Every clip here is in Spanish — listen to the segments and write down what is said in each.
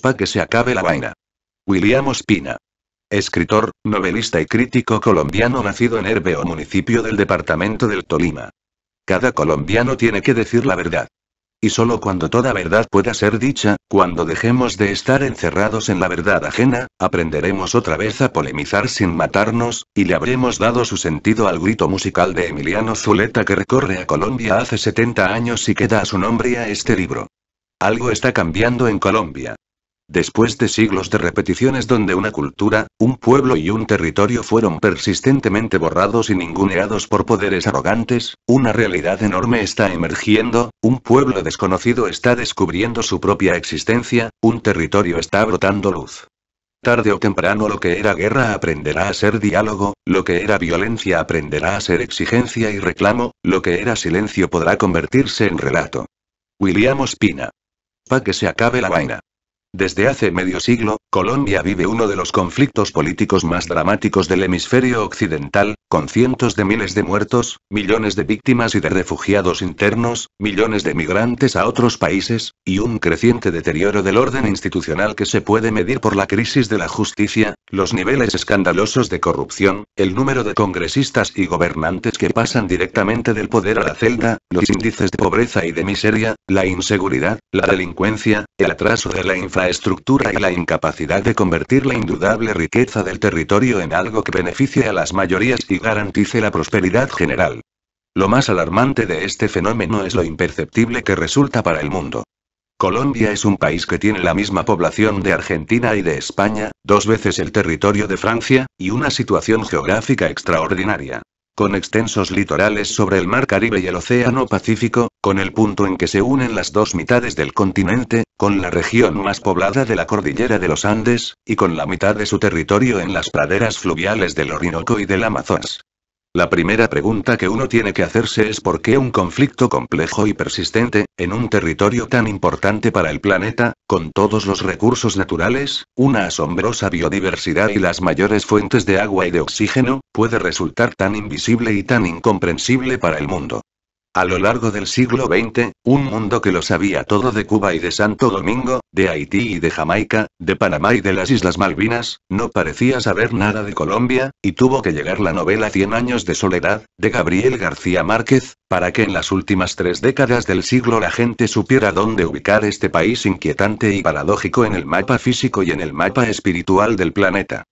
Pa' que se acabe la vaina. William Ospina. Escritor, novelista y crítico colombiano nacido en Herbeo, municipio del departamento del Tolima. Cada colombiano tiene que decir la verdad. Y solo cuando toda verdad pueda ser dicha, cuando dejemos de estar encerrados en la verdad ajena, aprenderemos otra vez a polemizar sin matarnos, y le habremos dado su sentido al grito musical de Emiliano Zuleta que recorre a Colombia hace 70 años y que da su nombre a este libro. Algo está cambiando en Colombia. Después de siglos de repeticiones donde una cultura, un pueblo y un territorio fueron persistentemente borrados y ninguneados por poderes arrogantes, una realidad enorme está emergiendo, un pueblo desconocido está descubriendo su propia existencia, un territorio está brotando luz. Tarde o temprano lo que era guerra aprenderá a ser diálogo, lo que era violencia aprenderá a ser exigencia y reclamo, lo que era silencio podrá convertirse en relato. William Ospina. Pa' que se acabe la vaina. Desde hace medio siglo, Colombia vive uno de los conflictos políticos más dramáticos del hemisferio occidental, con cientos de miles de muertos, millones de víctimas y de refugiados internos, millones de migrantes a otros países, y un creciente deterioro del orden institucional que se puede medir por la crisis de la justicia, los niveles escandalosos de corrupción, el número de congresistas y gobernantes que pasan directamente del poder a la celda, los índices de pobreza y de miseria, la inseguridad, la delincuencia, el atraso de la infancia, la estructura y la incapacidad de convertir la indudable riqueza del territorio en algo que beneficie a las mayorías y garantice la prosperidad general. Lo más alarmante de este fenómeno es lo imperceptible que resulta para el mundo. Colombia es un país que tiene la misma población de Argentina y de España, dos veces el territorio de Francia, y una situación geográfica extraordinaria con extensos litorales sobre el mar Caribe y el Océano Pacífico, con el punto en que se unen las dos mitades del continente, con la región más poblada de la cordillera de los Andes, y con la mitad de su territorio en las praderas fluviales del Orinoco y del Amazonas. La primera pregunta que uno tiene que hacerse es por qué un conflicto complejo y persistente, en un territorio tan importante para el planeta, con todos los recursos naturales, una asombrosa biodiversidad y las mayores fuentes de agua y de oxígeno, puede resultar tan invisible y tan incomprensible para el mundo. A lo largo del siglo XX, un mundo que lo sabía todo de Cuba y de Santo Domingo, de Haití y de Jamaica, de Panamá y de las Islas Malvinas, no parecía saber nada de Colombia, y tuvo que llegar la novela Cien años de soledad, de Gabriel García Márquez, para que en las últimas tres décadas del siglo la gente supiera dónde ubicar este país inquietante y paradójico en el mapa físico y en el mapa espiritual del planeta.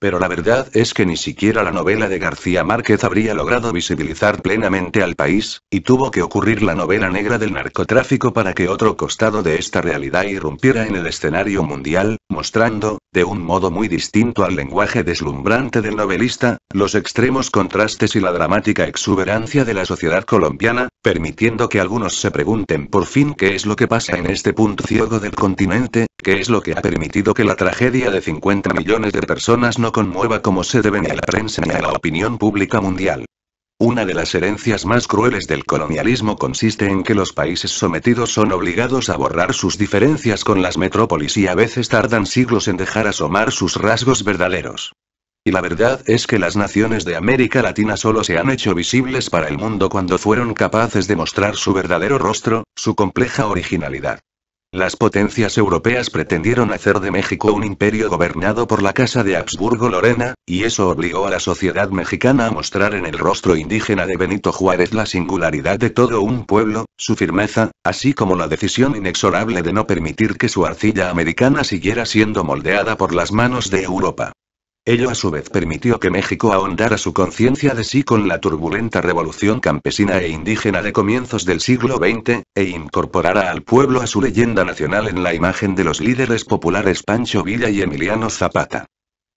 Pero la verdad es que ni siquiera la novela de García Márquez habría logrado visibilizar plenamente al país, y tuvo que ocurrir la novela negra del narcotráfico para que otro costado de esta realidad irrumpiera en el escenario mundial, mostrando, de un modo muy distinto al lenguaje deslumbrante del novelista, los extremos contrastes y la dramática exuberancia de la sociedad colombiana, permitiendo que algunos se pregunten por fin qué es lo que pasa en este punto ciego del continente, ¿Qué es lo que ha permitido que la tragedia de 50 millones de personas no conmueva como se debe ni a la prensa ni a la opinión pública mundial. Una de las herencias más crueles del colonialismo consiste en que los países sometidos son obligados a borrar sus diferencias con las metrópolis y a veces tardan siglos en dejar asomar sus rasgos verdaderos. Y la verdad es que las naciones de América Latina solo se han hecho visibles para el mundo cuando fueron capaces de mostrar su verdadero rostro, su compleja originalidad. Las potencias europeas pretendieron hacer de México un imperio gobernado por la Casa de Habsburgo-Lorena, y eso obligó a la sociedad mexicana a mostrar en el rostro indígena de Benito Juárez la singularidad de todo un pueblo, su firmeza, así como la decisión inexorable de no permitir que su arcilla americana siguiera siendo moldeada por las manos de Europa. Ello a su vez permitió que México ahondara su conciencia de sí con la turbulenta revolución campesina e indígena de comienzos del siglo XX, e incorporara al pueblo a su leyenda nacional en la imagen de los líderes populares Pancho Villa y Emiliano Zapata.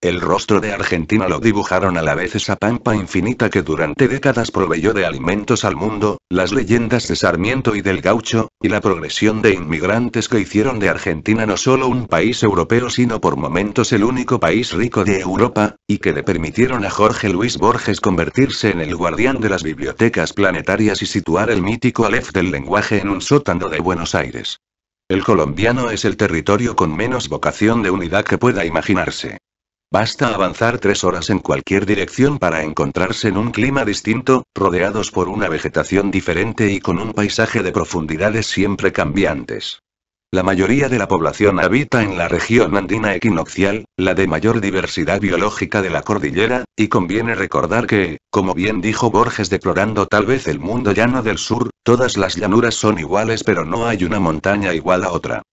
El rostro de Argentina lo dibujaron a la vez esa pampa infinita que durante décadas proveyó de alimentos al mundo, las leyendas de Sarmiento y del Gaucho, y la progresión de inmigrantes que hicieron de Argentina no solo un país europeo sino por momentos el único país rico de Europa, y que le permitieron a Jorge Luis Borges convertirse en el guardián de las bibliotecas planetarias y situar el mítico Aleph del lenguaje en un sótano de Buenos Aires. El colombiano es el territorio con menos vocación de unidad que pueda imaginarse. Basta avanzar tres horas en cualquier dirección para encontrarse en un clima distinto, rodeados por una vegetación diferente y con un paisaje de profundidades siempre cambiantes. La mayoría de la población habita en la región andina equinoccial, la de mayor diversidad biológica de la cordillera, y conviene recordar que, como bien dijo Borges deplorando tal vez el mundo llano del sur, todas las llanuras son iguales pero no hay una montaña igual a otra.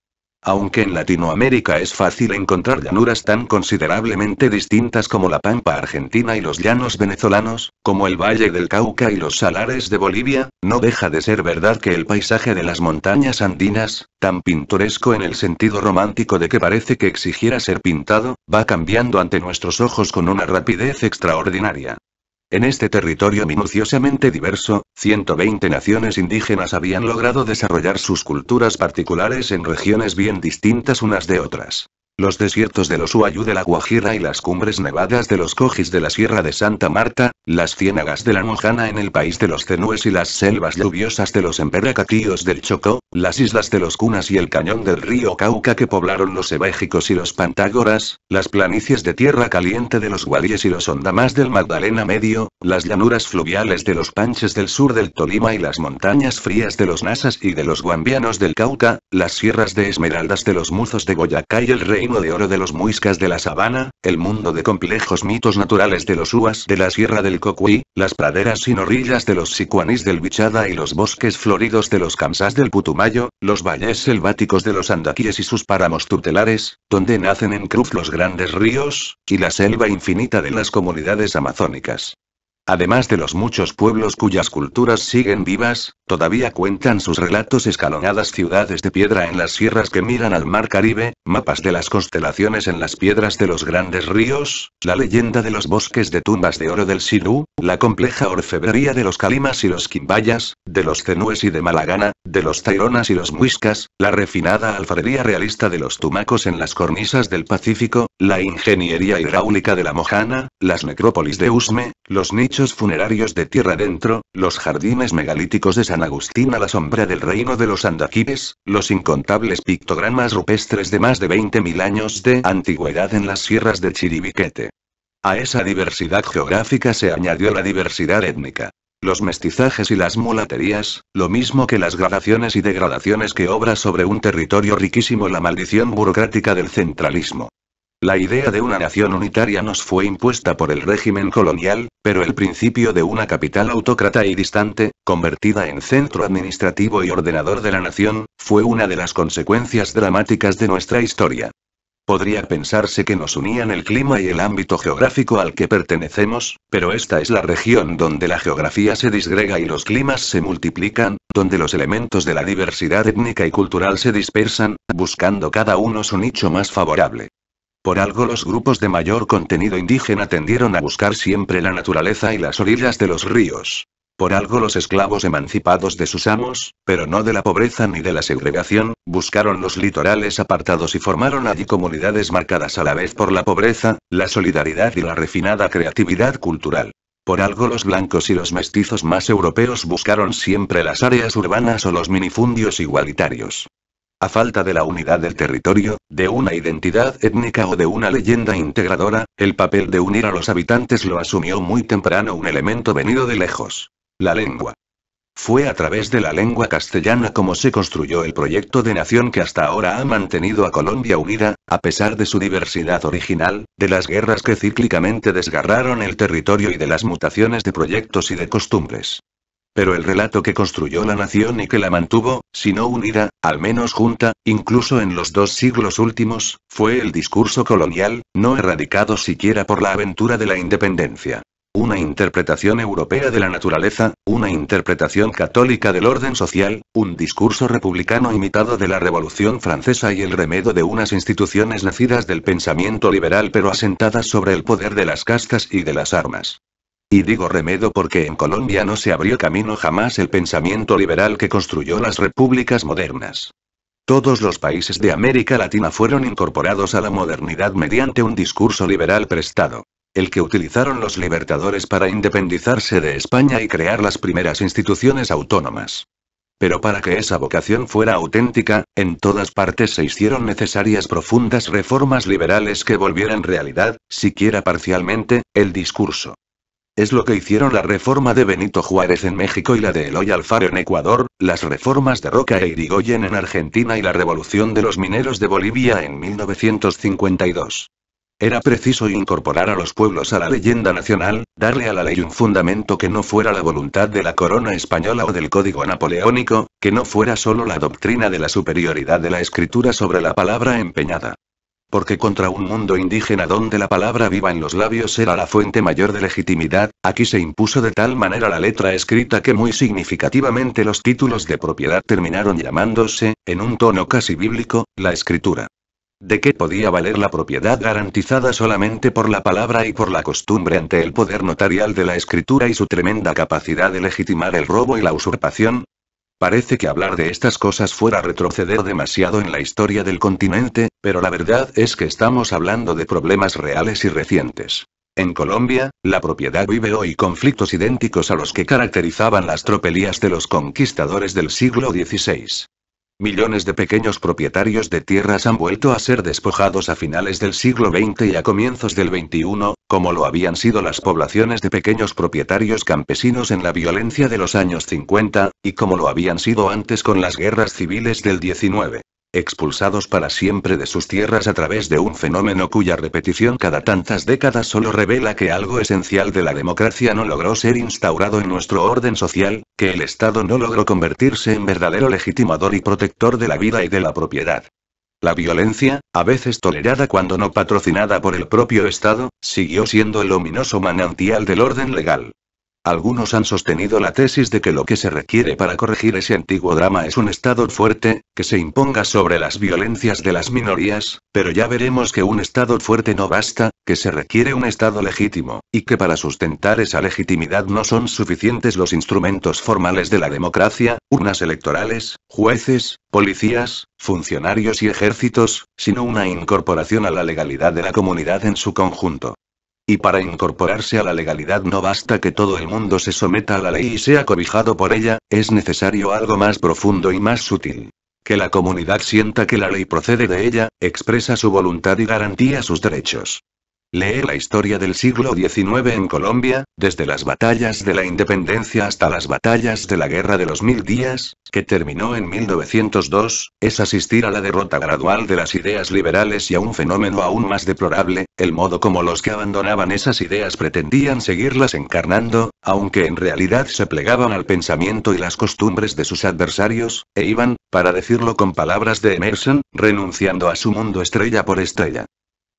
Aunque en Latinoamérica es fácil encontrar llanuras tan considerablemente distintas como la Pampa argentina y los llanos venezolanos, como el Valle del Cauca y los salares de Bolivia, no deja de ser verdad que el paisaje de las montañas andinas, tan pintoresco en el sentido romántico de que parece que exigiera ser pintado, va cambiando ante nuestros ojos con una rapidez extraordinaria. En este territorio minuciosamente diverso, 120 naciones indígenas habían logrado desarrollar sus culturas particulares en regiones bien distintas unas de otras. Los desiertos de los Uayú de la Guajira y las cumbres nevadas de los Cojis de la Sierra de Santa Marta, las ciénagas de la Mojana en el país de los Cenúes y las selvas lluviosas de los Emperacatíos del Chocó, las islas de los Cunas y el cañón del río Cauca que poblaron los Ebéjicos y los Pantágoras, las planicies de tierra caliente de los Guadíes y los Ondamás del Magdalena Medio, las llanuras fluviales de los Panches del sur del Tolima y las montañas frías de los Nasas y de los Guambianos del Cauca, las sierras de Esmeraldas de los Muzos de Boyacá y el Reino de oro de los muiscas de la sabana, el mundo de complejos mitos naturales de los Uas de la Sierra del Cocuy, las praderas sin orillas de los sicuanis del Bichada y los bosques floridos de los Kansas del Putumayo, los valles selváticos de los Andaquíes y sus páramos tutelares, donde nacen en cruz los grandes ríos, y la selva infinita de las comunidades amazónicas. Además de los muchos pueblos cuyas culturas siguen vivas, todavía cuentan sus relatos escalonadas ciudades de piedra en las sierras que miran al mar Caribe, mapas de las constelaciones en las piedras de los grandes ríos, la leyenda de los bosques de tumbas de oro del Sinú, la compleja orfebrería de los Calimas y los Quimbayas, de los Cenúes y de Malagana, de los Taironas y los Muiscas, la refinada alfarería realista de los Tumacos en las cornisas del Pacífico, la ingeniería hidráulica de la Mojana, las necrópolis de Usme, los nichos funerarios de tierra adentro, los jardines megalíticos de San Agustín a la sombra del reino de los Andaquipes, los incontables pictogramas rupestres de más de 20.000 años de antigüedad en las sierras de Chiribiquete. A esa diversidad geográfica se añadió la diversidad étnica. Los mestizajes y las mulaterías, lo mismo que las gradaciones y degradaciones que obra sobre un territorio riquísimo la maldición burocrática del centralismo. La idea de una nación unitaria nos fue impuesta por el régimen colonial, pero el principio de una capital autócrata y distante, convertida en centro administrativo y ordenador de la nación, fue una de las consecuencias dramáticas de nuestra historia. Podría pensarse que nos unían el clima y el ámbito geográfico al que pertenecemos, pero esta es la región donde la geografía se disgrega y los climas se multiplican, donde los elementos de la diversidad étnica y cultural se dispersan, buscando cada uno su nicho más favorable. Por algo los grupos de mayor contenido indígena tendieron a buscar siempre la naturaleza y las orillas de los ríos. Por algo los esclavos emancipados de sus amos, pero no de la pobreza ni de la segregación, buscaron los litorales apartados y formaron allí comunidades marcadas a la vez por la pobreza, la solidaridad y la refinada creatividad cultural. Por algo los blancos y los mestizos más europeos buscaron siempre las áreas urbanas o los minifundios igualitarios. A falta de la unidad del territorio, de una identidad étnica o de una leyenda integradora, el papel de unir a los habitantes lo asumió muy temprano un elemento venido de lejos. La lengua. Fue a través de la lengua castellana como se construyó el proyecto de nación que hasta ahora ha mantenido a Colombia unida, a pesar de su diversidad original, de las guerras que cíclicamente desgarraron el territorio y de las mutaciones de proyectos y de costumbres. Pero el relato que construyó la nación y que la mantuvo, si no unida, al menos junta, incluso en los dos siglos últimos, fue el discurso colonial, no erradicado siquiera por la aventura de la independencia. Una interpretación europea de la naturaleza, una interpretación católica del orden social, un discurso republicano imitado de la Revolución Francesa y el remedo de unas instituciones nacidas del pensamiento liberal pero asentadas sobre el poder de las cascas y de las armas. Y digo remedo porque en Colombia no se abrió camino jamás el pensamiento liberal que construyó las repúblicas modernas. Todos los países de América Latina fueron incorporados a la modernidad mediante un discurso liberal prestado el que utilizaron los libertadores para independizarse de España y crear las primeras instituciones autónomas. Pero para que esa vocación fuera auténtica, en todas partes se hicieron necesarias profundas reformas liberales que volvieran realidad, siquiera parcialmente, el discurso es lo que hicieron la reforma de Benito Juárez en México y la de Eloy Alfaro en Ecuador, las reformas de Roca e Irigoyen en Argentina y la revolución de los mineros de Bolivia en 1952. Era preciso incorporar a los pueblos a la leyenda nacional, darle a la ley un fundamento que no fuera la voluntad de la corona española o del código napoleónico, que no fuera solo la doctrina de la superioridad de la escritura sobre la palabra empeñada porque contra un mundo indígena donde la palabra viva en los labios era la fuente mayor de legitimidad, aquí se impuso de tal manera la letra escrita que muy significativamente los títulos de propiedad terminaron llamándose, en un tono casi bíblico, la escritura. ¿De qué podía valer la propiedad garantizada solamente por la palabra y por la costumbre ante el poder notarial de la escritura y su tremenda capacidad de legitimar el robo y la usurpación? Parece que hablar de estas cosas fuera retroceder demasiado en la historia del continente, pero la verdad es que estamos hablando de problemas reales y recientes. En Colombia, la propiedad vive hoy conflictos idénticos a los que caracterizaban las tropelías de los conquistadores del siglo XVI. Millones de pequeños propietarios de tierras han vuelto a ser despojados a finales del siglo XX y a comienzos del XXI, como lo habían sido las poblaciones de pequeños propietarios campesinos en la violencia de los años 50, y como lo habían sido antes con las guerras civiles del XIX expulsados para siempre de sus tierras a través de un fenómeno cuya repetición cada tantas décadas solo revela que algo esencial de la democracia no logró ser instaurado en nuestro orden social, que el Estado no logró convertirse en verdadero legitimador y protector de la vida y de la propiedad. La violencia, a veces tolerada cuando no patrocinada por el propio Estado, siguió siendo el ominoso manantial del orden legal. Algunos han sostenido la tesis de que lo que se requiere para corregir ese antiguo drama es un Estado fuerte, que se imponga sobre las violencias de las minorías, pero ya veremos que un Estado fuerte no basta, que se requiere un Estado legítimo, y que para sustentar esa legitimidad no son suficientes los instrumentos formales de la democracia, urnas electorales, jueces, policías, funcionarios y ejércitos, sino una incorporación a la legalidad de la comunidad en su conjunto. Y para incorporarse a la legalidad no basta que todo el mundo se someta a la ley y sea cobijado por ella, es necesario algo más profundo y más sutil. Que la comunidad sienta que la ley procede de ella, expresa su voluntad y garantía sus derechos. Leer la historia del siglo XIX en Colombia, desde las batallas de la independencia hasta las batallas de la Guerra de los Mil Días, que terminó en 1902, es asistir a la derrota gradual de las ideas liberales y a un fenómeno aún más deplorable, el modo como los que abandonaban esas ideas pretendían seguirlas encarnando, aunque en realidad se plegaban al pensamiento y las costumbres de sus adversarios, e iban, para decirlo con palabras de Emerson, renunciando a su mundo estrella por estrella.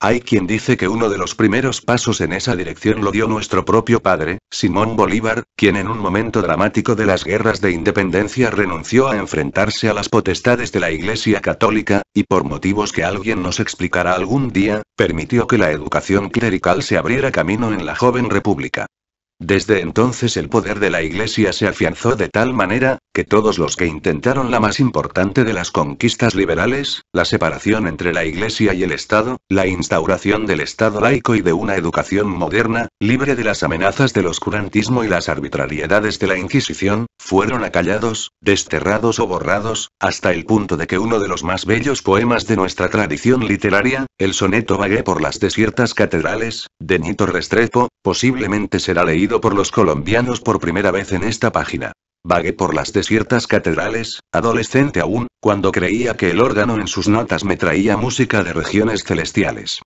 Hay quien dice que uno de los primeros pasos en esa dirección lo dio nuestro propio padre, Simón Bolívar, quien en un momento dramático de las guerras de independencia renunció a enfrentarse a las potestades de la Iglesia Católica, y por motivos que alguien nos explicará algún día, permitió que la educación clerical se abriera camino en la joven república. Desde entonces el poder de la Iglesia se afianzó de tal manera, que todos los que intentaron la más importante de las conquistas liberales, la separación entre la Iglesia y el Estado, la instauración del Estado laico y de una educación moderna, libre de las amenazas del oscurantismo y las arbitrariedades de la Inquisición, fueron acallados, desterrados o borrados, hasta el punto de que uno de los más bellos poemas de nuestra tradición literaria, el soneto Vagué por las desiertas catedrales, de Nito Restrepo, posiblemente será leído por los colombianos por primera vez en esta página. Vagué por las desiertas catedrales, adolescente aún, cuando creía que el órgano en sus notas me traía música de regiones celestiales.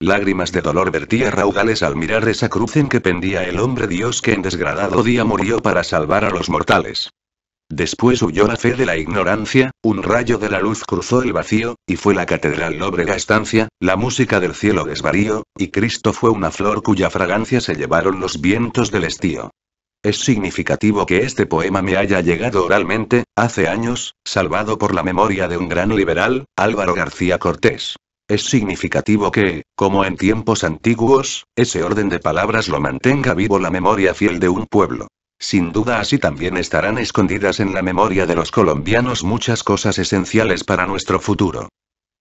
Lágrimas de dolor vertía raudales al mirar esa cruz en que pendía el hombre Dios que en desgradado día murió para salvar a los mortales. Después huyó la fe de la ignorancia, un rayo de la luz cruzó el vacío, y fue la catedral lóbrega estancia, la música del cielo desvarío, y Cristo fue una flor cuya fragancia se llevaron los vientos del estío. Es significativo que este poema me haya llegado oralmente, hace años, salvado por la memoria de un gran liberal, Álvaro García Cortés. Es significativo que, como en tiempos antiguos, ese orden de palabras lo mantenga vivo la memoria fiel de un pueblo. Sin duda así también estarán escondidas en la memoria de los colombianos muchas cosas esenciales para nuestro futuro.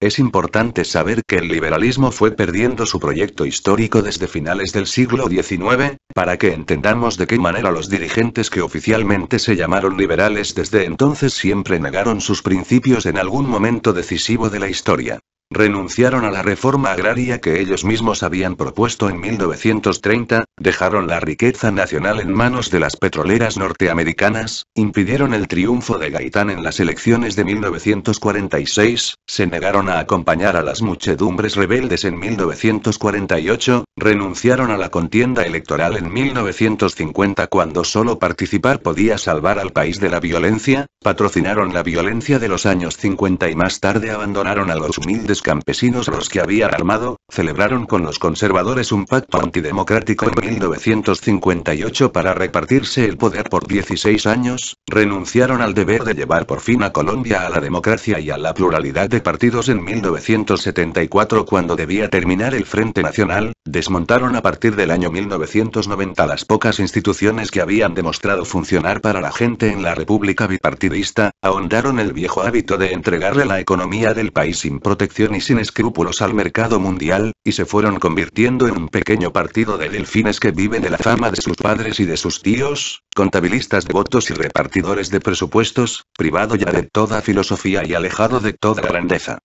Es importante saber que el liberalismo fue perdiendo su proyecto histórico desde finales del siglo XIX, para que entendamos de qué manera los dirigentes que oficialmente se llamaron liberales desde entonces siempre negaron sus principios en algún momento decisivo de la historia. Renunciaron a la reforma agraria que ellos mismos habían propuesto en 1930, dejaron la riqueza nacional en manos de las petroleras norteamericanas, impidieron el triunfo de Gaitán en las elecciones de 1946, se negaron a acompañar a las muchedumbres rebeldes en 1948, renunciaron a la contienda electoral en 1950 cuando solo participar podía salvar al país de la violencia, patrocinaron la violencia de los años 50 y más tarde abandonaron a los humildes campesinos los que había armado, celebraron con los conservadores un pacto antidemocrático en 1958 para repartirse el poder por 16 años, renunciaron al deber de llevar por fin a Colombia a la democracia y a la pluralidad de partidos en 1974 cuando debía terminar el Frente Nacional, desmontaron a partir del año 1990 las pocas instituciones que habían demostrado funcionar para la gente en la República bipartidista, ahondaron el viejo hábito de entregarle la economía del país sin protección y sin escrúpulos al mercado mundial, y se fueron convirtiendo en un pequeño partido de delfines que vive de la fama de sus padres y de sus tíos, contabilistas devotos y repartidores de presupuestos, privado ya de toda filosofía y alejado de toda grandeza.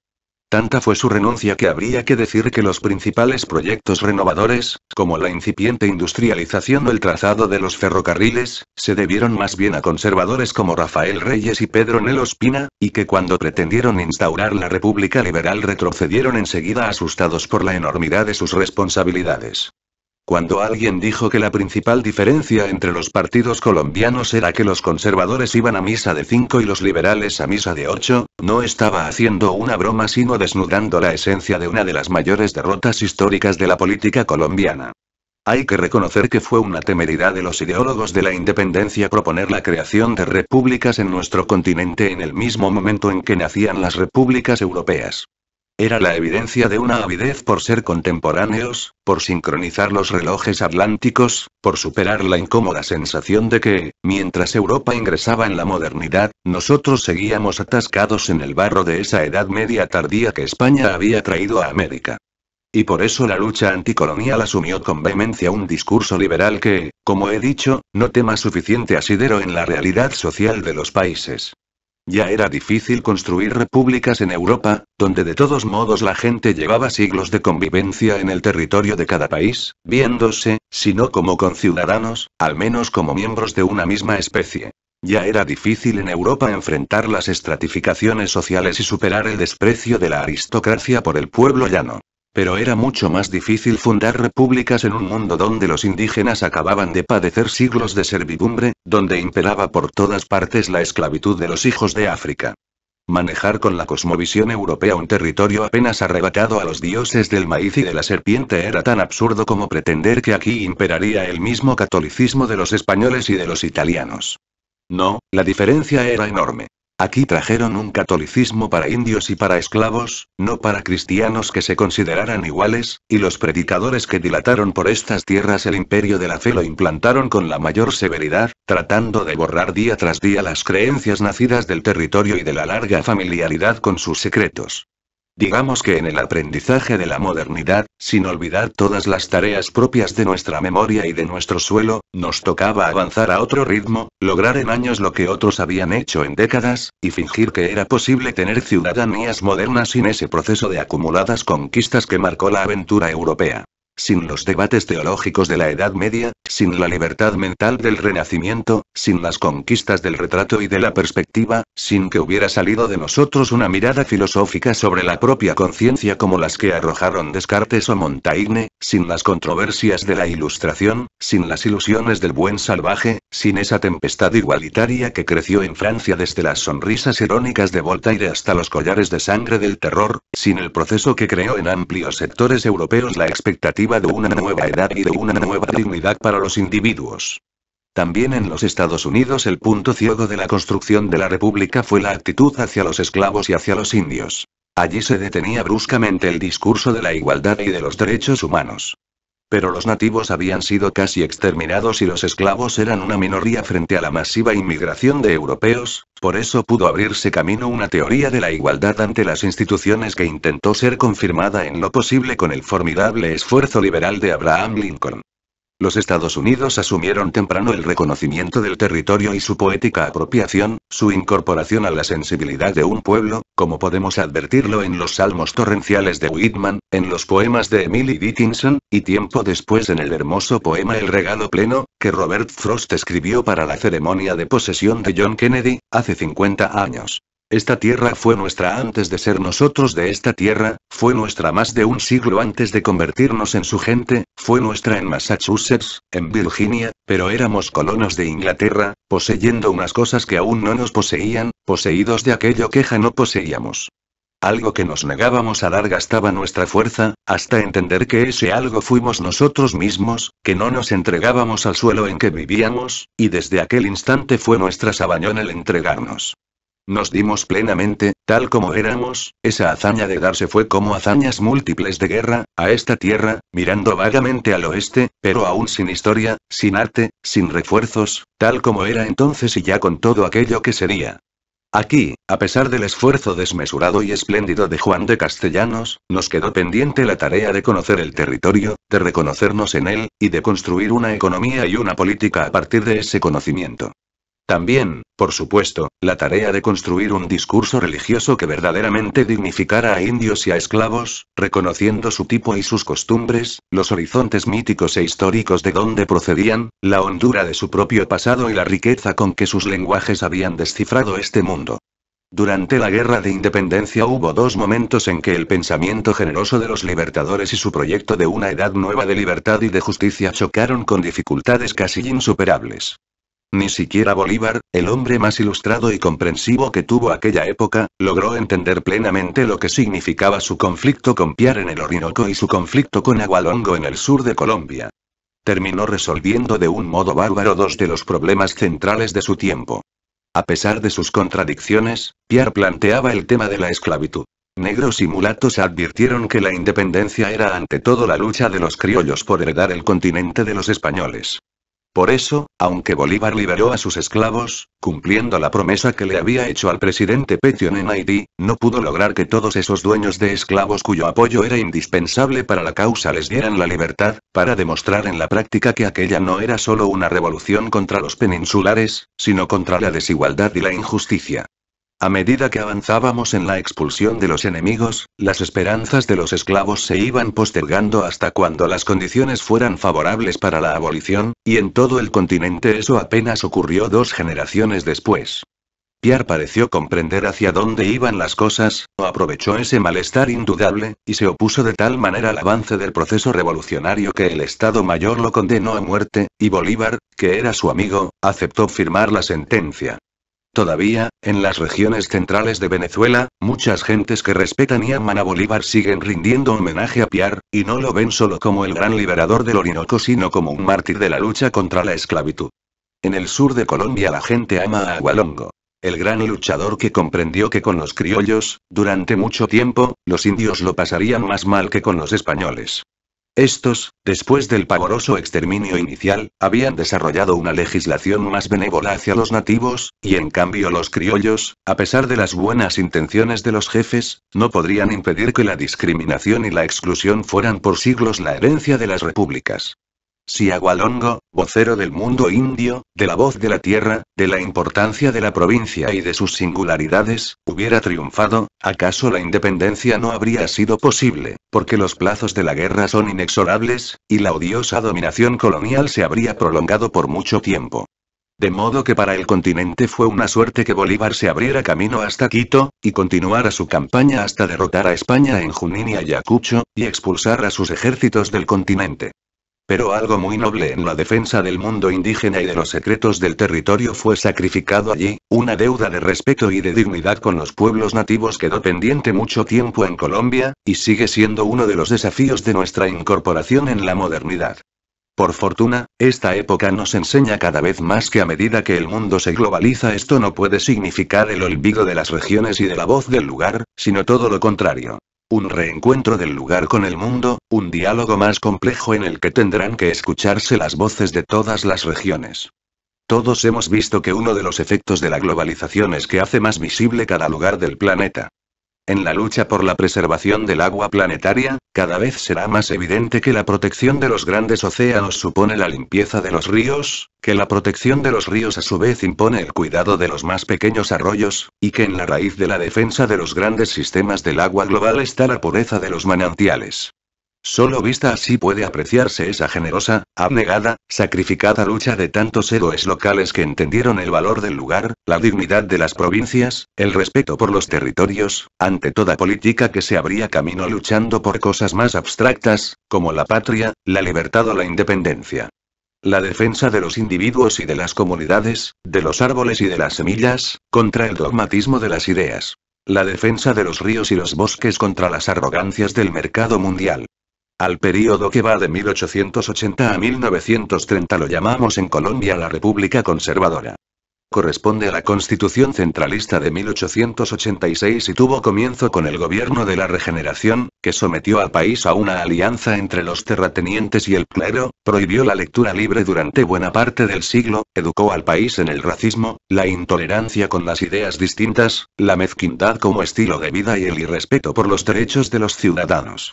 Tanta fue su renuncia que habría que decir que los principales proyectos renovadores, como la incipiente industrialización o el trazado de los ferrocarriles, se debieron más bien a conservadores como Rafael Reyes y Pedro Nelos y que cuando pretendieron instaurar la República Liberal retrocedieron enseguida asustados por la enormidad de sus responsabilidades. Cuando alguien dijo que la principal diferencia entre los partidos colombianos era que los conservadores iban a misa de 5 y los liberales a misa de 8, no estaba haciendo una broma sino desnudando la esencia de una de las mayores derrotas históricas de la política colombiana. Hay que reconocer que fue una temeridad de los ideólogos de la independencia proponer la creación de repúblicas en nuestro continente en el mismo momento en que nacían las repúblicas europeas era la evidencia de una avidez por ser contemporáneos, por sincronizar los relojes atlánticos, por superar la incómoda sensación de que, mientras Europa ingresaba en la modernidad, nosotros seguíamos atascados en el barro de esa Edad Media tardía que España había traído a América. Y por eso la lucha anticolonial asumió con vehemencia un discurso liberal que, como he dicho, no tema suficiente asidero en la realidad social de los países. Ya era difícil construir repúblicas en Europa, donde de todos modos la gente llevaba siglos de convivencia en el territorio de cada país, viéndose, si no como conciudadanos, al menos como miembros de una misma especie. Ya era difícil en Europa enfrentar las estratificaciones sociales y superar el desprecio de la aristocracia por el pueblo llano. Pero era mucho más difícil fundar repúblicas en un mundo donde los indígenas acababan de padecer siglos de servidumbre, donde imperaba por todas partes la esclavitud de los hijos de África. Manejar con la cosmovisión europea un territorio apenas arrebatado a los dioses del maíz y de la serpiente era tan absurdo como pretender que aquí imperaría el mismo catolicismo de los españoles y de los italianos. No, la diferencia era enorme. Aquí trajeron un catolicismo para indios y para esclavos, no para cristianos que se consideraran iguales, y los predicadores que dilataron por estas tierras el imperio de la fe lo implantaron con la mayor severidad, tratando de borrar día tras día las creencias nacidas del territorio y de la larga familiaridad con sus secretos digamos que en el aprendizaje de la modernidad, sin olvidar todas las tareas propias de nuestra memoria y de nuestro suelo, nos tocaba avanzar a otro ritmo, lograr en años lo que otros habían hecho en décadas, y fingir que era posible tener ciudadanías modernas sin ese proceso de acumuladas conquistas que marcó la aventura europea sin los debates teológicos de la Edad Media, sin la libertad mental del Renacimiento, sin las conquistas del retrato y de la perspectiva, sin que hubiera salido de nosotros una mirada filosófica sobre la propia conciencia como las que arrojaron Descartes o Montaigne, sin las controversias de la Ilustración, sin las ilusiones del buen salvaje, sin esa tempestad igualitaria que creció en Francia desde las sonrisas irónicas de Voltaire hasta los collares de sangre del terror, sin el proceso que creó en amplios sectores europeos la expectativa de una nueva edad y de una nueva dignidad para los individuos. También en los Estados Unidos el punto ciego de la construcción de la República fue la actitud hacia los esclavos y hacia los indios. Allí se detenía bruscamente el discurso de la igualdad y de los derechos humanos. Pero los nativos habían sido casi exterminados y los esclavos eran una minoría frente a la masiva inmigración de europeos, por eso pudo abrirse camino una teoría de la igualdad ante las instituciones que intentó ser confirmada en lo posible con el formidable esfuerzo liberal de Abraham Lincoln. Los Estados Unidos asumieron temprano el reconocimiento del territorio y su poética apropiación, su incorporación a la sensibilidad de un pueblo, como podemos advertirlo en los salmos torrenciales de Whitman, en los poemas de Emily Dickinson, y tiempo después en el hermoso poema El regalo pleno, que Robert Frost escribió para la ceremonia de posesión de John Kennedy, hace 50 años. Esta tierra fue nuestra antes de ser nosotros de esta tierra, fue nuestra más de un siglo antes de convertirnos en su gente, fue nuestra en Massachusetts, en Virginia, pero éramos colonos de Inglaterra, poseyendo unas cosas que aún no nos poseían, poseídos de aquello que ya no poseíamos. Algo que nos negábamos a dar gastaba nuestra fuerza, hasta entender que ese algo fuimos nosotros mismos, que no nos entregábamos al suelo en que vivíamos, y desde aquel instante fue nuestra sabañón el entregarnos. Nos dimos plenamente, tal como éramos, esa hazaña de darse fue como hazañas múltiples de guerra, a esta tierra, mirando vagamente al oeste, pero aún sin historia, sin arte, sin refuerzos, tal como era entonces y ya con todo aquello que sería. Aquí, a pesar del esfuerzo desmesurado y espléndido de Juan de Castellanos, nos quedó pendiente la tarea de conocer el territorio, de reconocernos en él, y de construir una economía y una política a partir de ese conocimiento. También, por supuesto, la tarea de construir un discurso religioso que verdaderamente dignificara a indios y a esclavos, reconociendo su tipo y sus costumbres, los horizontes míticos e históricos de donde procedían, la hondura de su propio pasado y la riqueza con que sus lenguajes habían descifrado este mundo. Durante la Guerra de Independencia hubo dos momentos en que el pensamiento generoso de los libertadores y su proyecto de una edad nueva de libertad y de justicia chocaron con dificultades casi insuperables. Ni siquiera Bolívar, el hombre más ilustrado y comprensivo que tuvo aquella época, logró entender plenamente lo que significaba su conflicto con Piar en el Orinoco y su conflicto con Agualongo en el sur de Colombia. Terminó resolviendo de un modo bárbaro dos de los problemas centrales de su tiempo. A pesar de sus contradicciones, Piar planteaba el tema de la esclavitud. Negros y mulatos advirtieron que la independencia era ante todo la lucha de los criollos por heredar el continente de los españoles. Por eso, aunque Bolívar liberó a sus esclavos, cumpliendo la promesa que le había hecho al presidente Petion en Haití, no pudo lograr que todos esos dueños de esclavos cuyo apoyo era indispensable para la causa les dieran la libertad, para demostrar en la práctica que aquella no era solo una revolución contra los peninsulares, sino contra la desigualdad y la injusticia. A medida que avanzábamos en la expulsión de los enemigos, las esperanzas de los esclavos se iban postergando hasta cuando las condiciones fueran favorables para la abolición, y en todo el continente eso apenas ocurrió dos generaciones después. Pierre pareció comprender hacia dónde iban las cosas, o aprovechó ese malestar indudable, y se opuso de tal manera al avance del proceso revolucionario que el Estado Mayor lo condenó a muerte, y Bolívar, que era su amigo, aceptó firmar la sentencia. Todavía, en las regiones centrales de Venezuela, muchas gentes que respetan y aman a Bolívar siguen rindiendo homenaje a Piar, y no lo ven solo como el gran liberador del Orinoco sino como un mártir de la lucha contra la esclavitud. En el sur de Colombia la gente ama a Agualongo. El gran luchador que comprendió que con los criollos, durante mucho tiempo, los indios lo pasarían más mal que con los españoles. Estos, después del pavoroso exterminio inicial, habían desarrollado una legislación más benévola hacia los nativos, y en cambio los criollos, a pesar de las buenas intenciones de los jefes, no podrían impedir que la discriminación y la exclusión fueran por siglos la herencia de las repúblicas. Si Agualongo, vocero del mundo indio, de la voz de la tierra, de la importancia de la provincia y de sus singularidades, hubiera triunfado, ¿acaso la independencia no habría sido posible, porque los plazos de la guerra son inexorables, y la odiosa dominación colonial se habría prolongado por mucho tiempo? De modo que para el continente fue una suerte que Bolívar se abriera camino hasta Quito, y continuara su campaña hasta derrotar a España en Junín y Ayacucho, y expulsar a sus ejércitos del continente pero algo muy noble en la defensa del mundo indígena y de los secretos del territorio fue sacrificado allí, una deuda de respeto y de dignidad con los pueblos nativos quedó pendiente mucho tiempo en Colombia, y sigue siendo uno de los desafíos de nuestra incorporación en la modernidad. Por fortuna, esta época nos enseña cada vez más que a medida que el mundo se globaliza esto no puede significar el olvido de las regiones y de la voz del lugar, sino todo lo contrario. Un reencuentro del lugar con el mundo, un diálogo más complejo en el que tendrán que escucharse las voces de todas las regiones. Todos hemos visto que uno de los efectos de la globalización es que hace más visible cada lugar del planeta. En la lucha por la preservación del agua planetaria, cada vez será más evidente que la protección de los grandes océanos supone la limpieza de los ríos, que la protección de los ríos a su vez impone el cuidado de los más pequeños arroyos, y que en la raíz de la defensa de los grandes sistemas del agua global está la pureza de los manantiales. Solo vista así puede apreciarse esa generosa, abnegada, sacrificada lucha de tantos héroes locales que entendieron el valor del lugar, la dignidad de las provincias, el respeto por los territorios, ante toda política que se abría camino luchando por cosas más abstractas, como la patria, la libertad o la independencia. La defensa de los individuos y de las comunidades, de los árboles y de las semillas, contra el dogmatismo de las ideas. La defensa de los ríos y los bosques contra las arrogancias del mercado mundial. Al período que va de 1880 a 1930 lo llamamos en Colombia la República Conservadora. Corresponde a la Constitución Centralista de 1886 y tuvo comienzo con el gobierno de la Regeneración, que sometió al país a una alianza entre los terratenientes y el clero, prohibió la lectura libre durante buena parte del siglo, educó al país en el racismo, la intolerancia con las ideas distintas, la mezquindad como estilo de vida y el irrespeto por los derechos de los ciudadanos.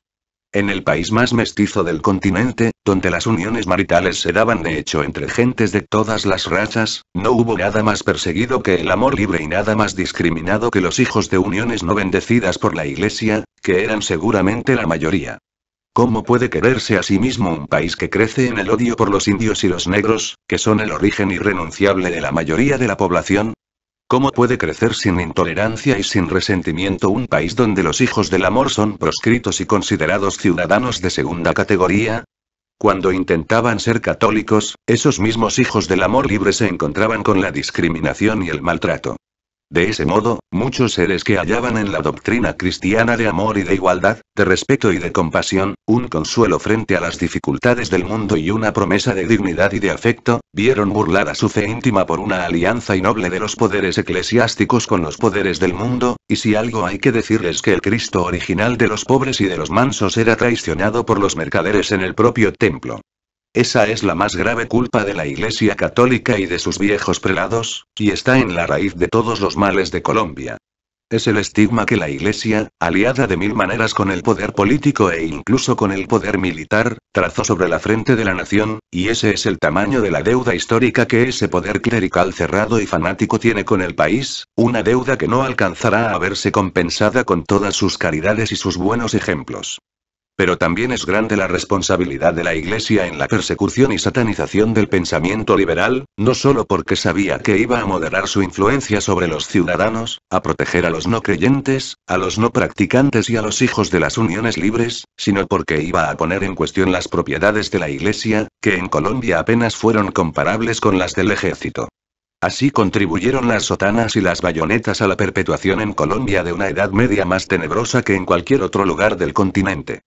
En el país más mestizo del continente, donde las uniones maritales se daban de hecho entre gentes de todas las razas, no hubo nada más perseguido que el amor libre y nada más discriminado que los hijos de uniones no bendecidas por la Iglesia, que eran seguramente la mayoría. ¿Cómo puede quererse a sí mismo un país que crece en el odio por los indios y los negros, que son el origen irrenunciable de la mayoría de la población? ¿Cómo puede crecer sin intolerancia y sin resentimiento un país donde los hijos del amor son proscritos y considerados ciudadanos de segunda categoría? Cuando intentaban ser católicos, esos mismos hijos del amor libre se encontraban con la discriminación y el maltrato. De ese modo, muchos seres que hallaban en la doctrina cristiana de amor y de igualdad, de respeto y de compasión, un consuelo frente a las dificultades del mundo y una promesa de dignidad y de afecto, vieron burlada su fe íntima por una alianza y noble de los poderes eclesiásticos con los poderes del mundo, y si algo hay que decirles que el Cristo original de los pobres y de los mansos era traicionado por los mercaderes en el propio templo. Esa es la más grave culpa de la Iglesia Católica y de sus viejos prelados, y está en la raíz de todos los males de Colombia. Es el estigma que la Iglesia, aliada de mil maneras con el poder político e incluso con el poder militar, trazó sobre la frente de la nación, y ese es el tamaño de la deuda histórica que ese poder clerical cerrado y fanático tiene con el país, una deuda que no alcanzará a verse compensada con todas sus caridades y sus buenos ejemplos. Pero también es grande la responsabilidad de la Iglesia en la persecución y satanización del pensamiento liberal, no solo porque sabía que iba a moderar su influencia sobre los ciudadanos, a proteger a los no creyentes, a los no practicantes y a los hijos de las uniones libres, sino porque iba a poner en cuestión las propiedades de la Iglesia, que en Colombia apenas fueron comparables con las del ejército. Así contribuyeron las sotanas y las bayonetas a la perpetuación en Colombia de una edad media más tenebrosa que en cualquier otro lugar del continente.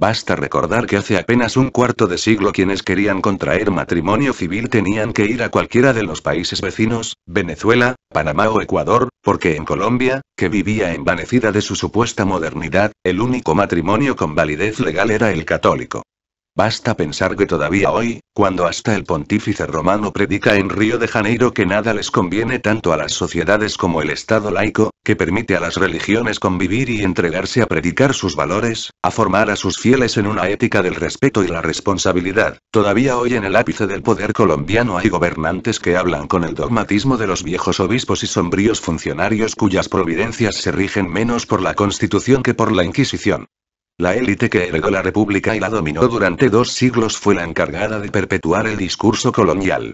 Basta recordar que hace apenas un cuarto de siglo quienes querían contraer matrimonio civil tenían que ir a cualquiera de los países vecinos, Venezuela, Panamá o Ecuador, porque en Colombia, que vivía envanecida de su supuesta modernidad, el único matrimonio con validez legal era el católico. Basta pensar que todavía hoy, cuando hasta el pontífice romano predica en Río de Janeiro que nada les conviene tanto a las sociedades como el Estado laico, que permite a las religiones convivir y entregarse a predicar sus valores, a formar a sus fieles en una ética del respeto y la responsabilidad, todavía hoy en el ápice del poder colombiano hay gobernantes que hablan con el dogmatismo de los viejos obispos y sombríos funcionarios cuyas providencias se rigen menos por la Constitución que por la Inquisición. La élite que heredó la república y la dominó durante dos siglos fue la encargada de perpetuar el discurso colonial.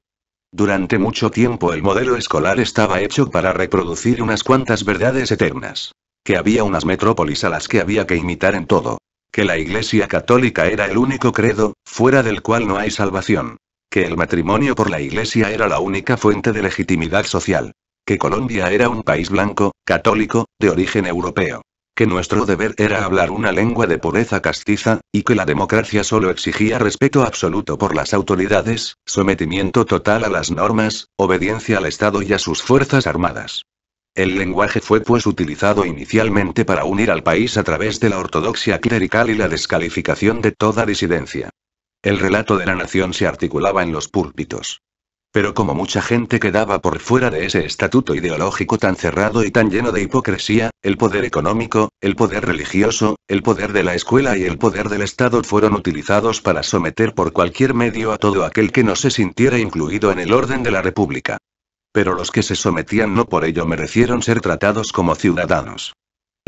Durante mucho tiempo el modelo escolar estaba hecho para reproducir unas cuantas verdades eternas. Que había unas metrópolis a las que había que imitar en todo. Que la Iglesia Católica era el único credo, fuera del cual no hay salvación. Que el matrimonio por la Iglesia era la única fuente de legitimidad social. Que Colombia era un país blanco, católico, de origen europeo que nuestro deber era hablar una lengua de pureza castiza, y que la democracia solo exigía respeto absoluto por las autoridades, sometimiento total a las normas, obediencia al Estado y a sus fuerzas armadas. El lenguaje fue pues utilizado inicialmente para unir al país a través de la ortodoxia clerical y la descalificación de toda disidencia. El relato de la nación se articulaba en los púlpitos. Pero como mucha gente quedaba por fuera de ese estatuto ideológico tan cerrado y tan lleno de hipocresía, el poder económico, el poder religioso, el poder de la escuela y el poder del Estado fueron utilizados para someter por cualquier medio a todo aquel que no se sintiera incluido en el orden de la República. Pero los que se sometían no por ello merecieron ser tratados como ciudadanos.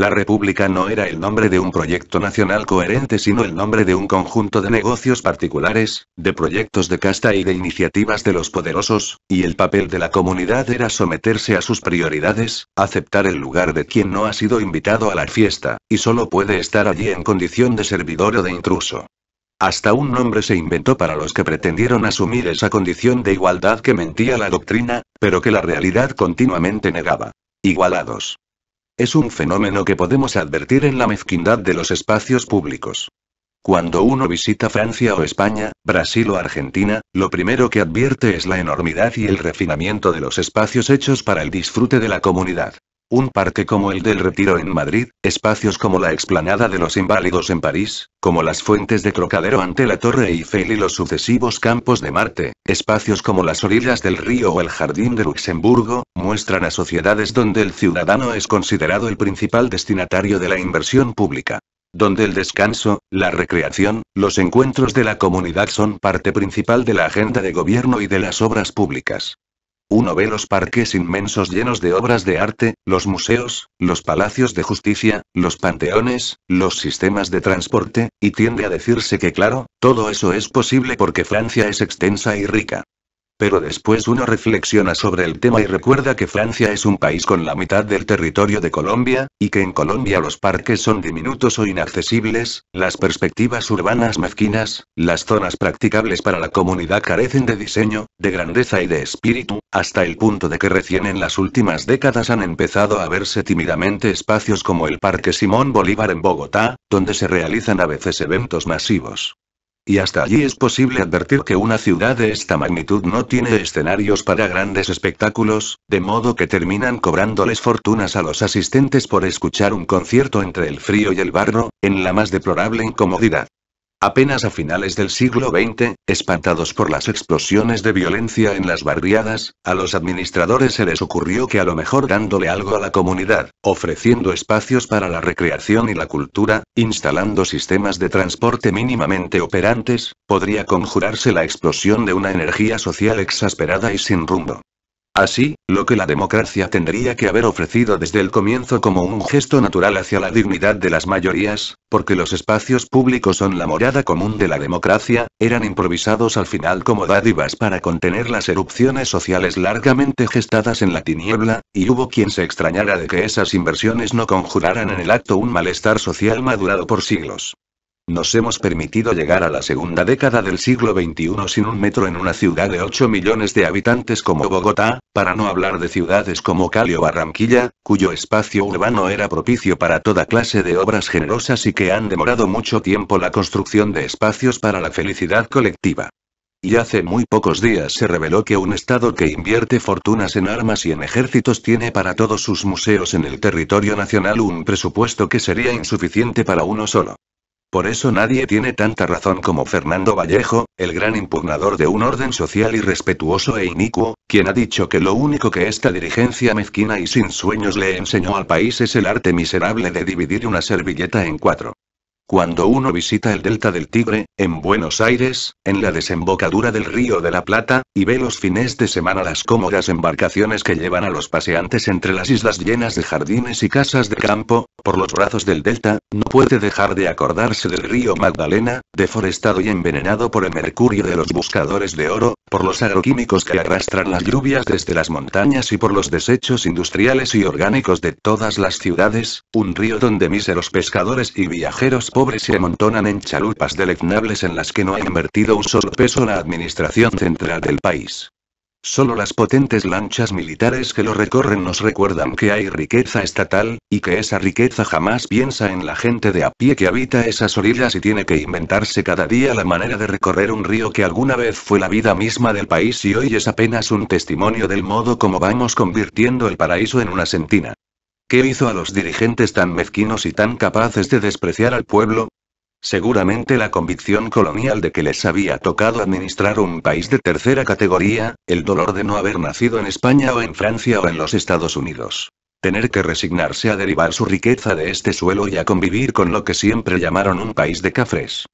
La República no era el nombre de un proyecto nacional coherente sino el nombre de un conjunto de negocios particulares, de proyectos de casta y de iniciativas de los poderosos, y el papel de la comunidad era someterse a sus prioridades, aceptar el lugar de quien no ha sido invitado a la fiesta, y solo puede estar allí en condición de servidor o de intruso. Hasta un nombre se inventó para los que pretendieron asumir esa condición de igualdad que mentía la doctrina, pero que la realidad continuamente negaba. Igualados. Es un fenómeno que podemos advertir en la mezquindad de los espacios públicos. Cuando uno visita Francia o España, Brasil o Argentina, lo primero que advierte es la enormidad y el refinamiento de los espacios hechos para el disfrute de la comunidad un parque como el del Retiro en Madrid, espacios como la explanada de los Inválidos en París, como las fuentes de Crocadero ante la Torre Eiffel y los sucesivos campos de Marte, espacios como las orillas del río o el Jardín de Luxemburgo, muestran a sociedades donde el ciudadano es considerado el principal destinatario de la inversión pública donde el descanso, la recreación, los encuentros de la comunidad son parte principal de la agenda de gobierno y de las obras públicas. Uno ve los parques inmensos llenos de obras de arte, los museos, los palacios de justicia, los panteones, los sistemas de transporte, y tiende a decirse que claro, todo eso es posible porque Francia es extensa y rica pero después uno reflexiona sobre el tema y recuerda que Francia es un país con la mitad del territorio de Colombia, y que en Colombia los parques son diminutos o inaccesibles, las perspectivas urbanas mezquinas, las zonas practicables para la comunidad carecen de diseño, de grandeza y de espíritu, hasta el punto de que recién en las últimas décadas han empezado a verse tímidamente espacios como el Parque Simón Bolívar en Bogotá, donde se realizan a veces eventos masivos. Y hasta allí es posible advertir que una ciudad de esta magnitud no tiene escenarios para grandes espectáculos, de modo que terminan cobrándoles fortunas a los asistentes por escuchar un concierto entre el frío y el barro, en la más deplorable incomodidad. Apenas a finales del siglo XX, espantados por las explosiones de violencia en las barriadas, a los administradores se les ocurrió que a lo mejor dándole algo a la comunidad, ofreciendo espacios para la recreación y la cultura, instalando sistemas de transporte mínimamente operantes, podría conjurarse la explosión de una energía social exasperada y sin rumbo. Así, lo que la democracia tendría que haber ofrecido desde el comienzo como un gesto natural hacia la dignidad de las mayorías, porque los espacios públicos son la morada común de la democracia, eran improvisados al final como dádivas para contener las erupciones sociales largamente gestadas en la tiniebla, y hubo quien se extrañara de que esas inversiones no conjuraran en el acto un malestar social madurado por siglos. Nos hemos permitido llegar a la segunda década del siglo XXI sin un metro en una ciudad de 8 millones de habitantes como Bogotá, para no hablar de ciudades como Cali o Barranquilla, cuyo espacio urbano era propicio para toda clase de obras generosas y que han demorado mucho tiempo la construcción de espacios para la felicidad colectiva. Y hace muy pocos días se reveló que un Estado que invierte fortunas en armas y en ejércitos tiene para todos sus museos en el territorio nacional un presupuesto que sería insuficiente para uno solo. Por eso nadie tiene tanta razón como Fernando Vallejo, el gran impugnador de un orden social irrespetuoso e inicuo, quien ha dicho que lo único que esta dirigencia mezquina y sin sueños le enseñó al país es el arte miserable de dividir una servilleta en cuatro. Cuando uno visita el delta del Tigre, en Buenos Aires, en la desembocadura del río de la Plata, y ve los fines de semana las cómodas embarcaciones que llevan a los paseantes entre las islas llenas de jardines y casas de campo, por los brazos del delta, no puede dejar de acordarse del río Magdalena, deforestado y envenenado por el mercurio de los buscadores de oro, por los agroquímicos que arrastran las lluvias desde las montañas y por los desechos industriales y orgánicos de todas las ciudades, un río donde míseros pescadores y viajeros pobres se amontonan en chalupas deleznables en las que no ha invertido un solo peso la administración central del país. Solo las potentes lanchas militares que lo recorren nos recuerdan que hay riqueza estatal, y que esa riqueza jamás piensa en la gente de a pie que habita esas orillas y tiene que inventarse cada día la manera de recorrer un río que alguna vez fue la vida misma del país y hoy es apenas un testimonio del modo como vamos convirtiendo el paraíso en una sentina. ¿Qué hizo a los dirigentes tan mezquinos y tan capaces de despreciar al pueblo? Seguramente la convicción colonial de que les había tocado administrar un país de tercera categoría, el dolor de no haber nacido en España o en Francia o en los Estados Unidos. Tener que resignarse a derivar su riqueza de este suelo y a convivir con lo que siempre llamaron un país de cafres.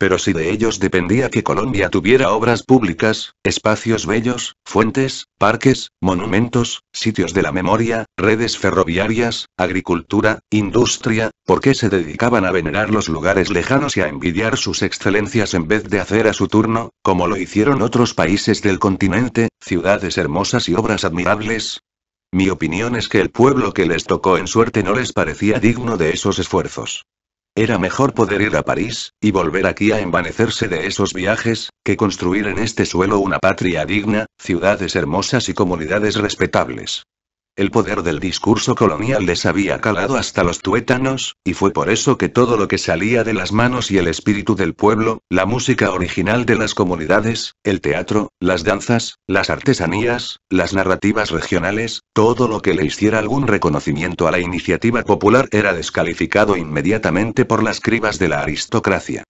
Pero si de ellos dependía que Colombia tuviera obras públicas, espacios bellos, fuentes, parques, monumentos, sitios de la memoria, redes ferroviarias, agricultura, industria, ¿por qué se dedicaban a venerar los lugares lejanos y a envidiar sus excelencias en vez de hacer a su turno, como lo hicieron otros países del continente, ciudades hermosas y obras admirables? Mi opinión es que el pueblo que les tocó en suerte no les parecía digno de esos esfuerzos. Era mejor poder ir a París, y volver aquí a envanecerse de esos viajes, que construir en este suelo una patria digna, ciudades hermosas y comunidades respetables. El poder del discurso colonial les había calado hasta los tuétanos, y fue por eso que todo lo que salía de las manos y el espíritu del pueblo, la música original de las comunidades, el teatro, las danzas, las artesanías, las narrativas regionales, todo lo que le hiciera algún reconocimiento a la iniciativa popular era descalificado inmediatamente por las cribas de la aristocracia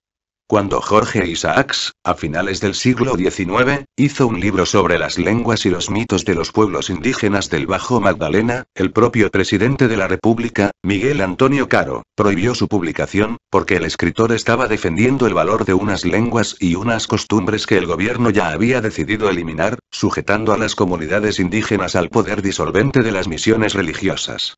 cuando Jorge Isaacs, a finales del siglo XIX, hizo un libro sobre las lenguas y los mitos de los pueblos indígenas del Bajo Magdalena, el propio presidente de la República, Miguel Antonio Caro, prohibió su publicación, porque el escritor estaba defendiendo el valor de unas lenguas y unas costumbres que el gobierno ya había decidido eliminar, sujetando a las comunidades indígenas al poder disolvente de las misiones religiosas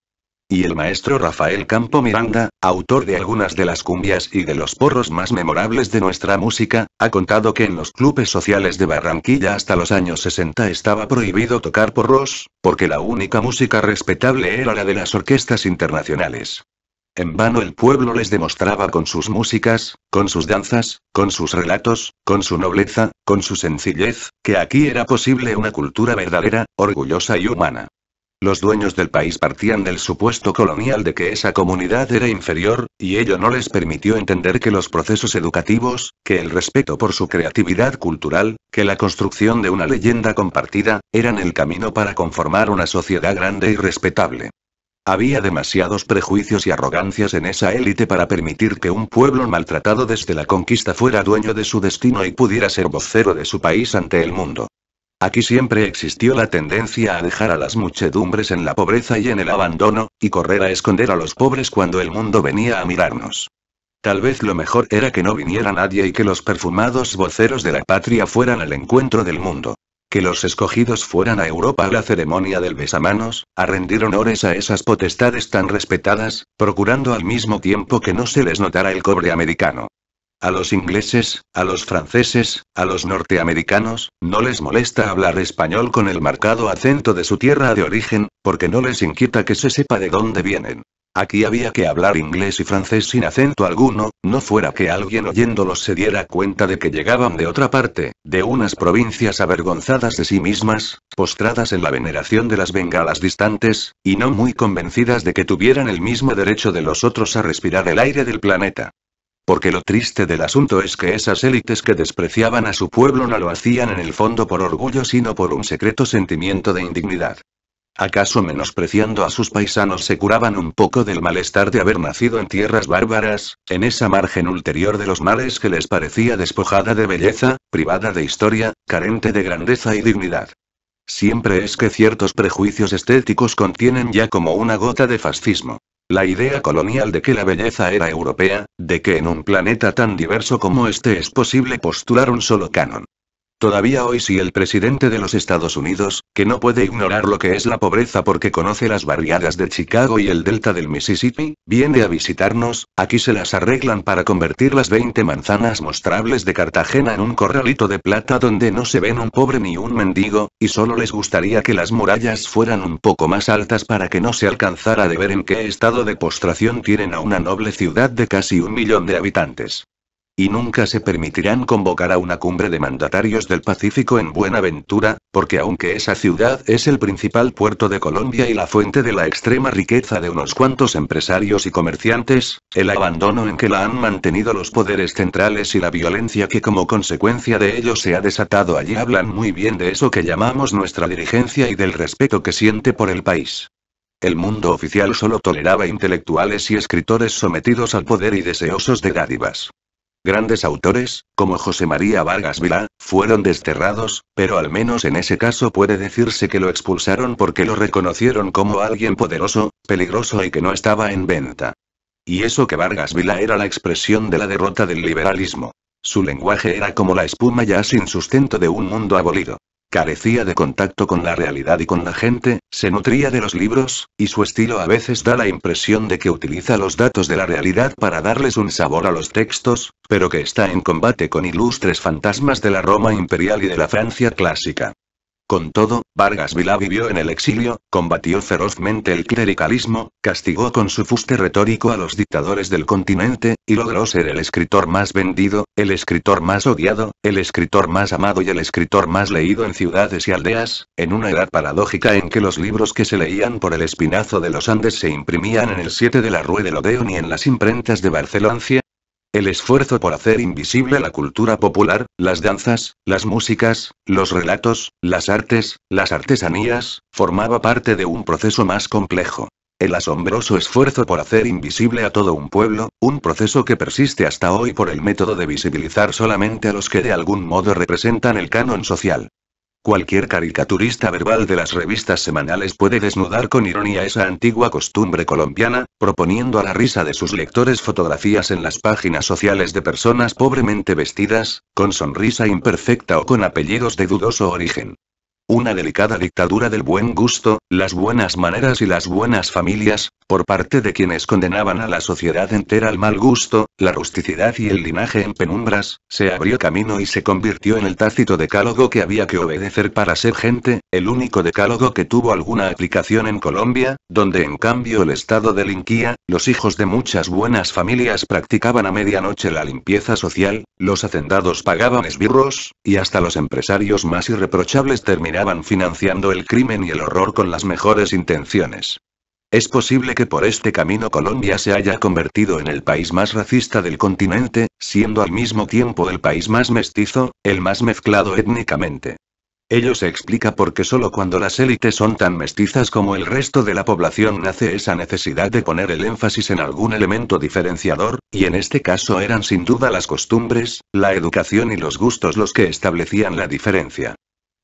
y el maestro Rafael Campo Miranda, autor de algunas de las cumbias y de los porros más memorables de nuestra música, ha contado que en los clubes sociales de Barranquilla hasta los años 60 estaba prohibido tocar porros, porque la única música respetable era la de las orquestas internacionales. En vano el pueblo les demostraba con sus músicas, con sus danzas, con sus relatos, con su nobleza, con su sencillez, que aquí era posible una cultura verdadera, orgullosa y humana. Los dueños del país partían del supuesto colonial de que esa comunidad era inferior, y ello no les permitió entender que los procesos educativos, que el respeto por su creatividad cultural, que la construcción de una leyenda compartida, eran el camino para conformar una sociedad grande y respetable. Había demasiados prejuicios y arrogancias en esa élite para permitir que un pueblo maltratado desde la conquista fuera dueño de su destino y pudiera ser vocero de su país ante el mundo. Aquí siempre existió la tendencia a dejar a las muchedumbres en la pobreza y en el abandono, y correr a esconder a los pobres cuando el mundo venía a mirarnos. Tal vez lo mejor era que no viniera nadie y que los perfumados voceros de la patria fueran al encuentro del mundo. Que los escogidos fueran a Europa a la ceremonia del besamanos, a rendir honores a esas potestades tan respetadas, procurando al mismo tiempo que no se les notara el cobre americano. A los ingleses, a los franceses, a los norteamericanos, no les molesta hablar español con el marcado acento de su tierra de origen, porque no les inquieta que se sepa de dónde vienen. Aquí había que hablar inglés y francés sin acento alguno, no fuera que alguien oyéndolos se diera cuenta de que llegaban de otra parte, de unas provincias avergonzadas de sí mismas, postradas en la veneración de las bengalas distantes, y no muy convencidas de que tuvieran el mismo derecho de los otros a respirar el aire del planeta. Porque lo triste del asunto es que esas élites que despreciaban a su pueblo no lo hacían en el fondo por orgullo sino por un secreto sentimiento de indignidad. ¿Acaso menospreciando a sus paisanos se curaban un poco del malestar de haber nacido en tierras bárbaras, en esa margen ulterior de los males que les parecía despojada de belleza, privada de historia, carente de grandeza y dignidad? Siempre es que ciertos prejuicios estéticos contienen ya como una gota de fascismo. La idea colonial de que la belleza era europea, de que en un planeta tan diverso como este es posible postular un solo canon, Todavía hoy si el presidente de los Estados Unidos, que no puede ignorar lo que es la pobreza porque conoce las barriadas de Chicago y el delta del Mississippi, viene a visitarnos, aquí se las arreglan para convertir las 20 manzanas mostrables de Cartagena en un corralito de plata donde no se ven un pobre ni un mendigo, y solo les gustaría que las murallas fueran un poco más altas para que no se alcanzara de ver en qué estado de postración tienen a una noble ciudad de casi un millón de habitantes y nunca se permitirán convocar a una cumbre de mandatarios del Pacífico en Buenaventura, porque aunque esa ciudad es el principal puerto de Colombia y la fuente de la extrema riqueza de unos cuantos empresarios y comerciantes, el abandono en que la han mantenido los poderes centrales y la violencia que como consecuencia de ello se ha desatado allí hablan muy bien de eso que llamamos nuestra dirigencia y del respeto que siente por el país. El mundo oficial solo toleraba intelectuales y escritores sometidos al poder y deseosos de dádivas. Grandes autores, como José María Vargas Vila, fueron desterrados, pero al menos en ese caso puede decirse que lo expulsaron porque lo reconocieron como alguien poderoso, peligroso y que no estaba en venta. Y eso que Vargas Vila era la expresión de la derrota del liberalismo. Su lenguaje era como la espuma ya sin sustento de un mundo abolido. Carecía de contacto con la realidad y con la gente, se nutría de los libros, y su estilo a veces da la impresión de que utiliza los datos de la realidad para darles un sabor a los textos, pero que está en combate con ilustres fantasmas de la Roma imperial y de la Francia clásica. Con todo, Vargas Vila vivió en el exilio, combatió ferozmente el clericalismo, castigó con su fuste retórico a los dictadores del continente, y logró ser el escritor más vendido, el escritor más odiado, el escritor más amado y el escritor más leído en ciudades y aldeas, en una edad paradójica en que los libros que se leían por el espinazo de los Andes se imprimían en el 7 de la Rue de Odeón y en las imprentas de Barcelona el esfuerzo por hacer invisible la cultura popular, las danzas, las músicas, los relatos, las artes, las artesanías, formaba parte de un proceso más complejo. El asombroso esfuerzo por hacer invisible a todo un pueblo, un proceso que persiste hasta hoy por el método de visibilizar solamente a los que de algún modo representan el canon social. Cualquier caricaturista verbal de las revistas semanales puede desnudar con ironía esa antigua costumbre colombiana, proponiendo a la risa de sus lectores fotografías en las páginas sociales de personas pobremente vestidas, con sonrisa imperfecta o con apellidos de dudoso origen. Una delicada dictadura del buen gusto, las buenas maneras y las buenas familias, por parte de quienes condenaban a la sociedad entera al mal gusto, la rusticidad y el linaje en penumbras, se abrió camino y se convirtió en el tácito decálogo que había que obedecer para ser gente, el único decálogo que tuvo alguna aplicación en Colombia, donde en cambio el Estado delinquía, los hijos de muchas buenas familias practicaban a medianoche la limpieza social, los hacendados pagaban esbirros, y hasta los empresarios más irreprochables terminaban financiando el crimen y el horror con las mejores intenciones. Es posible que por este camino Colombia se haya convertido en el país más racista del continente, siendo al mismo tiempo el país más mestizo, el más mezclado étnicamente. Ello se explica porque solo cuando las élites son tan mestizas como el resto de la población nace esa necesidad de poner el énfasis en algún elemento diferenciador, y en este caso eran sin duda las costumbres, la educación y los gustos los que establecían la diferencia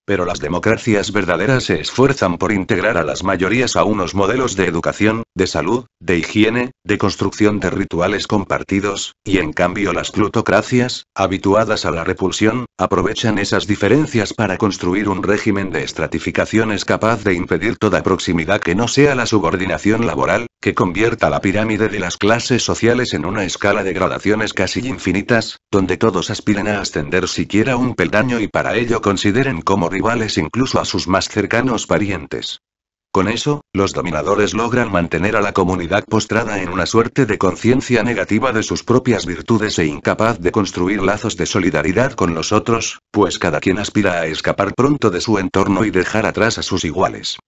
pero las democracias verdaderas se esfuerzan por integrar a las mayorías a unos modelos de educación, de salud, de higiene, de construcción de rituales compartidos, y en cambio las plutocracias, habituadas a la repulsión, aprovechan esas diferencias para construir un régimen de estratificaciones capaz de impedir toda proximidad que no sea la subordinación laboral, que convierta la pirámide de las clases sociales en una escala de gradaciones casi infinitas, donde todos aspiren a ascender siquiera un peldaño y para ello consideren cómo incluso a sus más cercanos parientes. Con eso, los dominadores logran mantener a la comunidad postrada en una suerte de conciencia negativa de sus propias virtudes e incapaz de construir lazos de solidaridad con los otros, pues cada quien aspira a escapar pronto de su entorno y dejar atrás a sus iguales.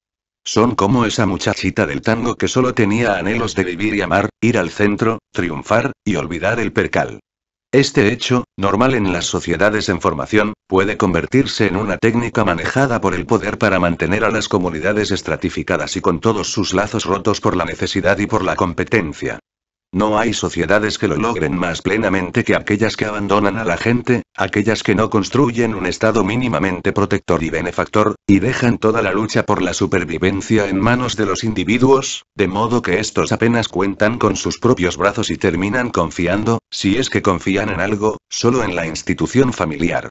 Son como esa muchachita del tango que solo tenía anhelos de vivir y amar, ir al centro, triunfar, y olvidar el percal. Este hecho, normal en las sociedades en formación, puede convertirse en una técnica manejada por el poder para mantener a las comunidades estratificadas y con todos sus lazos rotos por la necesidad y por la competencia. No hay sociedades que lo logren más plenamente que aquellas que abandonan a la gente, aquellas que no construyen un Estado mínimamente protector y benefactor, y dejan toda la lucha por la supervivencia en manos de los individuos, de modo que estos apenas cuentan con sus propios brazos y terminan confiando, si es que confían en algo, solo en la institución familiar.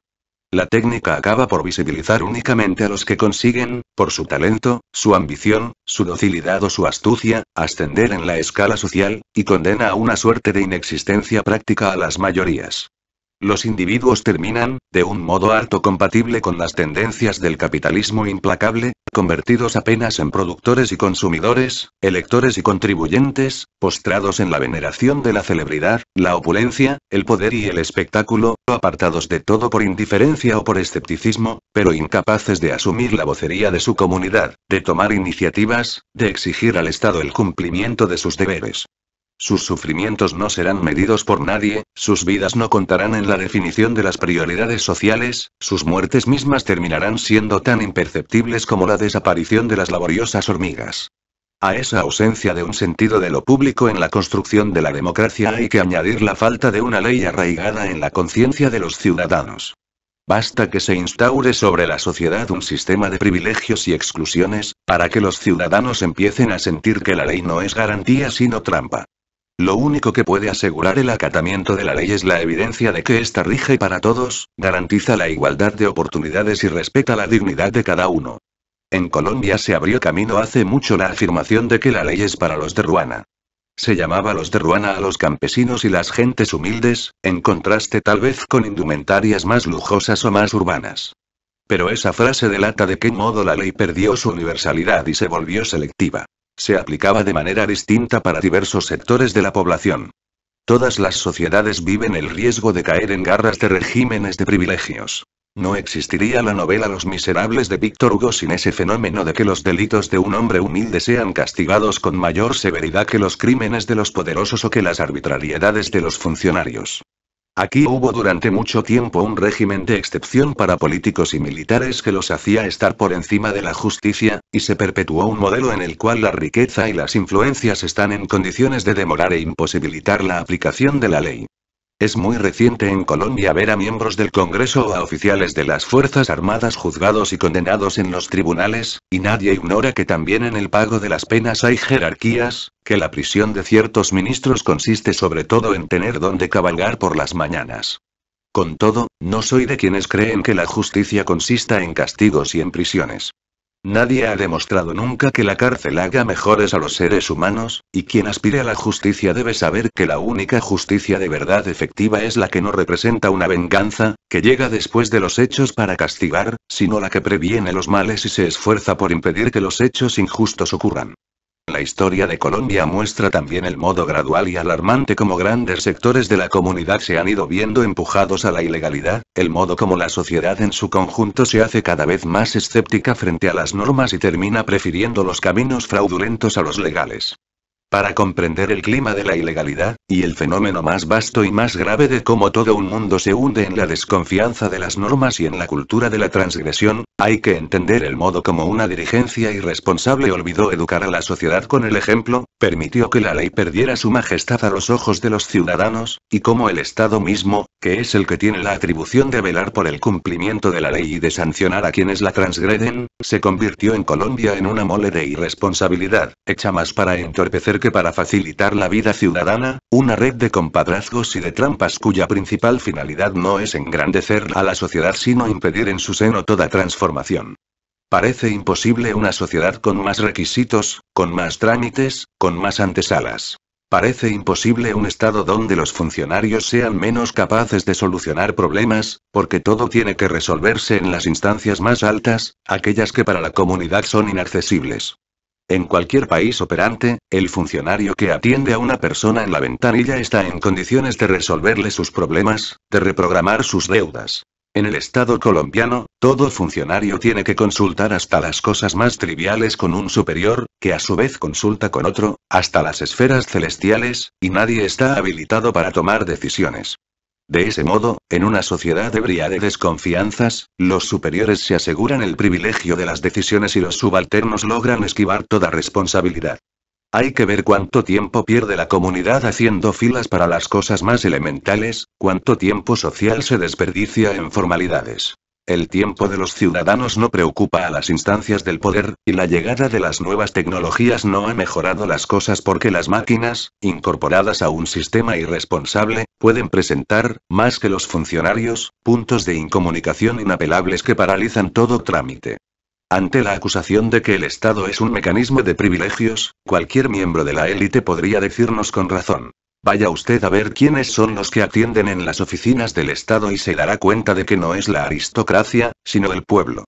La técnica acaba por visibilizar únicamente a los que consiguen, por su talento, su ambición, su docilidad o su astucia, ascender en la escala social, y condena a una suerte de inexistencia práctica a las mayorías. Los individuos terminan, de un modo harto compatible con las tendencias del capitalismo implacable, convertidos apenas en productores y consumidores, electores y contribuyentes, postrados en la veneración de la celebridad, la opulencia, el poder y el espectáculo, apartados de todo por indiferencia o por escepticismo, pero incapaces de asumir la vocería de su comunidad, de tomar iniciativas, de exigir al Estado el cumplimiento de sus deberes. Sus sufrimientos no serán medidos por nadie, sus vidas no contarán en la definición de las prioridades sociales, sus muertes mismas terminarán siendo tan imperceptibles como la desaparición de las laboriosas hormigas. A esa ausencia de un sentido de lo público en la construcción de la democracia hay que añadir la falta de una ley arraigada en la conciencia de los ciudadanos. Basta que se instaure sobre la sociedad un sistema de privilegios y exclusiones, para que los ciudadanos empiecen a sentir que la ley no es garantía sino trampa. Lo único que puede asegurar el acatamiento de la ley es la evidencia de que ésta rige para todos, garantiza la igualdad de oportunidades y respeta la dignidad de cada uno. En Colombia se abrió camino hace mucho la afirmación de que la ley es para los de Ruana. Se llamaba los de Ruana a los campesinos y las gentes humildes, en contraste tal vez con indumentarias más lujosas o más urbanas. Pero esa frase delata de qué modo la ley perdió su universalidad y se volvió selectiva se aplicaba de manera distinta para diversos sectores de la población. Todas las sociedades viven el riesgo de caer en garras de regímenes de privilegios. No existiría la novela Los Miserables de Víctor Hugo sin ese fenómeno de que los delitos de un hombre humilde sean castigados con mayor severidad que los crímenes de los poderosos o que las arbitrariedades de los funcionarios. Aquí hubo durante mucho tiempo un régimen de excepción para políticos y militares que los hacía estar por encima de la justicia, y se perpetuó un modelo en el cual la riqueza y las influencias están en condiciones de demorar e imposibilitar la aplicación de la ley. Es muy reciente en Colombia ver a miembros del Congreso o a oficiales de las Fuerzas Armadas juzgados y condenados en los tribunales, y nadie ignora que también en el pago de las penas hay jerarquías, que la prisión de ciertos ministros consiste sobre todo en tener donde cabalgar por las mañanas. Con todo, no soy de quienes creen que la justicia consista en castigos y en prisiones. Nadie ha demostrado nunca que la cárcel haga mejores a los seres humanos, y quien aspire a la justicia debe saber que la única justicia de verdad efectiva es la que no representa una venganza, que llega después de los hechos para castigar, sino la que previene los males y se esfuerza por impedir que los hechos injustos ocurran. La historia de Colombia muestra también el modo gradual y alarmante como grandes sectores de la comunidad se han ido viendo empujados a la ilegalidad, el modo como la sociedad en su conjunto se hace cada vez más escéptica frente a las normas y termina prefiriendo los caminos fraudulentos a los legales. Para comprender el clima de la ilegalidad, y el fenómeno más vasto y más grave de cómo todo un mundo se hunde en la desconfianza de las normas y en la cultura de la transgresión, hay que entender el modo como una dirigencia irresponsable olvidó educar a la sociedad con el ejemplo, permitió que la ley perdiera su majestad a los ojos de los ciudadanos, y cómo el Estado mismo, que es el que tiene la atribución de velar por el cumplimiento de la ley y de sancionar a quienes la transgreden, se convirtió en Colombia en una mole de irresponsabilidad, hecha más para entorpecer que para facilitar la vida ciudadana, una red de compadrazgos y de trampas cuya principal finalidad no es engrandecer a la sociedad sino impedir en su seno toda transformación. Parece imposible una sociedad con más requisitos, con más trámites, con más antesalas. Parece imposible un Estado donde los funcionarios sean menos capaces de solucionar problemas, porque todo tiene que resolverse en las instancias más altas, aquellas que para la comunidad son inaccesibles. En cualquier país operante, el funcionario que atiende a una persona en la ventanilla está en condiciones de resolverle sus problemas, de reprogramar sus deudas. En el Estado colombiano, todo funcionario tiene que consultar hasta las cosas más triviales con un superior, que a su vez consulta con otro, hasta las esferas celestiales, y nadie está habilitado para tomar decisiones. De ese modo, en una sociedad ebria de desconfianzas, los superiores se aseguran el privilegio de las decisiones y los subalternos logran esquivar toda responsabilidad. Hay que ver cuánto tiempo pierde la comunidad haciendo filas para las cosas más elementales, cuánto tiempo social se desperdicia en formalidades. El tiempo de los ciudadanos no preocupa a las instancias del poder, y la llegada de las nuevas tecnologías no ha mejorado las cosas porque las máquinas, incorporadas a un sistema irresponsable, pueden presentar, más que los funcionarios, puntos de incomunicación inapelables que paralizan todo trámite. Ante la acusación de que el Estado es un mecanismo de privilegios, cualquier miembro de la élite podría decirnos con razón, Vaya usted a ver quiénes son los que atienden en las oficinas del Estado y se dará cuenta de que no es la aristocracia, sino el pueblo.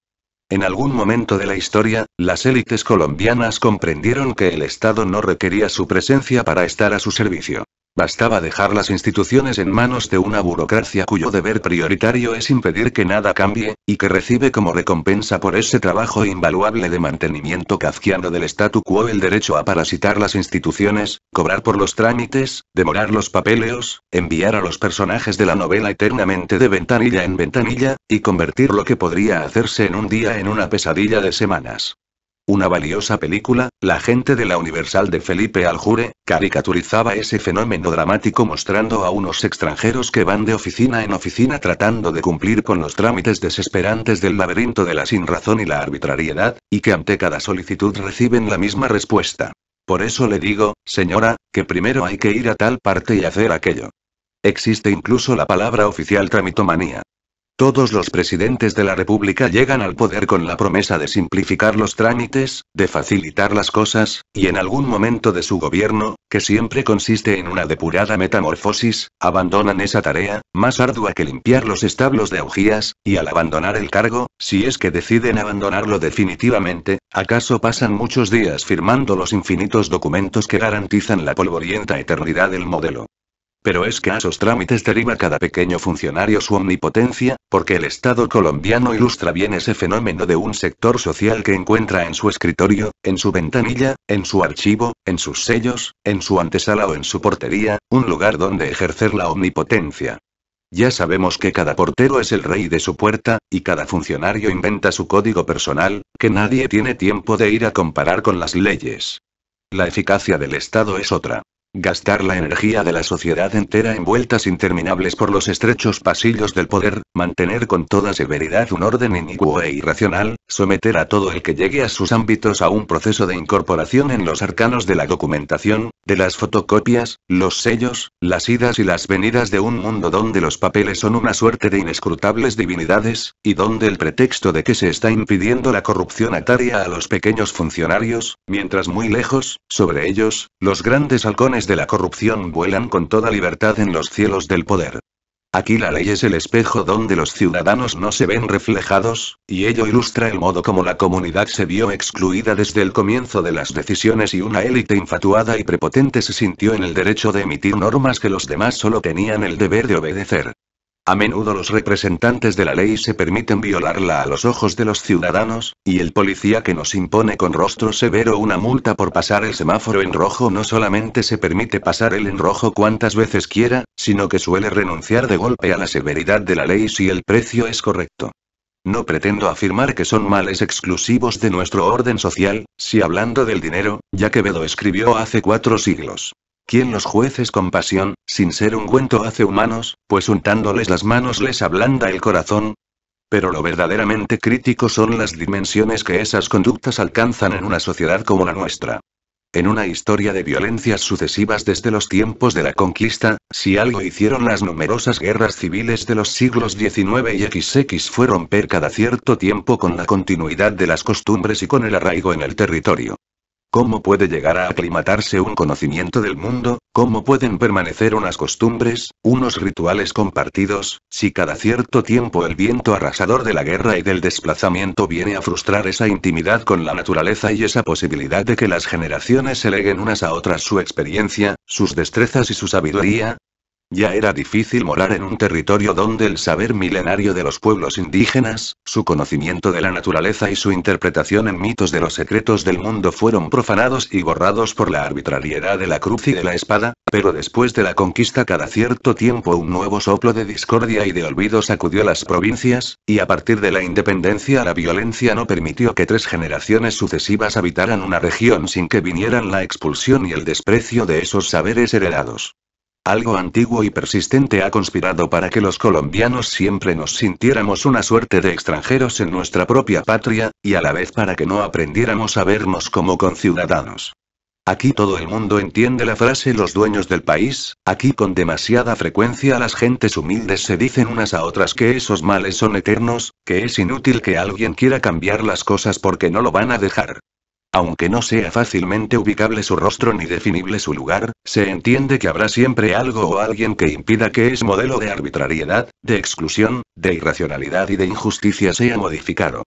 En algún momento de la historia, las élites colombianas comprendieron que el Estado no requería su presencia para estar a su servicio. Bastaba dejar las instituciones en manos de una burocracia cuyo deber prioritario es impedir que nada cambie, y que recibe como recompensa por ese trabajo invaluable de mantenimiento kafkiano del statu quo el derecho a parasitar las instituciones, cobrar por los trámites, demorar los papeleos, enviar a los personajes de la novela eternamente de ventanilla en ventanilla, y convertir lo que podría hacerse en un día en una pesadilla de semanas. Una valiosa película, la gente de la Universal de Felipe Aljure, caricaturizaba ese fenómeno dramático mostrando a unos extranjeros que van de oficina en oficina tratando de cumplir con los trámites desesperantes del laberinto de la sinrazón y la arbitrariedad, y que ante cada solicitud reciben la misma respuesta. Por eso le digo, señora, que primero hay que ir a tal parte y hacer aquello. Existe incluso la palabra oficial tramitomanía. Todos los presidentes de la República llegan al poder con la promesa de simplificar los trámites, de facilitar las cosas, y en algún momento de su gobierno, que siempre consiste en una depurada metamorfosis, abandonan esa tarea, más ardua que limpiar los establos de augías, y al abandonar el cargo, si es que deciden abandonarlo definitivamente, ¿acaso pasan muchos días firmando los infinitos documentos que garantizan la polvorienta eternidad del modelo? Pero es que a esos trámites deriva cada pequeño funcionario su omnipotencia, porque el Estado colombiano ilustra bien ese fenómeno de un sector social que encuentra en su escritorio, en su ventanilla, en su archivo, en sus sellos, en su antesala o en su portería, un lugar donde ejercer la omnipotencia. Ya sabemos que cada portero es el rey de su puerta, y cada funcionario inventa su código personal, que nadie tiene tiempo de ir a comparar con las leyes. La eficacia del Estado es otra gastar la energía de la sociedad entera en vueltas interminables por los estrechos pasillos del poder, mantener con toda severidad un orden inicuo e irracional, someter a todo el que llegue a sus ámbitos a un proceso de incorporación en los arcanos de la documentación, de las fotocopias, los sellos, las idas y las venidas de un mundo donde los papeles son una suerte de inescrutables divinidades, y donde el pretexto de que se está impidiendo la corrupción ataria a los pequeños funcionarios, mientras muy lejos, sobre ellos, los grandes halcones de la corrupción vuelan con toda libertad en los cielos del poder. Aquí la ley es el espejo donde los ciudadanos no se ven reflejados, y ello ilustra el modo como la comunidad se vio excluida desde el comienzo de las decisiones y una élite infatuada y prepotente se sintió en el derecho de emitir normas que los demás solo tenían el deber de obedecer. A menudo los representantes de la ley se permiten violarla a los ojos de los ciudadanos, y el policía que nos impone con rostro severo una multa por pasar el semáforo en rojo no solamente se permite pasar el en rojo cuantas veces quiera, sino que suele renunciar de golpe a la severidad de la ley si el precio es correcto. No pretendo afirmar que son males exclusivos de nuestro orden social, si hablando del dinero, ya que Bedo escribió hace cuatro siglos. ¿Quién los jueces con pasión, sin ser un cuento hace humanos, pues untándoles las manos les ablanda el corazón? Pero lo verdaderamente crítico son las dimensiones que esas conductas alcanzan en una sociedad como la nuestra. En una historia de violencias sucesivas desde los tiempos de la conquista, si algo hicieron las numerosas guerras civiles de los siglos XIX y XX fue romper cada cierto tiempo con la continuidad de las costumbres y con el arraigo en el territorio. ¿Cómo puede llegar a aclimatarse un conocimiento del mundo? ¿Cómo pueden permanecer unas costumbres, unos rituales compartidos, si cada cierto tiempo el viento arrasador de la guerra y del desplazamiento viene a frustrar esa intimidad con la naturaleza y esa posibilidad de que las generaciones se leguen unas a otras su experiencia, sus destrezas y su sabiduría? Ya era difícil morar en un territorio donde el saber milenario de los pueblos indígenas, su conocimiento de la naturaleza y su interpretación en mitos de los secretos del mundo fueron profanados y borrados por la arbitrariedad de la cruz y de la espada, pero después de la conquista cada cierto tiempo un nuevo soplo de discordia y de olvido sacudió las provincias, y a partir de la independencia la violencia no permitió que tres generaciones sucesivas habitaran una región sin que vinieran la expulsión y el desprecio de esos saberes heredados. Algo antiguo y persistente ha conspirado para que los colombianos siempre nos sintiéramos una suerte de extranjeros en nuestra propia patria, y a la vez para que no aprendiéramos a vernos como conciudadanos. Aquí todo el mundo entiende la frase los dueños del país, aquí con demasiada frecuencia las gentes humildes se dicen unas a otras que esos males son eternos, que es inútil que alguien quiera cambiar las cosas porque no lo van a dejar. Aunque no sea fácilmente ubicable su rostro ni definible su lugar, se entiende que habrá siempre algo o alguien que impida que ese modelo de arbitrariedad, de exclusión, de irracionalidad y de injusticia sea modificado.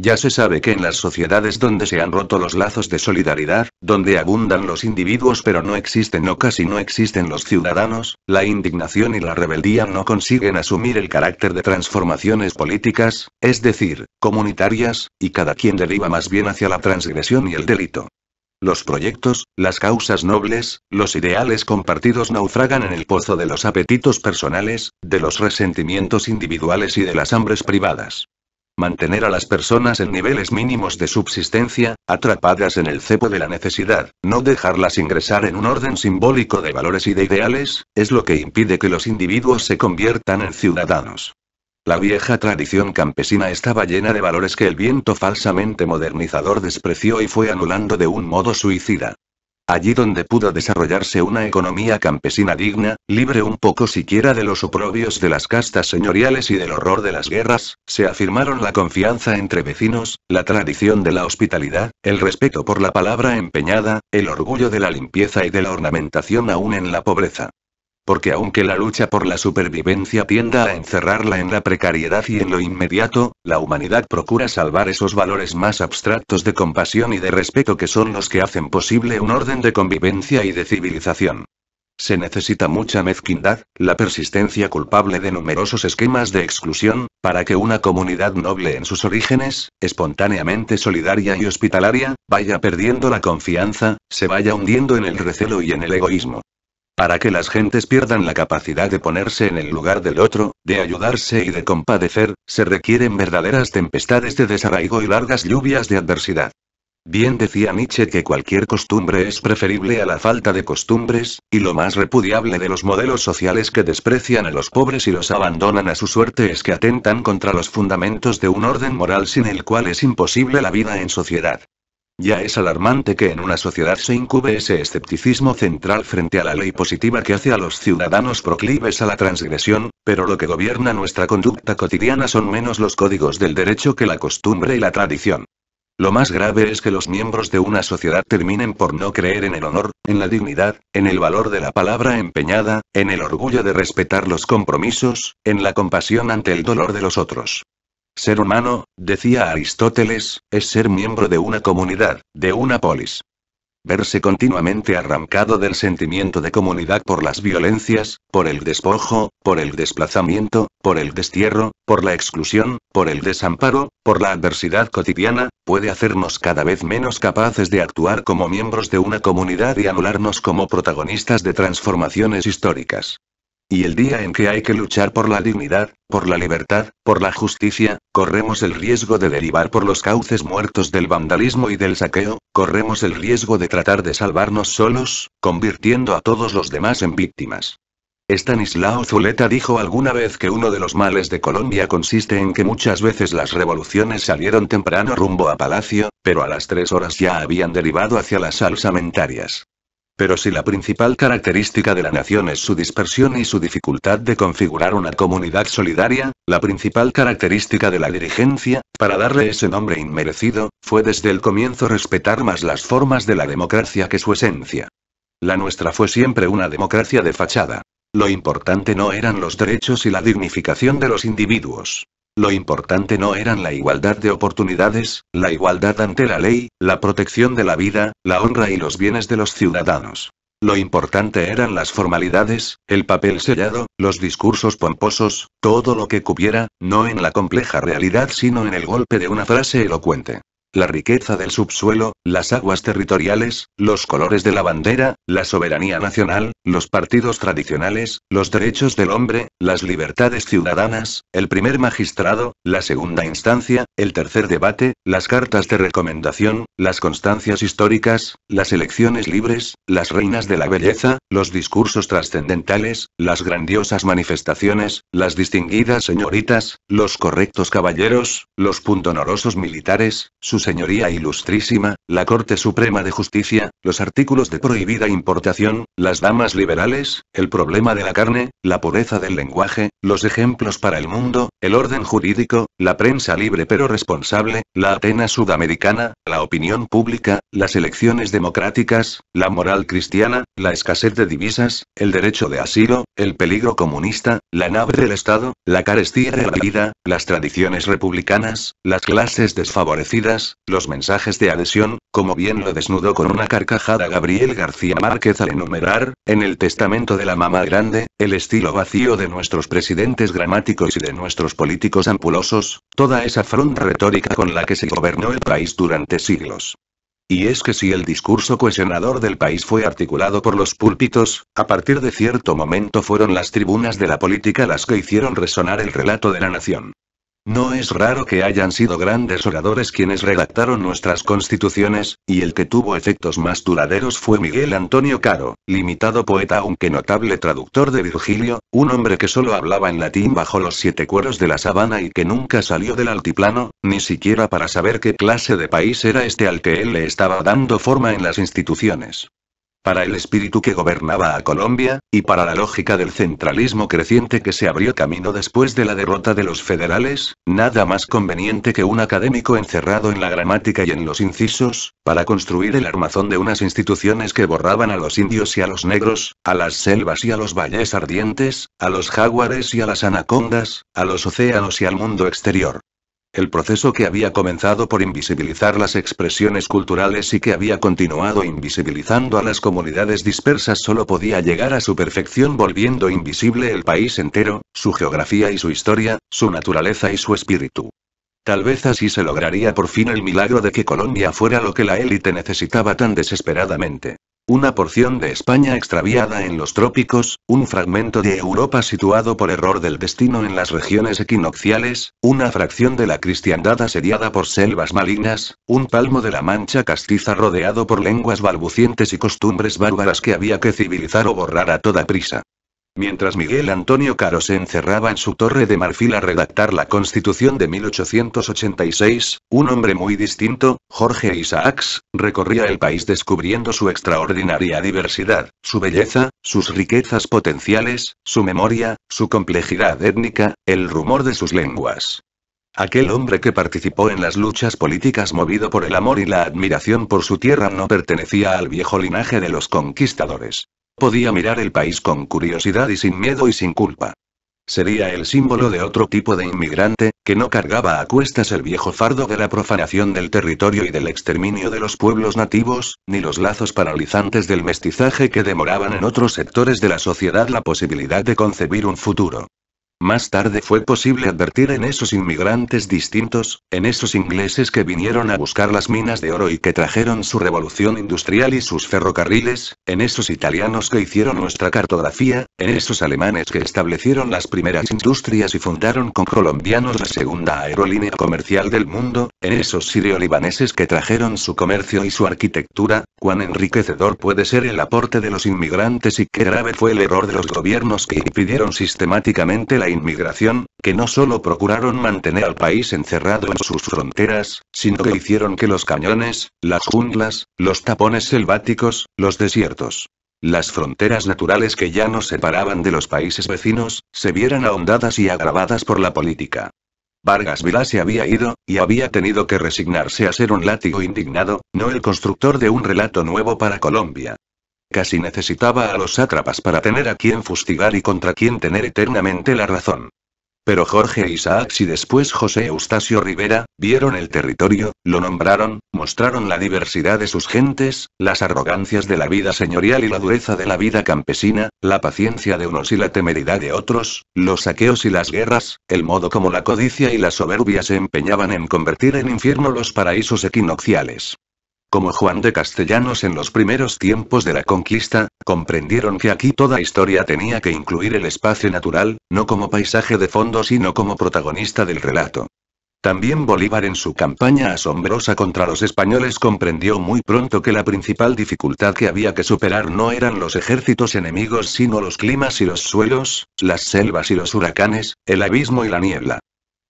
Ya se sabe que en las sociedades donde se han roto los lazos de solidaridad, donde abundan los individuos pero no existen o casi no existen los ciudadanos, la indignación y la rebeldía no consiguen asumir el carácter de transformaciones políticas, es decir, comunitarias, y cada quien deriva más bien hacia la transgresión y el delito. Los proyectos, las causas nobles, los ideales compartidos naufragan en el pozo de los apetitos personales, de los resentimientos individuales y de las hambres privadas mantener a las personas en niveles mínimos de subsistencia, atrapadas en el cepo de la necesidad, no dejarlas ingresar en un orden simbólico de valores y de ideales, es lo que impide que los individuos se conviertan en ciudadanos. La vieja tradición campesina estaba llena de valores que el viento falsamente modernizador despreció y fue anulando de un modo suicida. Allí donde pudo desarrollarse una economía campesina digna, libre un poco siquiera de los oprobios de las castas señoriales y del horror de las guerras, se afirmaron la confianza entre vecinos, la tradición de la hospitalidad, el respeto por la palabra empeñada, el orgullo de la limpieza y de la ornamentación aún en la pobreza. Porque aunque la lucha por la supervivencia tienda a encerrarla en la precariedad y en lo inmediato, la humanidad procura salvar esos valores más abstractos de compasión y de respeto que son los que hacen posible un orden de convivencia y de civilización. Se necesita mucha mezquindad, la persistencia culpable de numerosos esquemas de exclusión, para que una comunidad noble en sus orígenes, espontáneamente solidaria y hospitalaria, vaya perdiendo la confianza, se vaya hundiendo en el recelo y en el egoísmo. Para que las gentes pierdan la capacidad de ponerse en el lugar del otro, de ayudarse y de compadecer, se requieren verdaderas tempestades de desarraigo y largas lluvias de adversidad. Bien decía Nietzsche que cualquier costumbre es preferible a la falta de costumbres, y lo más repudiable de los modelos sociales que desprecian a los pobres y los abandonan a su suerte es que atentan contra los fundamentos de un orden moral sin el cual es imposible la vida en sociedad. Ya es alarmante que en una sociedad se incube ese escepticismo central frente a la ley positiva que hace a los ciudadanos proclives a la transgresión, pero lo que gobierna nuestra conducta cotidiana son menos los códigos del derecho que la costumbre y la tradición. Lo más grave es que los miembros de una sociedad terminen por no creer en el honor, en la dignidad, en el valor de la palabra empeñada, en el orgullo de respetar los compromisos, en la compasión ante el dolor de los otros. Ser humano, decía Aristóteles, es ser miembro de una comunidad, de una polis. Verse continuamente arrancado del sentimiento de comunidad por las violencias, por el despojo, por el desplazamiento, por el destierro, por la exclusión, por el desamparo, por la adversidad cotidiana, puede hacernos cada vez menos capaces de actuar como miembros de una comunidad y anularnos como protagonistas de transformaciones históricas. Y el día en que hay que luchar por la dignidad, por la libertad, por la justicia, corremos el riesgo de derivar por los cauces muertos del vandalismo y del saqueo, corremos el riesgo de tratar de salvarnos solos, convirtiendo a todos los demás en víctimas. Estanislao Zuleta dijo alguna vez que uno de los males de Colombia consiste en que muchas veces las revoluciones salieron temprano rumbo a palacio, pero a las tres horas ya habían derivado hacia las alzamentarias. Pero si la principal característica de la nación es su dispersión y su dificultad de configurar una comunidad solidaria, la principal característica de la dirigencia, para darle ese nombre inmerecido, fue desde el comienzo respetar más las formas de la democracia que su esencia. La nuestra fue siempre una democracia de fachada. Lo importante no eran los derechos y la dignificación de los individuos. Lo importante no eran la igualdad de oportunidades, la igualdad ante la ley, la protección de la vida, la honra y los bienes de los ciudadanos. Lo importante eran las formalidades, el papel sellado, los discursos pomposos, todo lo que cubiera, no en la compleja realidad sino en el golpe de una frase elocuente la riqueza del subsuelo, las aguas territoriales, los colores de la bandera, la soberanía nacional, los partidos tradicionales, los derechos del hombre, las libertades ciudadanas, el primer magistrado, la segunda instancia, el tercer debate, las cartas de recomendación, las constancias históricas, las elecciones libres, las reinas de la belleza, los discursos trascendentales, las grandiosas manifestaciones, las distinguidas señoritas, los correctos caballeros, los puntonorosos militares, sus señoría ilustrísima, la Corte Suprema de Justicia, los artículos de prohibida importación, las damas liberales, el problema de la carne, la pureza del lenguaje, los ejemplos para el mundo, el orden jurídico, la prensa libre pero responsable, la Atena sudamericana, la opinión pública, las elecciones democráticas, la moral cristiana, la escasez de divisas, el derecho de asilo, el peligro comunista, la nave del Estado, la carestía de la vida, las tradiciones republicanas, las clases desfavorecidas, los mensajes de adhesión, como bien lo desnudó con una carcajada Gabriel García Márquez al enumerar, en el testamento de la mamá grande, el estilo vacío de nuestros presidentes gramáticos y de nuestros políticos ampulosos, toda esa fronda retórica con la que se gobernó el país durante siglos. Y es que si el discurso cohesionador del país fue articulado por los púlpitos, a partir de cierto momento fueron las tribunas de la política las que hicieron resonar el relato de la nación. No es raro que hayan sido grandes oradores quienes redactaron nuestras constituciones, y el que tuvo efectos más duraderos fue Miguel Antonio Caro, limitado poeta aunque notable traductor de Virgilio, un hombre que solo hablaba en latín bajo los siete cueros de la sabana y que nunca salió del altiplano, ni siquiera para saber qué clase de país era este al que él le estaba dando forma en las instituciones para el espíritu que gobernaba a Colombia, y para la lógica del centralismo creciente que se abrió camino después de la derrota de los federales, nada más conveniente que un académico encerrado en la gramática y en los incisos, para construir el armazón de unas instituciones que borraban a los indios y a los negros, a las selvas y a los valles ardientes, a los jaguares y a las anacondas, a los océanos y al mundo exterior. El proceso que había comenzado por invisibilizar las expresiones culturales y que había continuado invisibilizando a las comunidades dispersas solo podía llegar a su perfección volviendo invisible el país entero, su geografía y su historia, su naturaleza y su espíritu. Tal vez así se lograría por fin el milagro de que Colombia fuera lo que la élite necesitaba tan desesperadamente. Una porción de España extraviada en los trópicos, un fragmento de Europa situado por error del destino en las regiones equinocciales, una fracción de la cristiandad asediada por selvas malignas, un palmo de la mancha castiza rodeado por lenguas balbucientes y costumbres bárbaras que había que civilizar o borrar a toda prisa. Mientras Miguel Antonio Caro se encerraba en su torre de marfil a redactar la Constitución de 1886, un hombre muy distinto, Jorge Isaacs, recorría el país descubriendo su extraordinaria diversidad, su belleza, sus riquezas potenciales, su memoria, su complejidad étnica, el rumor de sus lenguas. Aquel hombre que participó en las luchas políticas movido por el amor y la admiración por su tierra no pertenecía al viejo linaje de los conquistadores. Podía mirar el país con curiosidad y sin miedo y sin culpa. Sería el símbolo de otro tipo de inmigrante, que no cargaba a cuestas el viejo fardo de la profanación del territorio y del exterminio de los pueblos nativos, ni los lazos paralizantes del mestizaje que demoraban en otros sectores de la sociedad la posibilidad de concebir un futuro. Más tarde fue posible advertir en esos inmigrantes distintos, en esos ingleses que vinieron a buscar las minas de oro y que trajeron su revolución industrial y sus ferrocarriles, en esos italianos que hicieron nuestra cartografía, en esos alemanes que establecieron las primeras industrias y fundaron con colombianos la segunda aerolínea comercial del mundo, en esos sirio-libaneses que trajeron su comercio y su arquitectura, cuán enriquecedor puede ser el aporte de los inmigrantes y qué grave fue el error de los gobiernos que impidieron sistemáticamente la inmigración, que no solo procuraron mantener al país encerrado en sus fronteras, sino que hicieron que los cañones, las junglas, los tapones selváticos, los desiertos, las fronteras naturales que ya nos separaban de los países vecinos, se vieran ahondadas y agravadas por la política. Vargas Vila se había ido, y había tenido que resignarse a ser un látigo indignado, no el constructor de un relato nuevo para Colombia. Casi necesitaba a los sátrapas para tener a quien fustigar y contra quien tener eternamente la razón. Pero Jorge e Isaacs y después José Eustasio Rivera, vieron el territorio, lo nombraron, mostraron la diversidad de sus gentes, las arrogancias de la vida señorial y la dureza de la vida campesina, la paciencia de unos y la temeridad de otros, los saqueos y las guerras, el modo como la codicia y la soberbia se empeñaban en convertir en infierno los paraísos equinocciales. Como Juan de Castellanos en los primeros tiempos de la conquista, comprendieron que aquí toda historia tenía que incluir el espacio natural, no como paisaje de fondo sino como protagonista del relato. También Bolívar en su campaña asombrosa contra los españoles comprendió muy pronto que la principal dificultad que había que superar no eran los ejércitos enemigos sino los climas y los suelos, las selvas y los huracanes, el abismo y la niebla.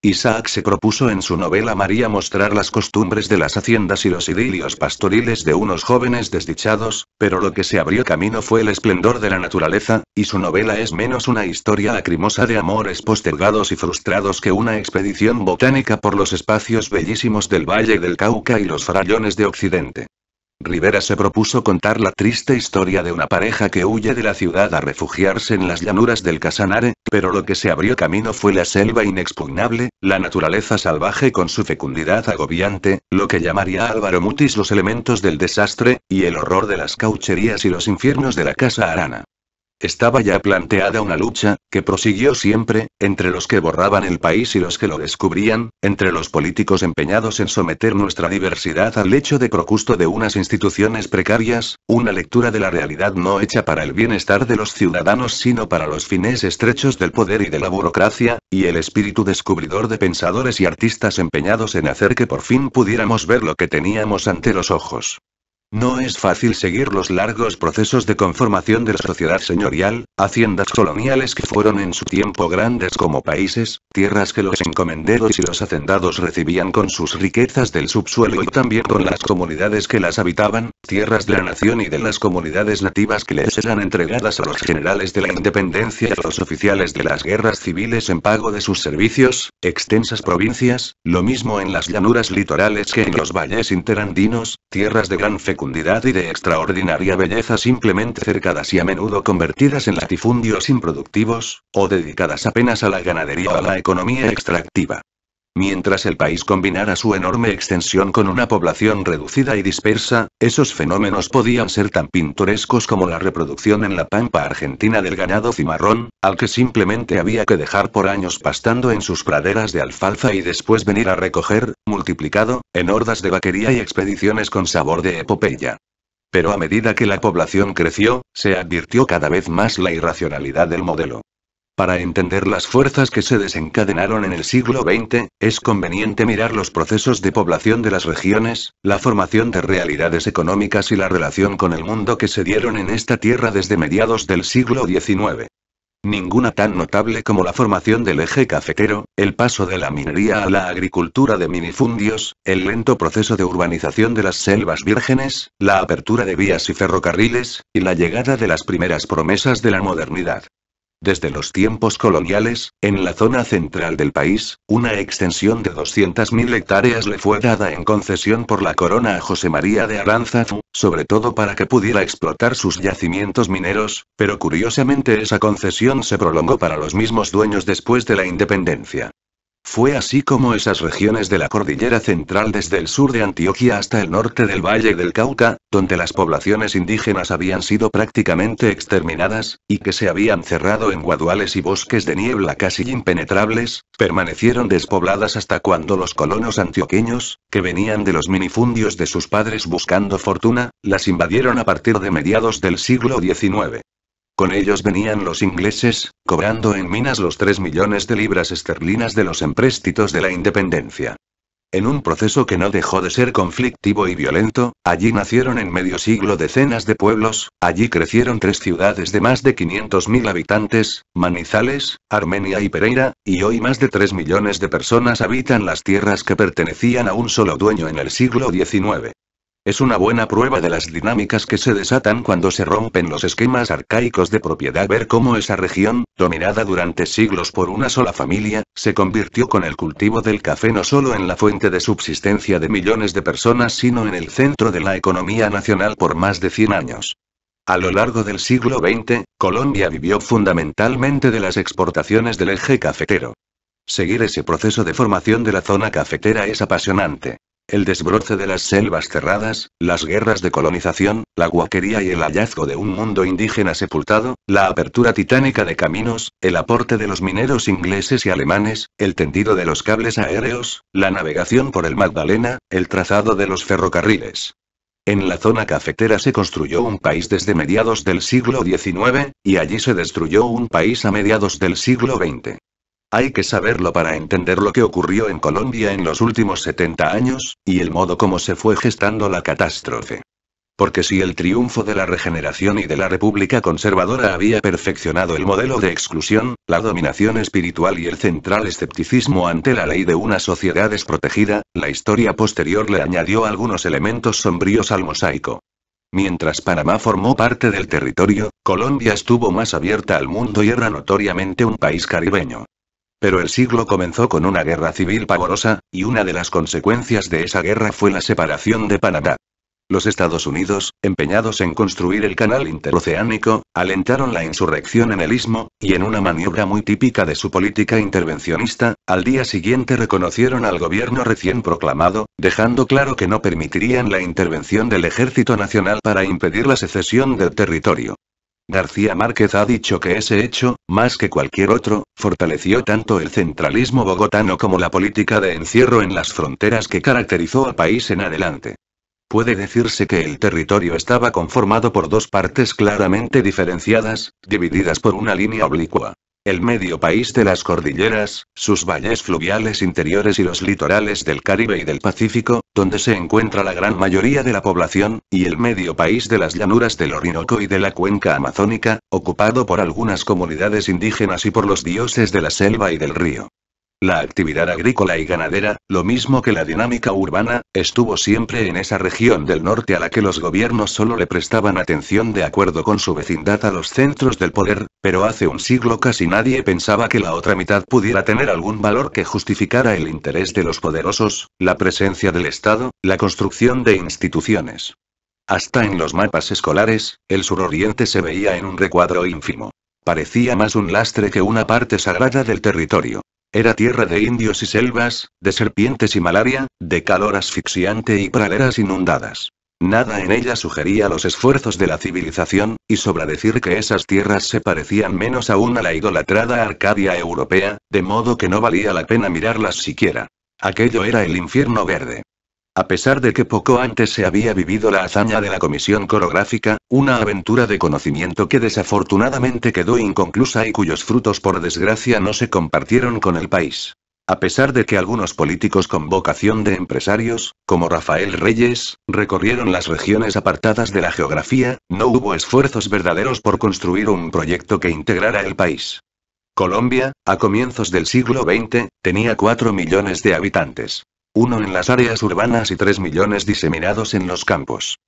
Isaac se propuso en su novela María mostrar las costumbres de las haciendas y los idilios pastoriles de unos jóvenes desdichados, pero lo que se abrió camino fue el esplendor de la naturaleza, y su novela es menos una historia lacrimosa de amores postergados y frustrados que una expedición botánica por los espacios bellísimos del Valle del Cauca y los farallones de Occidente. Rivera se propuso contar la triste historia de una pareja que huye de la ciudad a refugiarse en las llanuras del Casanare, pero lo que se abrió camino fue la selva inexpugnable, la naturaleza salvaje con su fecundidad agobiante, lo que llamaría Álvaro Mutis los elementos del desastre, y el horror de las caucherías y los infiernos de la Casa Arana. Estaba ya planteada una lucha, que prosiguió siempre, entre los que borraban el país y los que lo descubrían, entre los políticos empeñados en someter nuestra diversidad al hecho de procusto de unas instituciones precarias, una lectura de la realidad no hecha para el bienestar de los ciudadanos sino para los fines estrechos del poder y de la burocracia, y el espíritu descubridor de pensadores y artistas empeñados en hacer que por fin pudiéramos ver lo que teníamos ante los ojos. No es fácil seguir los largos procesos de conformación de la sociedad señorial, haciendas coloniales que fueron en su tiempo grandes como países, tierras que los encomenderos y los hacendados recibían con sus riquezas del subsuelo y también con las comunidades que las habitaban, tierras de la nación y de las comunidades nativas que les eran entregadas a los generales de la independencia y a los oficiales de las guerras civiles en pago de sus servicios, extensas provincias, lo mismo en las llanuras litorales que en los valles interandinos, tierras de gran fecundidad y de extraordinaria belleza simplemente cercadas y a menudo convertidas en latifundios improductivos, o dedicadas apenas a la ganadería o a la economía extractiva. Mientras el país combinara su enorme extensión con una población reducida y dispersa, esos fenómenos podían ser tan pintorescos como la reproducción en la pampa argentina del ganado cimarrón, al que simplemente había que dejar por años pastando en sus praderas de alfalfa y después venir a recoger, multiplicado, en hordas de vaquería y expediciones con sabor de epopeya. Pero a medida que la población creció, se advirtió cada vez más la irracionalidad del modelo. Para entender las fuerzas que se desencadenaron en el siglo XX, es conveniente mirar los procesos de población de las regiones, la formación de realidades económicas y la relación con el mundo que se dieron en esta tierra desde mediados del siglo XIX. Ninguna tan notable como la formación del eje cafetero, el paso de la minería a la agricultura de minifundios, el lento proceso de urbanización de las selvas vírgenes, la apertura de vías y ferrocarriles, y la llegada de las primeras promesas de la modernidad. Desde los tiempos coloniales, en la zona central del país, una extensión de 200.000 hectáreas le fue dada en concesión por la corona a José María de Aranza, sobre todo para que pudiera explotar sus yacimientos mineros, pero curiosamente esa concesión se prolongó para los mismos dueños después de la independencia. Fue así como esas regiones de la cordillera central desde el sur de Antioquia hasta el norte del Valle del Cauca, donde las poblaciones indígenas habían sido prácticamente exterminadas, y que se habían cerrado en guaduales y bosques de niebla casi impenetrables, permanecieron despobladas hasta cuando los colonos antioqueños, que venían de los minifundios de sus padres buscando fortuna, las invadieron a partir de mediados del siglo XIX. Con ellos venían los ingleses, cobrando en minas los 3 millones de libras esterlinas de los empréstitos de la independencia. En un proceso que no dejó de ser conflictivo y violento, allí nacieron en medio siglo decenas de pueblos, allí crecieron tres ciudades de más de 500.000 habitantes, Manizales, Armenia y Pereira, y hoy más de 3 millones de personas habitan las tierras que pertenecían a un solo dueño en el siglo XIX. Es una buena prueba de las dinámicas que se desatan cuando se rompen los esquemas arcaicos de propiedad ver cómo esa región, dominada durante siglos por una sola familia, se convirtió con el cultivo del café no solo en la fuente de subsistencia de millones de personas sino en el centro de la economía nacional por más de 100 años. A lo largo del siglo XX, Colombia vivió fundamentalmente de las exportaciones del eje cafetero. Seguir ese proceso de formación de la zona cafetera es apasionante el desbroce de las selvas cerradas, las guerras de colonización, la guaquería y el hallazgo de un mundo indígena sepultado, la apertura titánica de caminos, el aporte de los mineros ingleses y alemanes, el tendido de los cables aéreos, la navegación por el Magdalena, el trazado de los ferrocarriles. En la zona cafetera se construyó un país desde mediados del siglo XIX, y allí se destruyó un país a mediados del siglo XX. Hay que saberlo para entender lo que ocurrió en Colombia en los últimos 70 años, y el modo como se fue gestando la catástrofe. Porque si el triunfo de la regeneración y de la República Conservadora había perfeccionado el modelo de exclusión, la dominación espiritual y el central escepticismo ante la ley de una sociedad desprotegida, la historia posterior le añadió algunos elementos sombríos al mosaico. Mientras Panamá formó parte del territorio, Colombia estuvo más abierta al mundo y era notoriamente un país caribeño. Pero el siglo comenzó con una guerra civil pavorosa, y una de las consecuencias de esa guerra fue la separación de Panamá. Los Estados Unidos, empeñados en construir el canal interoceánico, alentaron la insurrección en el istmo, y en una maniobra muy típica de su política intervencionista, al día siguiente reconocieron al gobierno recién proclamado, dejando claro que no permitirían la intervención del Ejército Nacional para impedir la secesión del territorio. García Márquez ha dicho que ese hecho, más que cualquier otro, fortaleció tanto el centralismo bogotano como la política de encierro en las fronteras que caracterizó al país en adelante. Puede decirse que el territorio estaba conformado por dos partes claramente diferenciadas, divididas por una línea oblicua. El medio país de las cordilleras, sus valles fluviales interiores y los litorales del Caribe y del Pacífico, donde se encuentra la gran mayoría de la población, y el medio país de las llanuras del Orinoco y de la cuenca amazónica, ocupado por algunas comunidades indígenas y por los dioses de la selva y del río. La actividad agrícola y ganadera, lo mismo que la dinámica urbana, estuvo siempre en esa región del norte a la que los gobiernos solo le prestaban atención de acuerdo con su vecindad a los centros del poder, pero hace un siglo casi nadie pensaba que la otra mitad pudiera tener algún valor que justificara el interés de los poderosos, la presencia del Estado, la construcción de instituciones. Hasta en los mapas escolares, el suroriente se veía en un recuadro ínfimo. Parecía más un lastre que una parte sagrada del territorio. Era tierra de indios y selvas, de serpientes y malaria, de calor asfixiante y praderas inundadas. Nada en ella sugería los esfuerzos de la civilización, y sobra decir que esas tierras se parecían menos aún a la idolatrada Arcadia europea, de modo que no valía la pena mirarlas siquiera. Aquello era el infierno verde. A pesar de que poco antes se había vivido la hazaña de la comisión coreográfica, una aventura de conocimiento que desafortunadamente quedó inconclusa y cuyos frutos por desgracia no se compartieron con el país. A pesar de que algunos políticos con vocación de empresarios, como Rafael Reyes, recorrieron las regiones apartadas de la geografía, no hubo esfuerzos verdaderos por construir un proyecto que integrara el país. Colombia, a comienzos del siglo XX, tenía 4 millones de habitantes. Uno en las áreas urbanas y tres millones diseminados en los campos.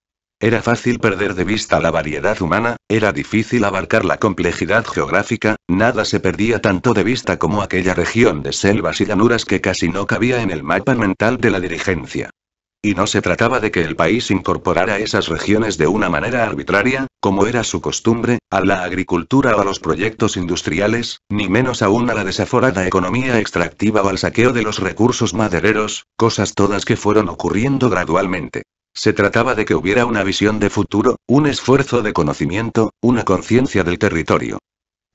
Era fácil perder de vista la variedad humana, era difícil abarcar la complejidad geográfica, nada se perdía tanto de vista como aquella región de selvas y llanuras que casi no cabía en el mapa mental de la dirigencia. Y no se trataba de que el país incorporara esas regiones de una manera arbitraria, como era su costumbre, a la agricultura o a los proyectos industriales, ni menos aún a la desaforada economía extractiva o al saqueo de los recursos madereros, cosas todas que fueron ocurriendo gradualmente. Se trataba de que hubiera una visión de futuro, un esfuerzo de conocimiento, una conciencia del territorio.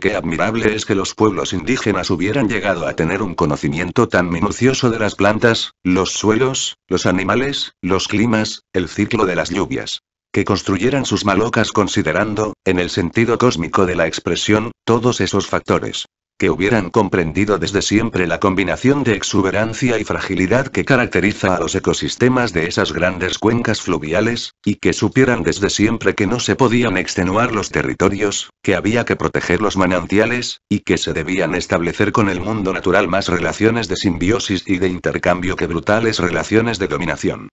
Qué admirable es que los pueblos indígenas hubieran llegado a tener un conocimiento tan minucioso de las plantas, los suelos, los animales, los climas, el ciclo de las lluvias. Que construyeran sus malocas considerando, en el sentido cósmico de la expresión, todos esos factores que hubieran comprendido desde siempre la combinación de exuberancia y fragilidad que caracteriza a los ecosistemas de esas grandes cuencas fluviales, y que supieran desde siempre que no se podían extenuar los territorios, que había que proteger los manantiales, y que se debían establecer con el mundo natural más relaciones de simbiosis y de intercambio que brutales relaciones de dominación.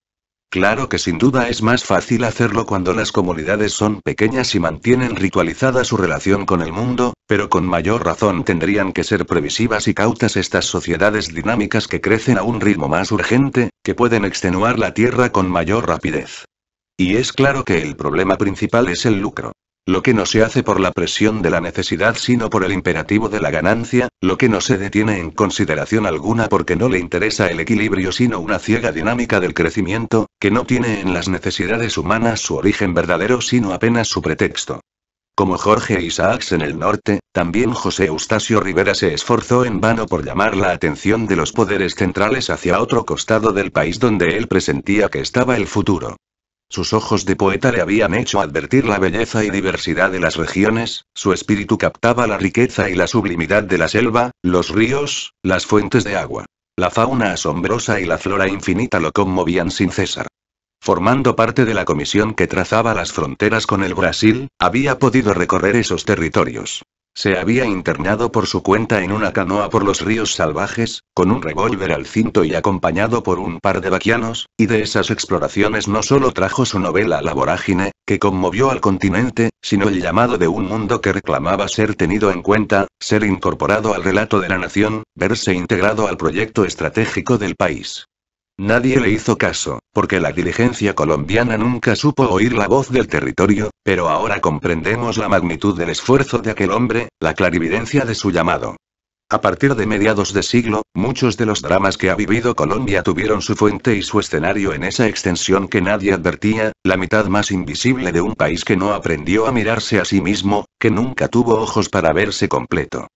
Claro que sin duda es más fácil hacerlo cuando las comunidades son pequeñas y mantienen ritualizada su relación con el mundo, pero con mayor razón tendrían que ser previsivas y cautas estas sociedades dinámicas que crecen a un ritmo más urgente, que pueden extenuar la tierra con mayor rapidez. Y es claro que el problema principal es el lucro. Lo que no se hace por la presión de la necesidad sino por el imperativo de la ganancia, lo que no se detiene en consideración alguna porque no le interesa el equilibrio sino una ciega dinámica del crecimiento, que no tiene en las necesidades humanas su origen verdadero sino apenas su pretexto. Como Jorge Isaacs en el norte, también José Eustasio Rivera se esforzó en vano por llamar la atención de los poderes centrales hacia otro costado del país donde él presentía que estaba el futuro. Sus ojos de poeta le habían hecho advertir la belleza y diversidad de las regiones, su espíritu captaba la riqueza y la sublimidad de la selva, los ríos, las fuentes de agua. La fauna asombrosa y la flora infinita lo conmovían sin cesar. Formando parte de la comisión que trazaba las fronteras con el Brasil, había podido recorrer esos territorios. Se había internado por su cuenta en una canoa por los ríos salvajes, con un revólver al cinto y acompañado por un par de vaquianos, y de esas exploraciones no solo trajo su novela La vorágine, que conmovió al continente, sino el llamado de un mundo que reclamaba ser tenido en cuenta, ser incorporado al relato de la nación, verse integrado al proyecto estratégico del país. Nadie le hizo caso, porque la diligencia colombiana nunca supo oír la voz del territorio, pero ahora comprendemos la magnitud del esfuerzo de aquel hombre, la clarividencia de su llamado. A partir de mediados de siglo, muchos de los dramas que ha vivido Colombia tuvieron su fuente y su escenario en esa extensión que nadie advertía, la mitad más invisible de un país que no aprendió a mirarse a sí mismo, que nunca tuvo ojos para verse completo.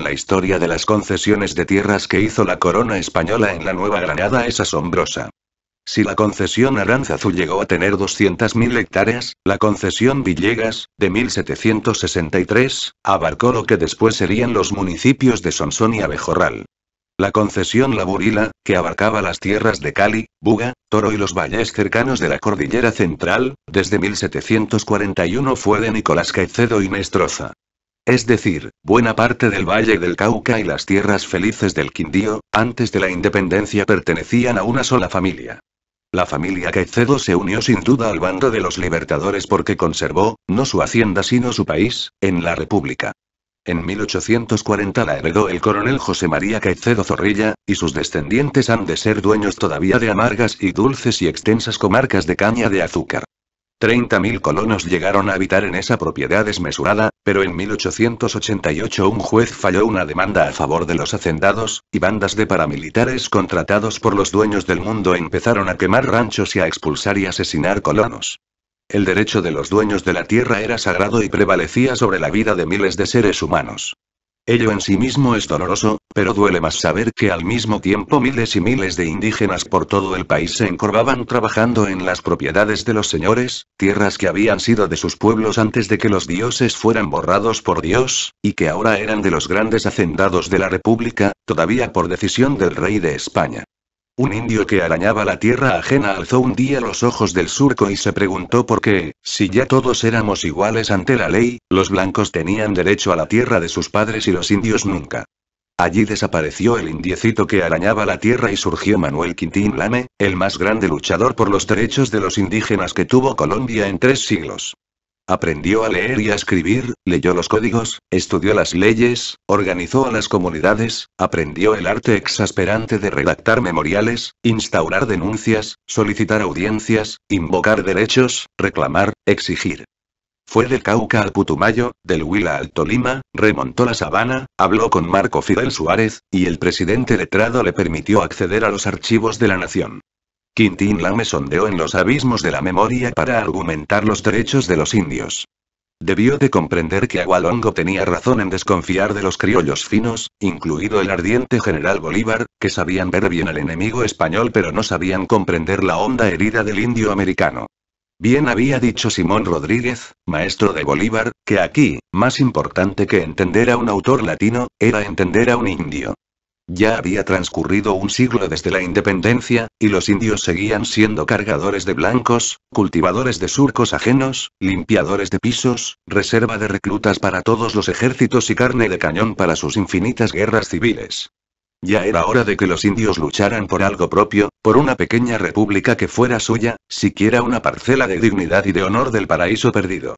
La historia de las concesiones de tierras que hizo la corona española en la Nueva Granada es asombrosa. Si la concesión Aranzazu llegó a tener 200.000 hectáreas, la concesión Villegas, de 1763, abarcó lo que después serían los municipios de Sonsón y Abejorral. La concesión Laburila, que abarcaba las tierras de Cali, Buga, Toro y los valles cercanos de la cordillera central, desde 1741 fue de Nicolás Caicedo y mestroza es decir, buena parte del Valle del Cauca y las tierras felices del Quindío, antes de la independencia pertenecían a una sola familia. La familia Caicedo se unió sin duda al bando de los libertadores porque conservó, no su hacienda sino su país, en la República. En 1840 la heredó el coronel José María Caicedo Zorrilla, y sus descendientes han de ser dueños todavía de amargas y dulces y extensas comarcas de caña de azúcar. 30.000 colonos llegaron a habitar en esa propiedad desmesurada, pero en 1888 un juez falló una demanda a favor de los hacendados, y bandas de paramilitares contratados por los dueños del mundo empezaron a quemar ranchos y a expulsar y asesinar colonos. El derecho de los dueños de la tierra era sagrado y prevalecía sobre la vida de miles de seres humanos. Ello en sí mismo es doloroso, pero duele más saber que al mismo tiempo miles y miles de indígenas por todo el país se encorvaban trabajando en las propiedades de los señores, tierras que habían sido de sus pueblos antes de que los dioses fueran borrados por Dios, y que ahora eran de los grandes hacendados de la República, todavía por decisión del rey de España. Un indio que arañaba la tierra ajena alzó un día los ojos del surco y se preguntó por qué, si ya todos éramos iguales ante la ley, los blancos tenían derecho a la tierra de sus padres y los indios nunca. Allí desapareció el indiecito que arañaba la tierra y surgió Manuel Quintín Lame, el más grande luchador por los derechos de los indígenas que tuvo Colombia en tres siglos. Aprendió a leer y a escribir, leyó los códigos, estudió las leyes, organizó a las comunidades, aprendió el arte exasperante de redactar memoriales, instaurar denuncias, solicitar audiencias, invocar derechos, reclamar, exigir. Fue del Cauca al Putumayo, del Huila al Tolima, remontó la sabana, habló con Marco Fidel Suárez, y el presidente letrado le permitió acceder a los archivos de la nación. Quintín Lame sondeó en los abismos de la memoria para argumentar los derechos de los indios. Debió de comprender que Agualongo tenía razón en desconfiar de los criollos finos, incluido el ardiente general Bolívar, que sabían ver bien al enemigo español pero no sabían comprender la honda herida del indio americano. Bien había dicho Simón Rodríguez, maestro de Bolívar, que aquí, más importante que entender a un autor latino, era entender a un indio. Ya había transcurrido un siglo desde la independencia, y los indios seguían siendo cargadores de blancos, cultivadores de surcos ajenos, limpiadores de pisos, reserva de reclutas para todos los ejércitos y carne de cañón para sus infinitas guerras civiles. Ya era hora de que los indios lucharan por algo propio, por una pequeña república que fuera suya, siquiera una parcela de dignidad y de honor del paraíso perdido.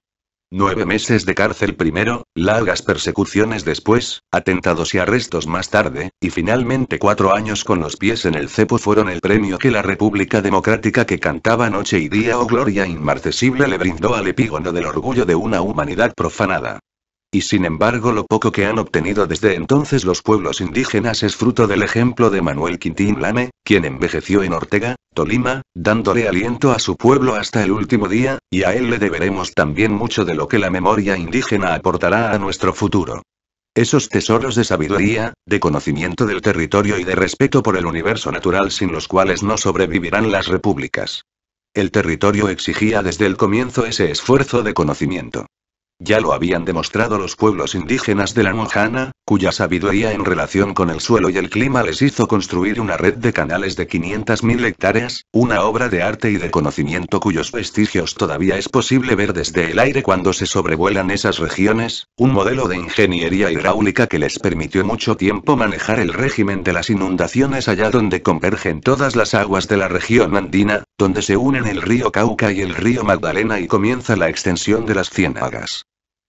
Nueve meses de cárcel primero, largas persecuciones después, atentados y arrestos más tarde, y finalmente cuatro años con los pies en el cepo fueron el premio que la República Democrática que cantaba noche y día o gloria inmarcesible le brindó al epígono del orgullo de una humanidad profanada. Y sin embargo lo poco que han obtenido desde entonces los pueblos indígenas es fruto del ejemplo de Manuel Quintín Lame, quien envejeció en Ortega, Tolima, dándole aliento a su pueblo hasta el último día, y a él le deberemos también mucho de lo que la memoria indígena aportará a nuestro futuro. Esos tesoros de sabiduría, de conocimiento del territorio y de respeto por el universo natural sin los cuales no sobrevivirán las repúblicas. El territorio exigía desde el comienzo ese esfuerzo de conocimiento. Ya lo habían demostrado los pueblos indígenas de la Mojana, cuya sabiduría en relación con el suelo y el clima les hizo construir una red de canales de 500.000 hectáreas, una obra de arte y de conocimiento cuyos vestigios todavía es posible ver desde el aire cuando se sobrevuelan esas regiones, un modelo de ingeniería hidráulica que les permitió mucho tiempo manejar el régimen de las inundaciones allá donde convergen todas las aguas de la región andina, donde se unen el río Cauca y el río Magdalena y comienza la extensión de las ciénagas.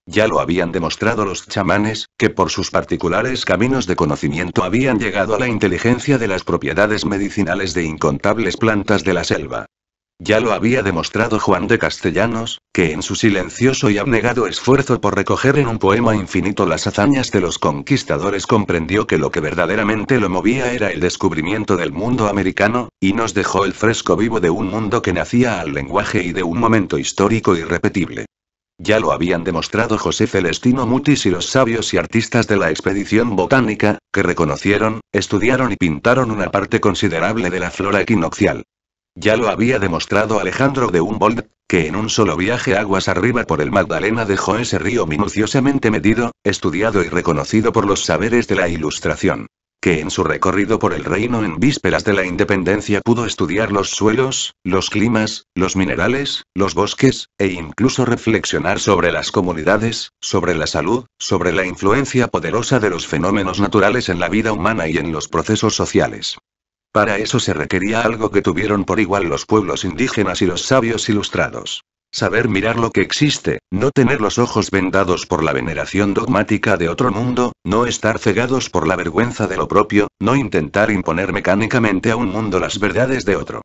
Ya lo habían demostrado los chamanes, que por sus particulares caminos de conocimiento habían llegado a la inteligencia de las propiedades medicinales de incontables plantas de la selva. Ya lo había demostrado Juan de Castellanos, que en su silencioso y abnegado esfuerzo por recoger en un poema infinito las hazañas de los conquistadores comprendió que lo que verdaderamente lo movía era el descubrimiento del mundo americano, y nos dejó el fresco vivo de un mundo que nacía al lenguaje y de un momento histórico irrepetible. Ya lo habían demostrado José Celestino Mutis y los sabios y artistas de la expedición botánica, que reconocieron, estudiaron y pintaron una parte considerable de la flora equinoccial. Ya lo había demostrado Alejandro de Humboldt, que en un solo viaje aguas arriba por el Magdalena dejó ese río minuciosamente medido, estudiado y reconocido por los saberes de la Ilustración. Que en su recorrido por el reino en vísperas de la independencia pudo estudiar los suelos, los climas, los minerales, los bosques, e incluso reflexionar sobre las comunidades, sobre la salud, sobre la influencia poderosa de los fenómenos naturales en la vida humana y en los procesos sociales. Para eso se requería algo que tuvieron por igual los pueblos indígenas y los sabios ilustrados. Saber mirar lo que existe, no tener los ojos vendados por la veneración dogmática de otro mundo, no estar cegados por la vergüenza de lo propio, no intentar imponer mecánicamente a un mundo las verdades de otro.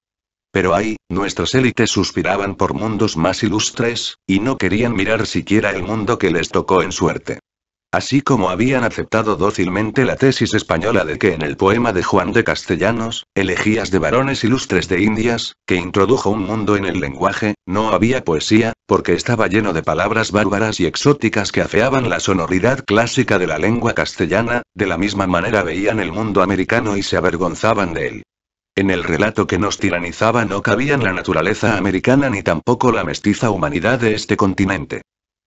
Pero ahí, nuestras élites suspiraban por mundos más ilustres, y no querían mirar siquiera el mundo que les tocó en suerte. Así como habían aceptado dócilmente la tesis española de que en el poema de Juan de Castellanos, elegías de varones ilustres de Indias, que introdujo un mundo en el lenguaje, no había poesía, porque estaba lleno de palabras bárbaras y exóticas que afeaban la sonoridad clásica de la lengua castellana, de la misma manera veían el mundo americano y se avergonzaban de él. En el relato que nos tiranizaba no cabían la naturaleza americana ni tampoco la mestiza humanidad de este continente.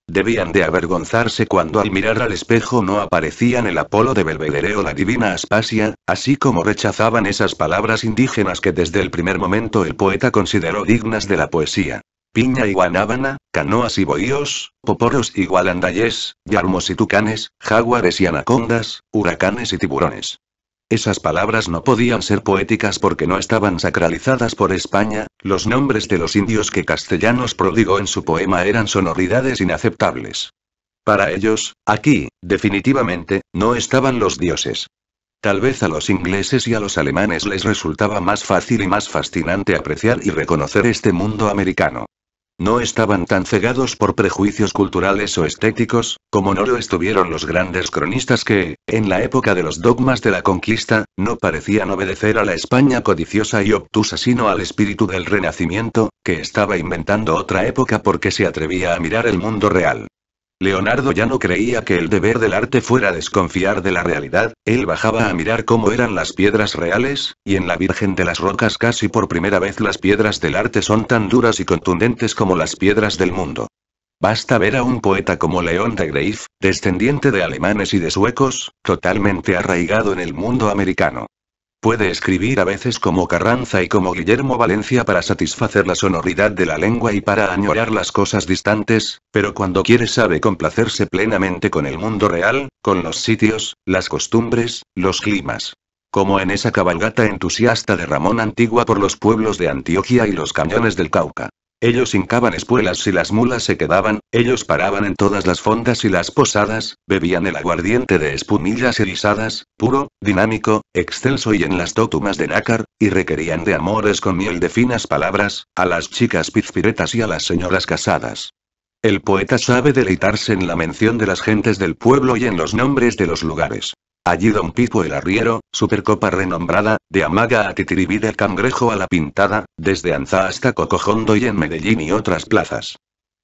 Debían de avergonzarse cuando al mirar al espejo no aparecían el Apolo de Belvedere o la divina Aspasia, así como rechazaban esas palabras indígenas que desde el primer momento el poeta consideró dignas de la poesía. Piña y guanábana, canoas y boíos, poporos y gualandayes, yarmos y tucanes, jaguares y anacondas, huracanes y tiburones. Esas palabras no podían ser poéticas porque no estaban sacralizadas por España, los nombres de los indios que Castellanos prodigó en su poema eran sonoridades inaceptables. Para ellos, aquí, definitivamente, no estaban los dioses. Tal vez a los ingleses y a los alemanes les resultaba más fácil y más fascinante apreciar y reconocer este mundo americano. No estaban tan cegados por prejuicios culturales o estéticos, como no lo estuvieron los grandes cronistas que, en la época de los dogmas de la conquista, no parecían obedecer a la España codiciosa y obtusa sino al espíritu del Renacimiento, que estaba inventando otra época porque se atrevía a mirar el mundo real. Leonardo ya no creía que el deber del arte fuera desconfiar de la realidad, él bajaba a mirar cómo eran las piedras reales, y en la Virgen de las Rocas casi por primera vez las piedras del arte son tan duras y contundentes como las piedras del mundo. Basta ver a un poeta como León de Greif, descendiente de alemanes y de suecos, totalmente arraigado en el mundo americano. Puede escribir a veces como Carranza y como Guillermo Valencia para satisfacer la sonoridad de la lengua y para añorar las cosas distantes, pero cuando quiere sabe complacerse plenamente con el mundo real, con los sitios, las costumbres, los climas. Como en esa cabalgata entusiasta de Ramón Antigua por los pueblos de Antioquia y los cañones del Cauca. Ellos hincaban espuelas y las mulas se quedaban, ellos paraban en todas las fondas y las posadas, bebían el aguardiente de espumillas erizadas, puro, dinámico, extenso y en las tótumas de nácar, y requerían de amores con miel de finas palabras, a las chicas pizpiretas y a las señoras casadas. El poeta sabe deleitarse en la mención de las gentes del pueblo y en los nombres de los lugares. Allí don Pipo el arriero, supercopa renombrada, de Amaga a Titiribí del Cangrejo a La Pintada, desde Anza hasta Cocojondo y en Medellín y otras plazas.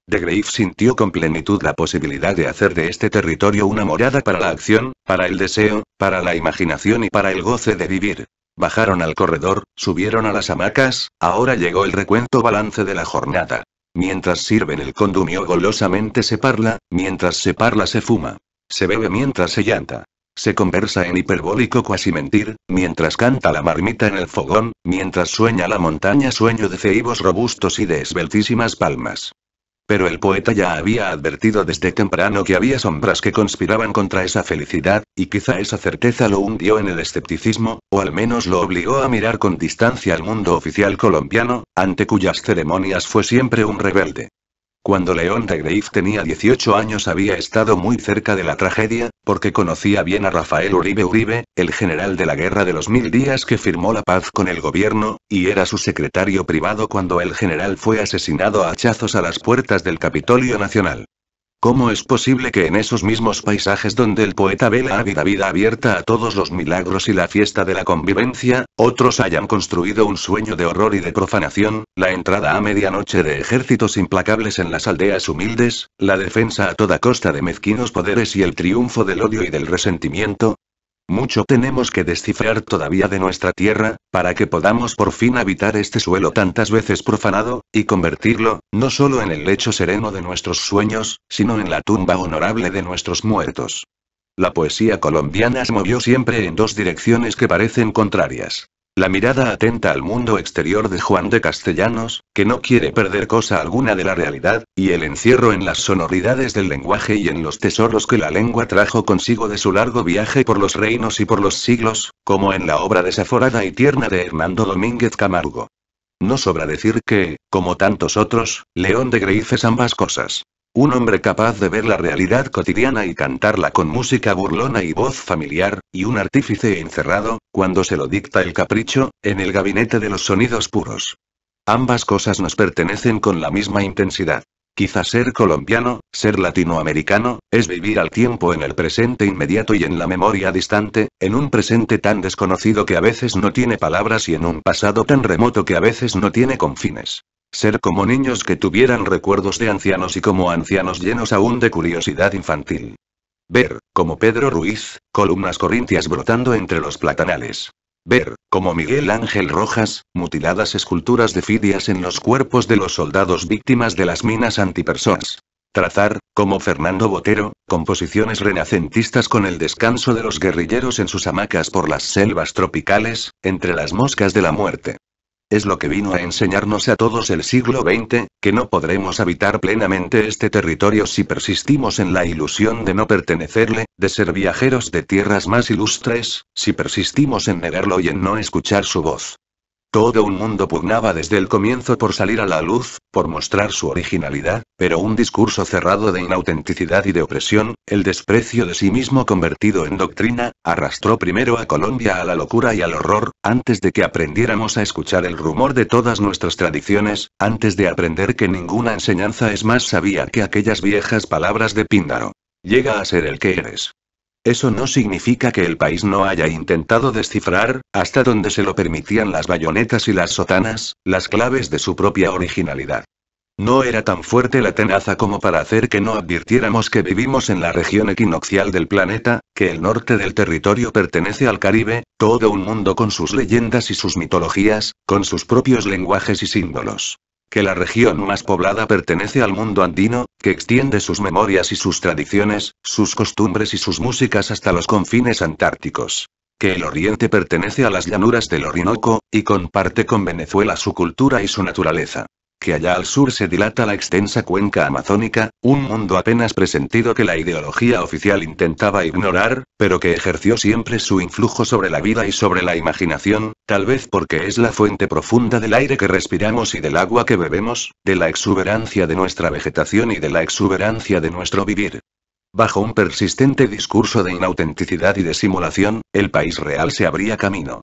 De Greif sintió con plenitud la posibilidad de hacer de este territorio una morada para la acción, para el deseo, para la imaginación y para el goce de vivir. Bajaron al corredor, subieron a las hamacas, ahora llegó el recuento balance de la jornada. Mientras sirven el condumio golosamente se parla, mientras se parla se fuma. Se bebe mientras se llanta. Se conversa en hiperbólico cuasi mentir, mientras canta la marmita en el fogón, mientras sueña la montaña sueño de ceibos robustos y de esbeltísimas palmas. Pero el poeta ya había advertido desde temprano que había sombras que conspiraban contra esa felicidad, y quizá esa certeza lo hundió en el escepticismo, o al menos lo obligó a mirar con distancia al mundo oficial colombiano, ante cuyas ceremonias fue siempre un rebelde. Cuando León Greif tenía 18 años había estado muy cerca de la tragedia, porque conocía bien a Rafael Uribe Uribe, el general de la Guerra de los Mil Días que firmó la paz con el gobierno, y era su secretario privado cuando el general fue asesinado a hachazos a las puertas del Capitolio Nacional. ¿Cómo es posible que en esos mismos paisajes donde el poeta ve la ávida vida abierta a todos los milagros y la fiesta de la convivencia, otros hayan construido un sueño de horror y de profanación, la entrada a medianoche de ejércitos implacables en las aldeas humildes, la defensa a toda costa de mezquinos poderes y el triunfo del odio y del resentimiento? Mucho tenemos que descifrar todavía de nuestra tierra, para que podamos por fin habitar este suelo tantas veces profanado, y convertirlo, no solo en el lecho sereno de nuestros sueños, sino en la tumba honorable de nuestros muertos. La poesía colombiana se movió siempre en dos direcciones que parecen contrarias. La mirada atenta al mundo exterior de Juan de Castellanos, que no quiere perder cosa alguna de la realidad, y el encierro en las sonoridades del lenguaje y en los tesoros que la lengua trajo consigo de su largo viaje por los reinos y por los siglos, como en la obra desaforada y tierna de Hernando Domínguez Camargo. No sobra decir que, como tantos otros, León de Grey es ambas cosas. Un hombre capaz de ver la realidad cotidiana y cantarla con música burlona y voz familiar, y un artífice encerrado, cuando se lo dicta el capricho, en el gabinete de los sonidos puros. Ambas cosas nos pertenecen con la misma intensidad. Quizá ser colombiano, ser latinoamericano, es vivir al tiempo en el presente inmediato y en la memoria distante, en un presente tan desconocido que a veces no tiene palabras y en un pasado tan remoto que a veces no tiene confines. Ser como niños que tuvieran recuerdos de ancianos y como ancianos llenos aún de curiosidad infantil. Ver, como Pedro Ruiz, columnas corintias brotando entre los platanales. Ver, como Miguel Ángel Rojas, mutiladas esculturas de fidias en los cuerpos de los soldados víctimas de las minas antipersonas. Trazar, como Fernando Botero, composiciones renacentistas con el descanso de los guerrilleros en sus hamacas por las selvas tropicales, entre las moscas de la muerte es lo que vino a enseñarnos a todos el siglo XX, que no podremos habitar plenamente este territorio si persistimos en la ilusión de no pertenecerle, de ser viajeros de tierras más ilustres, si persistimos en negarlo y en no escuchar su voz. Todo un mundo pugnaba desde el comienzo por salir a la luz, por mostrar su originalidad, pero un discurso cerrado de inautenticidad y de opresión, el desprecio de sí mismo convertido en doctrina, arrastró primero a Colombia a la locura y al horror, antes de que aprendiéramos a escuchar el rumor de todas nuestras tradiciones, antes de aprender que ninguna enseñanza es más sabia que aquellas viejas palabras de Píndaro. Llega a ser el que eres. Eso no significa que el país no haya intentado descifrar, hasta donde se lo permitían las bayonetas y las sotanas, las claves de su propia originalidad. No era tan fuerte la tenaza como para hacer que no advirtiéramos que vivimos en la región equinoccial del planeta, que el norte del territorio pertenece al Caribe, todo un mundo con sus leyendas y sus mitologías, con sus propios lenguajes y símbolos que la región más poblada pertenece al mundo andino, que extiende sus memorias y sus tradiciones, sus costumbres y sus músicas hasta los confines antárticos. Que el oriente pertenece a las llanuras del Orinoco, y comparte con Venezuela su cultura y su naturaleza que allá al sur se dilata la extensa cuenca amazónica, un mundo apenas presentido que la ideología oficial intentaba ignorar, pero que ejerció siempre su influjo sobre la vida y sobre la imaginación, tal vez porque es la fuente profunda del aire que respiramos y del agua que bebemos, de la exuberancia de nuestra vegetación y de la exuberancia de nuestro vivir. Bajo un persistente discurso de inautenticidad y de simulación, el país real se abría camino.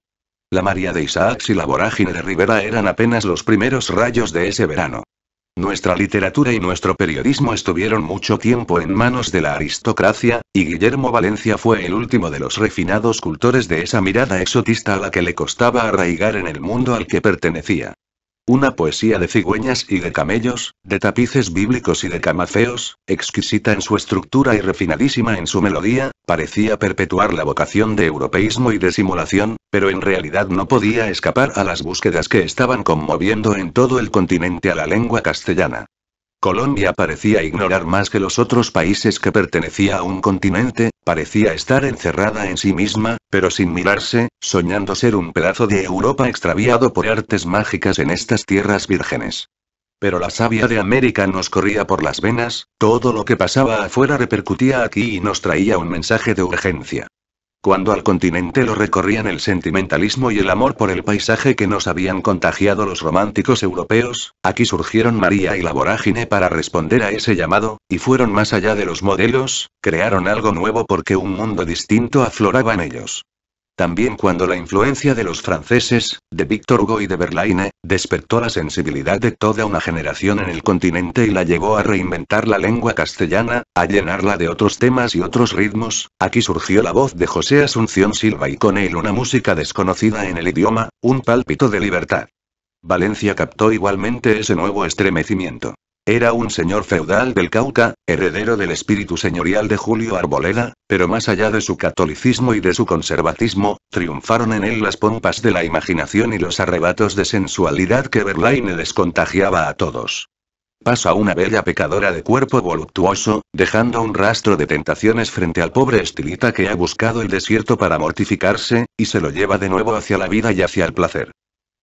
La María de Isaacs y la vorágine de Rivera eran apenas los primeros rayos de ese verano. Nuestra literatura y nuestro periodismo estuvieron mucho tiempo en manos de la aristocracia, y Guillermo Valencia fue el último de los refinados cultores de esa mirada exotista a la que le costaba arraigar en el mundo al que pertenecía. Una poesía de cigüeñas y de camellos, de tapices bíblicos y de camaceos, exquisita en su estructura y refinadísima en su melodía, parecía perpetuar la vocación de europeísmo y de simulación, pero en realidad no podía escapar a las búsquedas que estaban conmoviendo en todo el continente a la lengua castellana. Colombia parecía ignorar más que los otros países que pertenecía a un continente, parecía estar encerrada en sí misma, pero sin mirarse, soñando ser un pedazo de Europa extraviado por artes mágicas en estas tierras vírgenes. Pero la savia de América nos corría por las venas, todo lo que pasaba afuera repercutía aquí y nos traía un mensaje de urgencia. Cuando al continente lo recorrían el sentimentalismo y el amor por el paisaje que nos habían contagiado los románticos europeos, aquí surgieron María y la vorágine para responder a ese llamado, y fueron más allá de los modelos, crearon algo nuevo porque un mundo distinto afloraba en ellos. También cuando la influencia de los franceses, de Víctor Hugo y de Verlaine, despertó la sensibilidad de toda una generación en el continente y la llevó a reinventar la lengua castellana, a llenarla de otros temas y otros ritmos, aquí surgió la voz de José Asunción Silva y con él una música desconocida en el idioma, un pálpito de libertad. Valencia captó igualmente ese nuevo estremecimiento. Era un señor feudal del Cauca, heredero del espíritu señorial de Julio Arboleda, pero más allá de su catolicismo y de su conservatismo, triunfaron en él las pompas de la imaginación y los arrebatos de sensualidad que Verlaine les contagiaba a todos. Pasa una bella pecadora de cuerpo voluptuoso, dejando un rastro de tentaciones frente al pobre estilita que ha buscado el desierto para mortificarse, y se lo lleva de nuevo hacia la vida y hacia el placer.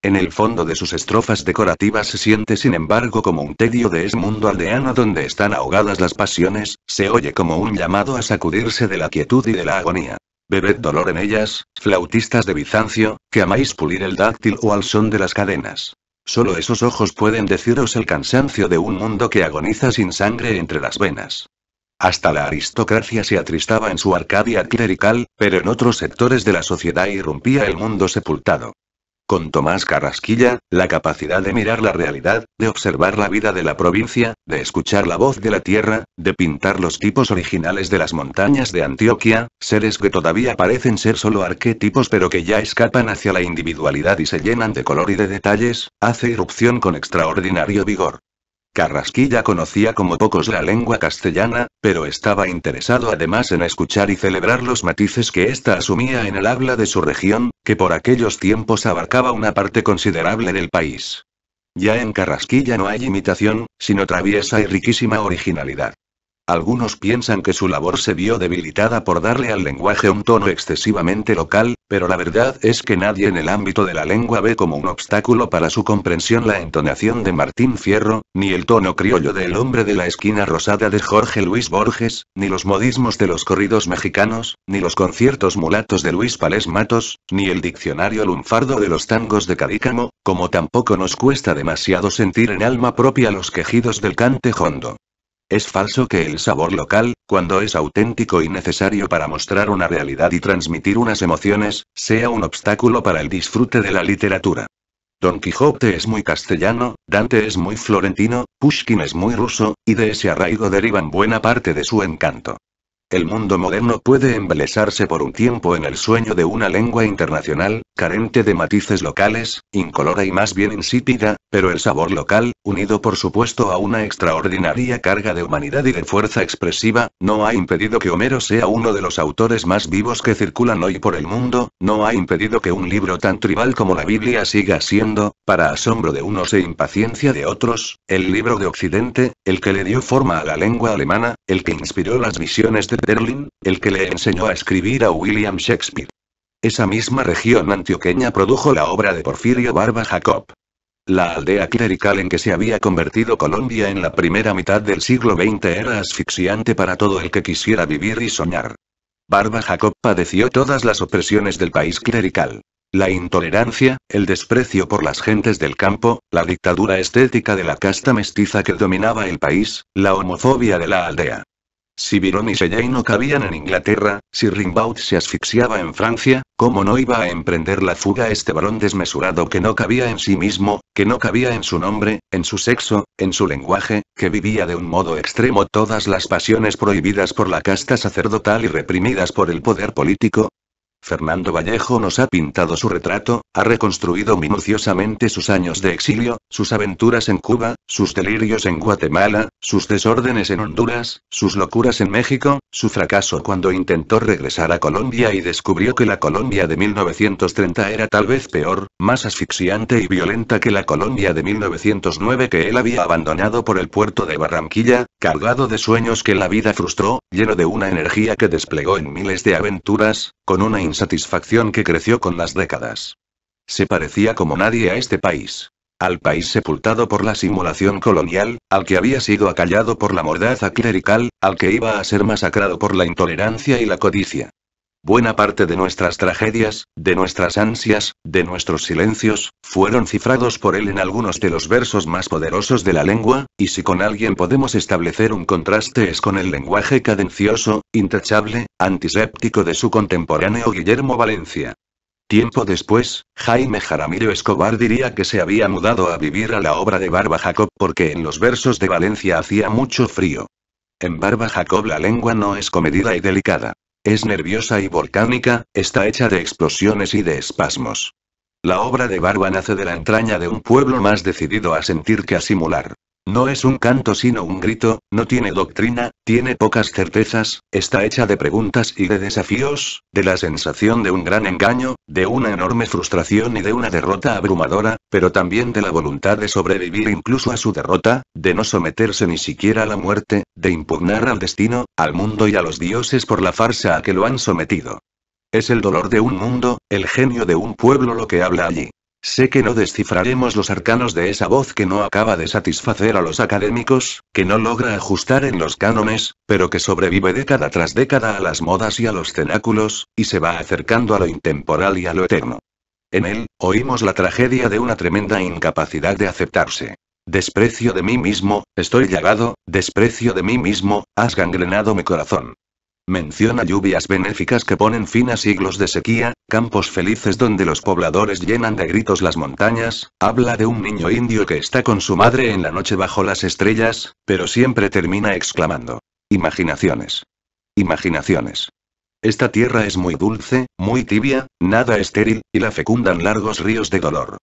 En el fondo de sus estrofas decorativas se siente sin embargo como un tedio de ese mundo aldeano donde están ahogadas las pasiones, se oye como un llamado a sacudirse de la quietud y de la agonía. Bebed dolor en ellas, flautistas de Bizancio, que amáis pulir el dáctil o al son de las cadenas. Solo esos ojos pueden deciros el cansancio de un mundo que agoniza sin sangre entre las venas. Hasta la aristocracia se atristaba en su Arcadia clerical, pero en otros sectores de la sociedad irrumpía el mundo sepultado con Tomás Carrasquilla, la capacidad de mirar la realidad, de observar la vida de la provincia, de escuchar la voz de la tierra, de pintar los tipos originales de las montañas de Antioquia, seres que todavía parecen ser solo arquetipos pero que ya escapan hacia la individualidad y se llenan de color y de detalles, hace irrupción con extraordinario vigor. Carrasquilla conocía como pocos la lengua castellana, pero estaba interesado además en escuchar y celebrar los matices que ésta asumía en el habla de su región, que por aquellos tiempos abarcaba una parte considerable del país. Ya en Carrasquilla no hay imitación, sino traviesa y riquísima originalidad. Algunos piensan que su labor se vio debilitada por darle al lenguaje un tono excesivamente local, pero la verdad es que nadie en el ámbito de la lengua ve como un obstáculo para su comprensión la entonación de Martín Fierro, ni el tono criollo del hombre de la esquina rosada de Jorge Luis Borges, ni los modismos de los corridos mexicanos, ni los conciertos mulatos de Luis Palés Matos, ni el diccionario lunfardo de los tangos de Cadícamo, como tampoco nos cuesta demasiado sentir en alma propia los quejidos del cante jondo. Es falso que el sabor local, cuando es auténtico y necesario para mostrar una realidad y transmitir unas emociones, sea un obstáculo para el disfrute de la literatura. Don Quijote es muy castellano, Dante es muy florentino, Pushkin es muy ruso, y de ese arraigo derivan buena parte de su encanto. El mundo moderno puede embelesarse por un tiempo en el sueño de una lengua internacional, carente de matices locales, incolora y más bien insípida, pero el sabor local, unido por supuesto a una extraordinaria carga de humanidad y de fuerza expresiva, no ha impedido que Homero sea uno de los autores más vivos que circulan hoy por el mundo, no ha impedido que un libro tan tribal como la Biblia siga siendo, para asombro de unos e impaciencia de otros, el libro de Occidente, el que le dio forma a la lengua alemana, el que inspiró las visiones de Berlin, el que le enseñó a escribir a William Shakespeare. Esa misma región antioqueña produjo la obra de Porfirio Barba Jacob. La aldea clerical en que se había convertido Colombia en la primera mitad del siglo XX era asfixiante para todo el que quisiera vivir y soñar. Barba Jacob padeció todas las opresiones del país clerical. La intolerancia, el desprecio por las gentes del campo, la dictadura estética de la casta mestiza que dominaba el país, la homofobia de la aldea. Si Byron y Shelley no cabían en Inglaterra, si Rimbaud se asfixiaba en Francia, ¿cómo no iba a emprender la fuga este varón desmesurado que no cabía en sí mismo, que no cabía en su nombre, en su sexo, en su lenguaje, que vivía de un modo extremo todas las pasiones prohibidas por la casta sacerdotal y reprimidas por el poder político? Fernando Vallejo nos ha pintado su retrato, ha reconstruido minuciosamente sus años de exilio, sus aventuras en Cuba, sus delirios en Guatemala, sus desórdenes en Honduras, sus locuras en México, su fracaso cuando intentó regresar a Colombia y descubrió que la Colombia de 1930 era tal vez peor, más asfixiante y violenta que la Colombia de 1909 que él había abandonado por el puerto de Barranquilla, cargado de sueños que la vida frustró, lleno de una energía que desplegó en miles de aventuras, con una insatisfacción que creció con las décadas. Se parecía como nadie a este país. Al país sepultado por la simulación colonial, al que había sido acallado por la mordaza clerical, al que iba a ser masacrado por la intolerancia y la codicia. Buena parte de nuestras tragedias, de nuestras ansias, de nuestros silencios, fueron cifrados por él en algunos de los versos más poderosos de la lengua, y si con alguien podemos establecer un contraste es con el lenguaje cadencioso, intachable, antiséptico de su contemporáneo Guillermo Valencia. Tiempo después, Jaime Jaramillo Escobar diría que se había mudado a vivir a la obra de Barba Jacob porque en los versos de Valencia hacía mucho frío. En Barba Jacob la lengua no es comedida y delicada. Es nerviosa y volcánica, está hecha de explosiones y de espasmos. La obra de Barba nace de la entraña de un pueblo más decidido a sentir que a simular. No es un canto sino un grito, no tiene doctrina, tiene pocas certezas, está hecha de preguntas y de desafíos, de la sensación de un gran engaño, de una enorme frustración y de una derrota abrumadora, pero también de la voluntad de sobrevivir incluso a su derrota, de no someterse ni siquiera a la muerte, de impugnar al destino, al mundo y a los dioses por la farsa a que lo han sometido. Es el dolor de un mundo, el genio de un pueblo lo que habla allí. Sé que no descifraremos los arcanos de esa voz que no acaba de satisfacer a los académicos, que no logra ajustar en los cánones, pero que sobrevive década tras década a las modas y a los cenáculos, y se va acercando a lo intemporal y a lo eterno. En él, oímos la tragedia de una tremenda incapacidad de aceptarse. Desprecio de mí mismo, estoy llagado, desprecio de mí mismo, has gangrenado mi corazón. Menciona lluvias benéficas que ponen fin a siglos de sequía, campos felices donde los pobladores llenan de gritos las montañas, habla de un niño indio que está con su madre en la noche bajo las estrellas, pero siempre termina exclamando. Imaginaciones. Imaginaciones. Esta tierra es muy dulce, muy tibia, nada estéril, y la fecundan largos ríos de dolor.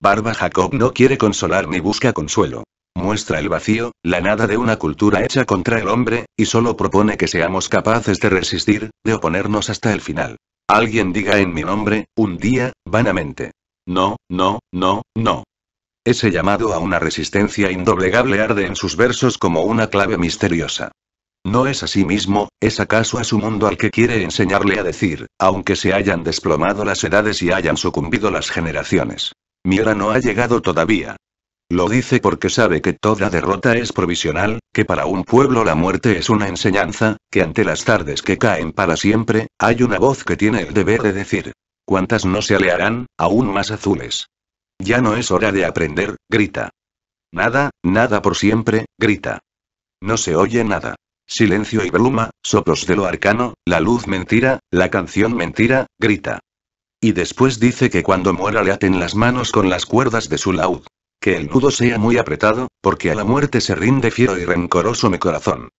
Barba Jacob no quiere consolar ni busca consuelo muestra el vacío, la nada de una cultura hecha contra el hombre, y solo propone que seamos capaces de resistir, de oponernos hasta el final. Alguien diga en mi nombre, un día, vanamente. No, no, no, no. Ese llamado a una resistencia indoblegable arde en sus versos como una clave misteriosa. No es a sí mismo, es acaso a su mundo al que quiere enseñarle a decir, aunque se hayan desplomado las edades y hayan sucumbido las generaciones. Mi hora no ha llegado todavía, lo dice porque sabe que toda derrota es provisional, que para un pueblo la muerte es una enseñanza, que ante las tardes que caen para siempre, hay una voz que tiene el deber de decir. ¿Cuántas no se alearán, aún más azules? Ya no es hora de aprender, grita. Nada, nada por siempre, grita. No se oye nada. Silencio y bruma, soplos de lo arcano, la luz mentira, la canción mentira, grita. Y después dice que cuando muera le aten las manos con las cuerdas de su laúd que el nudo sea muy apretado, porque a la muerte se rinde fiero y rencoroso mi corazón.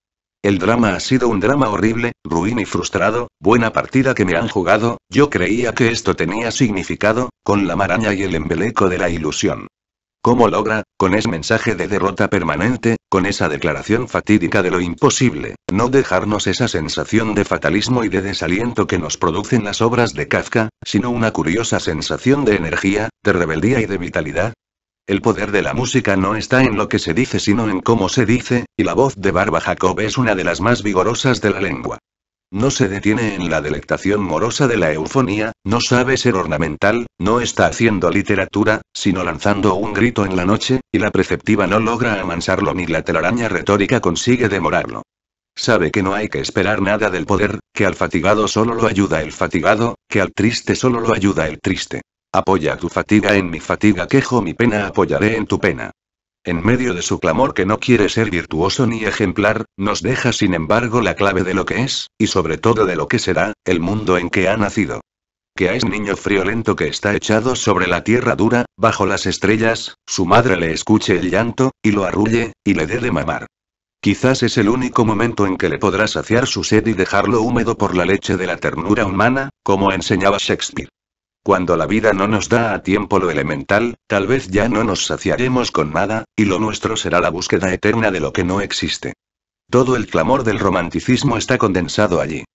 El drama ha sido un drama horrible, ruin y frustrado, buena partida que me han jugado, yo creía que esto tenía significado, con la maraña y el embeleco de la ilusión. ¿Cómo logra, con ese mensaje de derrota permanente, con esa declaración fatídica de lo imposible, no dejarnos esa sensación de fatalismo y de desaliento que nos producen las obras de Kafka, sino una curiosa sensación de energía, de rebeldía y de vitalidad? El poder de la música no está en lo que se dice sino en cómo se dice, y la voz de Barba Jacob es una de las más vigorosas de la lengua. No se detiene en la delectación morosa de la eufonía, no sabe ser ornamental, no está haciendo literatura, sino lanzando un grito en la noche, y la preceptiva no logra amansarlo ni la telaraña retórica consigue demorarlo. Sabe que no hay que esperar nada del poder, que al fatigado solo lo ayuda el fatigado, que al triste solo lo ayuda el triste. Apoya tu fatiga en mi fatiga, quejo mi pena, apoyaré en tu pena. En medio de su clamor que no quiere ser virtuoso ni ejemplar, nos deja sin embargo la clave de lo que es, y sobre todo de lo que será, el mundo en que ha nacido. Que a ese niño friolento que está echado sobre la tierra dura, bajo las estrellas, su madre le escuche el llanto, y lo arrulle, y le dé de mamar. Quizás es el único momento en que le podrá saciar su sed y dejarlo húmedo por la leche de la ternura humana, como enseñaba Shakespeare. Cuando la vida no nos da a tiempo lo elemental, tal vez ya no nos saciaremos con nada, y lo nuestro será la búsqueda eterna de lo que no existe. Todo el clamor del romanticismo está condensado allí.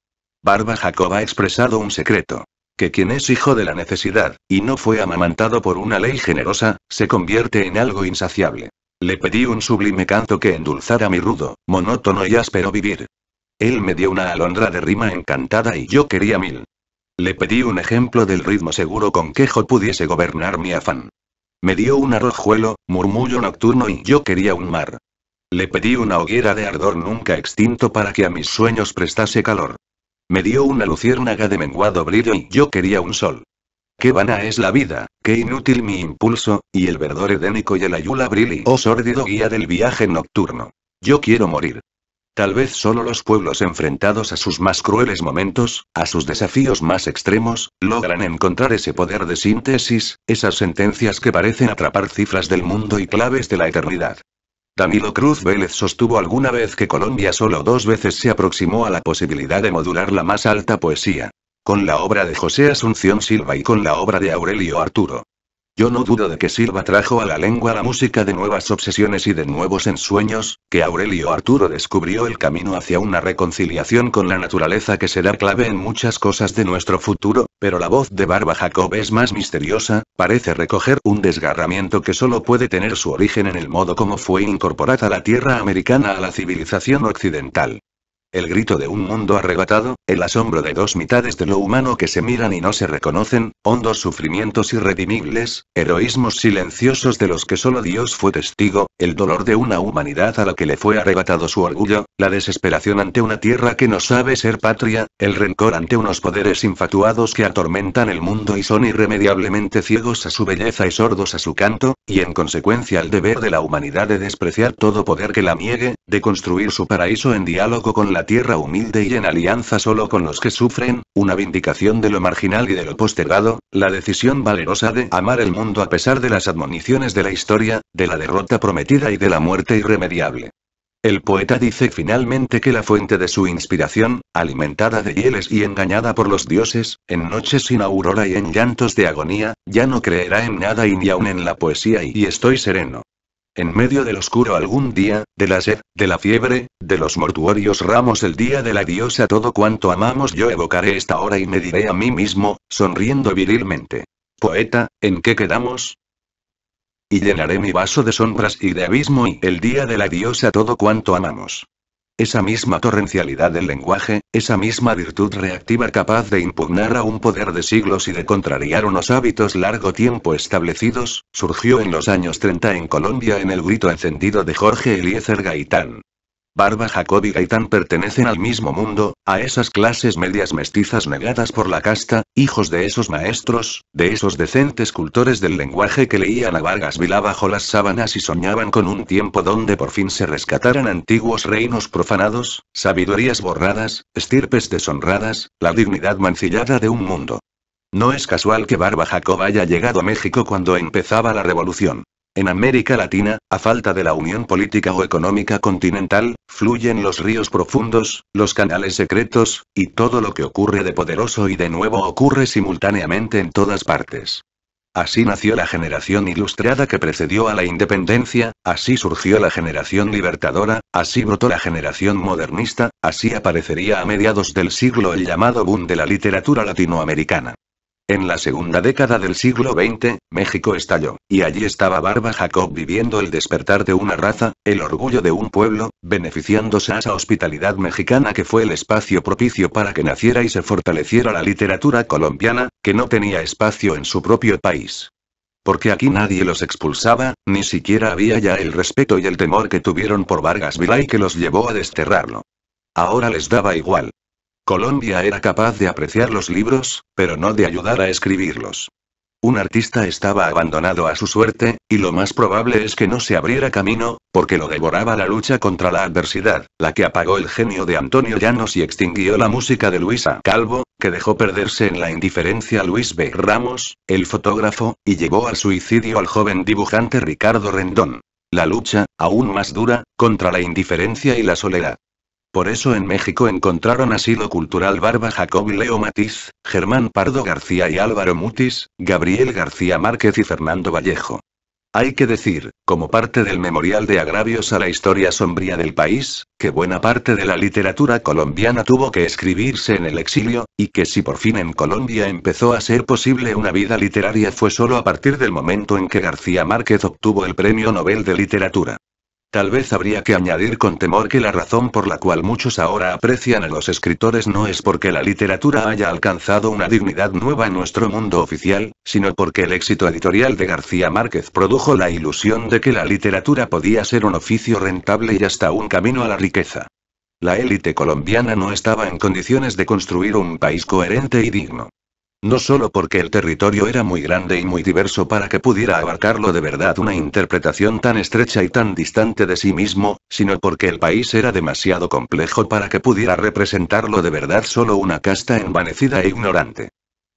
Barba Jacob ha expresado un secreto. Que quien es hijo de la necesidad, y no fue amamantado por una ley generosa, se convierte en algo insaciable. Le pedí un sublime canto que endulzara mi rudo, monótono y áspero vivir. Él me dio una alondra de rima encantada y yo quería mil. Le pedí un ejemplo del ritmo seguro con quejo pudiese gobernar mi afán. Me dio un arrojuelo, murmullo nocturno y yo quería un mar. Le pedí una hoguera de ardor nunca extinto para que a mis sueños prestase calor. Me dio una luciérnaga de menguado brillo y yo quería un sol. Qué vana es la vida, qué inútil mi impulso, y el verdor edénico y el ayula brilli! oh sórdido guía del viaje nocturno. Yo quiero morir. Tal vez solo los pueblos enfrentados a sus más crueles momentos, a sus desafíos más extremos, logran encontrar ese poder de síntesis, esas sentencias que parecen atrapar cifras del mundo y claves de la eternidad. Danilo Cruz Vélez sostuvo alguna vez que Colombia solo dos veces se aproximó a la posibilidad de modular la más alta poesía. Con la obra de José Asunción Silva y con la obra de Aurelio Arturo. Yo no dudo de que Silva trajo a la lengua la música de nuevas obsesiones y de nuevos ensueños, que Aurelio Arturo descubrió el camino hacia una reconciliación con la naturaleza que será clave en muchas cosas de nuestro futuro, pero la voz de Barba Jacob es más misteriosa, parece recoger un desgarramiento que solo puede tener su origen en el modo como fue incorporada la tierra americana a la civilización occidental. El grito de un mundo arrebatado, el asombro de dos mitades de lo humano que se miran y no se reconocen, hondos sufrimientos irredimibles, heroísmos silenciosos de los que solo Dios fue testigo, el dolor de una humanidad a la que le fue arrebatado su orgullo, la desesperación ante una tierra que no sabe ser patria, el rencor ante unos poderes infatuados que atormentan el mundo y son irremediablemente ciegos a su belleza y sordos a su canto, y en consecuencia el deber de la humanidad de despreciar todo poder que la niegue, de construir su paraíso en diálogo con la tierra humilde y en alianza solo con los que sufren, una vindicación de lo marginal y de lo postergado, la decisión valerosa de amar el mundo a pesar de las admoniciones de la historia, de la derrota prometida y de la muerte irremediable. El poeta dice finalmente que la fuente de su inspiración, alimentada de hieles y engañada por los dioses, en noches sin aurora y en llantos de agonía, ya no creerá en nada y ni aun en la poesía y estoy sereno. En medio del oscuro algún día, de la sed, de la fiebre, de los mortuorios ramos el día de la diosa todo cuanto amamos yo evocaré esta hora y me diré a mí mismo, sonriendo virilmente. Poeta, ¿en qué quedamos? Y llenaré mi vaso de sombras y de abismo y el día de la diosa todo cuanto amamos. Esa misma torrencialidad del lenguaje, esa misma virtud reactiva capaz de impugnar a un poder de siglos y de contrariar unos hábitos largo tiempo establecidos, surgió en los años 30 en Colombia en el grito encendido de Jorge Eliezer Gaitán. Barba Jacob y Gaitán pertenecen al mismo mundo, a esas clases medias mestizas negadas por la casta, hijos de esos maestros, de esos decentes cultores del lenguaje que leían a Vargas Vila bajo las sábanas y soñaban con un tiempo donde por fin se rescataran antiguos reinos profanados, sabidurías borradas, estirpes deshonradas, la dignidad mancillada de un mundo. No es casual que Barba Jacob haya llegado a México cuando empezaba la revolución. En América Latina, a falta de la unión política o económica continental, fluyen los ríos profundos, los canales secretos, y todo lo que ocurre de poderoso y de nuevo ocurre simultáneamente en todas partes. Así nació la generación ilustrada que precedió a la independencia, así surgió la generación libertadora, así brotó la generación modernista, así aparecería a mediados del siglo el llamado boom de la literatura latinoamericana. En la segunda década del siglo XX, México estalló, y allí estaba Barba Jacob viviendo el despertar de una raza, el orgullo de un pueblo, beneficiándose a esa hospitalidad mexicana que fue el espacio propicio para que naciera y se fortaleciera la literatura colombiana, que no tenía espacio en su propio país. Porque aquí nadie los expulsaba, ni siquiera había ya el respeto y el temor que tuvieron por Vargas Vilay que los llevó a desterrarlo. Ahora les daba igual. Colombia era capaz de apreciar los libros, pero no de ayudar a escribirlos. Un artista estaba abandonado a su suerte, y lo más probable es que no se abriera camino, porque lo devoraba la lucha contra la adversidad, la que apagó el genio de Antonio Llanos y extinguió la música de Luisa Calvo, que dejó perderse en la indiferencia Luis B. Ramos, el fotógrafo, y llevó al suicidio al joven dibujante Ricardo Rendón. La lucha, aún más dura, contra la indiferencia y la soledad. Por eso en México encontraron asilo cultural Barba Jacob y Leo Matiz, Germán Pardo García y Álvaro Mutis, Gabriel García Márquez y Fernando Vallejo. Hay que decir, como parte del memorial de agravios a la historia sombría del país, que buena parte de la literatura colombiana tuvo que escribirse en el exilio, y que si por fin en Colombia empezó a ser posible una vida literaria fue solo a partir del momento en que García Márquez obtuvo el Premio Nobel de Literatura. Tal vez habría que añadir con temor que la razón por la cual muchos ahora aprecian a los escritores no es porque la literatura haya alcanzado una dignidad nueva en nuestro mundo oficial, sino porque el éxito editorial de García Márquez produjo la ilusión de que la literatura podía ser un oficio rentable y hasta un camino a la riqueza. La élite colombiana no estaba en condiciones de construir un país coherente y digno. No solo porque el territorio era muy grande y muy diverso para que pudiera abarcarlo de verdad una interpretación tan estrecha y tan distante de sí mismo, sino porque el país era demasiado complejo para que pudiera representarlo de verdad solo una casta envanecida e ignorante.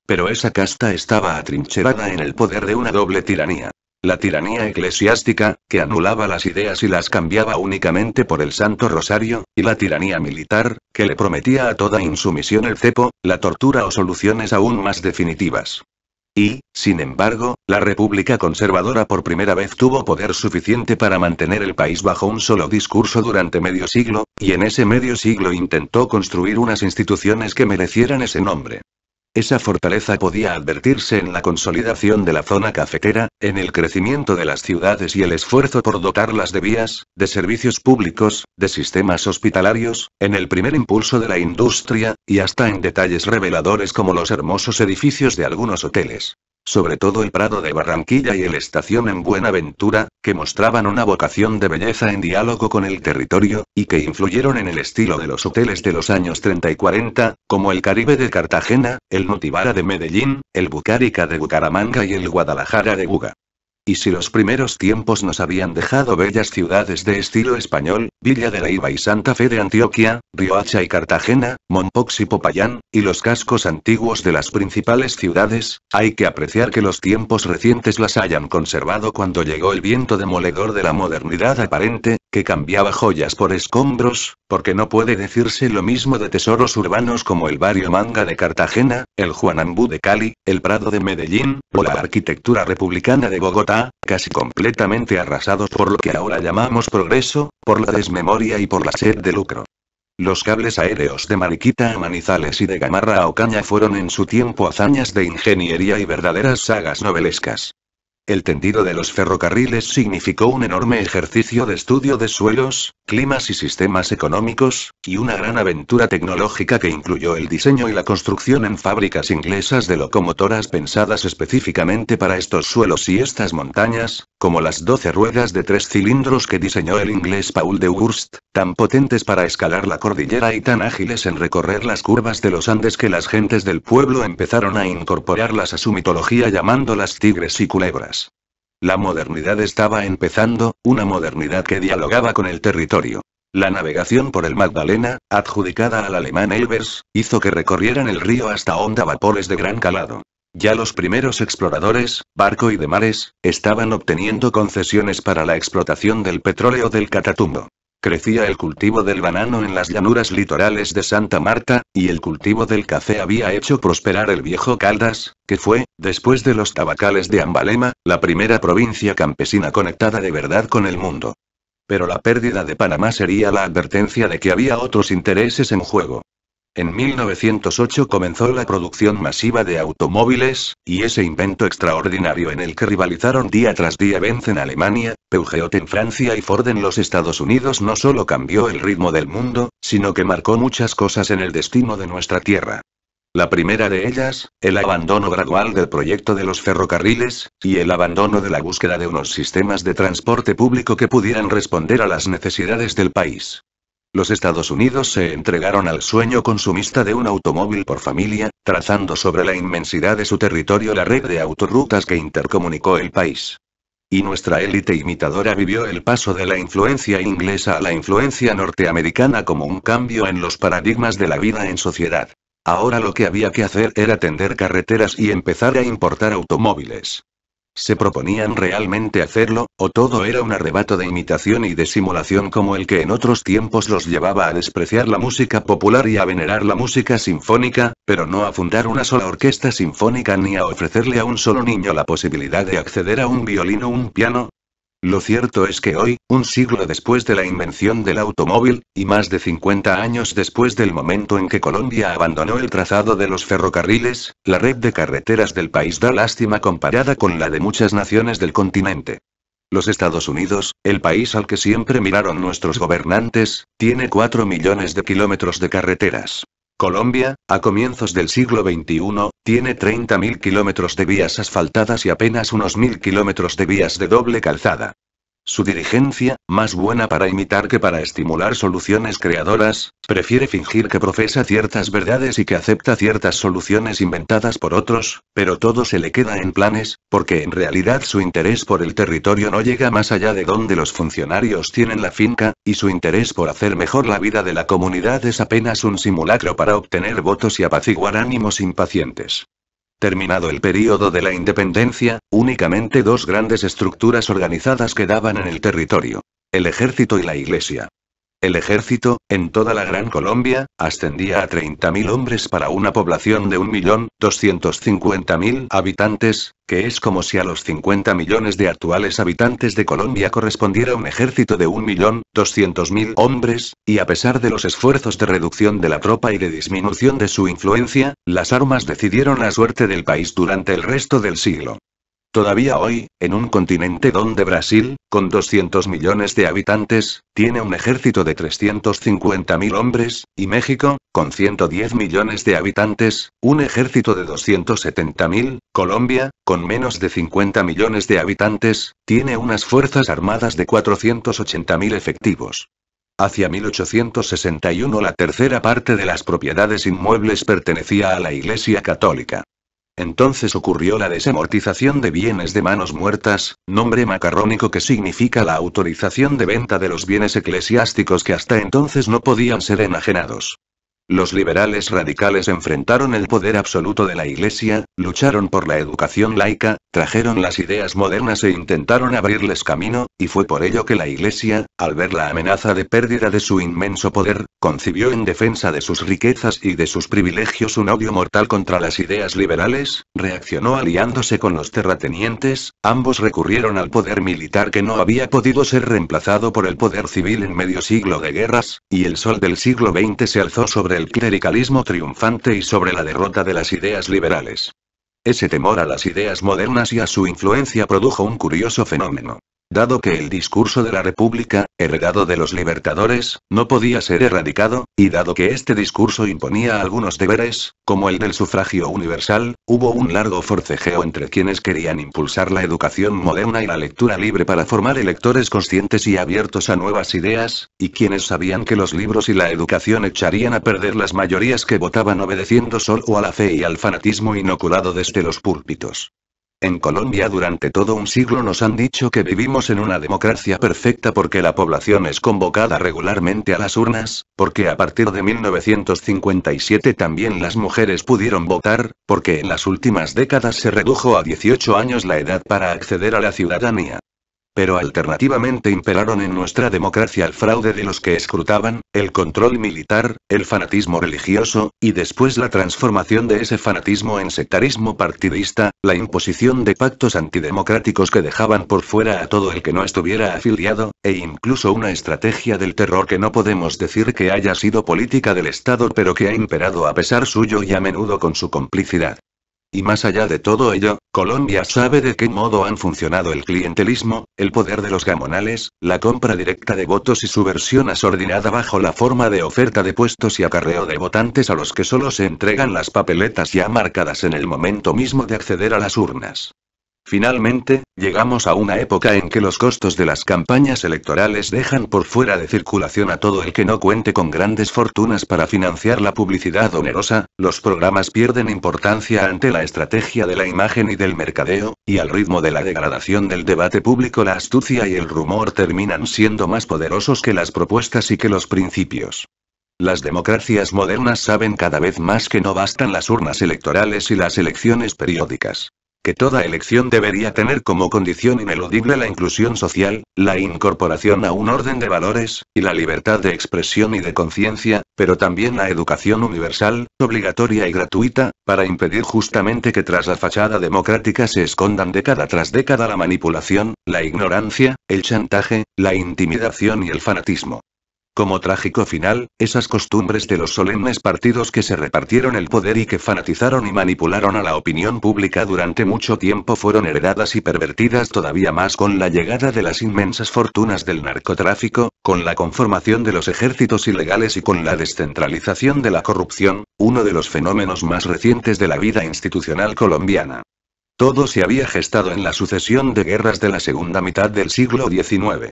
Pero esa casta estaba atrincherada en el poder de una doble tiranía. La tiranía eclesiástica, que anulaba las ideas y las cambiaba únicamente por el Santo Rosario, y la tiranía militar, que le prometía a toda insumisión el cepo, la tortura o soluciones aún más definitivas. Y, sin embargo, la República Conservadora por primera vez tuvo poder suficiente para mantener el país bajo un solo discurso durante medio siglo, y en ese medio siglo intentó construir unas instituciones que merecieran ese nombre. Esa fortaleza podía advertirse en la consolidación de la zona cafetera, en el crecimiento de las ciudades y el esfuerzo por dotarlas de vías, de servicios públicos, de sistemas hospitalarios, en el primer impulso de la industria, y hasta en detalles reveladores como los hermosos edificios de algunos hoteles sobre todo el Prado de Barranquilla y el Estación en Buenaventura, que mostraban una vocación de belleza en diálogo con el territorio, y que influyeron en el estilo de los hoteles de los años 30 y 40, como el Caribe de Cartagena, el Nutivara de Medellín, el Bucarica de Bucaramanga y el Guadalajara de Buga. Y si los primeros tiempos nos habían dejado bellas ciudades de estilo español, Villa de la Iba y Santa Fe de Antioquia, Riohacha y Cartagena, Monpox y Popayán, y los cascos antiguos de las principales ciudades, hay que apreciar que los tiempos recientes las hayan conservado cuando llegó el viento demoledor de la modernidad aparente, que cambiaba joyas por escombros, porque no puede decirse lo mismo de tesoros urbanos como el barrio manga de Cartagena, el Juanambú de Cali, el Prado de Medellín, o la arquitectura republicana de Bogotá, casi completamente arrasados por lo que ahora llamamos progreso, por la desmemoria y por la sed de lucro. Los cables aéreos de Mariquita a Manizales y de Gamarra a Ocaña fueron en su tiempo hazañas de ingeniería y verdaderas sagas novelescas. El tendido de los ferrocarriles significó un enorme ejercicio de estudio de suelos, climas y sistemas económicos, y una gran aventura tecnológica que incluyó el diseño y la construcción en fábricas inglesas de locomotoras pensadas específicamente para estos suelos y estas montañas, como las 12 ruedas de tres cilindros que diseñó el inglés Paul de Wurst, tan potentes para escalar la cordillera y tan ágiles en recorrer las curvas de los Andes que las gentes del pueblo empezaron a incorporarlas a su mitología llamándolas tigres y culebras. La modernidad estaba empezando, una modernidad que dialogaba con el territorio. La navegación por el Magdalena, adjudicada al alemán Elbers, hizo que recorrieran el río hasta onda vapores de gran calado. Ya los primeros exploradores, Barco y de Mares, estaban obteniendo concesiones para la explotación del petróleo del Catatumbo. Crecía el cultivo del banano en las llanuras litorales de Santa Marta, y el cultivo del café había hecho prosperar el viejo Caldas, que fue, después de los tabacales de Ambalema, la primera provincia campesina conectada de verdad con el mundo. Pero la pérdida de Panamá sería la advertencia de que había otros intereses en juego. En 1908 comenzó la producción masiva de automóviles, y ese invento extraordinario en el que rivalizaron día tras día Benz en Alemania, Peugeot en Francia y Ford en los Estados Unidos no solo cambió el ritmo del mundo, sino que marcó muchas cosas en el destino de nuestra tierra. La primera de ellas, el abandono gradual del proyecto de los ferrocarriles, y el abandono de la búsqueda de unos sistemas de transporte público que pudieran responder a las necesidades del país. Los Estados Unidos se entregaron al sueño consumista de un automóvil por familia, trazando sobre la inmensidad de su territorio la red de autorrutas que intercomunicó el país. Y nuestra élite imitadora vivió el paso de la influencia inglesa a la influencia norteamericana como un cambio en los paradigmas de la vida en sociedad. Ahora lo que había que hacer era tender carreteras y empezar a importar automóviles. ¿Se proponían realmente hacerlo, o todo era un arrebato de imitación y de simulación como el que en otros tiempos los llevaba a despreciar la música popular y a venerar la música sinfónica, pero no a fundar una sola orquesta sinfónica ni a ofrecerle a un solo niño la posibilidad de acceder a un violín o un piano? Lo cierto es que hoy, un siglo después de la invención del automóvil, y más de 50 años después del momento en que Colombia abandonó el trazado de los ferrocarriles, la red de carreteras del país da lástima comparada con la de muchas naciones del continente. Los Estados Unidos, el país al que siempre miraron nuestros gobernantes, tiene 4 millones de kilómetros de carreteras. Colombia, a comienzos del siglo XXI, tiene 30.000 kilómetros de vías asfaltadas y apenas unos 1.000 kilómetros de vías de doble calzada. Su dirigencia, más buena para imitar que para estimular soluciones creadoras, prefiere fingir que profesa ciertas verdades y que acepta ciertas soluciones inventadas por otros, pero todo se le queda en planes, porque en realidad su interés por el territorio no llega más allá de donde los funcionarios tienen la finca, y su interés por hacer mejor la vida de la comunidad es apenas un simulacro para obtener votos y apaciguar ánimos impacientes. Terminado el período de la independencia, únicamente dos grandes estructuras organizadas quedaban en el territorio. El ejército y la iglesia. El ejército, en toda la Gran Colombia, ascendía a 30.000 hombres para una población de 1.250.000 habitantes, que es como si a los 50 millones de actuales habitantes de Colombia correspondiera un ejército de 1.200.000 hombres, y a pesar de los esfuerzos de reducción de la tropa y de disminución de su influencia, las armas decidieron la suerte del país durante el resto del siglo. Todavía hoy, en un continente donde Brasil, con 200 millones de habitantes, tiene un ejército de 350.000 hombres, y México, con 110 millones de habitantes, un ejército de 270.000, Colombia, con menos de 50 millones de habitantes, tiene unas fuerzas armadas de 480.000 efectivos. Hacia 1861 la tercera parte de las propiedades inmuebles pertenecía a la Iglesia Católica. Entonces ocurrió la desamortización de bienes de manos muertas, nombre macarrónico que significa la autorización de venta de los bienes eclesiásticos que hasta entonces no podían ser enajenados. Los liberales radicales enfrentaron el poder absoluto de la Iglesia, lucharon por la educación laica, trajeron las ideas modernas e intentaron abrirles camino, y fue por ello que la Iglesia, al ver la amenaza de pérdida de su inmenso poder, concibió en defensa de sus riquezas y de sus privilegios un odio mortal contra las ideas liberales, reaccionó aliándose con los terratenientes, ambos recurrieron al poder militar que no había podido ser reemplazado por el poder civil en medio siglo de guerras, y el sol del siglo XX se alzó sobre el clericalismo triunfante y sobre la derrota de las ideas liberales. Ese temor a las ideas modernas y a su influencia produjo un curioso fenómeno dado que el discurso de la República, heredado de los libertadores, no podía ser erradicado, y dado que este discurso imponía algunos deberes, como el del sufragio universal, hubo un largo forcejeo entre quienes querían impulsar la educación moderna y la lectura libre para formar electores conscientes y abiertos a nuevas ideas, y quienes sabían que los libros y la educación echarían a perder las mayorías que votaban obedeciendo solo a la fe y al fanatismo inoculado desde los púlpitos. En Colombia durante todo un siglo nos han dicho que vivimos en una democracia perfecta porque la población es convocada regularmente a las urnas, porque a partir de 1957 también las mujeres pudieron votar, porque en las últimas décadas se redujo a 18 años la edad para acceder a la ciudadanía, pero alternativamente imperaron en nuestra democracia el fraude de los que escrutaban, el control militar, el fanatismo religioso, y después la transformación de ese fanatismo en sectarismo partidista, la imposición de pactos antidemocráticos que dejaban por fuera a todo el que no estuviera afiliado, e incluso una estrategia del terror que no podemos decir que haya sido política del Estado pero que ha imperado a pesar suyo y a menudo con su complicidad. Y más allá de todo ello, Colombia sabe de qué modo han funcionado el clientelismo, el poder de los gamonales, la compra directa de votos y su versión asordinada bajo la forma de oferta de puestos y acarreo de votantes a los que solo se entregan las papeletas ya marcadas en el momento mismo de acceder a las urnas. Finalmente, llegamos a una época en que los costos de las campañas electorales dejan por fuera de circulación a todo el que no cuente con grandes fortunas para financiar la publicidad onerosa, los programas pierden importancia ante la estrategia de la imagen y del mercadeo, y al ritmo de la degradación del debate público la astucia y el rumor terminan siendo más poderosos que las propuestas y que los principios. Las democracias modernas saben cada vez más que no bastan las urnas electorales y las elecciones periódicas que toda elección debería tener como condición ineludible la inclusión social, la incorporación a un orden de valores, y la libertad de expresión y de conciencia, pero también la educación universal, obligatoria y gratuita, para impedir justamente que tras la fachada democrática se escondan década tras década la manipulación, la ignorancia, el chantaje, la intimidación y el fanatismo. Como trágico final, esas costumbres de los solemnes partidos que se repartieron el poder y que fanatizaron y manipularon a la opinión pública durante mucho tiempo fueron heredadas y pervertidas todavía más con la llegada de las inmensas fortunas del narcotráfico, con la conformación de los ejércitos ilegales y con la descentralización de la corrupción, uno de los fenómenos más recientes de la vida institucional colombiana. Todo se había gestado en la sucesión de guerras de la segunda mitad del siglo XIX.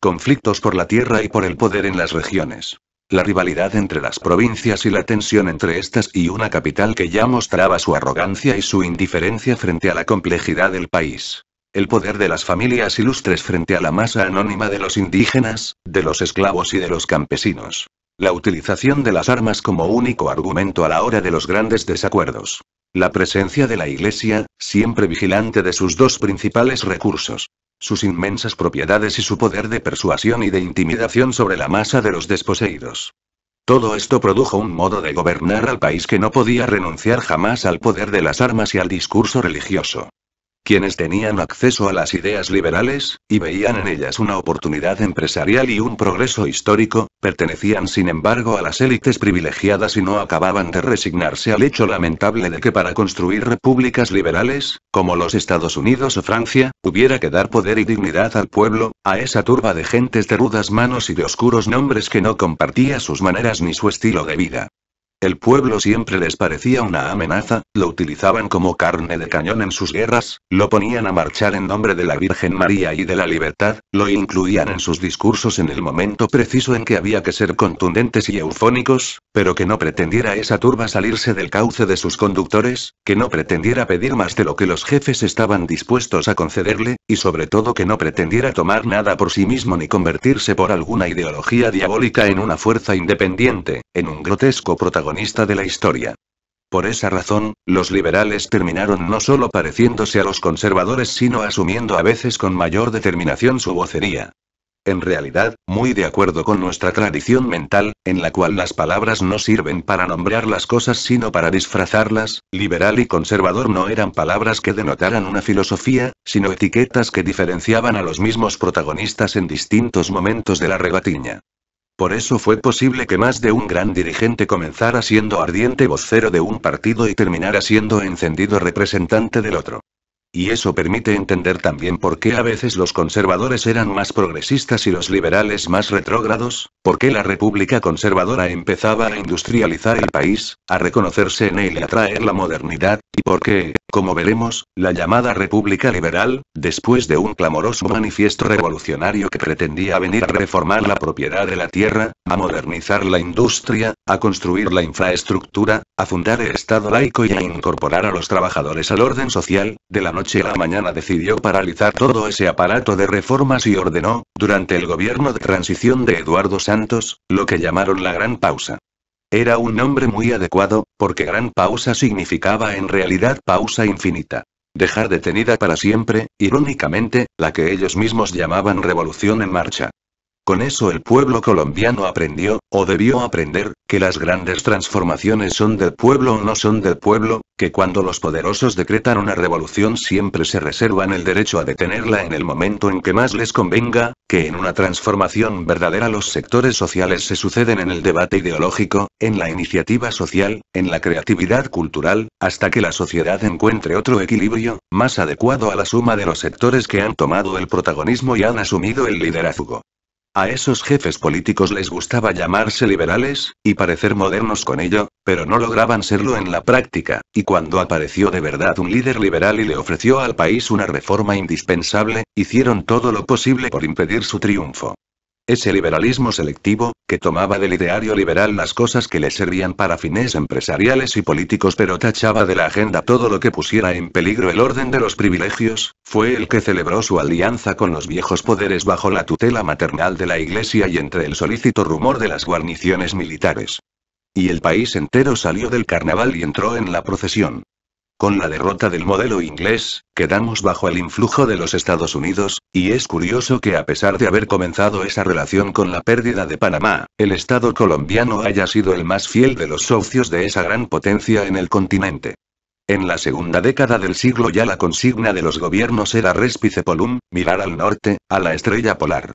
Conflictos por la tierra y por el poder en las regiones. La rivalidad entre las provincias y la tensión entre estas y una capital que ya mostraba su arrogancia y su indiferencia frente a la complejidad del país. El poder de las familias ilustres frente a la masa anónima de los indígenas, de los esclavos y de los campesinos. La utilización de las armas como único argumento a la hora de los grandes desacuerdos. La presencia de la Iglesia, siempre vigilante de sus dos principales recursos, sus inmensas propiedades y su poder de persuasión y de intimidación sobre la masa de los desposeídos. Todo esto produjo un modo de gobernar al país que no podía renunciar jamás al poder de las armas y al discurso religioso quienes tenían acceso a las ideas liberales, y veían en ellas una oportunidad empresarial y un progreso histórico, pertenecían sin embargo a las élites privilegiadas y no acababan de resignarse al hecho lamentable de que para construir repúblicas liberales, como los Estados Unidos o Francia, hubiera que dar poder y dignidad al pueblo, a esa turba de gentes de rudas manos y de oscuros nombres que no compartía sus maneras ni su estilo de vida. El pueblo siempre les parecía una amenaza, lo utilizaban como carne de cañón en sus guerras, lo ponían a marchar en nombre de la Virgen María y de la libertad, lo incluían en sus discursos en el momento preciso en que había que ser contundentes y eufónicos, pero que no pretendiera esa turba salirse del cauce de sus conductores, que no pretendiera pedir más de lo que los jefes estaban dispuestos a concederle, y sobre todo que no pretendiera tomar nada por sí mismo ni convertirse por alguna ideología diabólica en una fuerza independiente, en un grotesco protagonista de la historia. Por esa razón, los liberales terminaron no solo pareciéndose a los conservadores, sino asumiendo a veces con mayor determinación su vocería. En realidad, muy de acuerdo con nuestra tradición mental, en la cual las palabras no sirven para nombrar las cosas sino para disfrazarlas, liberal y conservador no eran palabras que denotaran una filosofía, sino etiquetas que diferenciaban a los mismos protagonistas en distintos momentos de la regatiña. Por eso fue posible que más de un gran dirigente comenzara siendo ardiente vocero de un partido y terminara siendo encendido representante del otro. Y eso permite entender también por qué a veces los conservadores eran más progresistas y los liberales más retrógrados, por qué la República Conservadora empezaba a industrializar el país, a reconocerse en él y a traer la modernidad, y por qué, como veremos, la llamada República Liberal, después de un clamoroso manifiesto revolucionario que pretendía venir a reformar la propiedad de la tierra, a modernizar la industria, a construir la infraestructura, a fundar el Estado laico y a incorporar a los trabajadores al orden social, de la noche la mañana decidió paralizar todo ese aparato de reformas y ordenó, durante el gobierno de transición de Eduardo Santos, lo que llamaron la Gran Pausa. Era un nombre muy adecuado, porque Gran Pausa significaba en realidad pausa infinita. Dejar detenida para siempre, irónicamente, la que ellos mismos llamaban revolución en marcha. Con eso el pueblo colombiano aprendió, o debió aprender, que las grandes transformaciones son del pueblo o no son del pueblo, que cuando los poderosos decretan una revolución siempre se reservan el derecho a detenerla en el momento en que más les convenga, que en una transformación verdadera los sectores sociales se suceden en el debate ideológico, en la iniciativa social, en la creatividad cultural, hasta que la sociedad encuentre otro equilibrio, más adecuado a la suma de los sectores que han tomado el protagonismo y han asumido el liderazgo. A esos jefes políticos les gustaba llamarse liberales, y parecer modernos con ello, pero no lograban serlo en la práctica, y cuando apareció de verdad un líder liberal y le ofreció al país una reforma indispensable, hicieron todo lo posible por impedir su triunfo. Ese liberalismo selectivo, que tomaba del ideario liberal las cosas que le servían para fines empresariales y políticos pero tachaba de la agenda todo lo que pusiera en peligro el orden de los privilegios, fue el que celebró su alianza con los viejos poderes bajo la tutela maternal de la Iglesia y entre el solícito rumor de las guarniciones militares. Y el país entero salió del carnaval y entró en la procesión. Con la derrota del modelo inglés, quedamos bajo el influjo de los Estados Unidos, y es curioso que a pesar de haber comenzado esa relación con la pérdida de Panamá, el Estado colombiano haya sido el más fiel de los socios de esa gran potencia en el continente. En la segunda década del siglo ya la consigna de los gobiernos era respice polum, mirar al norte, a la estrella polar.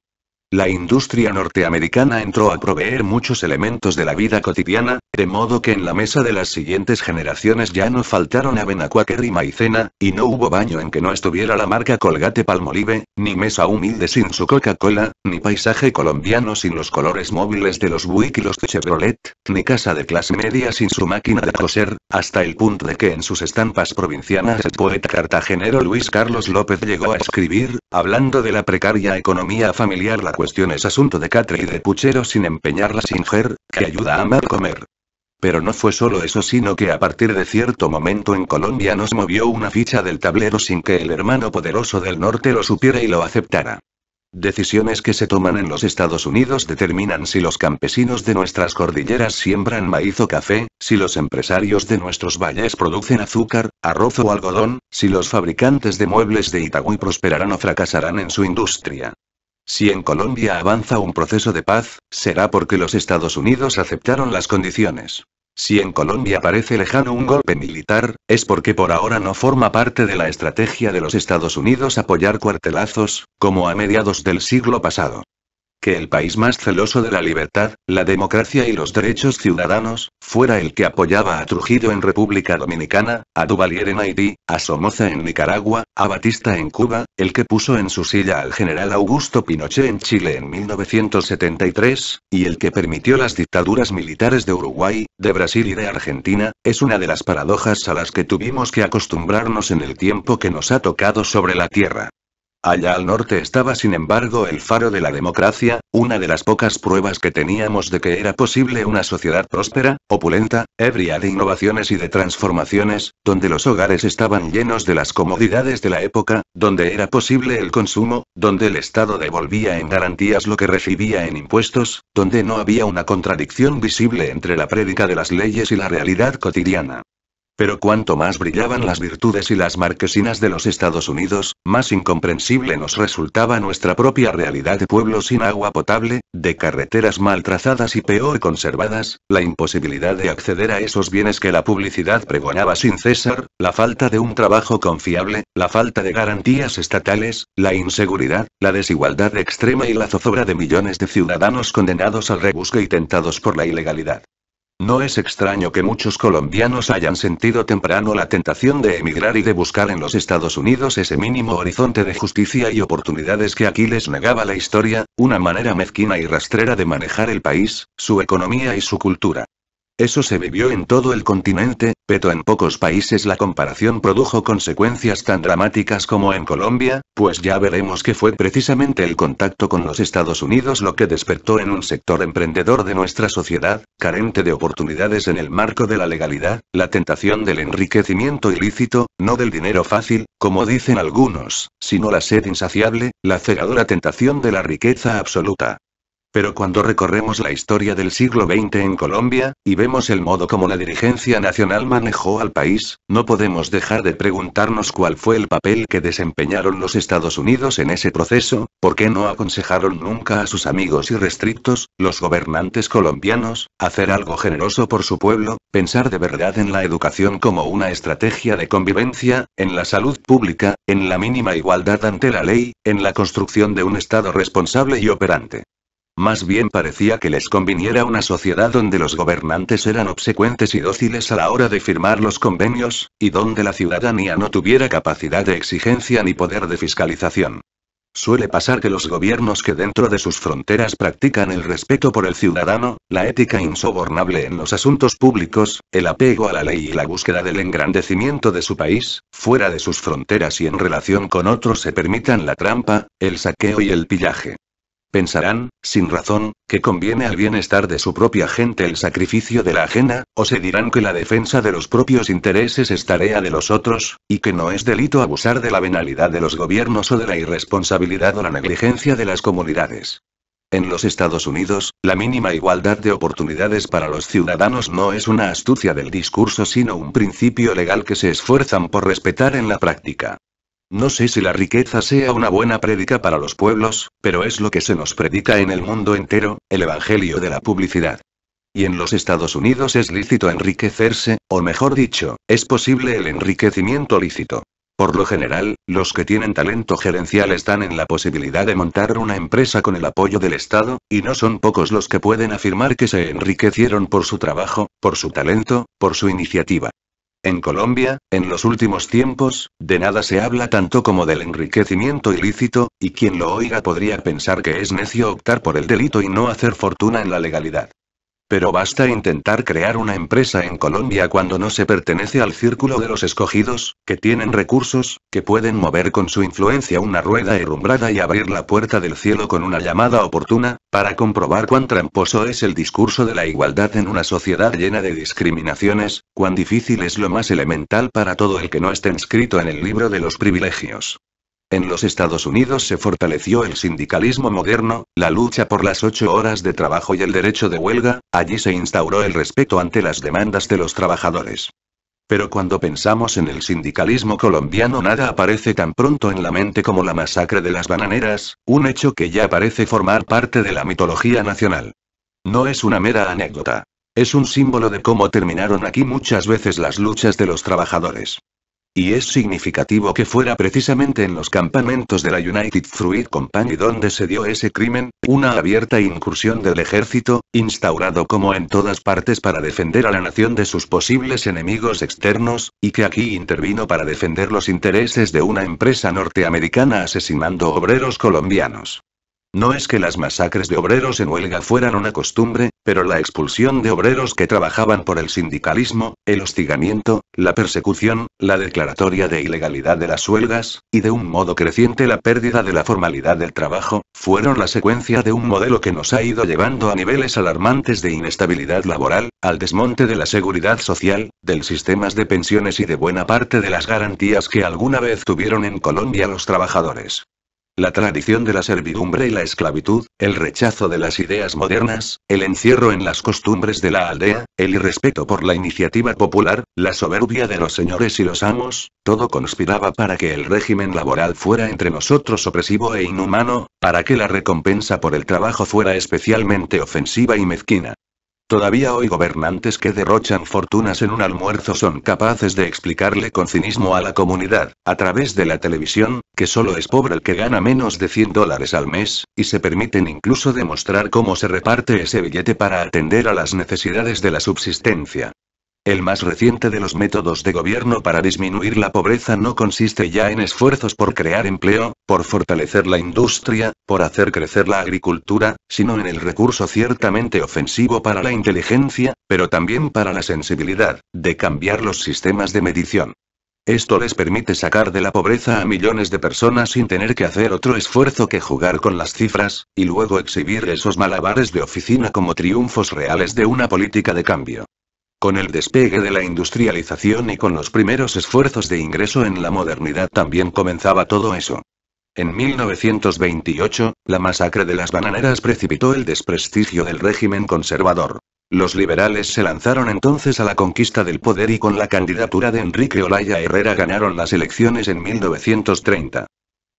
La industria norteamericana entró a proveer muchos elementos de la vida cotidiana, de modo que en la mesa de las siguientes generaciones ya no faltaron avena cuáquer y maicena, y no hubo baño en que no estuviera la marca Colgate Palmolive, ni mesa humilde sin su Coca-Cola, ni paisaje colombiano sin los colores móviles de los Buick de Chevrolet, ni casa de clase media sin su máquina de coser, hasta el punto de que en sus estampas provincianas el poeta cartagenero Luis Carlos López llegó a escribir, hablando de la precaria economía familiar la cuestiones asunto de catre y de puchero sin empeñarla sin ger, que ayuda a amar comer. Pero no fue solo eso, sino que a partir de cierto momento en Colombia nos movió una ficha del tablero sin que el hermano poderoso del norte lo supiera y lo aceptara. Decisiones que se toman en los Estados Unidos determinan si los campesinos de nuestras cordilleras siembran maíz o café, si los empresarios de nuestros valles producen azúcar, arroz o algodón, si los fabricantes de muebles de Itagüí prosperarán o fracasarán en su industria. Si en Colombia avanza un proceso de paz, será porque los Estados Unidos aceptaron las condiciones. Si en Colombia parece lejano un golpe militar, es porque por ahora no forma parte de la estrategia de los Estados Unidos apoyar cuartelazos, como a mediados del siglo pasado que el país más celoso de la libertad, la democracia y los derechos ciudadanos, fuera el que apoyaba a Trujillo en República Dominicana, a Duvalier en Haití, a Somoza en Nicaragua, a Batista en Cuba, el que puso en su silla al general Augusto Pinochet en Chile en 1973, y el que permitió las dictaduras militares de Uruguay, de Brasil y de Argentina, es una de las paradojas a las que tuvimos que acostumbrarnos en el tiempo que nos ha tocado sobre la tierra. Allá al norte estaba sin embargo el faro de la democracia, una de las pocas pruebas que teníamos de que era posible una sociedad próspera, opulenta, ebria de innovaciones y de transformaciones, donde los hogares estaban llenos de las comodidades de la época, donde era posible el consumo, donde el Estado devolvía en garantías lo que recibía en impuestos, donde no había una contradicción visible entre la prédica de las leyes y la realidad cotidiana. Pero cuanto más brillaban las virtudes y las marquesinas de los Estados Unidos, más incomprensible nos resultaba nuestra propia realidad de pueblo sin agua potable, de carreteras mal trazadas y peor conservadas, la imposibilidad de acceder a esos bienes que la publicidad pregonaba sin cesar, la falta de un trabajo confiable, la falta de garantías estatales, la inseguridad, la desigualdad extrema y la zozobra de millones de ciudadanos condenados al rebusque y tentados por la ilegalidad. No es extraño que muchos colombianos hayan sentido temprano la tentación de emigrar y de buscar en los Estados Unidos ese mínimo horizonte de justicia y oportunidades que aquí les negaba la historia, una manera mezquina y rastrera de manejar el país, su economía y su cultura. Eso se vivió en todo el continente, pero en pocos países la comparación produjo consecuencias tan dramáticas como en Colombia, pues ya veremos que fue precisamente el contacto con los Estados Unidos lo que despertó en un sector emprendedor de nuestra sociedad, carente de oportunidades en el marco de la legalidad, la tentación del enriquecimiento ilícito, no del dinero fácil, como dicen algunos, sino la sed insaciable, la cegadora tentación de la riqueza absoluta. Pero cuando recorremos la historia del siglo XX en Colombia, y vemos el modo como la dirigencia nacional manejó al país, no podemos dejar de preguntarnos cuál fue el papel que desempeñaron los Estados Unidos en ese proceso, por qué no aconsejaron nunca a sus amigos irrestrictos, los gobernantes colombianos, hacer algo generoso por su pueblo, pensar de verdad en la educación como una estrategia de convivencia, en la salud pública, en la mínima igualdad ante la ley, en la construcción de un Estado responsable y operante. Más bien parecía que les conviniera una sociedad donde los gobernantes eran obsecuentes y dóciles a la hora de firmar los convenios, y donde la ciudadanía no tuviera capacidad de exigencia ni poder de fiscalización. Suele pasar que los gobiernos que dentro de sus fronteras practican el respeto por el ciudadano, la ética insobornable en los asuntos públicos, el apego a la ley y la búsqueda del engrandecimiento de su país, fuera de sus fronteras y en relación con otros se permitan la trampa, el saqueo y el pillaje. Pensarán, sin razón, que conviene al bienestar de su propia gente el sacrificio de la ajena, o se dirán que la defensa de los propios intereses es tarea de los otros, y que no es delito abusar de la venalidad de los gobiernos o de la irresponsabilidad o la negligencia de las comunidades. En los Estados Unidos, la mínima igualdad de oportunidades para los ciudadanos no es una astucia del discurso sino un principio legal que se esfuerzan por respetar en la práctica. No sé si la riqueza sea una buena prédica para los pueblos, pero es lo que se nos predica en el mundo entero, el Evangelio de la publicidad. Y en los Estados Unidos es lícito enriquecerse, o mejor dicho, es posible el enriquecimiento lícito. Por lo general, los que tienen talento gerencial están en la posibilidad de montar una empresa con el apoyo del Estado, y no son pocos los que pueden afirmar que se enriquecieron por su trabajo, por su talento, por su iniciativa. En Colombia, en los últimos tiempos, de nada se habla tanto como del enriquecimiento ilícito, y quien lo oiga podría pensar que es necio optar por el delito y no hacer fortuna en la legalidad. Pero basta intentar crear una empresa en Colombia cuando no se pertenece al círculo de los escogidos, que tienen recursos, que pueden mover con su influencia una rueda herrumbrada y abrir la puerta del cielo con una llamada oportuna, para comprobar cuán tramposo es el discurso de la igualdad en una sociedad llena de discriminaciones, cuán difícil es lo más elemental para todo el que no esté inscrito en el libro de los privilegios. En los Estados Unidos se fortaleció el sindicalismo moderno, la lucha por las ocho horas de trabajo y el derecho de huelga, allí se instauró el respeto ante las demandas de los trabajadores. Pero cuando pensamos en el sindicalismo colombiano nada aparece tan pronto en la mente como la masacre de las bananeras, un hecho que ya parece formar parte de la mitología nacional. No es una mera anécdota. Es un símbolo de cómo terminaron aquí muchas veces las luchas de los trabajadores. Y es significativo que fuera precisamente en los campamentos de la United Fruit Company donde se dio ese crimen, una abierta incursión del ejército, instaurado como en todas partes para defender a la nación de sus posibles enemigos externos, y que aquí intervino para defender los intereses de una empresa norteamericana asesinando obreros colombianos. No es que las masacres de obreros en huelga fueran una costumbre, pero la expulsión de obreros que trabajaban por el sindicalismo, el hostigamiento, la persecución, la declaratoria de ilegalidad de las huelgas, y de un modo creciente la pérdida de la formalidad del trabajo, fueron la secuencia de un modelo que nos ha ido llevando a niveles alarmantes de inestabilidad laboral, al desmonte de la seguridad social, del sistemas de pensiones y de buena parte de las garantías que alguna vez tuvieron en Colombia los trabajadores. La tradición de la servidumbre y la esclavitud, el rechazo de las ideas modernas, el encierro en las costumbres de la aldea, el irrespeto por la iniciativa popular, la soberbia de los señores y los amos, todo conspiraba para que el régimen laboral fuera entre nosotros opresivo e inhumano, para que la recompensa por el trabajo fuera especialmente ofensiva y mezquina. Todavía hoy gobernantes que derrochan fortunas en un almuerzo son capaces de explicarle con cinismo a la comunidad, a través de la televisión, que solo es pobre el que gana menos de 100 dólares al mes, y se permiten incluso demostrar cómo se reparte ese billete para atender a las necesidades de la subsistencia. El más reciente de los métodos de gobierno para disminuir la pobreza no consiste ya en esfuerzos por crear empleo, por fortalecer la industria, por hacer crecer la agricultura, sino en el recurso ciertamente ofensivo para la inteligencia, pero también para la sensibilidad, de cambiar los sistemas de medición. Esto les permite sacar de la pobreza a millones de personas sin tener que hacer otro esfuerzo que jugar con las cifras, y luego exhibir esos malabares de oficina como triunfos reales de una política de cambio. Con el despegue de la industrialización y con los primeros esfuerzos de ingreso en la modernidad también comenzaba todo eso. En 1928, la masacre de las bananeras precipitó el desprestigio del régimen conservador. Los liberales se lanzaron entonces a la conquista del poder y con la candidatura de Enrique Olaya Herrera ganaron las elecciones en 1930.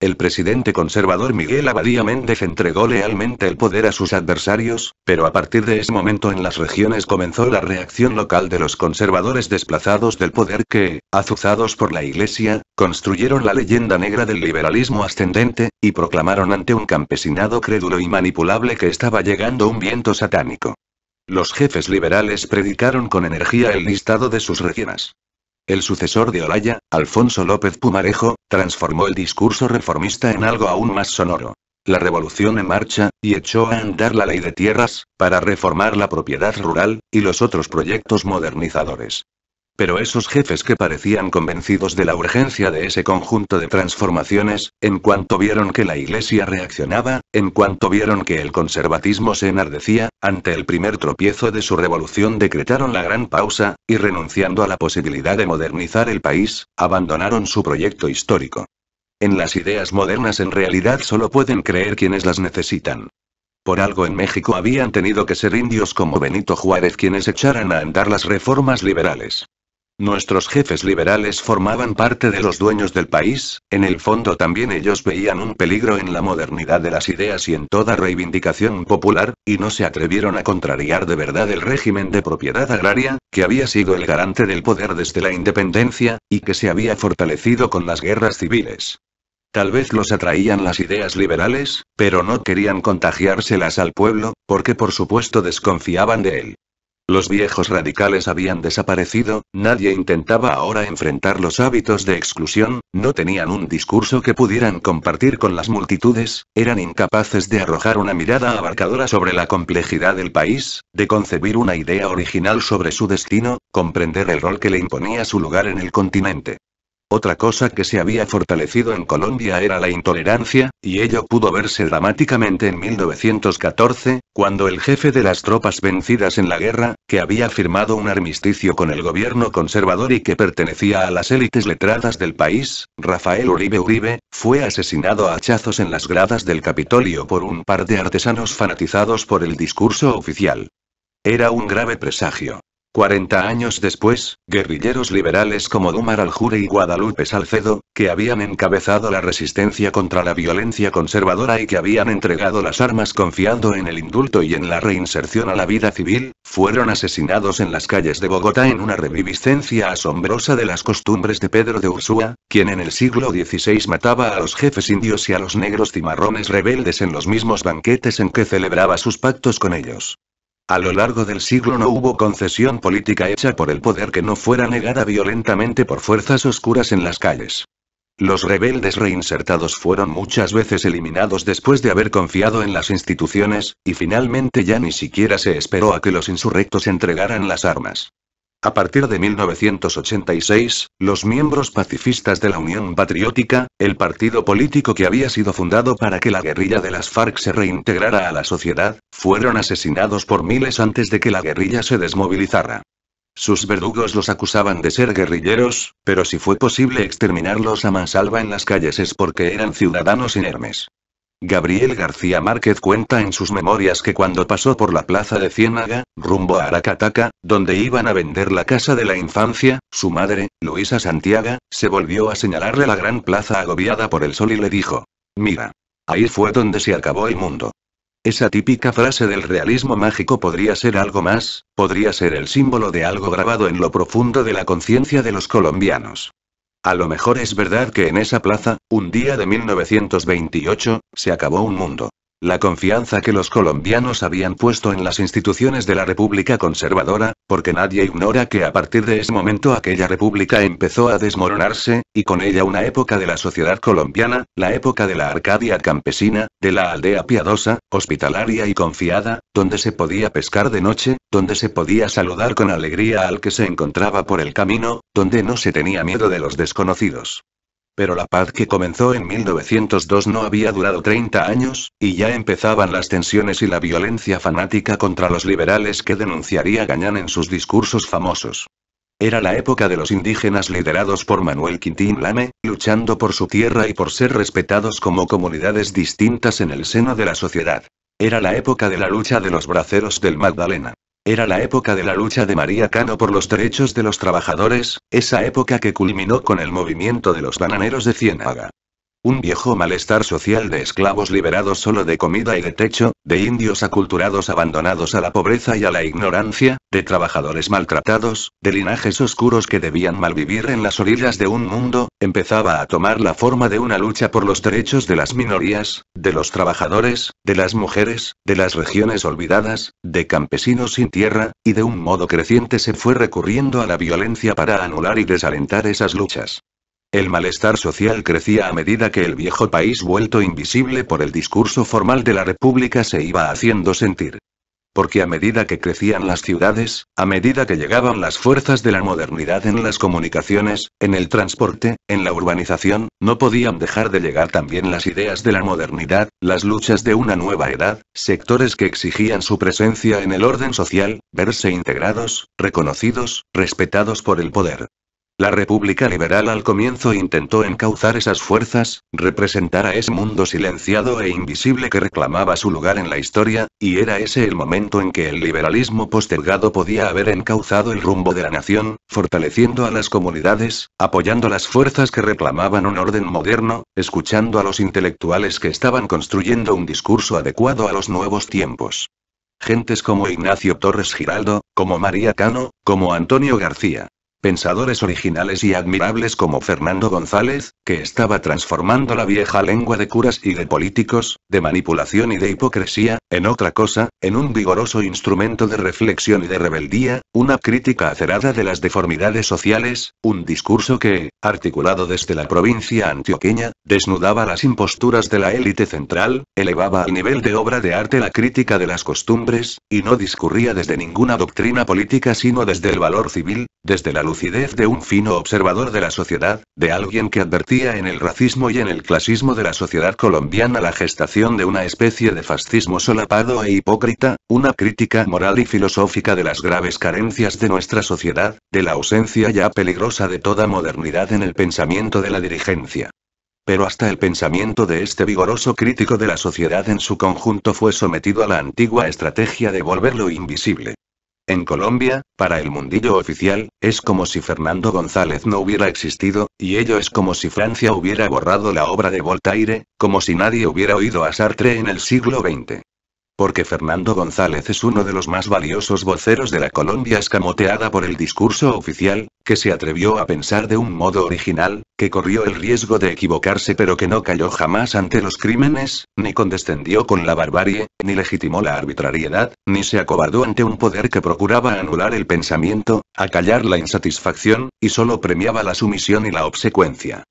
El presidente conservador Miguel Abadía Méndez entregó lealmente el poder a sus adversarios, pero a partir de ese momento en las regiones comenzó la reacción local de los conservadores desplazados del poder que, azuzados por la Iglesia, construyeron la leyenda negra del liberalismo ascendente, y proclamaron ante un campesinado crédulo y manipulable que estaba llegando un viento satánico. Los jefes liberales predicaron con energía el listado de sus regionas. El sucesor de Olaya, Alfonso López Pumarejo, transformó el discurso reformista en algo aún más sonoro. La revolución en marcha, y echó a andar la ley de tierras, para reformar la propiedad rural, y los otros proyectos modernizadores. Pero esos jefes que parecían convencidos de la urgencia de ese conjunto de transformaciones, en cuanto vieron que la Iglesia reaccionaba, en cuanto vieron que el conservatismo se enardecía, ante el primer tropiezo de su revolución decretaron la gran pausa, y renunciando a la posibilidad de modernizar el país, abandonaron su proyecto histórico. En las ideas modernas en realidad solo pueden creer quienes las necesitan. Por algo en México habían tenido que ser indios como Benito Juárez quienes echaran a andar las reformas liberales. Nuestros jefes liberales formaban parte de los dueños del país, en el fondo también ellos veían un peligro en la modernidad de las ideas y en toda reivindicación popular, y no se atrevieron a contrariar de verdad el régimen de propiedad agraria, que había sido el garante del poder desde la independencia, y que se había fortalecido con las guerras civiles. Tal vez los atraían las ideas liberales, pero no querían contagiárselas al pueblo, porque por supuesto desconfiaban de él. Los viejos radicales habían desaparecido, nadie intentaba ahora enfrentar los hábitos de exclusión, no tenían un discurso que pudieran compartir con las multitudes, eran incapaces de arrojar una mirada abarcadora sobre la complejidad del país, de concebir una idea original sobre su destino, comprender el rol que le imponía su lugar en el continente. Otra cosa que se había fortalecido en Colombia era la intolerancia, y ello pudo verse dramáticamente en 1914, cuando el jefe de las tropas vencidas en la guerra, que había firmado un armisticio con el gobierno conservador y que pertenecía a las élites letradas del país, Rafael Uribe Uribe, fue asesinado a hachazos en las gradas del Capitolio por un par de artesanos fanatizados por el discurso oficial. Era un grave presagio. 40 años después, guerrilleros liberales como Dumar Aljure y Guadalupe Salcedo, que habían encabezado la resistencia contra la violencia conservadora y que habían entregado las armas confiando en el indulto y en la reinserción a la vida civil, fueron asesinados en las calles de Bogotá en una reviviscencia asombrosa de las costumbres de Pedro de Ursúa, quien en el siglo XVI mataba a los jefes indios y a los negros cimarrones rebeldes en los mismos banquetes en que celebraba sus pactos con ellos. A lo largo del siglo no hubo concesión política hecha por el poder que no fuera negada violentamente por fuerzas oscuras en las calles. Los rebeldes reinsertados fueron muchas veces eliminados después de haber confiado en las instituciones, y finalmente ya ni siquiera se esperó a que los insurrectos entregaran las armas. A partir de 1986, los miembros pacifistas de la Unión Patriótica, el partido político que había sido fundado para que la guerrilla de las FARC se reintegrara a la sociedad, fueron asesinados por miles antes de que la guerrilla se desmovilizara. Sus verdugos los acusaban de ser guerrilleros, pero si fue posible exterminarlos a mansalva en las calles es porque eran ciudadanos inermes. Gabriel García Márquez cuenta en sus memorias que cuando pasó por la plaza de Ciénaga, rumbo a Aracataca, donde iban a vender la casa de la infancia, su madre, Luisa Santiago, se volvió a señalarle la gran plaza agobiada por el sol y le dijo, mira, ahí fue donde se acabó el mundo. Esa típica frase del realismo mágico podría ser algo más, podría ser el símbolo de algo grabado en lo profundo de la conciencia de los colombianos. A lo mejor es verdad que en esa plaza, un día de 1928, se acabó un mundo la confianza que los colombianos habían puesto en las instituciones de la República Conservadora, porque nadie ignora que a partir de ese momento aquella república empezó a desmoronarse, y con ella una época de la sociedad colombiana, la época de la Arcadia campesina, de la aldea piadosa, hospitalaria y confiada, donde se podía pescar de noche, donde se podía saludar con alegría al que se encontraba por el camino, donde no se tenía miedo de los desconocidos. Pero la paz que comenzó en 1902 no había durado 30 años, y ya empezaban las tensiones y la violencia fanática contra los liberales que denunciaría Gañán en sus discursos famosos. Era la época de los indígenas liderados por Manuel Quintín Lame, luchando por su tierra y por ser respetados como comunidades distintas en el seno de la sociedad. Era la época de la lucha de los braceros del Magdalena. Era la época de la lucha de María Cano por los derechos de los trabajadores, esa época que culminó con el movimiento de los bananeros de Ciénaga, un viejo malestar social de esclavos liberados solo de comida y de techo, de indios aculturados abandonados a la pobreza y a la ignorancia, de trabajadores maltratados, de linajes oscuros que debían malvivir en las orillas de un mundo, empezaba a tomar la forma de una lucha por los derechos de las minorías, de los trabajadores, de las mujeres, de las regiones olvidadas, de campesinos sin tierra, y de un modo creciente se fue recurriendo a la violencia para anular y desalentar esas luchas. El malestar social crecía a medida que el viejo país vuelto invisible por el discurso formal de la República se iba haciendo sentir. Porque a medida que crecían las ciudades, a medida que llegaban las fuerzas de la modernidad en las comunicaciones, en el transporte, en la urbanización, no podían dejar de llegar también las ideas de la modernidad, las luchas de una nueva edad, sectores que exigían su presencia en el orden social, verse integrados, reconocidos, respetados por el poder. La República Liberal al comienzo intentó encauzar esas fuerzas, representar a ese mundo silenciado e invisible que reclamaba su lugar en la historia, y era ese el momento en que el liberalismo postergado podía haber encauzado el rumbo de la nación, fortaleciendo a las comunidades, apoyando las fuerzas que reclamaban un orden moderno, escuchando a los intelectuales que estaban construyendo un discurso adecuado a los nuevos tiempos. Gentes como Ignacio Torres Giraldo, como María Cano, como Antonio García pensadores originales y admirables como Fernando González, que estaba transformando la vieja lengua de curas y de políticos, de manipulación y de hipocresía, en otra cosa, en un vigoroso instrumento de reflexión y de rebeldía, una crítica acerada de las deformidades sociales, un discurso que, articulado desde la provincia antioqueña, desnudaba las imposturas de la élite central, elevaba al nivel de obra de arte la crítica de las costumbres, y no discurría desde ninguna doctrina política sino desde el valor civil, desde la luz de un fino observador de la sociedad, de alguien que advertía en el racismo y en el clasismo de la sociedad colombiana la gestación de una especie de fascismo solapado e hipócrita, una crítica moral y filosófica de las graves carencias de nuestra sociedad, de la ausencia ya peligrosa de toda modernidad en el pensamiento de la dirigencia. Pero hasta el pensamiento de este vigoroso crítico de la sociedad en su conjunto fue sometido a la antigua estrategia de volverlo invisible. En Colombia, para el mundillo oficial, es como si Fernando González no hubiera existido, y ello es como si Francia hubiera borrado la obra de Voltaire, como si nadie hubiera oído a Sartre en el siglo XX. Porque Fernando González es uno de los más valiosos voceros de la Colombia escamoteada por el discurso oficial, que se atrevió a pensar de un modo original, que corrió el riesgo de equivocarse pero que no cayó jamás ante los crímenes, ni condescendió con la barbarie, ni legitimó la arbitrariedad, ni se acobardó ante un poder que procuraba anular el pensamiento, acallar la insatisfacción, y solo premiaba la sumisión y la obsecuencia.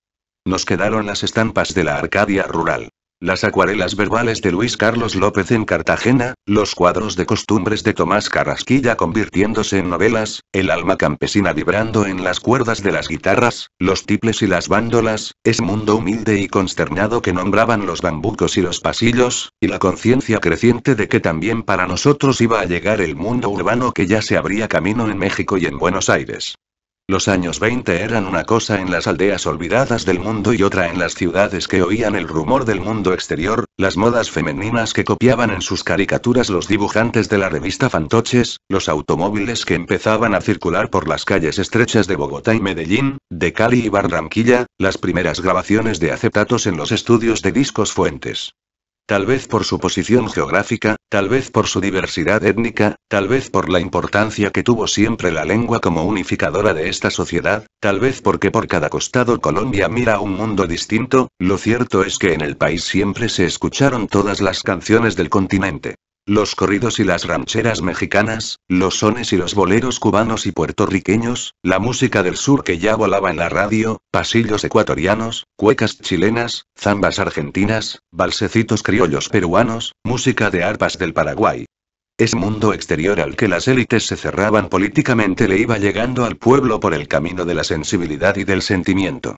Nos quedaron las estampas de la Arcadia rural las acuarelas verbales de Luis Carlos López en Cartagena, los cuadros de costumbres de Tomás Carrasquilla convirtiéndose en novelas, el alma campesina vibrando en las cuerdas de las guitarras, los tiples y las vándolas, ese mundo humilde y consternado que nombraban los bambucos y los pasillos, y la conciencia creciente de que también para nosotros iba a llegar el mundo urbano que ya se abría camino en México y en Buenos Aires. Los años 20 eran una cosa en las aldeas olvidadas del mundo y otra en las ciudades que oían el rumor del mundo exterior, las modas femeninas que copiaban en sus caricaturas los dibujantes de la revista Fantoches, los automóviles que empezaban a circular por las calles estrechas de Bogotá y Medellín, de Cali y Barranquilla, las primeras grabaciones de acetatos en los estudios de discos fuentes. Tal vez por su posición geográfica, tal vez por su diversidad étnica, tal vez por la importancia que tuvo siempre la lengua como unificadora de esta sociedad, tal vez porque por cada costado Colombia mira un mundo distinto, lo cierto es que en el país siempre se escucharon todas las canciones del continente. Los corridos y las rancheras mexicanas, los sones y los boleros cubanos y puertorriqueños, la música del sur que ya volaba en la radio, pasillos ecuatorianos, cuecas chilenas, zambas argentinas, balsecitos criollos peruanos, música de arpas del Paraguay. Ese mundo exterior al que las élites se cerraban políticamente le iba llegando al pueblo por el camino de la sensibilidad y del sentimiento.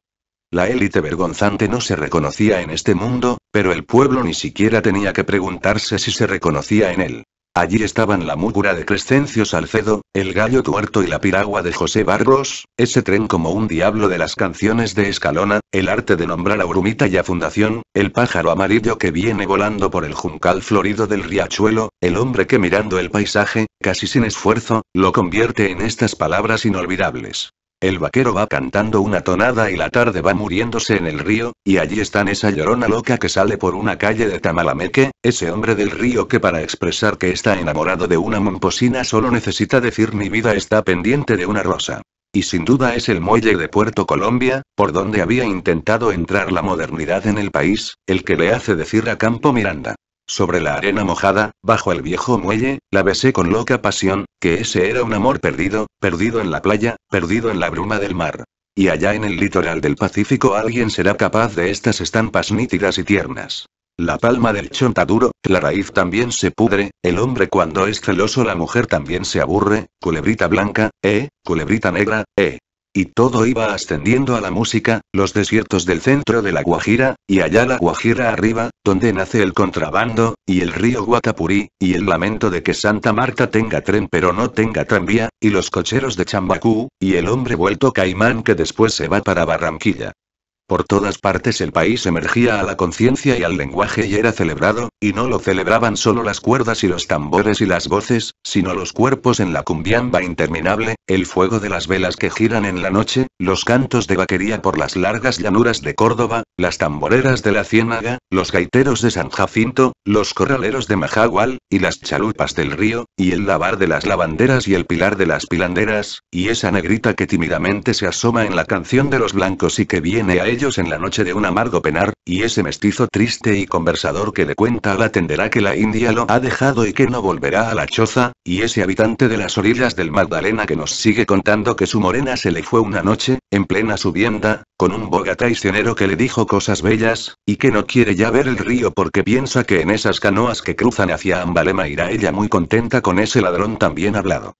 La élite vergonzante no se reconocía en este mundo, pero el pueblo ni siquiera tenía que preguntarse si se reconocía en él. Allí estaban la múcura de Crescencio Salcedo, el gallo tuerto y la piragua de José Barros, ese tren como un diablo de las canciones de Escalona, el arte de nombrar a Urumita y a Fundación, el pájaro amarillo que viene volando por el juncal florido del riachuelo, el hombre que mirando el paisaje, casi sin esfuerzo, lo convierte en estas palabras inolvidables. El vaquero va cantando una tonada y la tarde va muriéndose en el río, y allí están esa llorona loca que sale por una calle de Tamalameque, ese hombre del río que para expresar que está enamorado de una momposina solo necesita decir mi vida está pendiente de una rosa. Y sin duda es el muelle de Puerto Colombia, por donde había intentado entrar la modernidad en el país, el que le hace decir a Campo Miranda. Sobre la arena mojada, bajo el viejo muelle, la besé con loca pasión, que ese era un amor perdido, perdido en la playa, perdido en la bruma del mar. Y allá en el litoral del Pacífico alguien será capaz de estas estampas nítidas y tiernas. La palma del chontaduro, la raíz también se pudre, el hombre cuando es celoso la mujer también se aburre, culebrita blanca, eh, culebrita negra, eh y todo iba ascendiendo a la música, los desiertos del centro de la Guajira, y allá la Guajira arriba, donde nace el contrabando, y el río Guatapurí, y el lamento de que Santa Marta tenga tren pero no tenga tranvía, y los cocheros de Chambacú, y el hombre vuelto caimán que después se va para Barranquilla. Por todas partes el país emergía a la conciencia y al lenguaje y era celebrado, y no lo celebraban solo las cuerdas y los tambores y las voces, sino los cuerpos en la cumbiamba interminable, el fuego de las velas que giran en la noche, los cantos de vaquería por las largas llanuras de Córdoba, las tamboreras de la Ciénaga, los gaiteros de San Jacinto, los corraleros de Majagual, y las chalupas del río, y el lavar de las lavanderas y el pilar de las pilanderas, y esa negrita que tímidamente se asoma en la canción de los blancos y que viene a ellos en la noche de un amargo penar, y ese mestizo triste y conversador que le cuenta al atenderá que la India lo ha dejado y que no volverá a la choza, y ese habitante de las orillas del Magdalena que nos sigue contando que su morena se le fue una noche, en plena subienda, con un y traicionero que le dijo cosas bellas, y que no quiere ya ver el río porque piensa que en esas canoas que cruzan hacia Ambalema irá ella muy contenta con ese ladrón también hablado.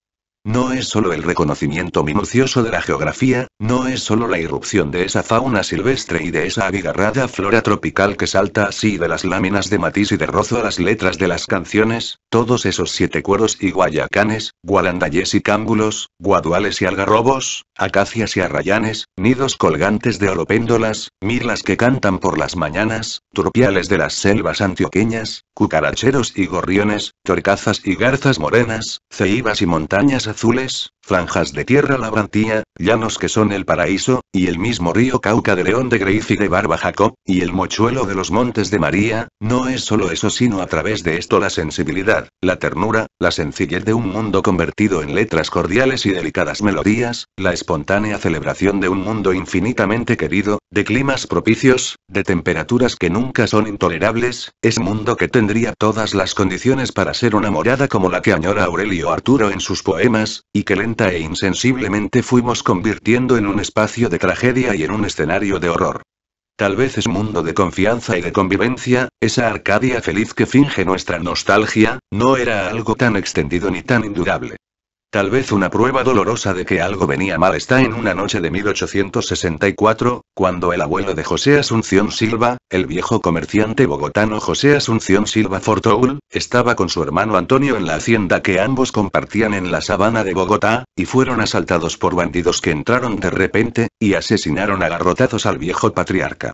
No es solo el reconocimiento minucioso de la geografía, no es solo la irrupción de esa fauna silvestre y de esa abigarrada flora tropical que salta así de las láminas de matiz y de rozo a las letras de las canciones, todos esos siete cueros y guayacanes, gualandayes y cámbulos, guaduales y algarrobos, acacias y arrayanes, nidos colgantes de oropéndolas, mirlas que cantan por las mañanas, turpiales de las selvas antioqueñas, cucaracheros y gorriones, torcazas y garzas morenas, ceibas y montañas azules, franjas de tierra labrantía, llanos que son el paraíso, y el mismo río Cauca de León de Greif y de Barba Jacob, y el mochuelo de los montes de María, no es solo eso sino a través de esto la sensibilidad, la ternura, la sencillez de un mundo convertido en letras cordiales y delicadas melodías, la espontánea celebración de un mundo infinitamente querido, de climas propicios, de temperaturas que nunca son intolerables, es mundo que tendría todas las condiciones para ser una morada como la que añora Aurelio Arturo en sus poemas, y que lenta e insensiblemente fuimos convirtiendo en un espacio de tragedia y en un escenario de horror. Tal vez es mundo de confianza y de convivencia, esa Arcadia feliz que finge nuestra nostalgia, no era algo tan extendido ni tan indudable. Tal vez una prueba dolorosa de que algo venía mal está en una noche de 1864, cuando el abuelo de José Asunción Silva, el viejo comerciante bogotano José Asunción Silva Fortoul, estaba con su hermano Antonio en la hacienda que ambos compartían en la sabana de Bogotá, y fueron asaltados por bandidos que entraron de repente, y asesinaron a garrotazos al viejo patriarca.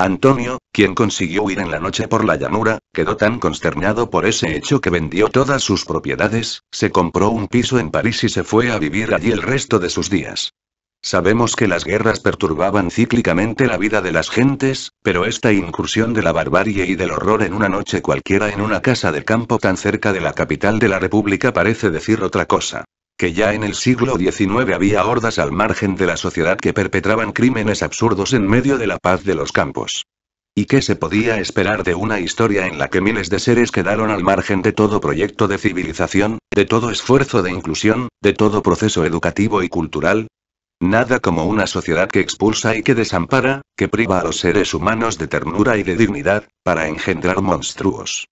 Antonio, quien consiguió huir en la noche por la llanura, quedó tan consternado por ese hecho que vendió todas sus propiedades, se compró un piso en París y se fue a vivir allí el resto de sus días. Sabemos que las guerras perturbaban cíclicamente la vida de las gentes, pero esta incursión de la barbarie y del horror en una noche cualquiera en una casa de campo tan cerca de la capital de la República parece decir otra cosa que ya en el siglo XIX había hordas al margen de la sociedad que perpetraban crímenes absurdos en medio de la paz de los campos. ¿Y qué se podía esperar de una historia en la que miles de seres quedaron al margen de todo proyecto de civilización, de todo esfuerzo de inclusión, de todo proceso educativo y cultural? Nada como una sociedad que expulsa y que desampara, que priva a los seres humanos de ternura y de dignidad, para engendrar monstruos.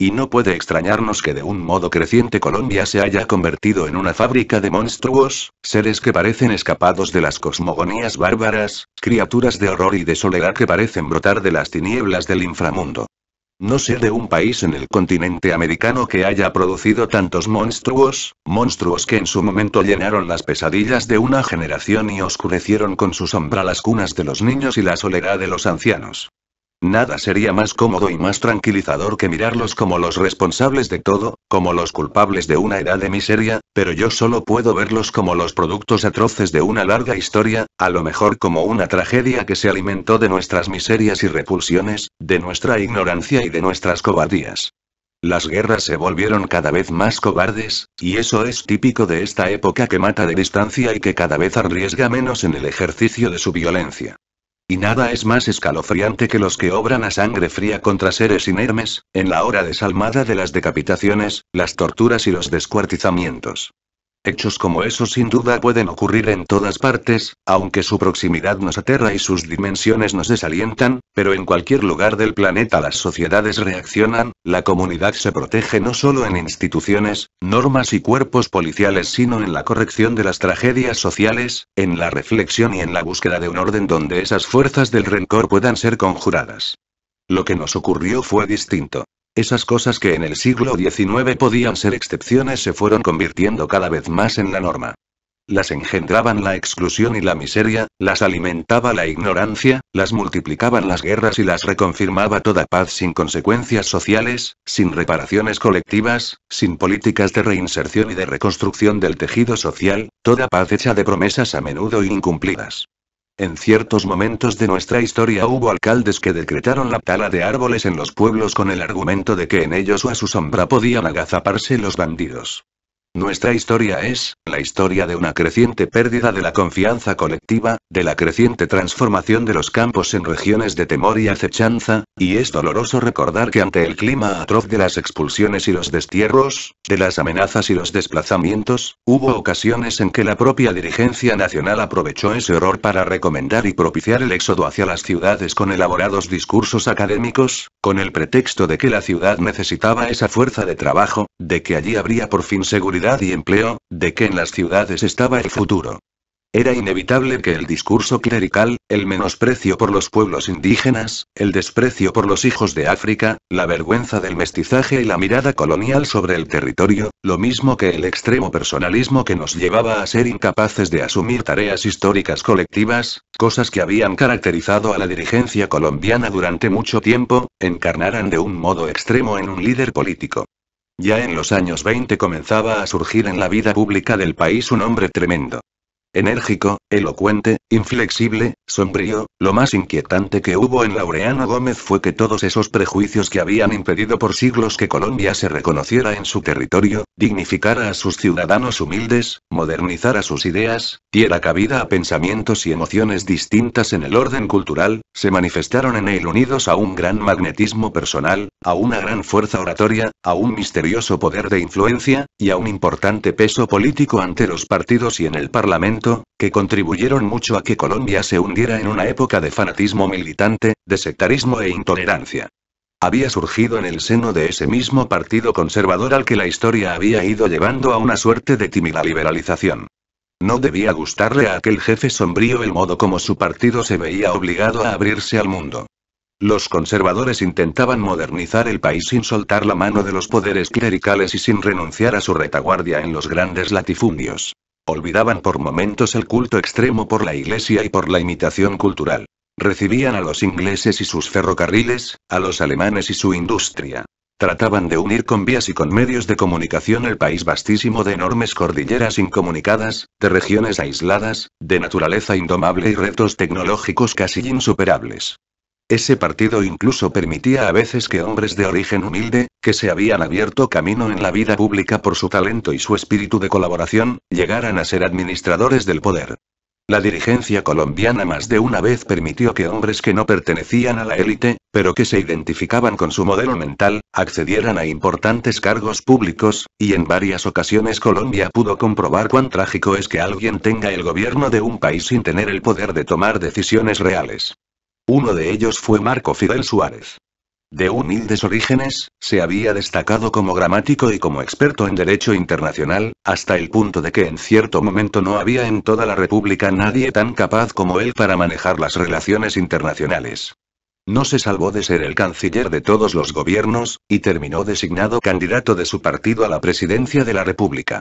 Y no puede extrañarnos que de un modo creciente Colombia se haya convertido en una fábrica de monstruos, seres que parecen escapados de las cosmogonías bárbaras, criaturas de horror y de soledad que parecen brotar de las tinieblas del inframundo. No sé de un país en el continente americano que haya producido tantos monstruos, monstruos que en su momento llenaron las pesadillas de una generación y oscurecieron con su sombra las cunas de los niños y la soledad de los ancianos. Nada sería más cómodo y más tranquilizador que mirarlos como los responsables de todo, como los culpables de una edad de miseria, pero yo solo puedo verlos como los productos atroces de una larga historia, a lo mejor como una tragedia que se alimentó de nuestras miserias y repulsiones, de nuestra ignorancia y de nuestras cobardías. Las guerras se volvieron cada vez más cobardes, y eso es típico de esta época que mata de distancia y que cada vez arriesga menos en el ejercicio de su violencia. Y nada es más escalofriante que los que obran a sangre fría contra seres inermes, en la hora desalmada de las decapitaciones, las torturas y los descuartizamientos. Hechos como esos sin duda pueden ocurrir en todas partes, aunque su proximidad nos aterra y sus dimensiones nos desalientan, pero en cualquier lugar del planeta las sociedades reaccionan, la comunidad se protege no solo en instituciones, normas y cuerpos policiales, sino en la corrección de las tragedias sociales, en la reflexión y en la búsqueda de un orden donde esas fuerzas del rencor puedan ser conjuradas. Lo que nos ocurrió fue distinto. Esas cosas que en el siglo XIX podían ser excepciones se fueron convirtiendo cada vez más en la norma. Las engendraban la exclusión y la miseria, las alimentaba la ignorancia, las multiplicaban las guerras y las reconfirmaba toda paz sin consecuencias sociales, sin reparaciones colectivas, sin políticas de reinserción y de reconstrucción del tejido social, toda paz hecha de promesas a menudo incumplidas. En ciertos momentos de nuestra historia hubo alcaldes que decretaron la tala de árboles en los pueblos con el argumento de que en ellos o a su sombra podían agazaparse los bandidos. Nuestra historia es, la historia de una creciente pérdida de la confianza colectiva, de la creciente transformación de los campos en regiones de temor y acechanza, y es doloroso recordar que ante el clima atroz de las expulsiones y los destierros, de las amenazas y los desplazamientos, hubo ocasiones en que la propia dirigencia nacional aprovechó ese horror para recomendar y propiciar el éxodo hacia las ciudades con elaborados discursos académicos, con el pretexto de que la ciudad necesitaba esa fuerza de trabajo, de que allí habría por fin seguridad y empleo, de que en las ciudades estaba el futuro. Era inevitable que el discurso clerical, el menosprecio por los pueblos indígenas, el desprecio por los hijos de África, la vergüenza del mestizaje y la mirada colonial sobre el territorio, lo mismo que el extremo personalismo que nos llevaba a ser incapaces de asumir tareas históricas colectivas, cosas que habían caracterizado a la dirigencia colombiana durante mucho tiempo, encarnaran de un modo extremo en un líder político. Ya en los años 20 comenzaba a surgir en la vida pública del país un hombre tremendo. Enérgico, Elocuente, inflexible, sombrío, lo más inquietante que hubo en Laureano Gómez fue que todos esos prejuicios que habían impedido por siglos que Colombia se reconociera en su territorio, dignificara a sus ciudadanos humildes, modernizara sus ideas, diera cabida a pensamientos y emociones distintas en el orden cultural, se manifestaron en él unidos a un gran magnetismo personal, a una gran fuerza oratoria, a un misterioso poder de influencia, y a un importante peso político ante los partidos y en el Parlamento, que contribuyeron mucho a que Colombia se hundiera en una época de fanatismo militante, de sectarismo e intolerancia. Había surgido en el seno de ese mismo partido conservador al que la historia había ido llevando a una suerte de tímida liberalización. No debía gustarle a aquel jefe sombrío el modo como su partido se veía obligado a abrirse al mundo. Los conservadores intentaban modernizar el país sin soltar la mano de los poderes clericales y sin renunciar a su retaguardia en los grandes latifundios. Olvidaban por momentos el culto extremo por la iglesia y por la imitación cultural. Recibían a los ingleses y sus ferrocarriles, a los alemanes y su industria. Trataban de unir con vías y con medios de comunicación el país vastísimo de enormes cordilleras incomunicadas, de regiones aisladas, de naturaleza indomable y retos tecnológicos casi insuperables. Ese partido incluso permitía a veces que hombres de origen humilde, que se habían abierto camino en la vida pública por su talento y su espíritu de colaboración, llegaran a ser administradores del poder. La dirigencia colombiana más de una vez permitió que hombres que no pertenecían a la élite, pero que se identificaban con su modelo mental, accedieran a importantes cargos públicos, y en varias ocasiones Colombia pudo comprobar cuán trágico es que alguien tenga el gobierno de un país sin tener el poder de tomar decisiones reales. Uno de ellos fue Marco Fidel Suárez. De humildes orígenes, se había destacado como gramático y como experto en derecho internacional, hasta el punto de que en cierto momento no había en toda la República nadie tan capaz como él para manejar las relaciones internacionales. No se salvó de ser el canciller de todos los gobiernos, y terminó designado candidato de su partido a la presidencia de la República.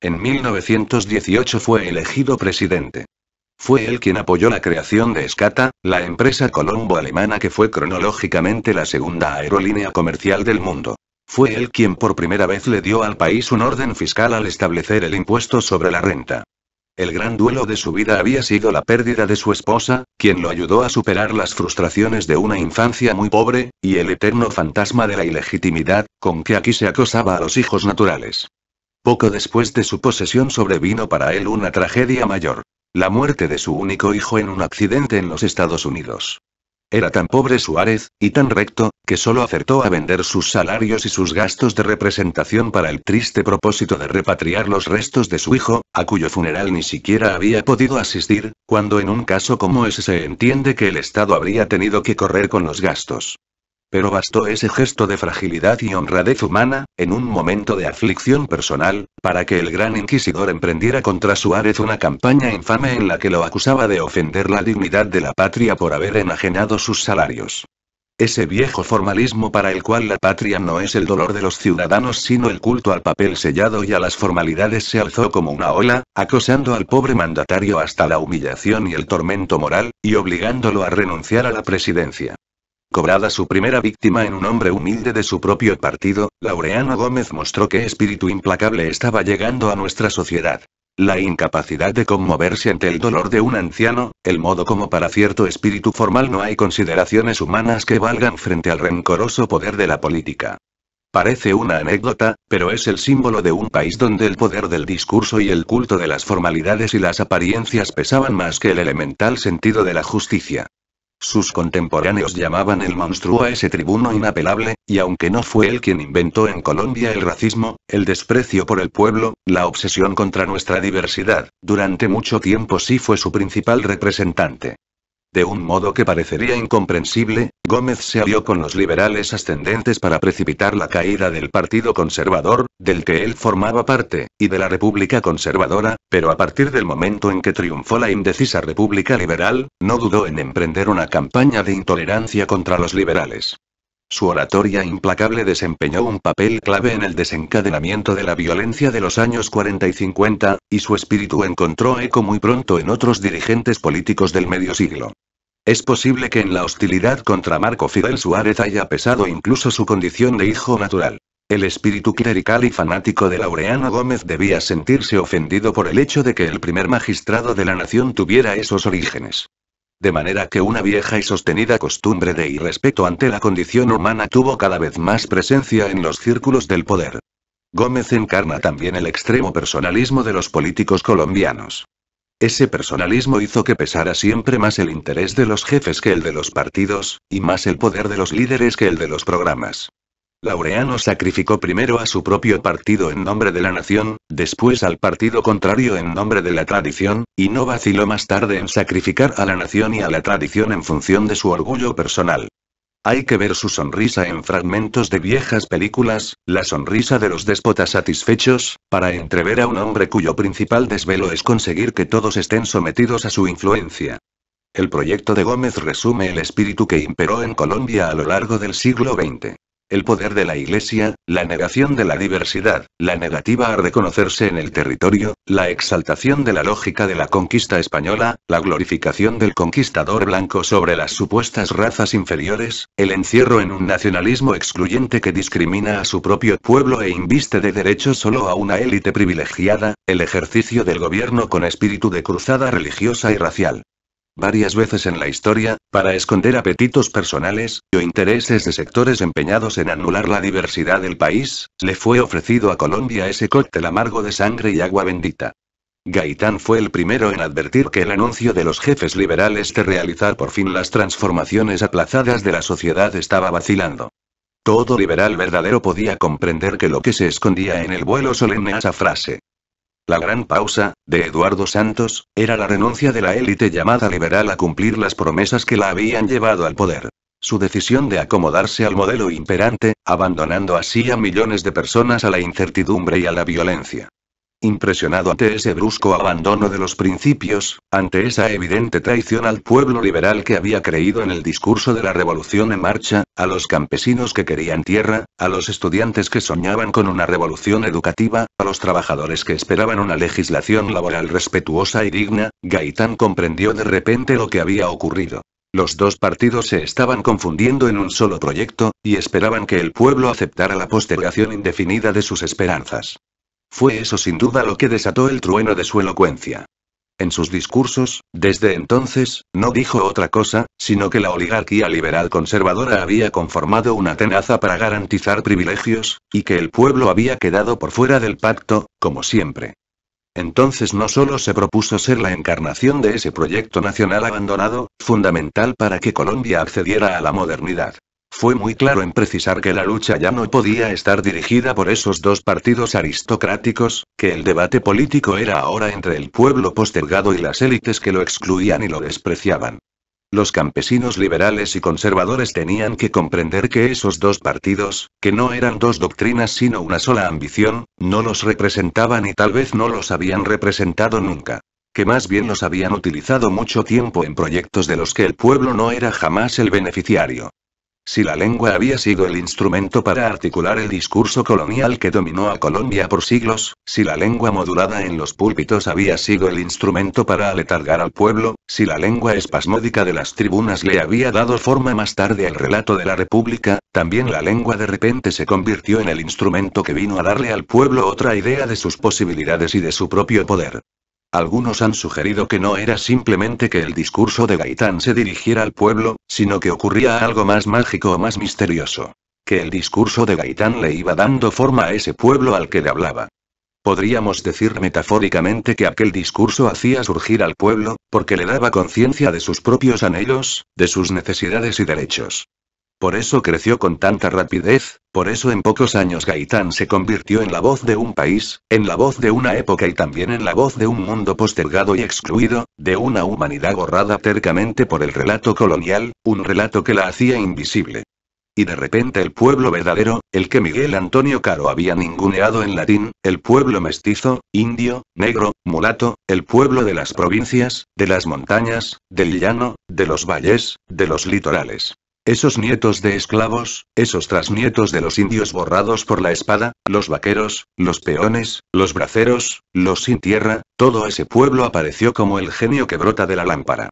En 1918 fue elegido presidente. Fue él quien apoyó la creación de Escata, la empresa colombo-alemana que fue cronológicamente la segunda aerolínea comercial del mundo. Fue él quien por primera vez le dio al país un orden fiscal al establecer el impuesto sobre la renta. El gran duelo de su vida había sido la pérdida de su esposa, quien lo ayudó a superar las frustraciones de una infancia muy pobre, y el eterno fantasma de la ilegitimidad, con que aquí se acosaba a los hijos naturales. Poco después de su posesión sobrevino para él una tragedia mayor. La muerte de su único hijo en un accidente en los Estados Unidos. Era tan pobre Suárez, y tan recto, que solo acertó a vender sus salarios y sus gastos de representación para el triste propósito de repatriar los restos de su hijo, a cuyo funeral ni siquiera había podido asistir, cuando en un caso como ese se entiende que el Estado habría tenido que correr con los gastos. Pero bastó ese gesto de fragilidad y honradez humana, en un momento de aflicción personal, para que el gran inquisidor emprendiera contra Suárez una campaña infame en la que lo acusaba de ofender la dignidad de la patria por haber enajenado sus salarios. Ese viejo formalismo para el cual la patria no es el dolor de los ciudadanos sino el culto al papel sellado y a las formalidades se alzó como una ola, acosando al pobre mandatario hasta la humillación y el tormento moral, y obligándolo a renunciar a la presidencia cobrada su primera víctima en un hombre humilde de su propio partido, Laureano Gómez mostró que espíritu implacable estaba llegando a nuestra sociedad. La incapacidad de conmoverse ante el dolor de un anciano, el modo como para cierto espíritu formal no hay consideraciones humanas que valgan frente al rencoroso poder de la política. Parece una anécdota, pero es el símbolo de un país donde el poder del discurso y el culto de las formalidades y las apariencias pesaban más que el elemental sentido de la justicia. Sus contemporáneos llamaban el monstruo a ese tribuno inapelable, y aunque no fue él quien inventó en Colombia el racismo, el desprecio por el pueblo, la obsesión contra nuestra diversidad, durante mucho tiempo sí fue su principal representante. De un modo que parecería incomprensible, Gómez se alió con los liberales ascendentes para precipitar la caída del Partido Conservador, del que él formaba parte, y de la República Conservadora, pero a partir del momento en que triunfó la indecisa República Liberal, no dudó en emprender una campaña de intolerancia contra los liberales. Su oratoria implacable desempeñó un papel clave en el desencadenamiento de la violencia de los años 40 y 50, y su espíritu encontró eco muy pronto en otros dirigentes políticos del medio siglo. Es posible que en la hostilidad contra Marco Fidel Suárez haya pesado incluso su condición de hijo natural. El espíritu clerical y fanático de Laureano Gómez debía sentirse ofendido por el hecho de que el primer magistrado de la nación tuviera esos orígenes. De manera que una vieja y sostenida costumbre de irrespeto ante la condición humana tuvo cada vez más presencia en los círculos del poder. Gómez encarna también el extremo personalismo de los políticos colombianos. Ese personalismo hizo que pesara siempre más el interés de los jefes que el de los partidos, y más el poder de los líderes que el de los programas. Laureano sacrificó primero a su propio partido en nombre de la nación, después al partido contrario en nombre de la tradición, y no vaciló más tarde en sacrificar a la nación y a la tradición en función de su orgullo personal. Hay que ver su sonrisa en fragmentos de viejas películas, la sonrisa de los déspotas satisfechos, para entrever a un hombre cuyo principal desvelo es conseguir que todos estén sometidos a su influencia. El proyecto de Gómez resume el espíritu que imperó en Colombia a lo largo del siglo XX. El poder de la Iglesia, la negación de la diversidad, la negativa a reconocerse en el territorio, la exaltación de la lógica de la conquista española, la glorificación del conquistador blanco sobre las supuestas razas inferiores, el encierro en un nacionalismo excluyente que discrimina a su propio pueblo e inviste de derechos solo a una élite privilegiada, el ejercicio del gobierno con espíritu de cruzada religiosa y racial varias veces en la historia, para esconder apetitos personales, o intereses de sectores empeñados en anular la diversidad del país, le fue ofrecido a Colombia ese cóctel amargo de sangre y agua bendita. Gaitán fue el primero en advertir que el anuncio de los jefes liberales de realizar por fin las transformaciones aplazadas de la sociedad estaba vacilando. Todo liberal verdadero podía comprender que lo que se escondía en el vuelo solemne a esa frase, la gran pausa, de Eduardo Santos, era la renuncia de la élite llamada liberal a cumplir las promesas que la habían llevado al poder. Su decisión de acomodarse al modelo imperante, abandonando así a millones de personas a la incertidumbre y a la violencia. Impresionado ante ese brusco abandono de los principios, ante esa evidente traición al pueblo liberal que había creído en el discurso de la revolución en marcha, a los campesinos que querían tierra, a los estudiantes que soñaban con una revolución educativa, a los trabajadores que esperaban una legislación laboral respetuosa y digna, Gaitán comprendió de repente lo que había ocurrido. Los dos partidos se estaban confundiendo en un solo proyecto, y esperaban que el pueblo aceptara la postergación indefinida de sus esperanzas. Fue eso sin duda lo que desató el trueno de su elocuencia. En sus discursos, desde entonces, no dijo otra cosa, sino que la oligarquía liberal conservadora había conformado una tenaza para garantizar privilegios, y que el pueblo había quedado por fuera del pacto, como siempre. Entonces no solo se propuso ser la encarnación de ese proyecto nacional abandonado, fundamental para que Colombia accediera a la modernidad. Fue muy claro en precisar que la lucha ya no podía estar dirigida por esos dos partidos aristocráticos, que el debate político era ahora entre el pueblo postergado y las élites que lo excluían y lo despreciaban. Los campesinos liberales y conservadores tenían que comprender que esos dos partidos, que no eran dos doctrinas sino una sola ambición, no los representaban y tal vez no los habían representado nunca que más bien los habían utilizado mucho tiempo en proyectos de los que el pueblo no era jamás el beneficiario. Si la lengua había sido el instrumento para articular el discurso colonial que dominó a Colombia por siglos, si la lengua modulada en los púlpitos había sido el instrumento para aletargar al pueblo, si la lengua espasmódica de las tribunas le había dado forma más tarde al relato de la República, también la lengua de repente se convirtió en el instrumento que vino a darle al pueblo otra idea de sus posibilidades y de su propio poder. Algunos han sugerido que no era simplemente que el discurso de Gaitán se dirigiera al pueblo, sino que ocurría algo más mágico o más misterioso. Que el discurso de Gaitán le iba dando forma a ese pueblo al que le hablaba. Podríamos decir metafóricamente que aquel discurso hacía surgir al pueblo, porque le daba conciencia de sus propios anhelos, de sus necesidades y derechos. Por eso creció con tanta rapidez, por eso en pocos años Gaitán se convirtió en la voz de un país, en la voz de una época y también en la voz de un mundo postergado y excluido, de una humanidad borrada tercamente por el relato colonial, un relato que la hacía invisible. Y de repente el pueblo verdadero, el que Miguel Antonio Caro había ninguneado en latín, el pueblo mestizo, indio, negro, mulato, el pueblo de las provincias, de las montañas, del llano, de los valles, de los litorales. Esos nietos de esclavos, esos trasnietos de los indios borrados por la espada, los vaqueros, los peones, los braceros, los sin tierra, todo ese pueblo apareció como el genio que brota de la lámpara.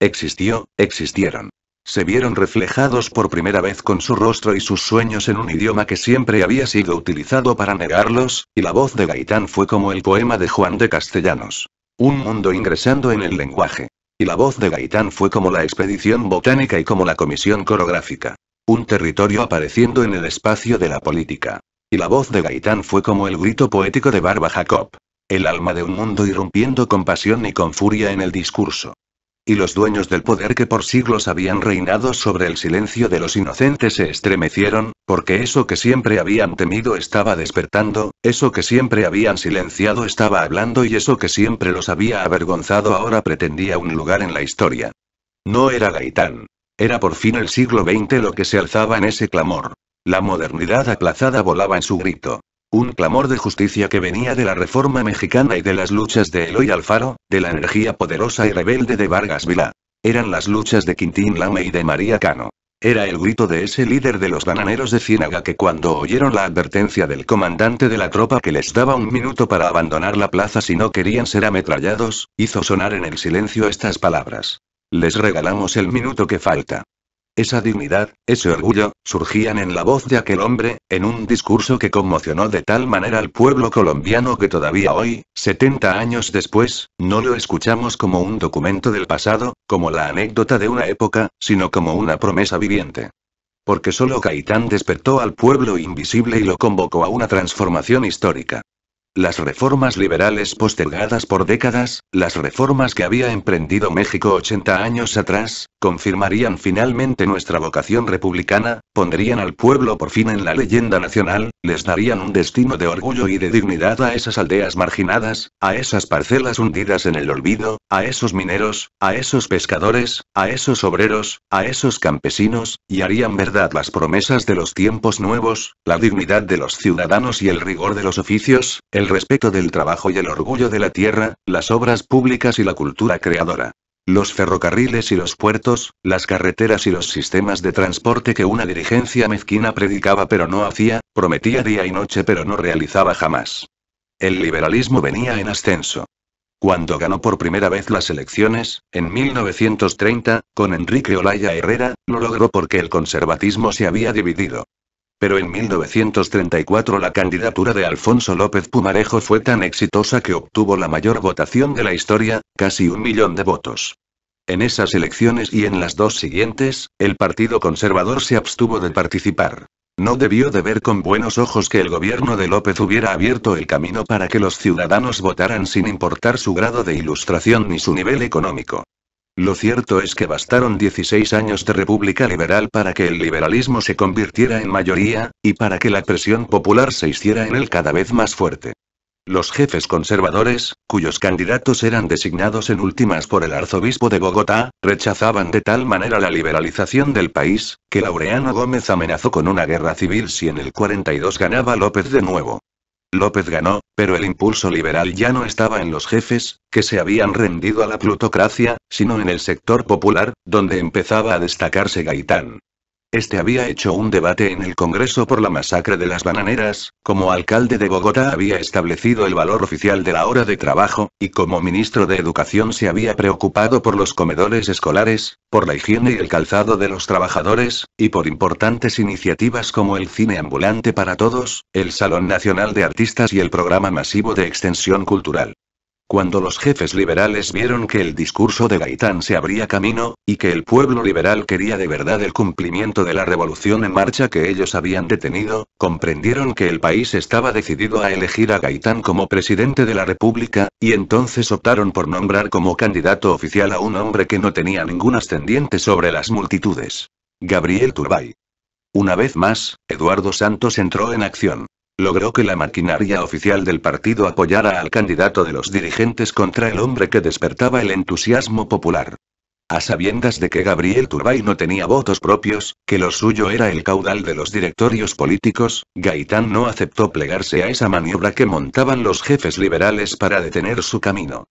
Existió, existieron. Se vieron reflejados por primera vez con su rostro y sus sueños en un idioma que siempre había sido utilizado para negarlos, y la voz de Gaitán fue como el poema de Juan de Castellanos. Un mundo ingresando en el lenguaje. Y la voz de Gaitán fue como la expedición botánica y como la comisión coreográfica. Un territorio apareciendo en el espacio de la política. Y la voz de Gaitán fue como el grito poético de Barba Jacob. El alma de un mundo irrumpiendo con pasión y con furia en el discurso y los dueños del poder que por siglos habían reinado sobre el silencio de los inocentes se estremecieron, porque eso que siempre habían temido estaba despertando, eso que siempre habían silenciado estaba hablando y eso que siempre los había avergonzado ahora pretendía un lugar en la historia. No era Gaitán. Era por fin el siglo XX lo que se alzaba en ese clamor. La modernidad aplazada volaba en su grito. Un clamor de justicia que venía de la reforma mexicana y de las luchas de Eloy Alfaro, de la energía poderosa y rebelde de Vargas Vila. Eran las luchas de Quintín Lame y de María Cano. Era el grito de ese líder de los bananeros de Ciénaga que cuando oyeron la advertencia del comandante de la tropa que les daba un minuto para abandonar la plaza si no querían ser ametrallados, hizo sonar en el silencio estas palabras. Les regalamos el minuto que falta. Esa dignidad, ese orgullo, surgían en la voz de aquel hombre, en un discurso que conmocionó de tal manera al pueblo colombiano que todavía hoy, 70 años después, no lo escuchamos como un documento del pasado, como la anécdota de una época, sino como una promesa viviente. Porque solo Caitán despertó al pueblo invisible y lo convocó a una transformación histórica. Las reformas liberales postergadas por décadas, las reformas que había emprendido México 80 años atrás, confirmarían finalmente nuestra vocación republicana, pondrían al pueblo por fin en la leyenda nacional, les darían un destino de orgullo y de dignidad a esas aldeas marginadas, a esas parcelas hundidas en el olvido, a esos mineros, a esos pescadores, a esos obreros, a esos campesinos, y harían verdad las promesas de los tiempos nuevos, la dignidad de los ciudadanos y el rigor de los oficios, el respeto del trabajo y el orgullo de la tierra, las obras públicas y la cultura creadora. Los ferrocarriles y los puertos, las carreteras y los sistemas de transporte que una dirigencia mezquina predicaba pero no hacía, prometía día y noche pero no realizaba jamás. El liberalismo venía en ascenso. Cuando ganó por primera vez las elecciones, en 1930, con Enrique Olaya Herrera, lo logró porque el conservatismo se había dividido pero en 1934 la candidatura de Alfonso López Pumarejo fue tan exitosa que obtuvo la mayor votación de la historia, casi un millón de votos. En esas elecciones y en las dos siguientes, el Partido Conservador se abstuvo de participar. No debió de ver con buenos ojos que el gobierno de López hubiera abierto el camino para que los ciudadanos votaran sin importar su grado de ilustración ni su nivel económico. Lo cierto es que bastaron 16 años de república liberal para que el liberalismo se convirtiera en mayoría, y para que la presión popular se hiciera en él cada vez más fuerte. Los jefes conservadores, cuyos candidatos eran designados en últimas por el arzobispo de Bogotá, rechazaban de tal manera la liberalización del país, que Laureano Gómez amenazó con una guerra civil si en el 42 ganaba López de nuevo. López ganó, pero el impulso liberal ya no estaba en los jefes, que se habían rendido a la plutocracia, sino en el sector popular, donde empezaba a destacarse Gaitán. Este había hecho un debate en el Congreso por la masacre de las bananeras, como alcalde de Bogotá había establecido el valor oficial de la hora de trabajo, y como ministro de Educación se había preocupado por los comedores escolares, por la higiene y el calzado de los trabajadores, y por importantes iniciativas como el cine ambulante para todos, el Salón Nacional de Artistas y el programa masivo de extensión cultural. Cuando los jefes liberales vieron que el discurso de Gaitán se abría camino, y que el pueblo liberal quería de verdad el cumplimiento de la revolución en marcha que ellos habían detenido, comprendieron que el país estaba decidido a elegir a Gaitán como presidente de la República, y entonces optaron por nombrar como candidato oficial a un hombre que no tenía ningún ascendiente sobre las multitudes. Gabriel Turbay. Una vez más, Eduardo Santos entró en acción. Logró que la maquinaria oficial del partido apoyara al candidato de los dirigentes contra el hombre que despertaba el entusiasmo popular. A sabiendas de que Gabriel Turbay no tenía votos propios, que lo suyo era el caudal de los directorios políticos, Gaitán no aceptó plegarse a esa maniobra que montaban los jefes liberales para detener su camino.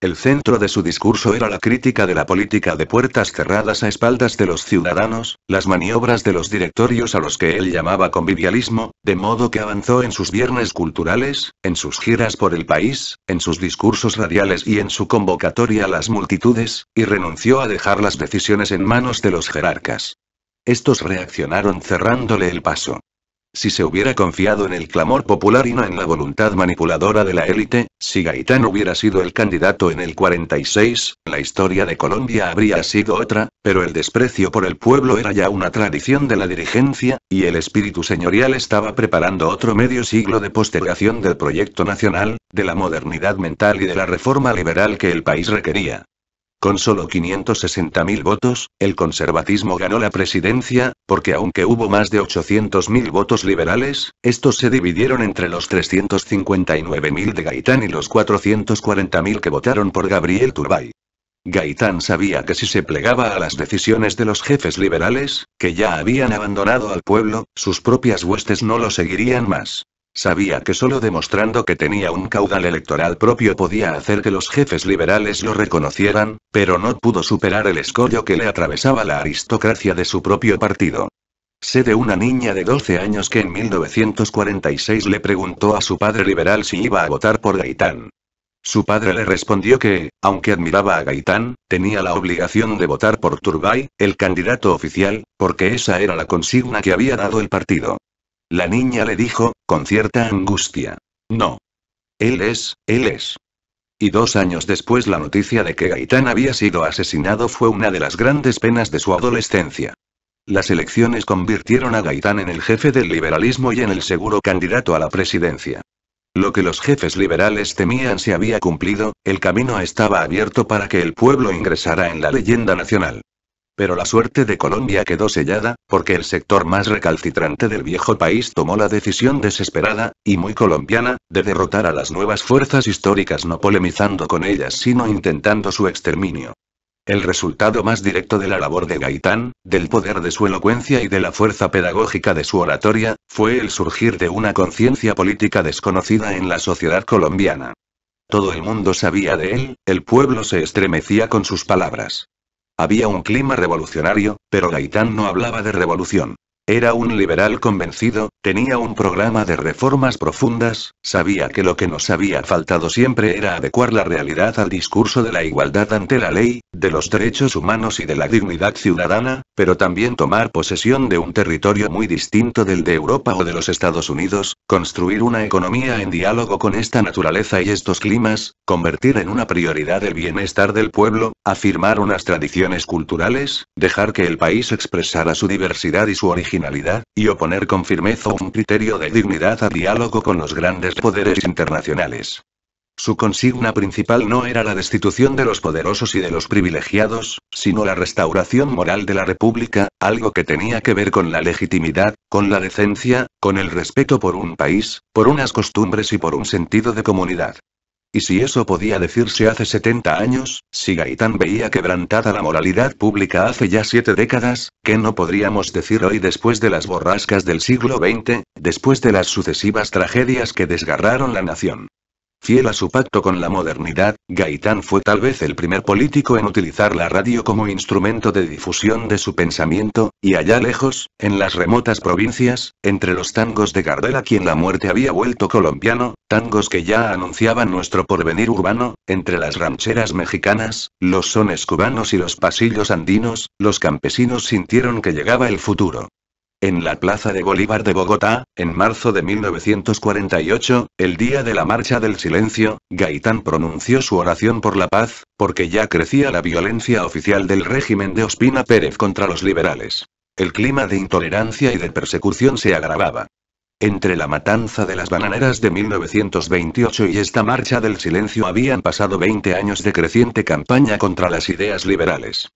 El centro de su discurso era la crítica de la política de puertas cerradas a espaldas de los ciudadanos, las maniobras de los directorios a los que él llamaba convivialismo, de modo que avanzó en sus viernes culturales, en sus giras por el país, en sus discursos radiales y en su convocatoria a las multitudes, y renunció a dejar las decisiones en manos de los jerarcas. Estos reaccionaron cerrándole el paso. Si se hubiera confiado en el clamor popular y no en la voluntad manipuladora de la élite, si Gaitán hubiera sido el candidato en el 46, la historia de Colombia habría sido otra, pero el desprecio por el pueblo era ya una tradición de la dirigencia, y el espíritu señorial estaba preparando otro medio siglo de postergación del proyecto nacional, de la modernidad mental y de la reforma liberal que el país requería. Con solo 560.000 votos, el conservatismo ganó la presidencia, porque aunque hubo más de 800.000 votos liberales, estos se dividieron entre los 359.000 de Gaitán y los 440.000 que votaron por Gabriel Turbay. Gaitán sabía que si se plegaba a las decisiones de los jefes liberales, que ya habían abandonado al pueblo, sus propias huestes no lo seguirían más. Sabía que solo demostrando que tenía un caudal electoral propio podía hacer que los jefes liberales lo reconocieran, pero no pudo superar el escollo que le atravesaba la aristocracia de su propio partido. Sé de una niña de 12 años que en 1946 le preguntó a su padre liberal si iba a votar por Gaitán. Su padre le respondió que, aunque admiraba a Gaitán, tenía la obligación de votar por Turbay, el candidato oficial, porque esa era la consigna que había dado el partido. La niña le dijo, con cierta angustia. No. Él es, él es. Y dos años después la noticia de que Gaitán había sido asesinado fue una de las grandes penas de su adolescencia. Las elecciones convirtieron a Gaitán en el jefe del liberalismo y en el seguro candidato a la presidencia. Lo que los jefes liberales temían se había cumplido, el camino estaba abierto para que el pueblo ingresara en la leyenda nacional. Pero la suerte de Colombia quedó sellada, porque el sector más recalcitrante del viejo país tomó la decisión desesperada, y muy colombiana, de derrotar a las nuevas fuerzas históricas no polemizando con ellas sino intentando su exterminio. El resultado más directo de la labor de Gaitán, del poder de su elocuencia y de la fuerza pedagógica de su oratoria, fue el surgir de una conciencia política desconocida en la sociedad colombiana. Todo el mundo sabía de él, el pueblo se estremecía con sus palabras. Había un clima revolucionario, pero Gaitán no hablaba de revolución. Era un liberal convencido, tenía un programa de reformas profundas, sabía que lo que nos había faltado siempre era adecuar la realidad al discurso de la igualdad ante la ley, de los derechos humanos y de la dignidad ciudadana, pero también tomar posesión de un territorio muy distinto del de Europa o de los Estados Unidos, construir una economía en diálogo con esta naturaleza y estos climas, convertir en una prioridad el bienestar del pueblo, afirmar unas tradiciones culturales, dejar que el país expresara su diversidad y su origen y oponer con firmeza un criterio de dignidad a diálogo con los grandes poderes internacionales. Su consigna principal no era la destitución de los poderosos y de los privilegiados, sino la restauración moral de la República, algo que tenía que ver con la legitimidad, con la decencia, con el respeto por un país, por unas costumbres y por un sentido de comunidad. Y si eso podía decirse hace 70 años, si Gaitán veía quebrantada la moralidad pública hace ya siete décadas, ¿qué no podríamos decir hoy después de las borrascas del siglo XX, después de las sucesivas tragedias que desgarraron la nación? Fiel a su pacto con la modernidad, Gaitán fue tal vez el primer político en utilizar la radio como instrumento de difusión de su pensamiento, y allá lejos, en las remotas provincias, entre los tangos de Gardel a quien la muerte había vuelto colombiano, tangos que ya anunciaban nuestro porvenir urbano, entre las rancheras mexicanas, los sones cubanos y los pasillos andinos, los campesinos sintieron que llegaba el futuro. En la Plaza de Bolívar de Bogotá, en marzo de 1948, el día de la Marcha del Silencio, Gaitán pronunció su oración por la paz, porque ya crecía la violencia oficial del régimen de Ospina Pérez contra los liberales. El clima de intolerancia y de persecución se agravaba. Entre la matanza de las bananeras de 1928 y esta marcha del silencio habían pasado 20 años de creciente campaña contra las ideas liberales.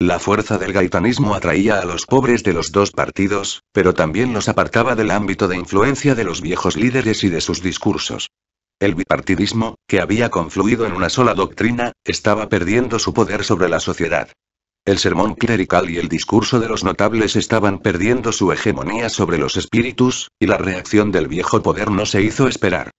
La fuerza del gaitanismo atraía a los pobres de los dos partidos, pero también los apartaba del ámbito de influencia de los viejos líderes y de sus discursos. El bipartidismo, que había confluido en una sola doctrina, estaba perdiendo su poder sobre la sociedad. El sermón clerical y el discurso de los notables estaban perdiendo su hegemonía sobre los espíritus, y la reacción del viejo poder no se hizo esperar.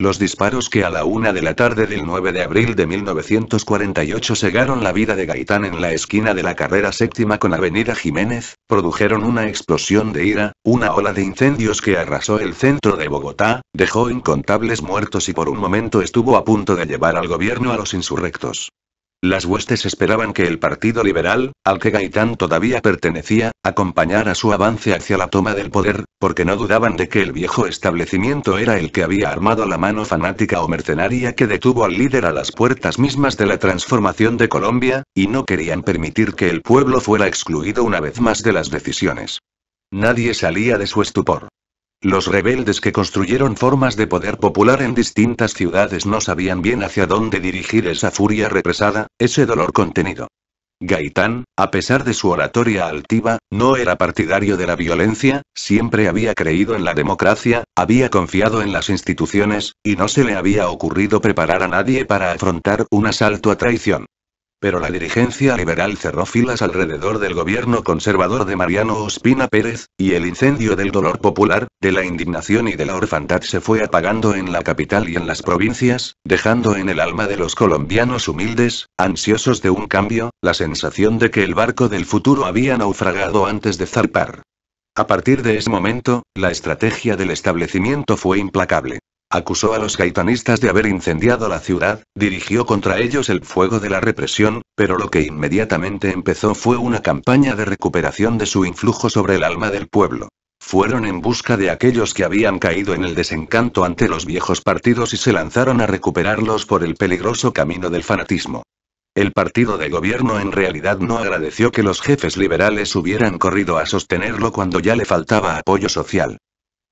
Los disparos que a la una de la tarde del 9 de abril de 1948 cegaron la vida de Gaitán en la esquina de la carrera séptima con Avenida Jiménez, produjeron una explosión de ira, una ola de incendios que arrasó el centro de Bogotá, dejó incontables muertos y por un momento estuvo a punto de llevar al gobierno a los insurrectos. Las huestes esperaban que el Partido Liberal, al que Gaitán todavía pertenecía, acompañara su avance hacia la toma del poder, porque no dudaban de que el viejo establecimiento era el que había armado la mano fanática o mercenaria que detuvo al líder a las puertas mismas de la transformación de Colombia, y no querían permitir que el pueblo fuera excluido una vez más de las decisiones. Nadie salía de su estupor. Los rebeldes que construyeron formas de poder popular en distintas ciudades no sabían bien hacia dónde dirigir esa furia represada, ese dolor contenido. Gaitán, a pesar de su oratoria altiva, no era partidario de la violencia, siempre había creído en la democracia, había confiado en las instituciones, y no se le había ocurrido preparar a nadie para afrontar un asalto a traición pero la dirigencia liberal cerró filas alrededor del gobierno conservador de Mariano Ospina Pérez, y el incendio del dolor popular, de la indignación y de la orfandad se fue apagando en la capital y en las provincias, dejando en el alma de los colombianos humildes, ansiosos de un cambio, la sensación de que el barco del futuro había naufragado antes de zarpar. A partir de ese momento, la estrategia del establecimiento fue implacable. Acusó a los gaitanistas de haber incendiado la ciudad, dirigió contra ellos el fuego de la represión, pero lo que inmediatamente empezó fue una campaña de recuperación de su influjo sobre el alma del pueblo. Fueron en busca de aquellos que habían caído en el desencanto ante los viejos partidos y se lanzaron a recuperarlos por el peligroso camino del fanatismo. El partido de gobierno en realidad no agradeció que los jefes liberales hubieran corrido a sostenerlo cuando ya le faltaba apoyo social.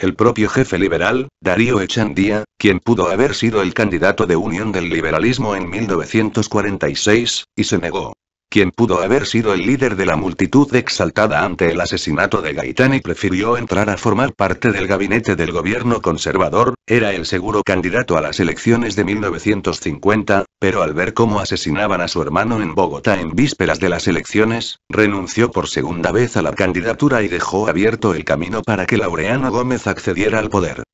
El propio jefe liberal, Darío Echandía, quien pudo haber sido el candidato de unión del liberalismo en 1946, y se negó quien pudo haber sido el líder de la multitud exaltada ante el asesinato de Gaitán y prefirió entrar a formar parte del gabinete del gobierno conservador, era el seguro candidato a las elecciones de 1950, pero al ver cómo asesinaban a su hermano en Bogotá en vísperas de las elecciones, renunció por segunda vez a la candidatura y dejó abierto el camino para que Laureano Gómez accediera al poder.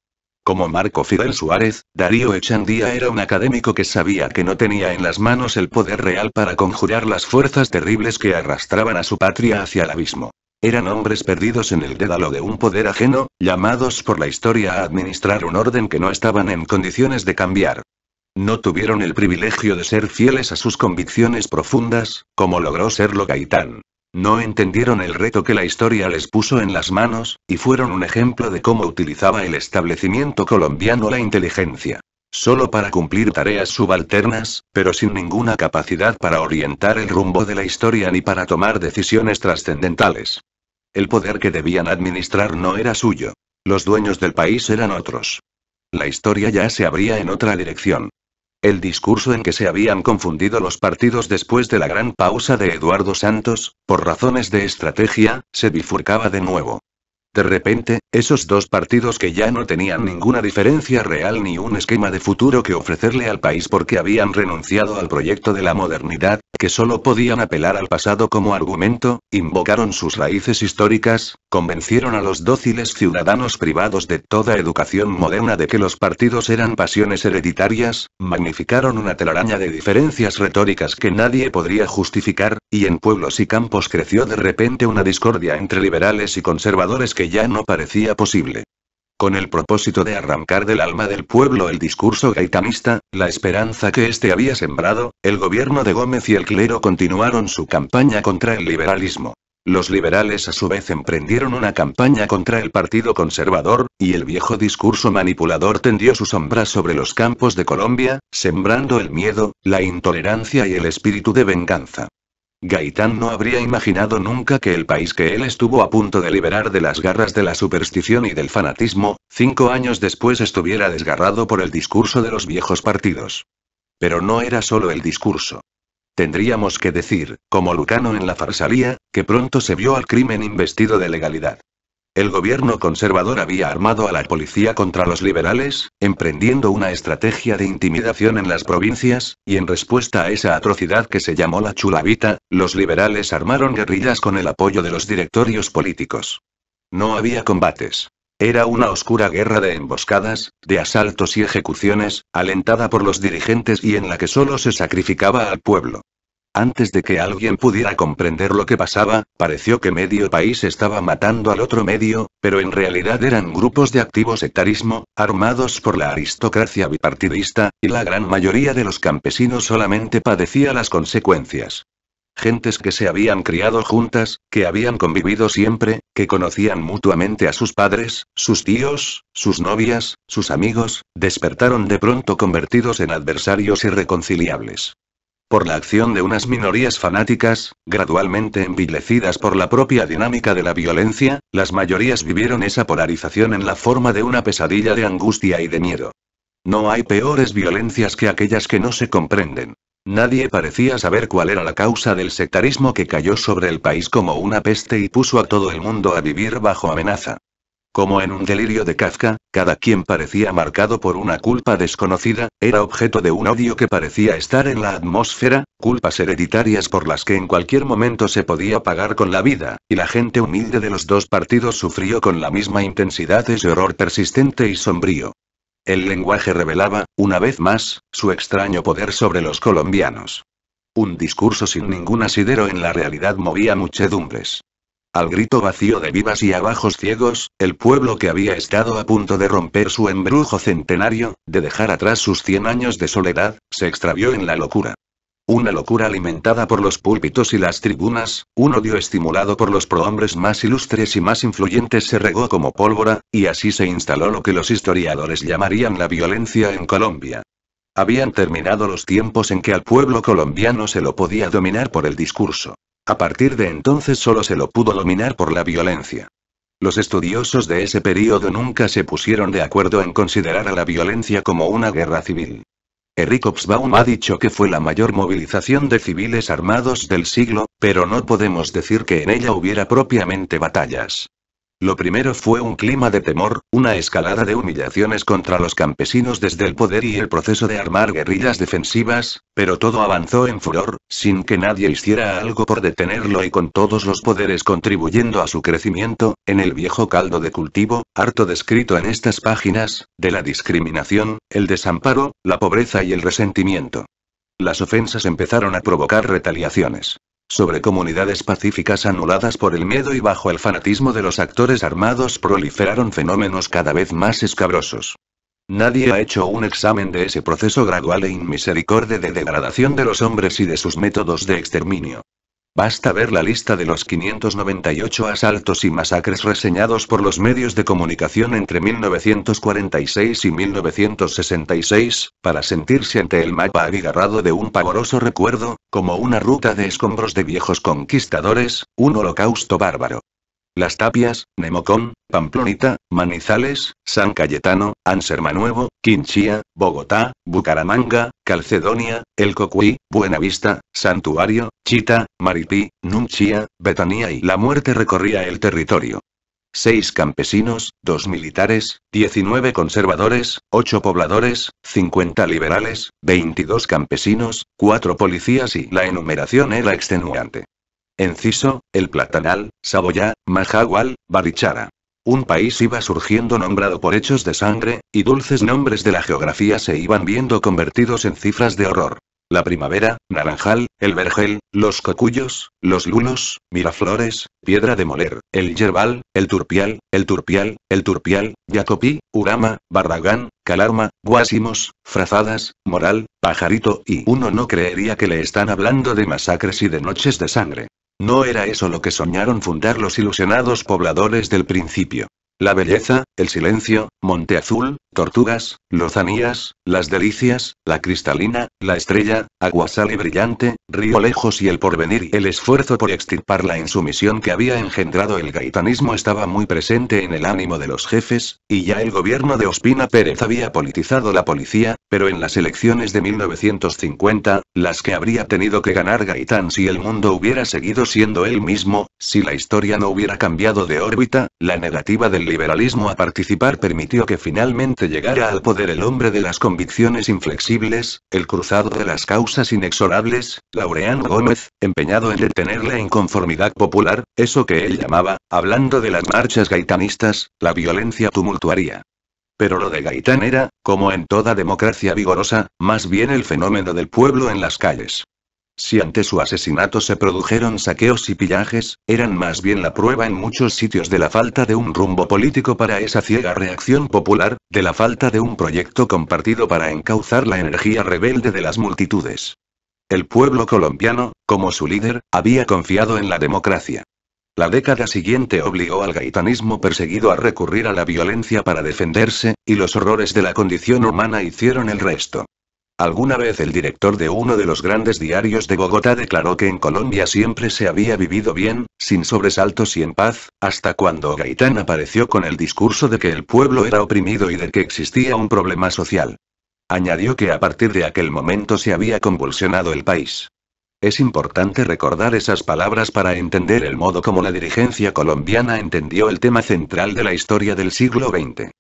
Como Marco Fidel Suárez, Darío Echandía era un académico que sabía que no tenía en las manos el poder real para conjurar las fuerzas terribles que arrastraban a su patria hacia el abismo. Eran hombres perdidos en el dédalo de un poder ajeno, llamados por la historia a administrar un orden que no estaban en condiciones de cambiar. No tuvieron el privilegio de ser fieles a sus convicciones profundas, como logró serlo Gaitán. No entendieron el reto que la historia les puso en las manos, y fueron un ejemplo de cómo utilizaba el establecimiento colombiano la inteligencia. Solo para cumplir tareas subalternas, pero sin ninguna capacidad para orientar el rumbo de la historia ni para tomar decisiones trascendentales. El poder que debían administrar no era suyo. Los dueños del país eran otros. La historia ya se abría en otra dirección el discurso en que se habían confundido los partidos después de la gran pausa de Eduardo Santos, por razones de estrategia, se bifurcaba de nuevo. De repente, esos dos partidos que ya no tenían ninguna diferencia real ni un esquema de futuro que ofrecerle al país porque habían renunciado al proyecto de la modernidad, que solo podían apelar al pasado como argumento, invocaron sus raíces históricas, convencieron a los dóciles ciudadanos privados de toda educación moderna de que los partidos eran pasiones hereditarias, magnificaron una telaraña de diferencias retóricas que nadie podría justificar, y en pueblos y campos creció de repente una discordia entre liberales y conservadores que ya no parecía posible. Con el propósito de arrancar del alma del pueblo el discurso gaitanista, la esperanza que éste había sembrado, el gobierno de Gómez y el clero continuaron su campaña contra el liberalismo. Los liberales a su vez emprendieron una campaña contra el Partido Conservador, y el viejo discurso manipulador tendió su sombra sobre los campos de Colombia, sembrando el miedo, la intolerancia y el espíritu de venganza. Gaitán no habría imaginado nunca que el país que él estuvo a punto de liberar de las garras de la superstición y del fanatismo, cinco años después estuviera desgarrado por el discurso de los viejos partidos. Pero no era solo el discurso. Tendríamos que decir, como Lucano en la farsalía, que pronto se vio al crimen investido de legalidad. El gobierno conservador había armado a la policía contra los liberales, emprendiendo una estrategia de intimidación en las provincias, y en respuesta a esa atrocidad que se llamó la chulavita, los liberales armaron guerrillas con el apoyo de los directorios políticos. No había combates. Era una oscura guerra de emboscadas, de asaltos y ejecuciones, alentada por los dirigentes y en la que solo se sacrificaba al pueblo. Antes de que alguien pudiera comprender lo que pasaba, pareció que medio país estaba matando al otro medio, pero en realidad eran grupos de activo sectarismo, armados por la aristocracia bipartidista, y la gran mayoría de los campesinos solamente padecía las consecuencias. Gentes que se habían criado juntas, que habían convivido siempre, que conocían mutuamente a sus padres, sus tíos, sus novias, sus amigos, despertaron de pronto convertidos en adversarios irreconciliables por la acción de unas minorías fanáticas, gradualmente envilecidas por la propia dinámica de la violencia, las mayorías vivieron esa polarización en la forma de una pesadilla de angustia y de miedo. No hay peores violencias que aquellas que no se comprenden. Nadie parecía saber cuál era la causa del sectarismo que cayó sobre el país como una peste y puso a todo el mundo a vivir bajo amenaza. Como en un delirio de Kafka, cada quien parecía marcado por una culpa desconocida, era objeto de un odio que parecía estar en la atmósfera, culpas hereditarias por las que en cualquier momento se podía pagar con la vida, y la gente humilde de los dos partidos sufrió con la misma intensidad ese horror persistente y sombrío. El lenguaje revelaba, una vez más, su extraño poder sobre los colombianos. Un discurso sin ningún asidero en la realidad movía muchedumbres. Al grito vacío de vivas y abajos ciegos, el pueblo que había estado a punto de romper su embrujo centenario, de dejar atrás sus cien años de soledad, se extravió en la locura. Una locura alimentada por los púlpitos y las tribunas, un odio estimulado por los prohombres más ilustres y más influyentes se regó como pólvora, y así se instaló lo que los historiadores llamarían la violencia en Colombia. Habían terminado los tiempos en que al pueblo colombiano se lo podía dominar por el discurso. A partir de entonces solo se lo pudo dominar por la violencia. Los estudiosos de ese periodo nunca se pusieron de acuerdo en considerar a la violencia como una guerra civil. Eric Hobsbawm ha dicho que fue la mayor movilización de civiles armados del siglo, pero no podemos decir que en ella hubiera propiamente batallas. Lo primero fue un clima de temor, una escalada de humillaciones contra los campesinos desde el poder y el proceso de armar guerrillas defensivas, pero todo avanzó en furor, sin que nadie hiciera algo por detenerlo y con todos los poderes contribuyendo a su crecimiento, en el viejo caldo de cultivo, harto descrito en estas páginas, de la discriminación, el desamparo, la pobreza y el resentimiento. Las ofensas empezaron a provocar retaliaciones sobre comunidades pacíficas anuladas por el miedo y bajo el fanatismo de los actores armados proliferaron fenómenos cada vez más escabrosos. Nadie ha hecho un examen de ese proceso gradual e inmisericorde de degradación de los hombres y de sus métodos de exterminio. Basta ver la lista de los 598 asaltos y masacres reseñados por los medios de comunicación entre 1946 y 1966, para sentirse ante el mapa agigarrado de un pavoroso recuerdo, como una ruta de escombros de viejos conquistadores, un holocausto bárbaro. Las Tapias, Nemocón, Pamplonita, Manizales, San Cayetano, Ansermanuevo, Quinchía, Bogotá, Bucaramanga, Calcedonia, El Cocuy, Buenavista, Santuario, Chita, Maripí, Nunchía, Betanía y La Muerte recorría el territorio. Seis campesinos, dos militares, diecinueve conservadores, ocho pobladores, cincuenta liberales, 22 campesinos, cuatro policías y la enumeración era extenuante. Enciso, el Platanal, Saboya, Majagual, Barichara. Un país iba surgiendo nombrado por hechos de sangre, y dulces nombres de la geografía se iban viendo convertidos en cifras de horror. La primavera, Naranjal, el Vergel, los Cocuyos, los lunos, Miraflores, Piedra de Moler, el Yerbal, el Turpial, el Turpial, el Turpial, yacopí, Urama, Barragán, Calarma, guasimos, Frazadas, Moral, Pajarito y uno no creería que le están hablando de masacres y de noches de sangre. No era eso lo que soñaron fundar los ilusionados pobladores del principio. La belleza, el silencio, Monte Azul, tortugas, lozanías, las delicias, la cristalina, la estrella, aguasal y brillante, río lejos y el porvenir el esfuerzo por extirpar la insumisión que había engendrado el gaitanismo estaba muy presente en el ánimo de los jefes, y ya el gobierno de Ospina Pérez había politizado la policía, pero en las elecciones de 1950, las que habría tenido que ganar Gaitán si el mundo hubiera seguido siendo él mismo, si la historia no hubiera cambiado de órbita, la negativa del liberalismo a participar permitió que finalmente llegara al poder el hombre de las convicciones inflexibles, el cruzado de las causas inexorables, Laureano Gómez, empeñado en detener la inconformidad popular, eso que él llamaba, hablando de las marchas gaitanistas, la violencia tumultuaria. Pero lo de Gaitán era, como en toda democracia vigorosa, más bien el fenómeno del pueblo en las calles. Si ante su asesinato se produjeron saqueos y pillajes, eran más bien la prueba en muchos sitios de la falta de un rumbo político para esa ciega reacción popular, de la falta de un proyecto compartido para encauzar la energía rebelde de las multitudes. El pueblo colombiano, como su líder, había confiado en la democracia. La década siguiente obligó al gaitanismo perseguido a recurrir a la violencia para defenderse, y los horrores de la condición humana hicieron el resto. Alguna vez el director de uno de los grandes diarios de Bogotá declaró que en Colombia siempre se había vivido bien, sin sobresaltos y en paz, hasta cuando Gaitán apareció con el discurso de que el pueblo era oprimido y de que existía un problema social. Añadió que a partir de aquel momento se había convulsionado el país. Es importante recordar esas palabras para entender el modo como la dirigencia colombiana entendió el tema central de la historia del siglo XX.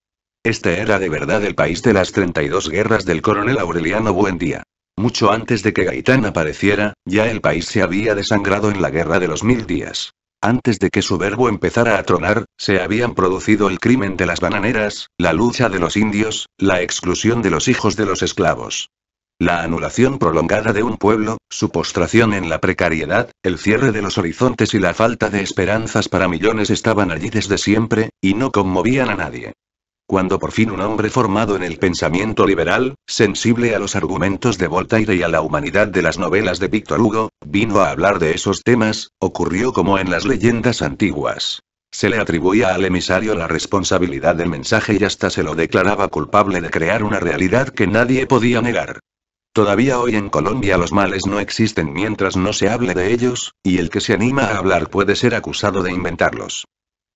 Este era de verdad el país de las 32 guerras del coronel Aureliano Buendía. Mucho antes de que Gaitán apareciera, ya el país se había desangrado en la Guerra de los Mil Días. Antes de que su verbo empezara a tronar, se habían producido el crimen de las bananeras, la lucha de los indios, la exclusión de los hijos de los esclavos. La anulación prolongada de un pueblo, su postración en la precariedad, el cierre de los horizontes y la falta de esperanzas para millones estaban allí desde siempre, y no conmovían a nadie. Cuando por fin un hombre formado en el pensamiento liberal, sensible a los argumentos de Voltaire y a la humanidad de las novelas de Víctor Hugo, vino a hablar de esos temas, ocurrió como en las leyendas antiguas. Se le atribuía al emisario la responsabilidad del mensaje y hasta se lo declaraba culpable de crear una realidad que nadie podía negar. Todavía hoy en Colombia los males no existen mientras no se hable de ellos, y el que se anima a hablar puede ser acusado de inventarlos.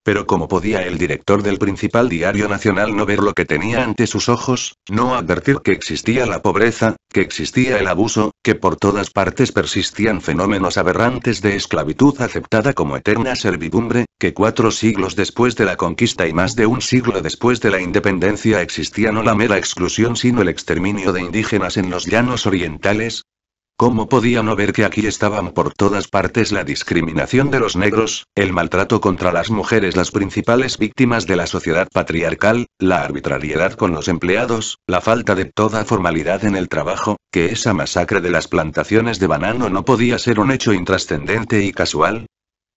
Pero ¿cómo podía el director del principal diario nacional no ver lo que tenía ante sus ojos, no advertir que existía la pobreza, que existía el abuso, que por todas partes persistían fenómenos aberrantes de esclavitud aceptada como eterna servidumbre, que cuatro siglos después de la conquista y más de un siglo después de la independencia existía no la mera exclusión sino el exterminio de indígenas en los llanos orientales, ¿Cómo podía no ver que aquí estaban por todas partes la discriminación de los negros, el maltrato contra las mujeres, las principales víctimas de la sociedad patriarcal, la arbitrariedad con los empleados, la falta de toda formalidad en el trabajo, que esa masacre de las plantaciones de banano no podía ser un hecho intrascendente y casual?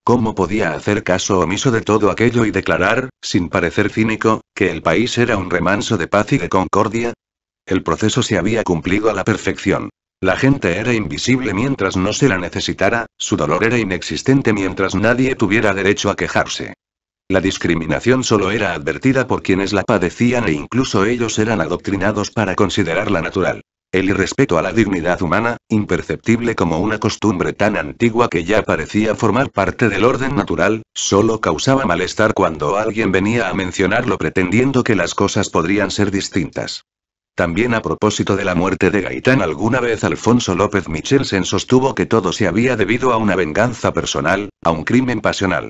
¿Cómo podía hacer caso omiso de todo aquello y declarar, sin parecer cínico, que el país era un remanso de paz y de concordia? El proceso se había cumplido a la perfección. La gente era invisible mientras no se la necesitara, su dolor era inexistente mientras nadie tuviera derecho a quejarse. La discriminación solo era advertida por quienes la padecían e incluso ellos eran adoctrinados para considerarla natural. El irrespeto a la dignidad humana, imperceptible como una costumbre tan antigua que ya parecía formar parte del orden natural, solo causaba malestar cuando alguien venía a mencionarlo pretendiendo que las cosas podrían ser distintas. También a propósito de la muerte de Gaitán alguna vez Alfonso López Michelsen sostuvo que todo se había debido a una venganza personal, a un crimen pasional.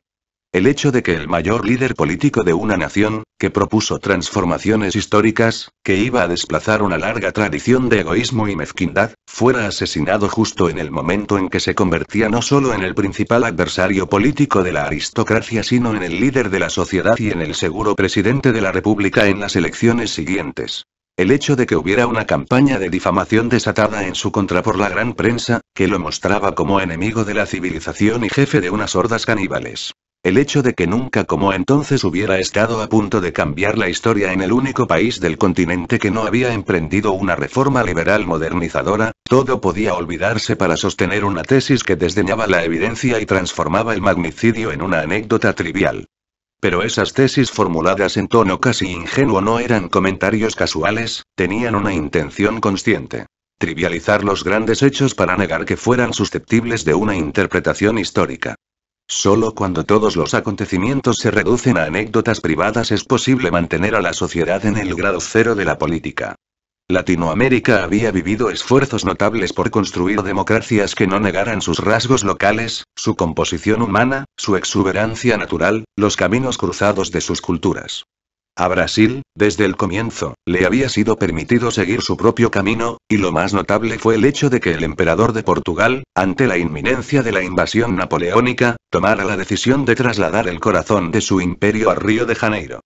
El hecho de que el mayor líder político de una nación, que propuso transformaciones históricas, que iba a desplazar una larga tradición de egoísmo y mezquindad, fuera asesinado justo en el momento en que se convertía no solo en el principal adversario político de la aristocracia, sino en el líder de la sociedad y en el seguro presidente de la República en las elecciones siguientes. El hecho de que hubiera una campaña de difamación desatada en su contra por la gran prensa, que lo mostraba como enemigo de la civilización y jefe de unas hordas caníbales. El hecho de que nunca como entonces hubiera estado a punto de cambiar la historia en el único país del continente que no había emprendido una reforma liberal modernizadora, todo podía olvidarse para sostener una tesis que desdeñaba la evidencia y transformaba el magnicidio en una anécdota trivial. Pero esas tesis formuladas en tono casi ingenuo no eran comentarios casuales, tenían una intención consciente. Trivializar los grandes hechos para negar que fueran susceptibles de una interpretación histórica. Solo cuando todos los acontecimientos se reducen a anécdotas privadas es posible mantener a la sociedad en el grado cero de la política. Latinoamérica había vivido esfuerzos notables por construir democracias que no negaran sus rasgos locales, su composición humana, su exuberancia natural, los caminos cruzados de sus culturas. A Brasil, desde el comienzo, le había sido permitido seguir su propio camino, y lo más notable fue el hecho de que el emperador de Portugal, ante la inminencia de la invasión napoleónica, tomara la decisión de trasladar el corazón de su imperio a Río de Janeiro.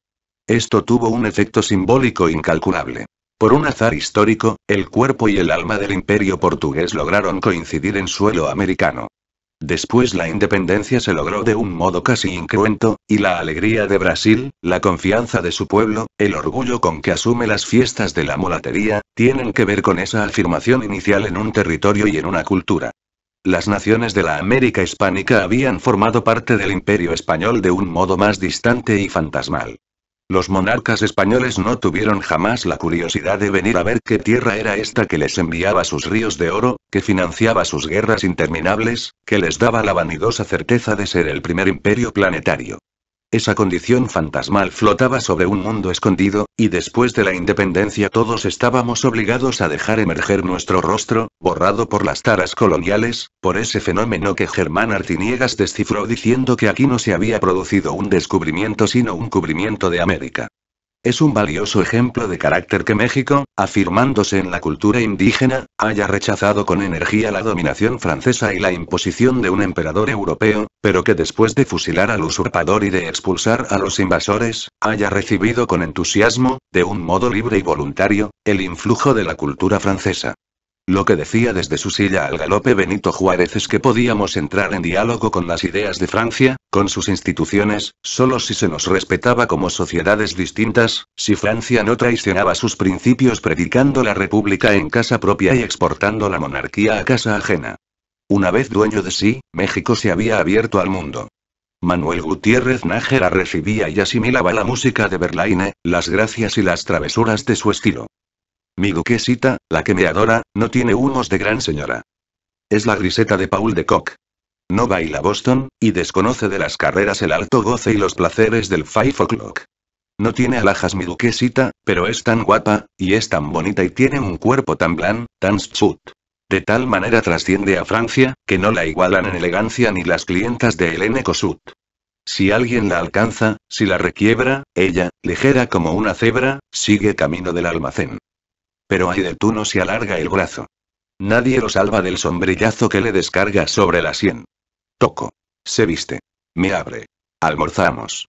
Esto tuvo un efecto simbólico incalculable. Por un azar histórico, el cuerpo y el alma del imperio portugués lograron coincidir en suelo americano. Después la independencia se logró de un modo casi incruento, y la alegría de Brasil, la confianza de su pueblo, el orgullo con que asume las fiestas de la molatería, tienen que ver con esa afirmación inicial en un territorio y en una cultura. Las naciones de la América hispánica habían formado parte del imperio español de un modo más distante y fantasmal. Los monarcas españoles no tuvieron jamás la curiosidad de venir a ver qué tierra era esta que les enviaba sus ríos de oro, que financiaba sus guerras interminables, que les daba la vanidosa certeza de ser el primer imperio planetario. Esa condición fantasmal flotaba sobre un mundo escondido, y después de la independencia todos estábamos obligados a dejar emerger nuestro rostro, borrado por las taras coloniales, por ese fenómeno que Germán Artiniegas descifró diciendo que aquí no se había producido un descubrimiento sino un cubrimiento de América. Es un valioso ejemplo de carácter que México, afirmándose en la cultura indígena, haya rechazado con energía la dominación francesa y la imposición de un emperador europeo, pero que después de fusilar al usurpador y de expulsar a los invasores, haya recibido con entusiasmo, de un modo libre y voluntario, el influjo de la cultura francesa. Lo que decía desde su silla al galope Benito Juárez es que podíamos entrar en diálogo con las ideas de Francia, con sus instituciones, solo si se nos respetaba como sociedades distintas, si Francia no traicionaba sus principios predicando la república en casa propia y exportando la monarquía a casa ajena. Una vez dueño de sí, México se había abierto al mundo. Manuel Gutiérrez Nájera recibía y asimilaba la música de Berlaine, las gracias y las travesuras de su estilo. Mi duquesita, la que me adora, no tiene humos de gran señora. Es la griseta de Paul de Koch. No baila Boston, y desconoce de las carreras el alto goce y los placeres del five o'clock. No tiene alhajas mi duquesita, pero es tan guapa, y es tan bonita y tiene un cuerpo tan blan, tan sut. De tal manera trasciende a Francia, que no la igualan en elegancia ni las clientas de Helene Cosut. Si alguien la alcanza, si la requiebra, ella, ligera como una cebra, sigue camino del almacén. Pero de tú no se alarga el brazo. Nadie lo salva del sombrillazo que le descarga sobre la sien. Toco. Se viste. Me abre. Almorzamos.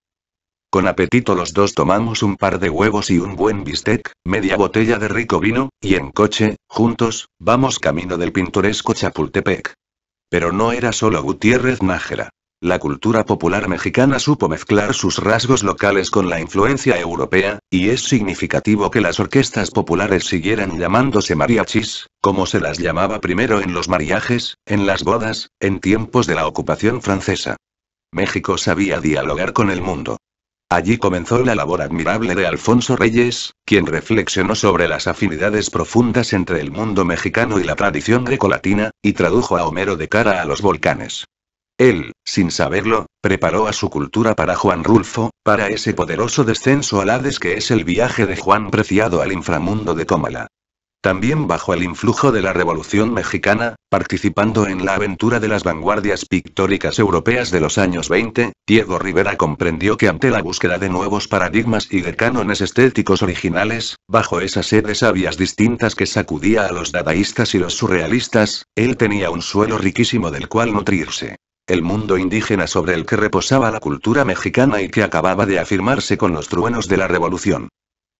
Con apetito los dos tomamos un par de huevos y un buen bistec, media botella de rico vino, y en coche, juntos, vamos camino del pintoresco Chapultepec. Pero no era solo Gutiérrez Nájera. La cultura popular mexicana supo mezclar sus rasgos locales con la influencia europea, y es significativo que las orquestas populares siguieran llamándose mariachis, como se las llamaba primero en los mariajes, en las bodas, en tiempos de la ocupación francesa. México sabía dialogar con el mundo. Allí comenzó la labor admirable de Alfonso Reyes, quien reflexionó sobre las afinidades profundas entre el mundo mexicano y la tradición grecolatina, y tradujo a Homero de cara a los volcanes. Él, sin saberlo, preparó a su cultura para Juan Rulfo, para ese poderoso descenso al Hades que es el viaje de Juan Preciado al inframundo de Cómala. También bajo el influjo de la Revolución Mexicana, participando en la aventura de las vanguardias pictóricas europeas de los años 20, Diego Rivera comprendió que ante la búsqueda de nuevos paradigmas y de cánones estéticos originales, bajo esas sedes sabias distintas que sacudía a los dadaístas y los surrealistas, él tenía un suelo riquísimo del cual nutrirse el mundo indígena sobre el que reposaba la cultura mexicana y que acababa de afirmarse con los truenos de la revolución.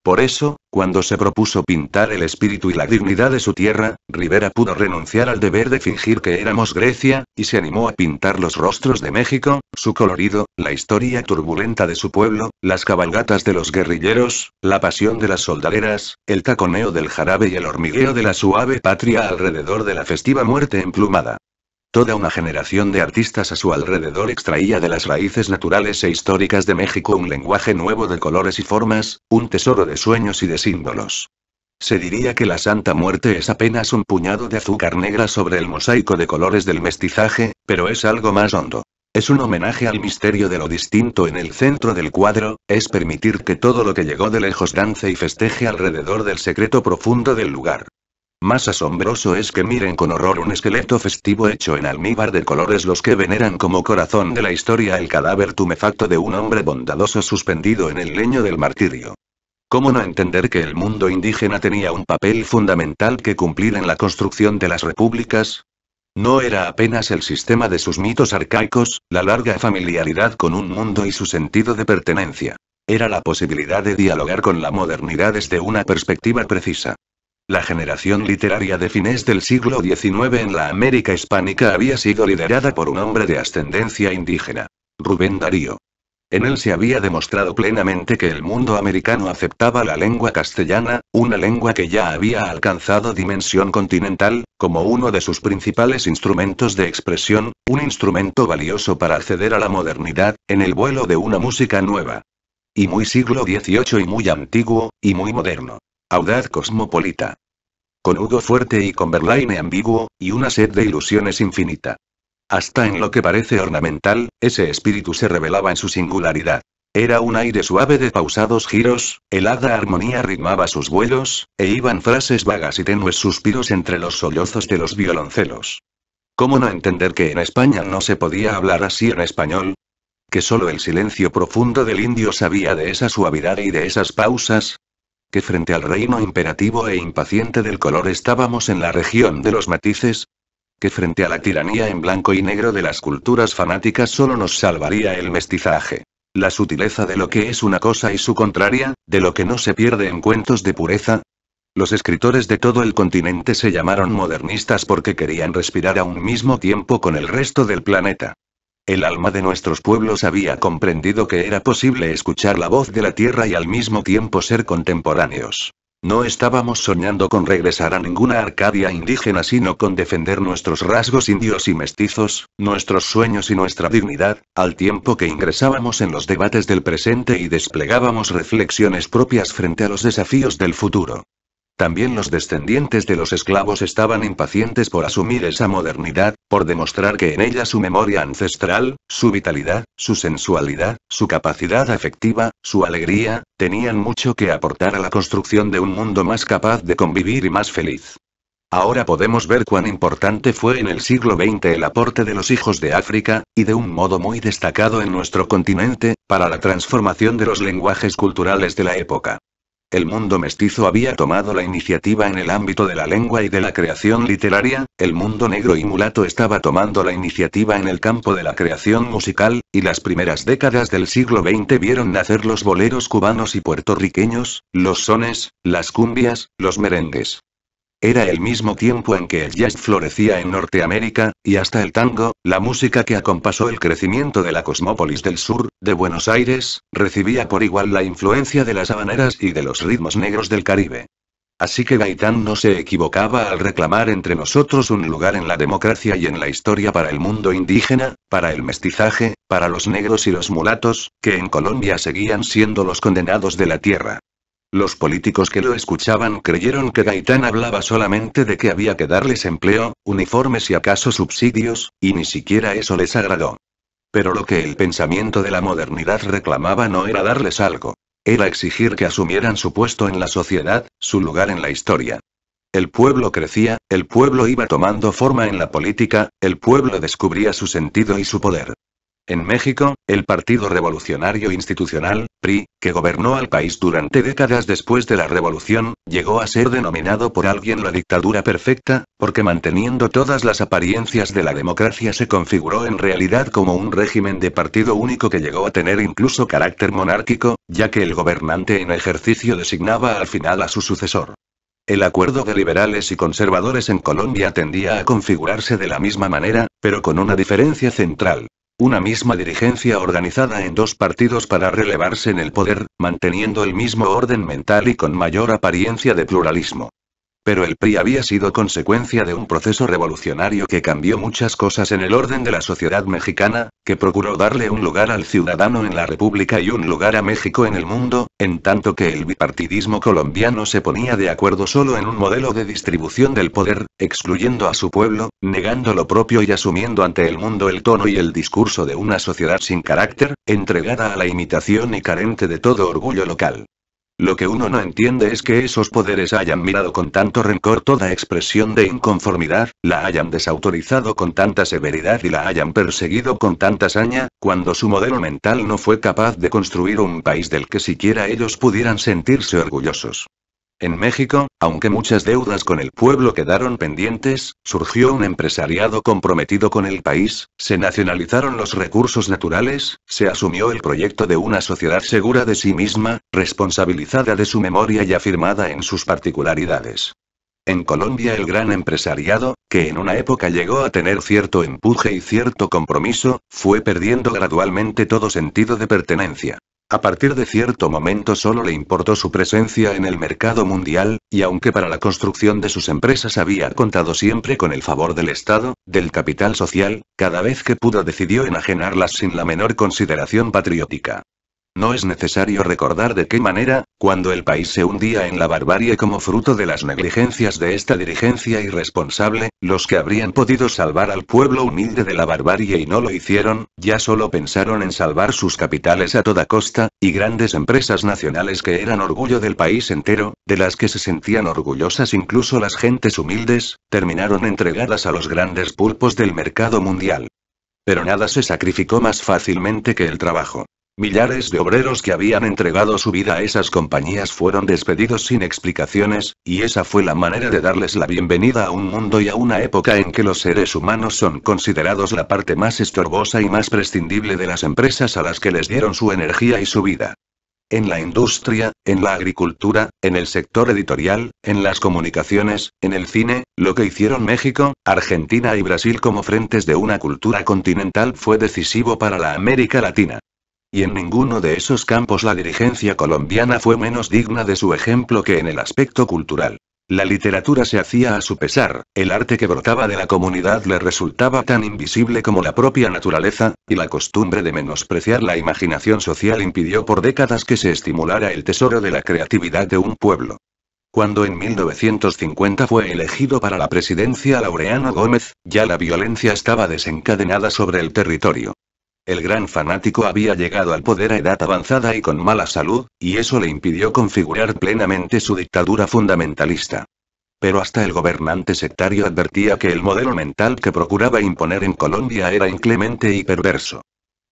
Por eso, cuando se propuso pintar el espíritu y la dignidad de su tierra, Rivera pudo renunciar al deber de fingir que éramos Grecia, y se animó a pintar los rostros de México, su colorido, la historia turbulenta de su pueblo, las cabalgatas de los guerrilleros, la pasión de las soldaderas, el taconeo del jarabe y el hormigueo de la suave patria alrededor de la festiva muerte emplumada. Toda una generación de artistas a su alrededor extraía de las raíces naturales e históricas de México un lenguaje nuevo de colores y formas, un tesoro de sueños y de símbolos. Se diría que la Santa Muerte es apenas un puñado de azúcar negra sobre el mosaico de colores del mestizaje, pero es algo más hondo. Es un homenaje al misterio de lo distinto en el centro del cuadro, es permitir que todo lo que llegó de lejos dance y festeje alrededor del secreto profundo del lugar. Más asombroso es que miren con horror un esqueleto festivo hecho en almíbar de colores los que veneran como corazón de la historia el cadáver tumefacto de un hombre bondadoso suspendido en el leño del martirio. ¿Cómo no entender que el mundo indígena tenía un papel fundamental que cumplir en la construcción de las repúblicas? No era apenas el sistema de sus mitos arcaicos, la larga familiaridad con un mundo y su sentido de pertenencia. Era la posibilidad de dialogar con la modernidad desde una perspectiva precisa. La generación literaria de fines del siglo XIX en la América hispánica había sido liderada por un hombre de ascendencia indígena, Rubén Darío. En él se había demostrado plenamente que el mundo americano aceptaba la lengua castellana, una lengua que ya había alcanzado dimensión continental, como uno de sus principales instrumentos de expresión, un instrumento valioso para acceder a la modernidad, en el vuelo de una música nueva. Y muy siglo XVIII y muy antiguo, y muy moderno audaz cosmopolita. Con Hugo fuerte y con berlaine ambiguo, y una sed de ilusiones infinita. Hasta en lo que parece ornamental, ese espíritu se revelaba en su singularidad. Era un aire suave de pausados giros, helada armonía ritmaba sus vuelos, e iban frases vagas y tenues suspiros entre los sollozos de los violoncelos. ¿Cómo no entender que en España no se podía hablar así en español? Que solo el silencio profundo del indio sabía de esa suavidad y de esas pausas, que frente al reino imperativo e impaciente del color estábamos en la región de los matices, que frente a la tiranía en blanco y negro de las culturas fanáticas solo nos salvaría el mestizaje. La sutileza de lo que es una cosa y su contraria, de lo que no se pierde en cuentos de pureza. Los escritores de todo el continente se llamaron modernistas porque querían respirar a un mismo tiempo con el resto del planeta. El alma de nuestros pueblos había comprendido que era posible escuchar la voz de la tierra y al mismo tiempo ser contemporáneos. No estábamos soñando con regresar a ninguna Arcadia indígena, sino con defender nuestros rasgos indios y mestizos, nuestros sueños y nuestra dignidad, al tiempo que ingresábamos en los debates del presente y desplegábamos reflexiones propias frente a los desafíos del futuro. También los descendientes de los esclavos estaban impacientes por asumir esa modernidad, por demostrar que en ella su memoria ancestral, su vitalidad, su sensualidad, su capacidad afectiva, su alegría, tenían mucho que aportar a la construcción de un mundo más capaz de convivir y más feliz. Ahora podemos ver cuán importante fue en el siglo XX el aporte de los hijos de África, y de un modo muy destacado en nuestro continente, para la transformación de los lenguajes culturales de la época. El mundo mestizo había tomado la iniciativa en el ámbito de la lengua y de la creación literaria, el mundo negro y mulato estaba tomando la iniciativa en el campo de la creación musical, y las primeras décadas del siglo XX vieron nacer los boleros cubanos y puertorriqueños, los sones, las cumbias, los merengues. Era el mismo tiempo en que el jazz florecía en Norteamérica, y hasta el tango, la música que acompasó el crecimiento de la cosmópolis del sur, de Buenos Aires, recibía por igual la influencia de las habaneras y de los ritmos negros del Caribe. Así que Gaitán no se equivocaba al reclamar entre nosotros un lugar en la democracia y en la historia para el mundo indígena, para el mestizaje, para los negros y los mulatos, que en Colombia seguían siendo los condenados de la tierra. Los políticos que lo escuchaban creyeron que Gaitán hablaba solamente de que había que darles empleo, uniformes y acaso subsidios, y ni siquiera eso les agradó. Pero lo que el pensamiento de la modernidad reclamaba no era darles algo. Era exigir que asumieran su puesto en la sociedad, su lugar en la historia. El pueblo crecía, el pueblo iba tomando forma en la política, el pueblo descubría su sentido y su poder. En México, el Partido Revolucionario Institucional, PRI, que gobernó al país durante décadas después de la revolución, llegó a ser denominado por alguien la dictadura perfecta, porque manteniendo todas las apariencias de la democracia se configuró en realidad como un régimen de partido único que llegó a tener incluso carácter monárquico, ya que el gobernante en ejercicio designaba al final a su sucesor. El acuerdo de liberales y conservadores en Colombia tendía a configurarse de la misma manera, pero con una diferencia central. Una misma dirigencia organizada en dos partidos para relevarse en el poder, manteniendo el mismo orden mental y con mayor apariencia de pluralismo pero el PRI había sido consecuencia de un proceso revolucionario que cambió muchas cosas en el orden de la sociedad mexicana, que procuró darle un lugar al ciudadano en la República y un lugar a México en el mundo, en tanto que el bipartidismo colombiano se ponía de acuerdo solo en un modelo de distribución del poder, excluyendo a su pueblo, negando lo propio y asumiendo ante el mundo el tono y el discurso de una sociedad sin carácter, entregada a la imitación y carente de todo orgullo local. Lo que uno no entiende es que esos poderes hayan mirado con tanto rencor toda expresión de inconformidad, la hayan desautorizado con tanta severidad y la hayan perseguido con tanta saña, cuando su modelo mental no fue capaz de construir un país del que siquiera ellos pudieran sentirse orgullosos. En México, aunque muchas deudas con el pueblo quedaron pendientes, surgió un empresariado comprometido con el país, se nacionalizaron los recursos naturales, se asumió el proyecto de una sociedad segura de sí misma, responsabilizada de su memoria y afirmada en sus particularidades. En Colombia el gran empresariado, que en una época llegó a tener cierto empuje y cierto compromiso, fue perdiendo gradualmente todo sentido de pertenencia. A partir de cierto momento solo le importó su presencia en el mercado mundial, y aunque para la construcción de sus empresas había contado siempre con el favor del Estado, del capital social, cada vez que pudo decidió enajenarlas sin la menor consideración patriótica. No es necesario recordar de qué manera, cuando el país se hundía en la barbarie como fruto de las negligencias de esta dirigencia irresponsable, los que habrían podido salvar al pueblo humilde de la barbarie y no lo hicieron, ya solo pensaron en salvar sus capitales a toda costa, y grandes empresas nacionales que eran orgullo del país entero, de las que se sentían orgullosas incluso las gentes humildes, terminaron entregadas a los grandes pulpos del mercado mundial. Pero nada se sacrificó más fácilmente que el trabajo. Millares de obreros que habían entregado su vida a esas compañías fueron despedidos sin explicaciones, y esa fue la manera de darles la bienvenida a un mundo y a una época en que los seres humanos son considerados la parte más estorbosa y más prescindible de las empresas a las que les dieron su energía y su vida. En la industria, en la agricultura, en el sector editorial, en las comunicaciones, en el cine, lo que hicieron México, Argentina y Brasil como frentes de una cultura continental fue decisivo para la América Latina y en ninguno de esos campos la dirigencia colombiana fue menos digna de su ejemplo que en el aspecto cultural. La literatura se hacía a su pesar, el arte que brotaba de la comunidad le resultaba tan invisible como la propia naturaleza, y la costumbre de menospreciar la imaginación social impidió por décadas que se estimulara el tesoro de la creatividad de un pueblo. Cuando en 1950 fue elegido para la presidencia Laureano Gómez, ya la violencia estaba desencadenada sobre el territorio. El gran fanático había llegado al poder a edad avanzada y con mala salud, y eso le impidió configurar plenamente su dictadura fundamentalista. Pero hasta el gobernante sectario advertía que el modelo mental que procuraba imponer en Colombia era inclemente y perverso.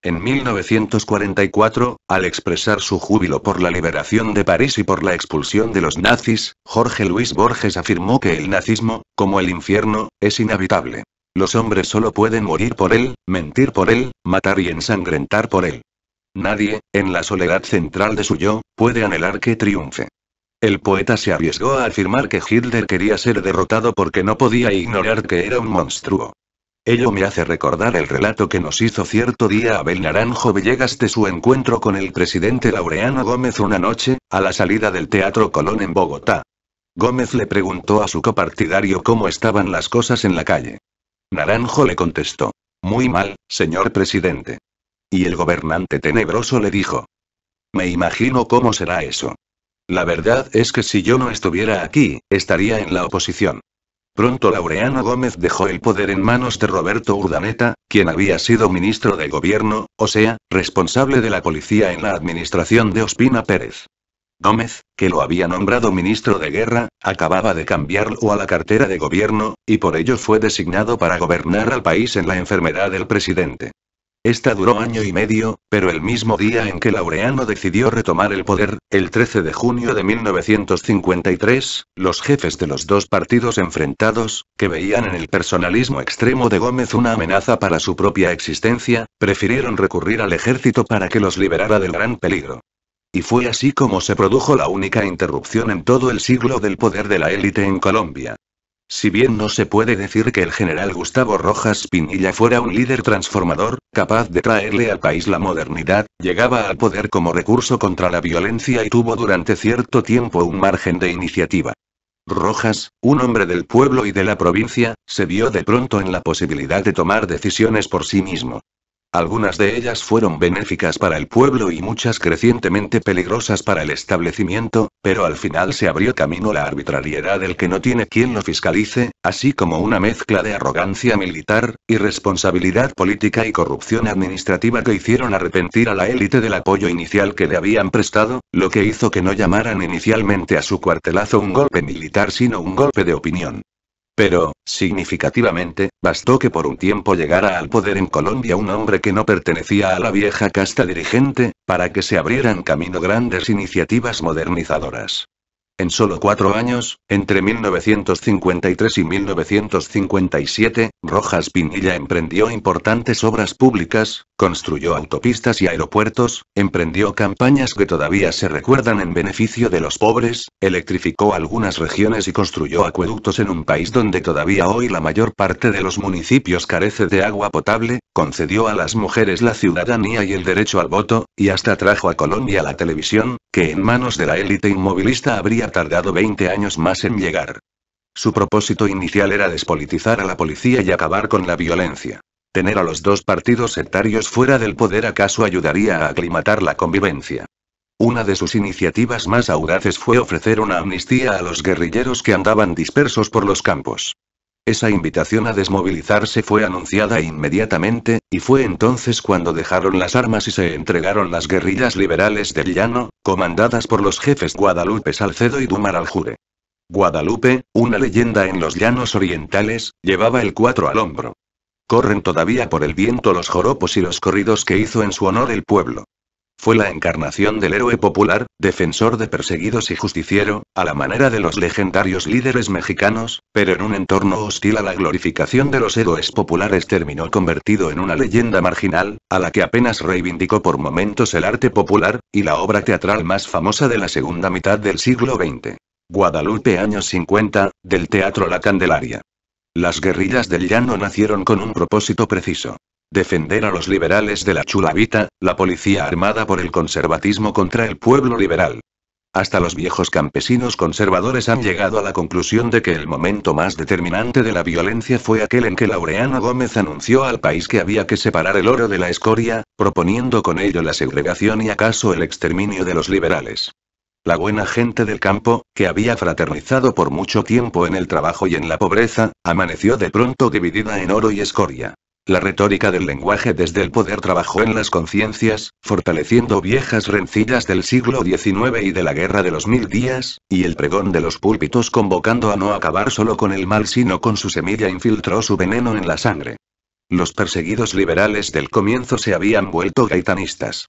En 1944, al expresar su júbilo por la liberación de París y por la expulsión de los nazis, Jorge Luis Borges afirmó que el nazismo, como el infierno, es inhabitable. Los hombres solo pueden morir por él, mentir por él, matar y ensangrentar por él. Nadie, en la soledad central de su yo, puede anhelar que triunfe. El poeta se arriesgó a afirmar que Hitler quería ser derrotado porque no podía ignorar que era un monstruo. Ello me hace recordar el relato que nos hizo cierto día Abel Naranjo Villegas de su encuentro con el presidente Laureano Gómez una noche, a la salida del Teatro Colón en Bogotá. Gómez le preguntó a su copartidario cómo estaban las cosas en la calle. Naranjo le contestó. Muy mal, señor presidente. Y el gobernante tenebroso le dijo. Me imagino cómo será eso. La verdad es que si yo no estuviera aquí, estaría en la oposición. Pronto Laureano Gómez dejó el poder en manos de Roberto Urdaneta, quien había sido ministro de gobierno, o sea, responsable de la policía en la administración de Ospina Pérez. Gómez, que lo había nombrado ministro de guerra, acababa de cambiarlo a la cartera de gobierno, y por ello fue designado para gobernar al país en la enfermedad del presidente. Esta duró año y medio, pero el mismo día en que Laureano decidió retomar el poder, el 13 de junio de 1953, los jefes de los dos partidos enfrentados, que veían en el personalismo extremo de Gómez una amenaza para su propia existencia, prefirieron recurrir al ejército para que los liberara del gran peligro. Y fue así como se produjo la única interrupción en todo el siglo del poder de la élite en Colombia. Si bien no se puede decir que el general Gustavo Rojas Pinilla fuera un líder transformador, capaz de traerle al país la modernidad, llegaba al poder como recurso contra la violencia y tuvo durante cierto tiempo un margen de iniciativa. Rojas, un hombre del pueblo y de la provincia, se vio de pronto en la posibilidad de tomar decisiones por sí mismo. Algunas de ellas fueron benéficas para el pueblo y muchas crecientemente peligrosas para el establecimiento, pero al final se abrió camino la arbitrariedad del que no tiene quien lo fiscalice, así como una mezcla de arrogancia militar, irresponsabilidad política y corrupción administrativa que hicieron arrepentir a la élite del apoyo inicial que le habían prestado, lo que hizo que no llamaran inicialmente a su cuartelazo un golpe militar sino un golpe de opinión. Pero, significativamente, bastó que por un tiempo llegara al poder en Colombia un hombre que no pertenecía a la vieja casta dirigente, para que se abrieran camino grandes iniciativas modernizadoras. En solo cuatro años, entre 1953 y 1957, Rojas Pinilla emprendió importantes obras públicas, construyó autopistas y aeropuertos, emprendió campañas que todavía se recuerdan en beneficio de los pobres, electrificó algunas regiones y construyó acueductos en un país donde todavía hoy la mayor parte de los municipios carece de agua potable, concedió a las mujeres la ciudadanía y el derecho al voto, y hasta trajo a Colombia la televisión, que en manos de la élite inmovilista habría tardado 20 años más en llegar. Su propósito inicial era despolitizar a la policía y acabar con la violencia. Tener a los dos partidos sectarios fuera del poder acaso ayudaría a aclimatar la convivencia. Una de sus iniciativas más audaces fue ofrecer una amnistía a los guerrilleros que andaban dispersos por los campos. Esa invitación a desmovilizarse fue anunciada inmediatamente, y fue entonces cuando dejaron las armas y se entregaron las guerrillas liberales del llano, comandadas por los jefes Guadalupe Salcedo y Dumar Aljure. Guadalupe, una leyenda en los llanos orientales, llevaba el cuatro al hombro. Corren todavía por el viento los joropos y los corridos que hizo en su honor el pueblo. Fue la encarnación del héroe popular, defensor de perseguidos y justiciero, a la manera de los legendarios líderes mexicanos, pero en un entorno hostil a la glorificación de los héroes populares terminó convertido en una leyenda marginal, a la que apenas reivindicó por momentos el arte popular, y la obra teatral más famosa de la segunda mitad del siglo XX. Guadalupe años 50, del Teatro La Candelaria. Las guerrillas del llano nacieron con un propósito preciso. Defender a los liberales de la chulavita, la policía armada por el conservatismo contra el pueblo liberal. Hasta los viejos campesinos conservadores han llegado a la conclusión de que el momento más determinante de la violencia fue aquel en que Laureano Gómez anunció al país que había que separar el oro de la escoria, proponiendo con ello la segregación y acaso el exterminio de los liberales. La buena gente del campo, que había fraternizado por mucho tiempo en el trabajo y en la pobreza, amaneció de pronto dividida en oro y escoria. La retórica del lenguaje desde el poder trabajó en las conciencias, fortaleciendo viejas rencillas del siglo XIX y de la Guerra de los Mil Días, y el pregón de los púlpitos convocando a no acabar solo con el mal sino con su semilla infiltró su veneno en la sangre. Los perseguidos liberales del comienzo se habían vuelto gaitanistas.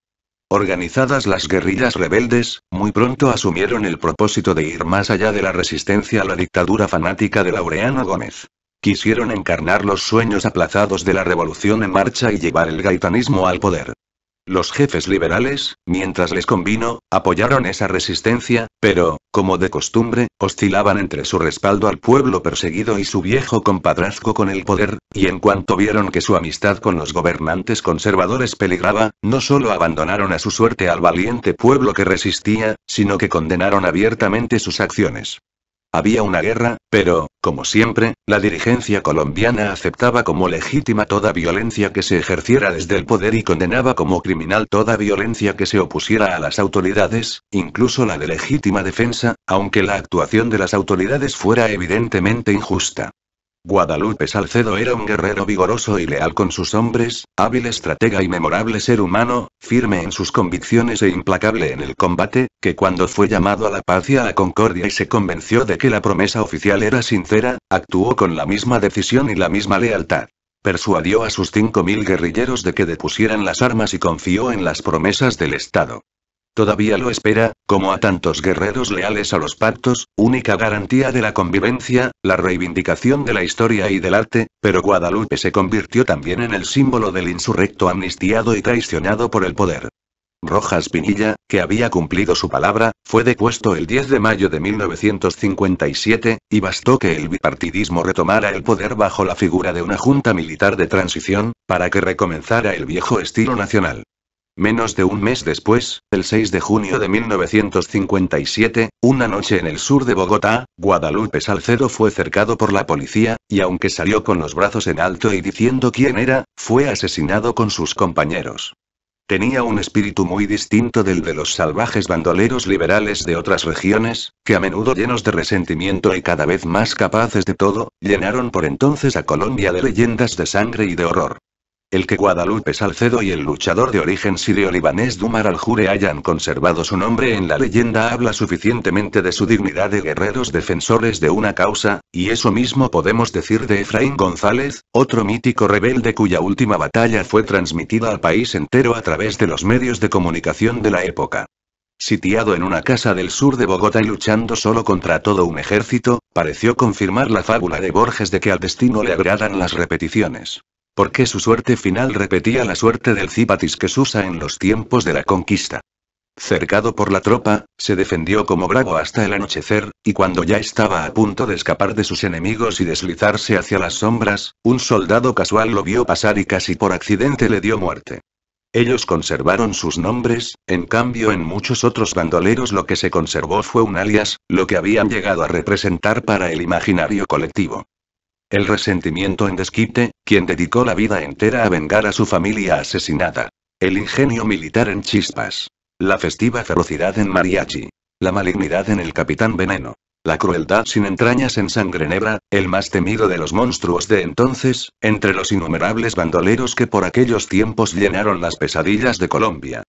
Organizadas las guerrillas rebeldes, muy pronto asumieron el propósito de ir más allá de la resistencia a la dictadura fanática de Laureano Gómez. Quisieron encarnar los sueños aplazados de la revolución en marcha y llevar el gaitanismo al poder. Los jefes liberales, mientras les convino, apoyaron esa resistencia, pero, como de costumbre, oscilaban entre su respaldo al pueblo perseguido y su viejo compadrazgo con el poder, y en cuanto vieron que su amistad con los gobernantes conservadores peligraba, no solo abandonaron a su suerte al valiente pueblo que resistía, sino que condenaron abiertamente sus acciones. Había una guerra, pero, como siempre, la dirigencia colombiana aceptaba como legítima toda violencia que se ejerciera desde el poder y condenaba como criminal toda violencia que se opusiera a las autoridades, incluso la de legítima defensa, aunque la actuación de las autoridades fuera evidentemente injusta. Guadalupe Salcedo era un guerrero vigoroso y leal con sus hombres, hábil estratega y memorable ser humano, firme en sus convicciones e implacable en el combate, que cuando fue llamado a la paz y a la concordia y se convenció de que la promesa oficial era sincera, actuó con la misma decisión y la misma lealtad. Persuadió a sus 5.000 guerrilleros de que depusieran las armas y confió en las promesas del Estado. Todavía lo espera, como a tantos guerreros leales a los pactos, única garantía de la convivencia, la reivindicación de la historia y del arte, pero Guadalupe se convirtió también en el símbolo del insurrecto amnistiado y traicionado por el poder. Rojas Pinilla, que había cumplido su palabra, fue depuesto el 10 de mayo de 1957, y bastó que el bipartidismo retomara el poder bajo la figura de una junta militar de transición, para que recomenzara el viejo estilo nacional. Menos de un mes después, el 6 de junio de 1957, una noche en el sur de Bogotá, Guadalupe Salcedo fue cercado por la policía, y aunque salió con los brazos en alto y diciendo quién era, fue asesinado con sus compañeros. Tenía un espíritu muy distinto del de los salvajes bandoleros liberales de otras regiones, que a menudo llenos de resentimiento y cada vez más capaces de todo, llenaron por entonces a Colombia de leyendas de sangre y de horror. El que Guadalupe Salcedo y el luchador de origen sirio-libanés Dumar al-Jure hayan conservado su nombre en la leyenda habla suficientemente de su dignidad de guerreros defensores de una causa, y eso mismo podemos decir de Efraín González, otro mítico rebelde cuya última batalla fue transmitida al país entero a través de los medios de comunicación de la época. Sitiado en una casa del sur de Bogotá y luchando solo contra todo un ejército, pareció confirmar la fábula de Borges de que al destino le agradan las repeticiones. Porque su suerte final repetía la suerte del Zipatis que usa en los tiempos de la conquista. Cercado por la tropa, se defendió como bravo hasta el anochecer, y cuando ya estaba a punto de escapar de sus enemigos y deslizarse hacia las sombras, un soldado casual lo vio pasar y casi por accidente le dio muerte. Ellos conservaron sus nombres, en cambio en muchos otros bandoleros lo que se conservó fue un alias, lo que habían llegado a representar para el imaginario colectivo. El resentimiento en Desquite, quien dedicó la vida entera a vengar a su familia asesinada. El ingenio militar en Chispas. La festiva ferocidad en Mariachi. La malignidad en el Capitán Veneno. La crueldad sin entrañas en Sangre Negra, el más temido de los monstruos de entonces, entre los innumerables bandoleros que por aquellos tiempos llenaron las pesadillas de Colombia.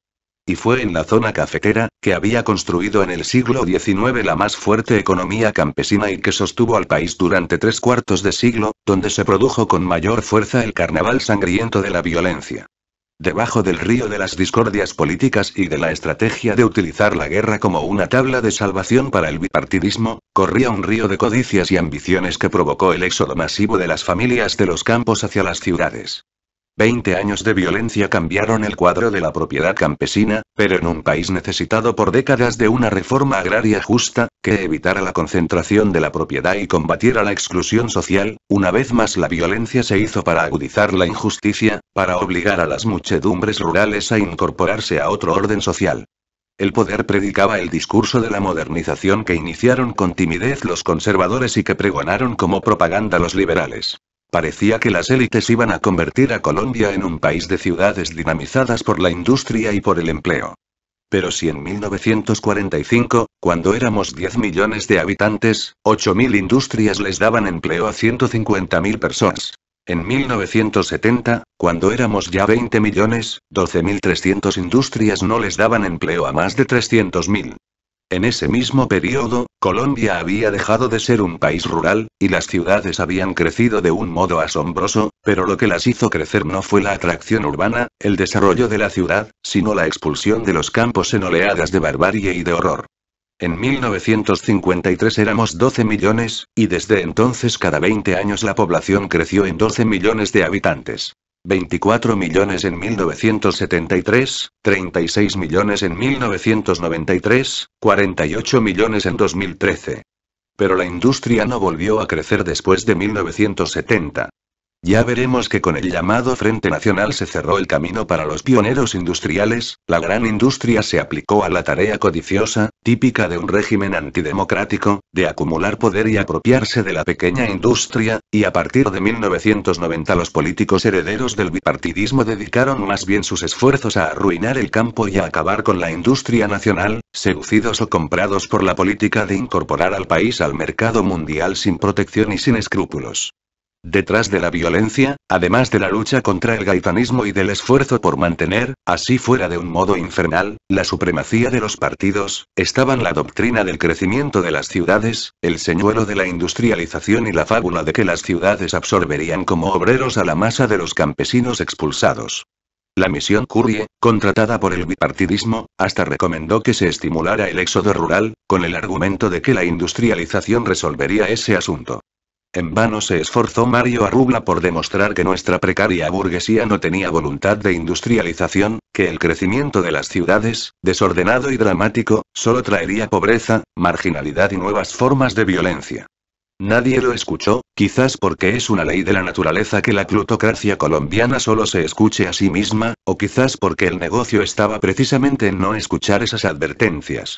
Y fue en la zona cafetera, que había construido en el siglo XIX la más fuerte economía campesina y que sostuvo al país durante tres cuartos de siglo, donde se produjo con mayor fuerza el carnaval sangriento de la violencia. Debajo del río de las discordias políticas y de la estrategia de utilizar la guerra como una tabla de salvación para el bipartidismo, corría un río de codicias y ambiciones que provocó el éxodo masivo de las familias de los campos hacia las ciudades. Veinte años de violencia cambiaron el cuadro de la propiedad campesina, pero en un país necesitado por décadas de una reforma agraria justa, que evitara la concentración de la propiedad y combatiera la exclusión social, una vez más la violencia se hizo para agudizar la injusticia, para obligar a las muchedumbres rurales a incorporarse a otro orden social. El poder predicaba el discurso de la modernización que iniciaron con timidez los conservadores y que pregonaron como propaganda los liberales. Parecía que las élites iban a convertir a Colombia en un país de ciudades dinamizadas por la industria y por el empleo. Pero si en 1945, cuando éramos 10 millones de habitantes, 8.000 industrias les daban empleo a 150.000 personas. En 1970, cuando éramos ya 20 millones, 12.300 industrias no les daban empleo a más de 300.000. En ese mismo periodo, Colombia había dejado de ser un país rural, y las ciudades habían crecido de un modo asombroso, pero lo que las hizo crecer no fue la atracción urbana, el desarrollo de la ciudad, sino la expulsión de los campos en oleadas de barbarie y de horror. En 1953 éramos 12 millones, y desde entonces cada 20 años la población creció en 12 millones de habitantes. 24 millones en 1973, 36 millones en 1993, 48 millones en 2013. Pero la industria no volvió a crecer después de 1970. Ya veremos que con el llamado Frente Nacional se cerró el camino para los pioneros industriales, la gran industria se aplicó a la tarea codiciosa, típica de un régimen antidemocrático, de acumular poder y apropiarse de la pequeña industria, y a partir de 1990 los políticos herederos del bipartidismo dedicaron más bien sus esfuerzos a arruinar el campo y a acabar con la industria nacional, seducidos o comprados por la política de incorporar al país al mercado mundial sin protección y sin escrúpulos. Detrás de la violencia, además de la lucha contra el gaitanismo y del esfuerzo por mantener, así fuera de un modo infernal, la supremacía de los partidos, estaban la doctrina del crecimiento de las ciudades, el señuelo de la industrialización y la fábula de que las ciudades absorberían como obreros a la masa de los campesinos expulsados. La misión Curie, contratada por el bipartidismo, hasta recomendó que se estimulara el éxodo rural, con el argumento de que la industrialización resolvería ese asunto. En vano se esforzó Mario Arrubla por demostrar que nuestra precaria burguesía no tenía voluntad de industrialización, que el crecimiento de las ciudades, desordenado y dramático, solo traería pobreza, marginalidad y nuevas formas de violencia. Nadie lo escuchó, quizás porque es una ley de la naturaleza que la plutocracia colombiana solo se escuche a sí misma, o quizás porque el negocio estaba precisamente en no escuchar esas advertencias.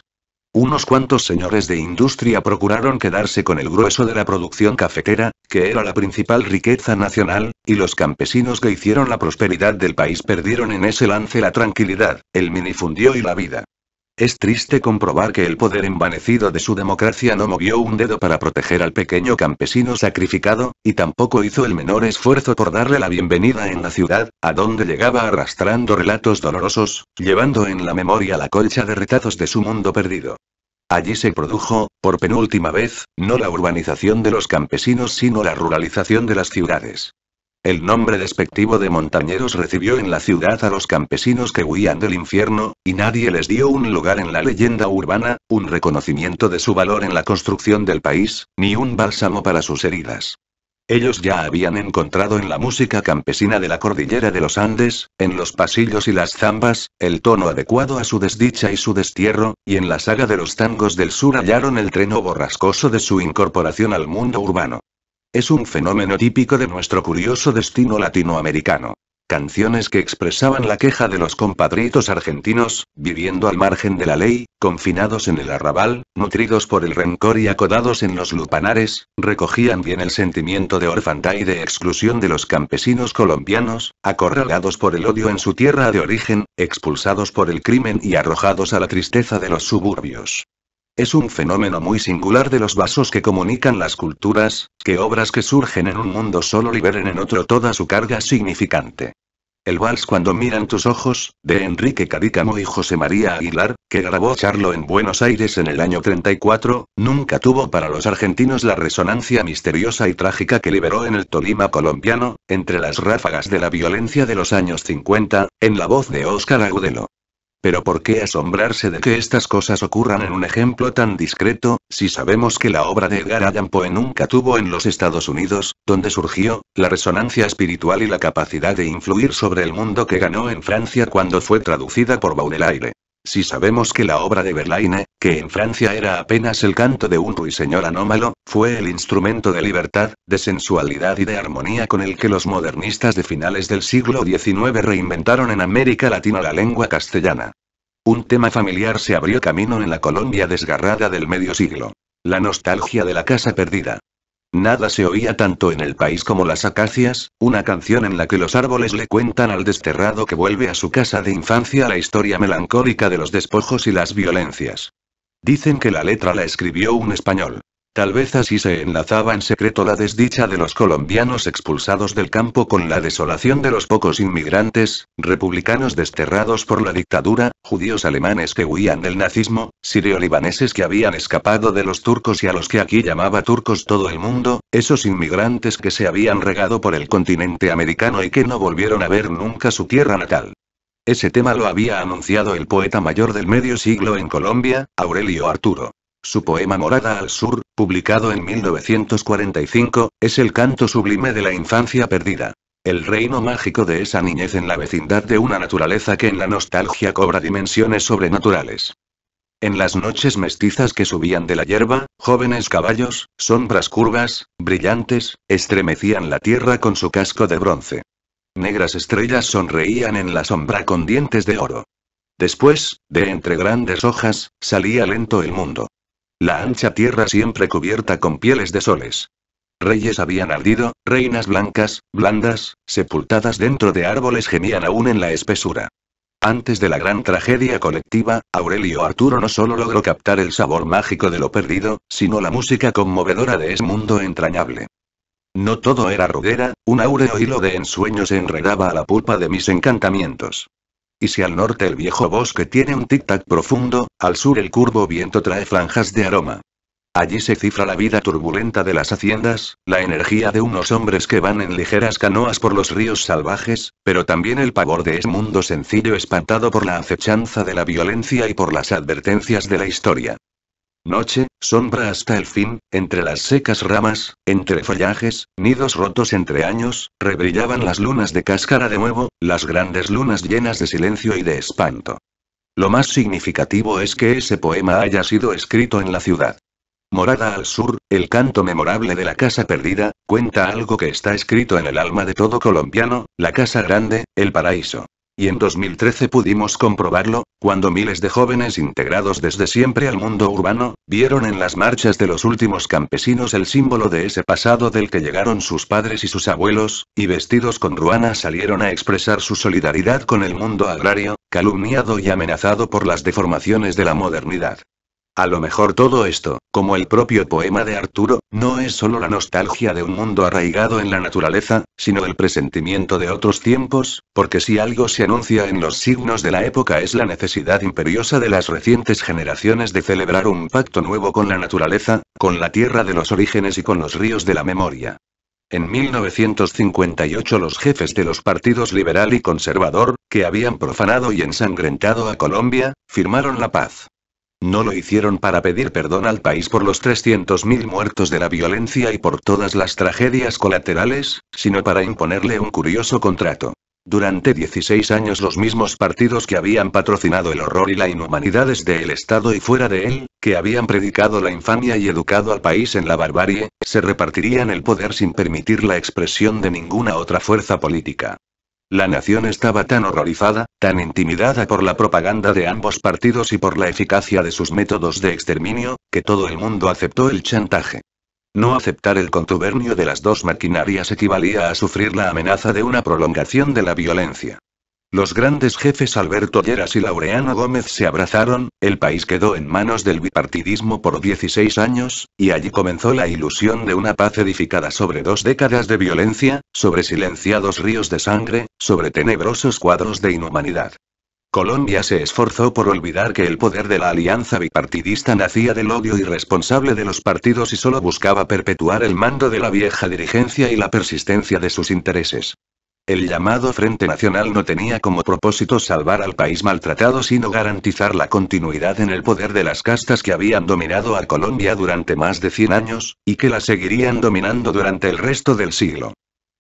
Unos cuantos señores de industria procuraron quedarse con el grueso de la producción cafetera, que era la principal riqueza nacional, y los campesinos que hicieron la prosperidad del país perdieron en ese lance la tranquilidad, el minifundio y la vida. Es triste comprobar que el poder envanecido de su democracia no movió un dedo para proteger al pequeño campesino sacrificado, y tampoco hizo el menor esfuerzo por darle la bienvenida en la ciudad, a donde llegaba arrastrando relatos dolorosos, llevando en la memoria la colcha de retazos de su mundo perdido. Allí se produjo, por penúltima vez, no la urbanización de los campesinos sino la ruralización de las ciudades. El nombre despectivo de montañeros recibió en la ciudad a los campesinos que huían del infierno, y nadie les dio un lugar en la leyenda urbana, un reconocimiento de su valor en la construcción del país, ni un bálsamo para sus heridas. Ellos ya habían encontrado en la música campesina de la cordillera de los Andes, en los pasillos y las zambas, el tono adecuado a su desdicha y su destierro, y en la saga de los tangos del sur hallaron el treno borrascoso de su incorporación al mundo urbano. Es un fenómeno típico de nuestro curioso destino latinoamericano. Canciones que expresaban la queja de los compadritos argentinos, viviendo al margen de la ley, confinados en el arrabal, nutridos por el rencor y acodados en los lupanares, recogían bien el sentimiento de orfandad y de exclusión de los campesinos colombianos, acorralados por el odio en su tierra de origen, expulsados por el crimen y arrojados a la tristeza de los suburbios. Es un fenómeno muy singular de los vasos que comunican las culturas, que obras que surgen en un mundo solo liberen en otro toda su carga significante. El vals cuando miran tus ojos, de Enrique Cadícamo y José María Aguilar, que grabó Charlo en Buenos Aires en el año 34, nunca tuvo para los argentinos la resonancia misteriosa y trágica que liberó en el Tolima colombiano, entre las ráfagas de la violencia de los años 50, en la voz de Óscar Agudelo. Pero ¿por qué asombrarse de que estas cosas ocurran en un ejemplo tan discreto, si sabemos que la obra de Edgar Allan Poe nunca tuvo en los Estados Unidos, donde surgió, la resonancia espiritual y la capacidad de influir sobre el mundo que ganó en Francia cuando fue traducida por Baudelaire? Si sabemos que la obra de Verlaine, que en Francia era apenas el canto de un ruiseñor anómalo, fue el instrumento de libertad, de sensualidad y de armonía con el que los modernistas de finales del siglo XIX reinventaron en América Latina la lengua castellana. Un tema familiar se abrió camino en la Colombia desgarrada del medio siglo. La nostalgia de la casa perdida. Nada se oía tanto en el país como las acacias, una canción en la que los árboles le cuentan al desterrado que vuelve a su casa de infancia la historia melancólica de los despojos y las violencias. Dicen que la letra la escribió un español. Tal vez así se enlazaba en secreto la desdicha de los colombianos expulsados del campo con la desolación de los pocos inmigrantes, republicanos desterrados por la dictadura, judíos alemanes que huían del nazismo, sirio-libaneses que habían escapado de los turcos y a los que aquí llamaba turcos todo el mundo, esos inmigrantes que se habían regado por el continente americano y que no volvieron a ver nunca su tierra natal. Ese tema lo había anunciado el poeta mayor del medio siglo en Colombia, Aurelio Arturo. Su poema Morada al Sur, publicado en 1945, es el canto sublime de la infancia perdida. El reino mágico de esa niñez en la vecindad de una naturaleza que en la nostalgia cobra dimensiones sobrenaturales. En las noches mestizas que subían de la hierba, jóvenes caballos, sombras curvas, brillantes, estremecían la tierra con su casco de bronce. Negras estrellas sonreían en la sombra con dientes de oro. Después, de entre grandes hojas, salía lento el mundo la ancha tierra siempre cubierta con pieles de soles. Reyes habían ardido, reinas blancas, blandas, sepultadas dentro de árboles gemían aún en la espesura. Antes de la gran tragedia colectiva, Aurelio Arturo no solo logró captar el sabor mágico de lo perdido, sino la música conmovedora de ese mundo entrañable. No todo era ruguera, un áureo hilo de ensueño se enredaba a la pulpa de mis encantamientos. Y si al norte el viejo bosque tiene un tic-tac profundo, al sur el curvo viento trae franjas de aroma. Allí se cifra la vida turbulenta de las haciendas, la energía de unos hombres que van en ligeras canoas por los ríos salvajes, pero también el pavor de ese mundo sencillo espantado por la acechanza de la violencia y por las advertencias de la historia. Noche, sombra hasta el fin, entre las secas ramas, entre follajes, nidos rotos entre años, rebrillaban las lunas de cáscara de nuevo, las grandes lunas llenas de silencio y de espanto. Lo más significativo es que ese poema haya sido escrito en la ciudad. Morada al sur, el canto memorable de la casa perdida, cuenta algo que está escrito en el alma de todo colombiano, la casa grande, el paraíso y en 2013 pudimos comprobarlo, cuando miles de jóvenes integrados desde siempre al mundo urbano, vieron en las marchas de los últimos campesinos el símbolo de ese pasado del que llegaron sus padres y sus abuelos, y vestidos con ruana salieron a expresar su solidaridad con el mundo agrario, calumniado y amenazado por las deformaciones de la modernidad. A lo mejor todo esto, como el propio poema de Arturo, no es solo la nostalgia de un mundo arraigado en la naturaleza, sino el presentimiento de otros tiempos, porque si algo se anuncia en los signos de la época es la necesidad imperiosa de las recientes generaciones de celebrar un pacto nuevo con la naturaleza, con la tierra de los orígenes y con los ríos de la memoria. En 1958 los jefes de los partidos liberal y conservador, que habían profanado y ensangrentado a Colombia, firmaron la paz. No lo hicieron para pedir perdón al país por los 300.000 muertos de la violencia y por todas las tragedias colaterales, sino para imponerle un curioso contrato. Durante 16 años los mismos partidos que habían patrocinado el horror y la inhumanidad desde el Estado y fuera de él, que habían predicado la infamia y educado al país en la barbarie, se repartirían el poder sin permitir la expresión de ninguna otra fuerza política. La nación estaba tan horrorizada, tan intimidada por la propaganda de ambos partidos y por la eficacia de sus métodos de exterminio, que todo el mundo aceptó el chantaje. No aceptar el contubernio de las dos maquinarias equivalía a sufrir la amenaza de una prolongación de la violencia. Los grandes jefes Alberto Lleras y Laureano Gómez se abrazaron, el país quedó en manos del bipartidismo por 16 años, y allí comenzó la ilusión de una paz edificada sobre dos décadas de violencia, sobre silenciados ríos de sangre, sobre tenebrosos cuadros de inhumanidad. Colombia se esforzó por olvidar que el poder de la alianza bipartidista nacía del odio irresponsable de los partidos y solo buscaba perpetuar el mando de la vieja dirigencia y la persistencia de sus intereses. El llamado Frente Nacional no tenía como propósito salvar al país maltratado sino garantizar la continuidad en el poder de las castas que habían dominado a Colombia durante más de 100 años, y que la seguirían dominando durante el resto del siglo.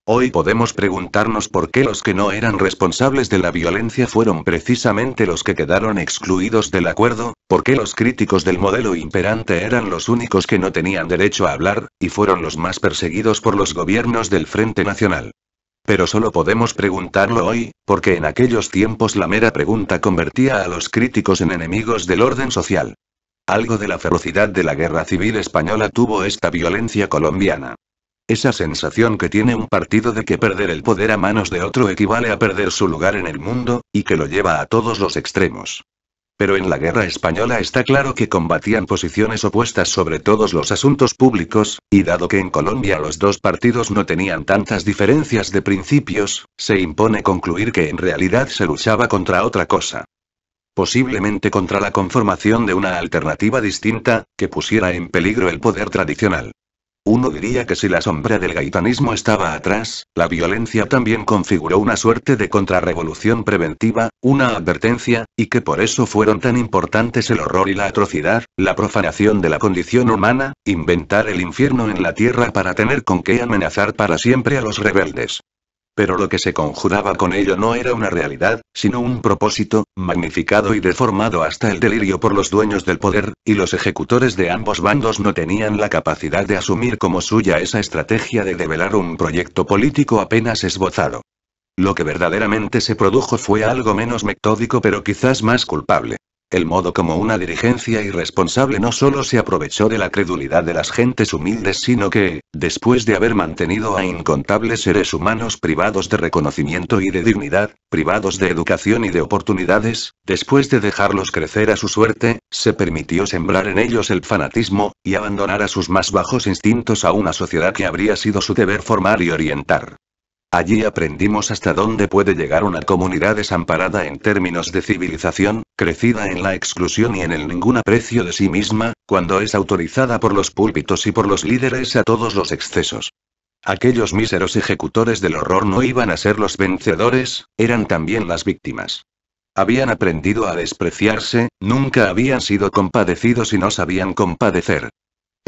Hoy podemos preguntarnos por qué los que no eran responsables de la violencia fueron precisamente los que quedaron excluidos del acuerdo, por qué los críticos del modelo imperante eran los únicos que no tenían derecho a hablar, y fueron los más perseguidos por los gobiernos del Frente Nacional pero solo podemos preguntarlo hoy, porque en aquellos tiempos la mera pregunta convertía a los críticos en enemigos del orden social. Algo de la ferocidad de la guerra civil española tuvo esta violencia colombiana. Esa sensación que tiene un partido de que perder el poder a manos de otro equivale a perder su lugar en el mundo, y que lo lleva a todos los extremos. Pero en la guerra española está claro que combatían posiciones opuestas sobre todos los asuntos públicos, y dado que en Colombia los dos partidos no tenían tantas diferencias de principios, se impone concluir que en realidad se luchaba contra otra cosa. Posiblemente contra la conformación de una alternativa distinta, que pusiera en peligro el poder tradicional. Uno diría que si la sombra del gaitanismo estaba atrás, la violencia también configuró una suerte de contrarrevolución preventiva, una advertencia, y que por eso fueron tan importantes el horror y la atrocidad, la profanación de la condición humana, inventar el infierno en la tierra para tener con qué amenazar para siempre a los rebeldes pero lo que se conjuraba con ello no era una realidad, sino un propósito, magnificado y deformado hasta el delirio por los dueños del poder, y los ejecutores de ambos bandos no tenían la capacidad de asumir como suya esa estrategia de develar un proyecto político apenas esbozado. Lo que verdaderamente se produjo fue algo menos metódico pero quizás más culpable. El modo como una dirigencia irresponsable no solo se aprovechó de la credulidad de las gentes humildes, sino que, después de haber mantenido a incontables seres humanos privados de reconocimiento y de dignidad, privados de educación y de oportunidades, después de dejarlos crecer a su suerte, se permitió sembrar en ellos el fanatismo, y abandonar a sus más bajos instintos a una sociedad que habría sido su deber formar y orientar. Allí aprendimos hasta dónde puede llegar una comunidad desamparada en términos de civilización, crecida en la exclusión y en el ningún aprecio de sí misma, cuando es autorizada por los púlpitos y por los líderes a todos los excesos. Aquellos míseros ejecutores del horror no iban a ser los vencedores, eran también las víctimas. Habían aprendido a despreciarse, nunca habían sido compadecidos y no sabían compadecer.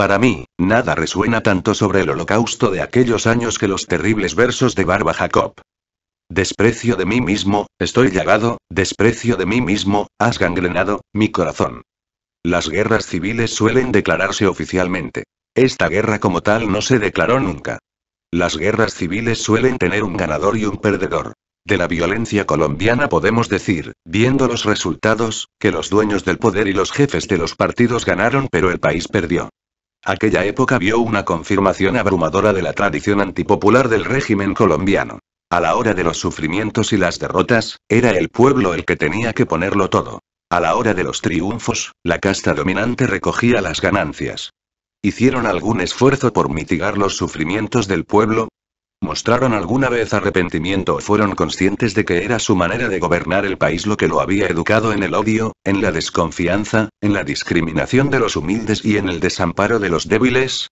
Para mí, nada resuena tanto sobre el holocausto de aquellos años que los terribles versos de Barba Jacob. Desprecio de mí mismo, estoy llagado, desprecio de mí mismo, has gangrenado, mi corazón. Las guerras civiles suelen declararse oficialmente. Esta guerra como tal no se declaró nunca. Las guerras civiles suelen tener un ganador y un perdedor. De la violencia colombiana podemos decir, viendo los resultados, que los dueños del poder y los jefes de los partidos ganaron pero el país perdió. Aquella época vio una confirmación abrumadora de la tradición antipopular del régimen colombiano. A la hora de los sufrimientos y las derrotas, era el pueblo el que tenía que ponerlo todo. A la hora de los triunfos, la casta dominante recogía las ganancias. Hicieron algún esfuerzo por mitigar los sufrimientos del pueblo, mostraron alguna vez arrepentimiento o fueron conscientes de que era su manera de gobernar el país lo que lo había educado en el odio, en la desconfianza, en la discriminación de los humildes y en el desamparo de los débiles?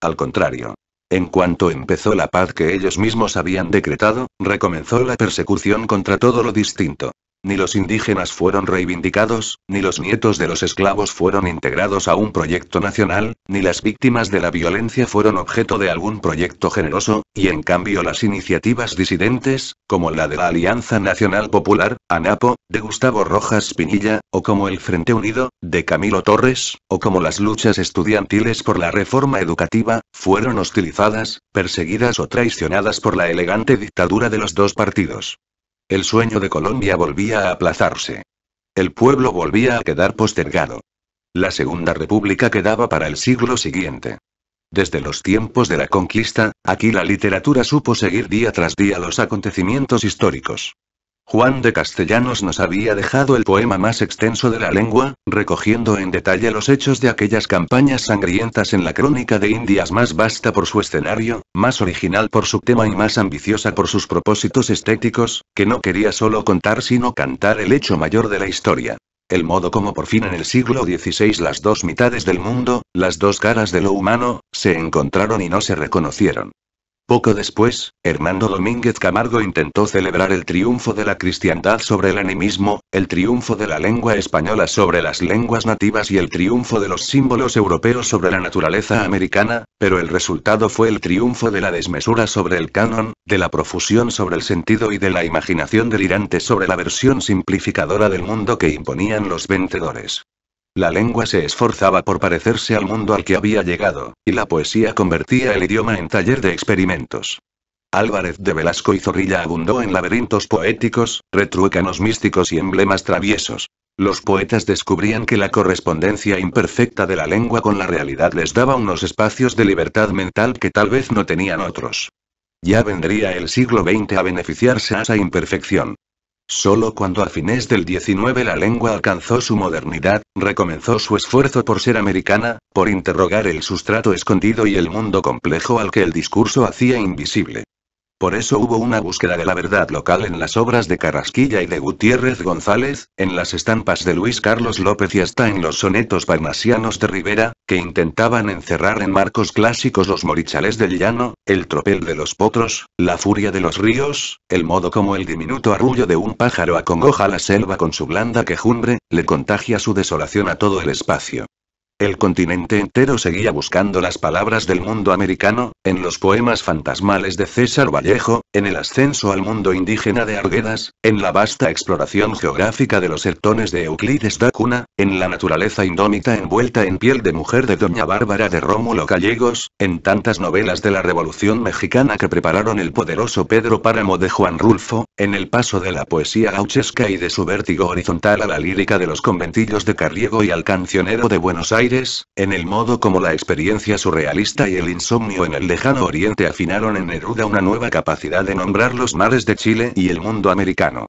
Al contrario. En cuanto empezó la paz que ellos mismos habían decretado, recomenzó la persecución contra todo lo distinto. Ni los indígenas fueron reivindicados, ni los nietos de los esclavos fueron integrados a un proyecto nacional, ni las víctimas de la violencia fueron objeto de algún proyecto generoso, y en cambio las iniciativas disidentes, como la de la Alianza Nacional Popular, ANAPO, de Gustavo Rojas Pinilla, o como el Frente Unido, de Camilo Torres, o como las luchas estudiantiles por la reforma educativa, fueron hostilizadas, perseguidas o traicionadas por la elegante dictadura de los dos partidos. El sueño de Colombia volvía a aplazarse. El pueblo volvía a quedar postergado. La Segunda República quedaba para el siglo siguiente. Desde los tiempos de la conquista, aquí la literatura supo seguir día tras día los acontecimientos históricos. Juan de Castellanos nos había dejado el poema más extenso de la lengua, recogiendo en detalle los hechos de aquellas campañas sangrientas en la crónica de Indias más vasta por su escenario, más original por su tema y más ambiciosa por sus propósitos estéticos, que no quería solo contar sino cantar el hecho mayor de la historia. El modo como por fin en el siglo XVI las dos mitades del mundo, las dos caras de lo humano, se encontraron y no se reconocieron. Poco después, Hernando Domínguez Camargo intentó celebrar el triunfo de la cristiandad sobre el animismo, el triunfo de la lengua española sobre las lenguas nativas y el triunfo de los símbolos europeos sobre la naturaleza americana, pero el resultado fue el triunfo de la desmesura sobre el canon, de la profusión sobre el sentido y de la imaginación delirante sobre la versión simplificadora del mundo que imponían los vencedores. La lengua se esforzaba por parecerse al mundo al que había llegado, y la poesía convertía el idioma en taller de experimentos. Álvarez de Velasco y Zorrilla abundó en laberintos poéticos, retruécanos místicos y emblemas traviesos. Los poetas descubrían que la correspondencia imperfecta de la lengua con la realidad les daba unos espacios de libertad mental que tal vez no tenían otros. Ya vendría el siglo XX a beneficiarse a esa imperfección. Solo cuando a fines del 19 la lengua alcanzó su modernidad, recomenzó su esfuerzo por ser americana, por interrogar el sustrato escondido y el mundo complejo al que el discurso hacía invisible. Por eso hubo una búsqueda de la verdad local en las obras de Carrasquilla y de Gutiérrez González, en las estampas de Luis Carlos López y hasta en los sonetos parnasianos de Rivera, que intentaban encerrar en marcos clásicos los morichales del llano, el tropel de los potros, la furia de los ríos, el modo como el diminuto arrullo de un pájaro acongoja la selva con su blanda quejumbre, le contagia su desolación a todo el espacio. El continente entero seguía buscando las palabras del mundo americano, en los poemas fantasmales de César Vallejo, en el ascenso al mundo indígena de Arguedas, en la vasta exploración geográfica de los sertones de Euclides da Cuna, en la naturaleza indómita envuelta en piel de mujer de Doña Bárbara de Rómulo Gallegos, en tantas novelas de la Revolución Mexicana que prepararon el poderoso Pedro Páramo de Juan Rulfo, en el paso de la poesía gauchesca y de su vértigo horizontal a la lírica de los conventillos de Carriego y al cancionero de Buenos Aires, en el modo como la experiencia surrealista y el insomnio en el lejano oriente afinaron en Neruda una nueva capacidad de nombrar los mares de Chile y el mundo americano.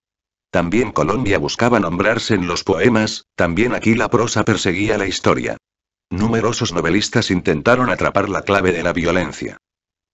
También Colombia buscaba nombrarse en los poemas, también aquí la prosa perseguía la historia. Numerosos novelistas intentaron atrapar la clave de la violencia.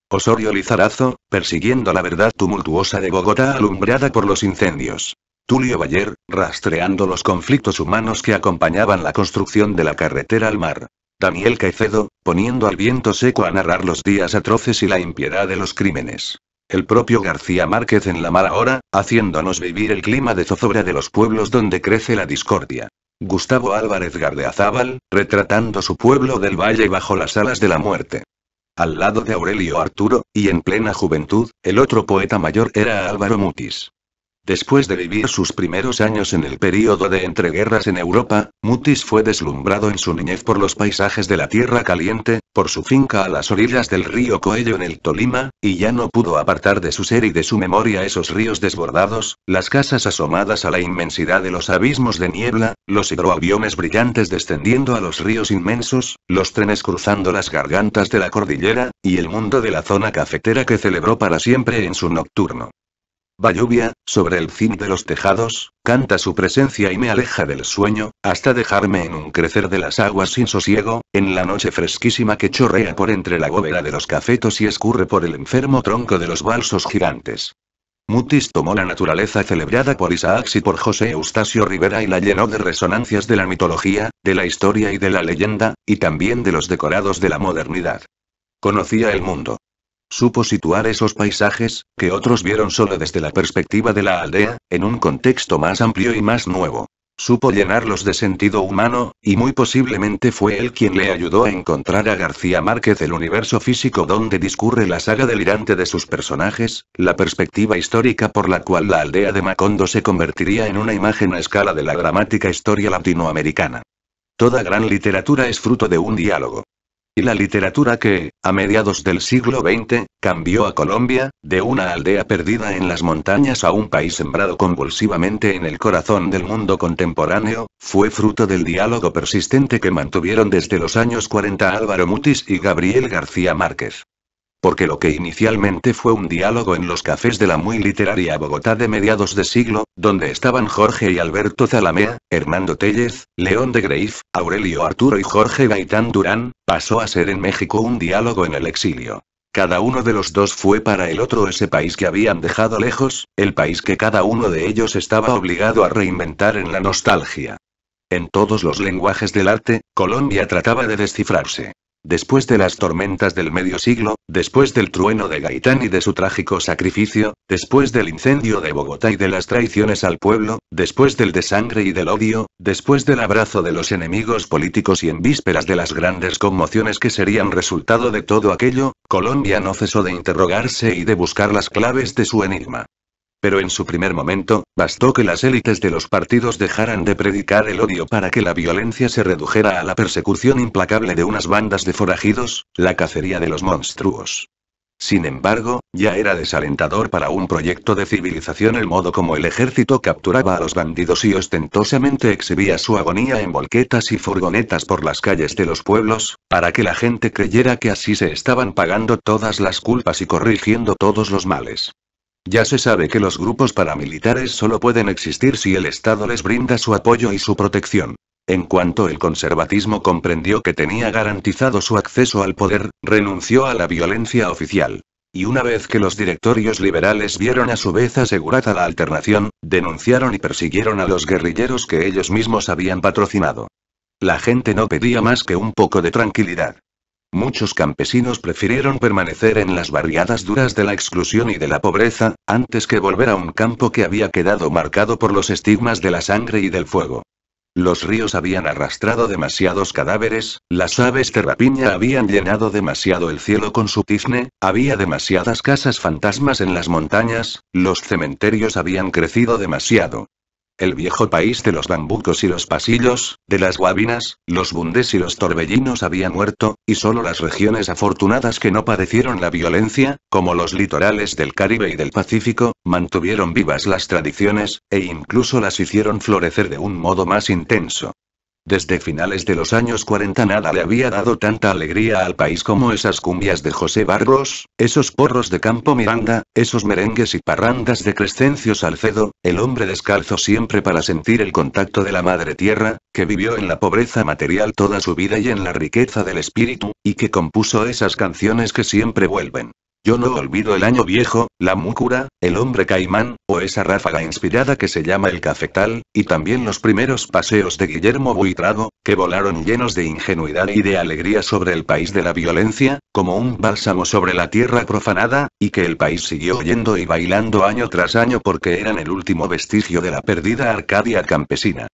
Osorio Lizarazo, persiguiendo la verdad tumultuosa de Bogotá alumbrada por los incendios. Tulio Bayer, rastreando los conflictos humanos que acompañaban la construcción de la carretera al mar. Daniel Caicedo, poniendo al viento seco a narrar los días atroces y la impiedad de los crímenes. El propio García Márquez en la mala hora, haciéndonos vivir el clima de zozobra de los pueblos donde crece la discordia. Gustavo Álvarez Gardeazábal, retratando su pueblo del valle bajo las alas de la muerte. Al lado de Aurelio Arturo, y en plena juventud, el otro poeta mayor era Álvaro Mutis. Después de vivir sus primeros años en el período de entreguerras en Europa, Mutis fue deslumbrado en su niñez por los paisajes de la Tierra Caliente, por su finca a las orillas del río Coello en el Tolima, y ya no pudo apartar de su ser y de su memoria esos ríos desbordados, las casas asomadas a la inmensidad de los abismos de niebla, los hidroaviones brillantes descendiendo a los ríos inmensos, los trenes cruzando las gargantas de la cordillera, y el mundo de la zona cafetera que celebró para siempre en su nocturno. Va lluvia, sobre el cine de los tejados, canta su presencia y me aleja del sueño, hasta dejarme en un crecer de las aguas sin sosiego, en la noche fresquísima que chorrea por entre la bóveda de los cafetos y escurre por el enfermo tronco de los balsos gigantes. Mutis tomó la naturaleza celebrada por Isaacs y por José Eustasio Rivera y la llenó de resonancias de la mitología, de la historia y de la leyenda, y también de los decorados de la modernidad. Conocía el mundo. Supo situar esos paisajes, que otros vieron solo desde la perspectiva de la aldea, en un contexto más amplio y más nuevo. Supo llenarlos de sentido humano, y muy posiblemente fue él quien le ayudó a encontrar a García Márquez el universo físico donde discurre la saga delirante de sus personajes, la perspectiva histórica por la cual la aldea de Macondo se convertiría en una imagen a escala de la dramática historia latinoamericana. Toda gran literatura es fruto de un diálogo y la literatura que, a mediados del siglo XX, cambió a Colombia, de una aldea perdida en las montañas a un país sembrado convulsivamente en el corazón del mundo contemporáneo, fue fruto del diálogo persistente que mantuvieron desde los años 40 Álvaro Mutis y Gabriel García Márquez. Porque lo que inicialmente fue un diálogo en los cafés de la muy literaria Bogotá de mediados de siglo, donde estaban Jorge y Alberto Zalamea, Hernando Tellez, León de Greif, Aurelio Arturo y Jorge Gaitán Durán, pasó a ser en México un diálogo en el exilio. Cada uno de los dos fue para el otro ese país que habían dejado lejos, el país que cada uno de ellos estaba obligado a reinventar en la nostalgia. En todos los lenguajes del arte, Colombia trataba de descifrarse. Después de las tormentas del medio siglo, después del trueno de Gaitán y de su trágico sacrificio, después del incendio de Bogotá y de las traiciones al pueblo, después del desangre y del odio, después del abrazo de los enemigos políticos y en vísperas de las grandes conmociones que serían resultado de todo aquello, Colombia no cesó de interrogarse y de buscar las claves de su enigma. Pero en su primer momento, bastó que las élites de los partidos dejaran de predicar el odio para que la violencia se redujera a la persecución implacable de unas bandas de forajidos, la cacería de los monstruos. Sin embargo, ya era desalentador para un proyecto de civilización el modo como el ejército capturaba a los bandidos y ostentosamente exhibía su agonía en volquetas y furgonetas por las calles de los pueblos, para que la gente creyera que así se estaban pagando todas las culpas y corrigiendo todos los males. Ya se sabe que los grupos paramilitares solo pueden existir si el Estado les brinda su apoyo y su protección. En cuanto el conservatismo comprendió que tenía garantizado su acceso al poder, renunció a la violencia oficial. Y una vez que los directorios liberales vieron a su vez asegurada la alternación, denunciaron y persiguieron a los guerrilleros que ellos mismos habían patrocinado. La gente no pedía más que un poco de tranquilidad. Muchos campesinos prefirieron permanecer en las barriadas duras de la exclusión y de la pobreza, antes que volver a un campo que había quedado marcado por los estigmas de la sangre y del fuego. Los ríos habían arrastrado demasiados cadáveres, las aves terrapiña habían llenado demasiado el cielo con su tizne, había demasiadas casas fantasmas en las montañas, los cementerios habían crecido demasiado, el viejo país de los bambucos y los pasillos, de las guabinas, los bundes y los torbellinos había muerto, y solo las regiones afortunadas que no padecieron la violencia, como los litorales del Caribe y del Pacífico, mantuvieron vivas las tradiciones, e incluso las hicieron florecer de un modo más intenso. Desde finales de los años 40 nada le había dado tanta alegría al país como esas cumbias de José Barros, esos porros de Campo Miranda, esos merengues y parrandas de Crescencio Salcedo, el hombre descalzo siempre para sentir el contacto de la madre tierra, que vivió en la pobreza material toda su vida y en la riqueza del espíritu, y que compuso esas canciones que siempre vuelven. Yo no olvido el año viejo, la mucura, el hombre caimán, o esa ráfaga inspirada que se llama el cafetal, y también los primeros paseos de Guillermo Buitrado, que volaron llenos de ingenuidad y de alegría sobre el país de la violencia, como un bálsamo sobre la tierra profanada, y que el país siguió oyendo y bailando año tras año porque eran el último vestigio de la perdida Arcadia campesina.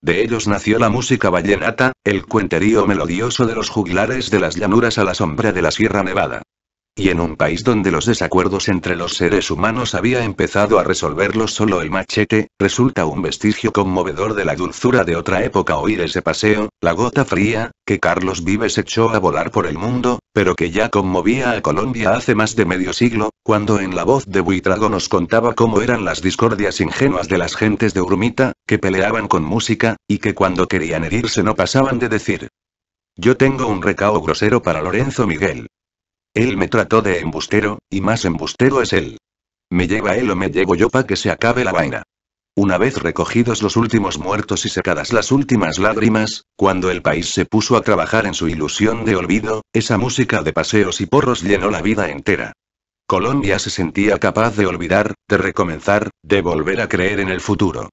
De ellos nació la música vallenata, el cuenterío melodioso de los juglares de las llanuras a la sombra de la Sierra Nevada. Y en un país donde los desacuerdos entre los seres humanos había empezado a resolverlos solo el machete, resulta un vestigio conmovedor de la dulzura de otra época oír ese paseo, la gota fría, que Carlos Vives echó a volar por el mundo, pero que ya conmovía a Colombia hace más de medio siglo, cuando en la voz de Buitrago nos contaba cómo eran las discordias ingenuas de las gentes de Urmita, que peleaban con música, y que cuando querían herirse no pasaban de decir. Yo tengo un recao grosero para Lorenzo Miguel. Él me trató de embustero, y más embustero es él. Me lleva él o me llevo yo pa' que se acabe la vaina. Una vez recogidos los últimos muertos y secadas las últimas lágrimas, cuando el país se puso a trabajar en su ilusión de olvido, esa música de paseos y porros llenó la vida entera. Colombia se sentía capaz de olvidar, de recomenzar, de volver a creer en el futuro.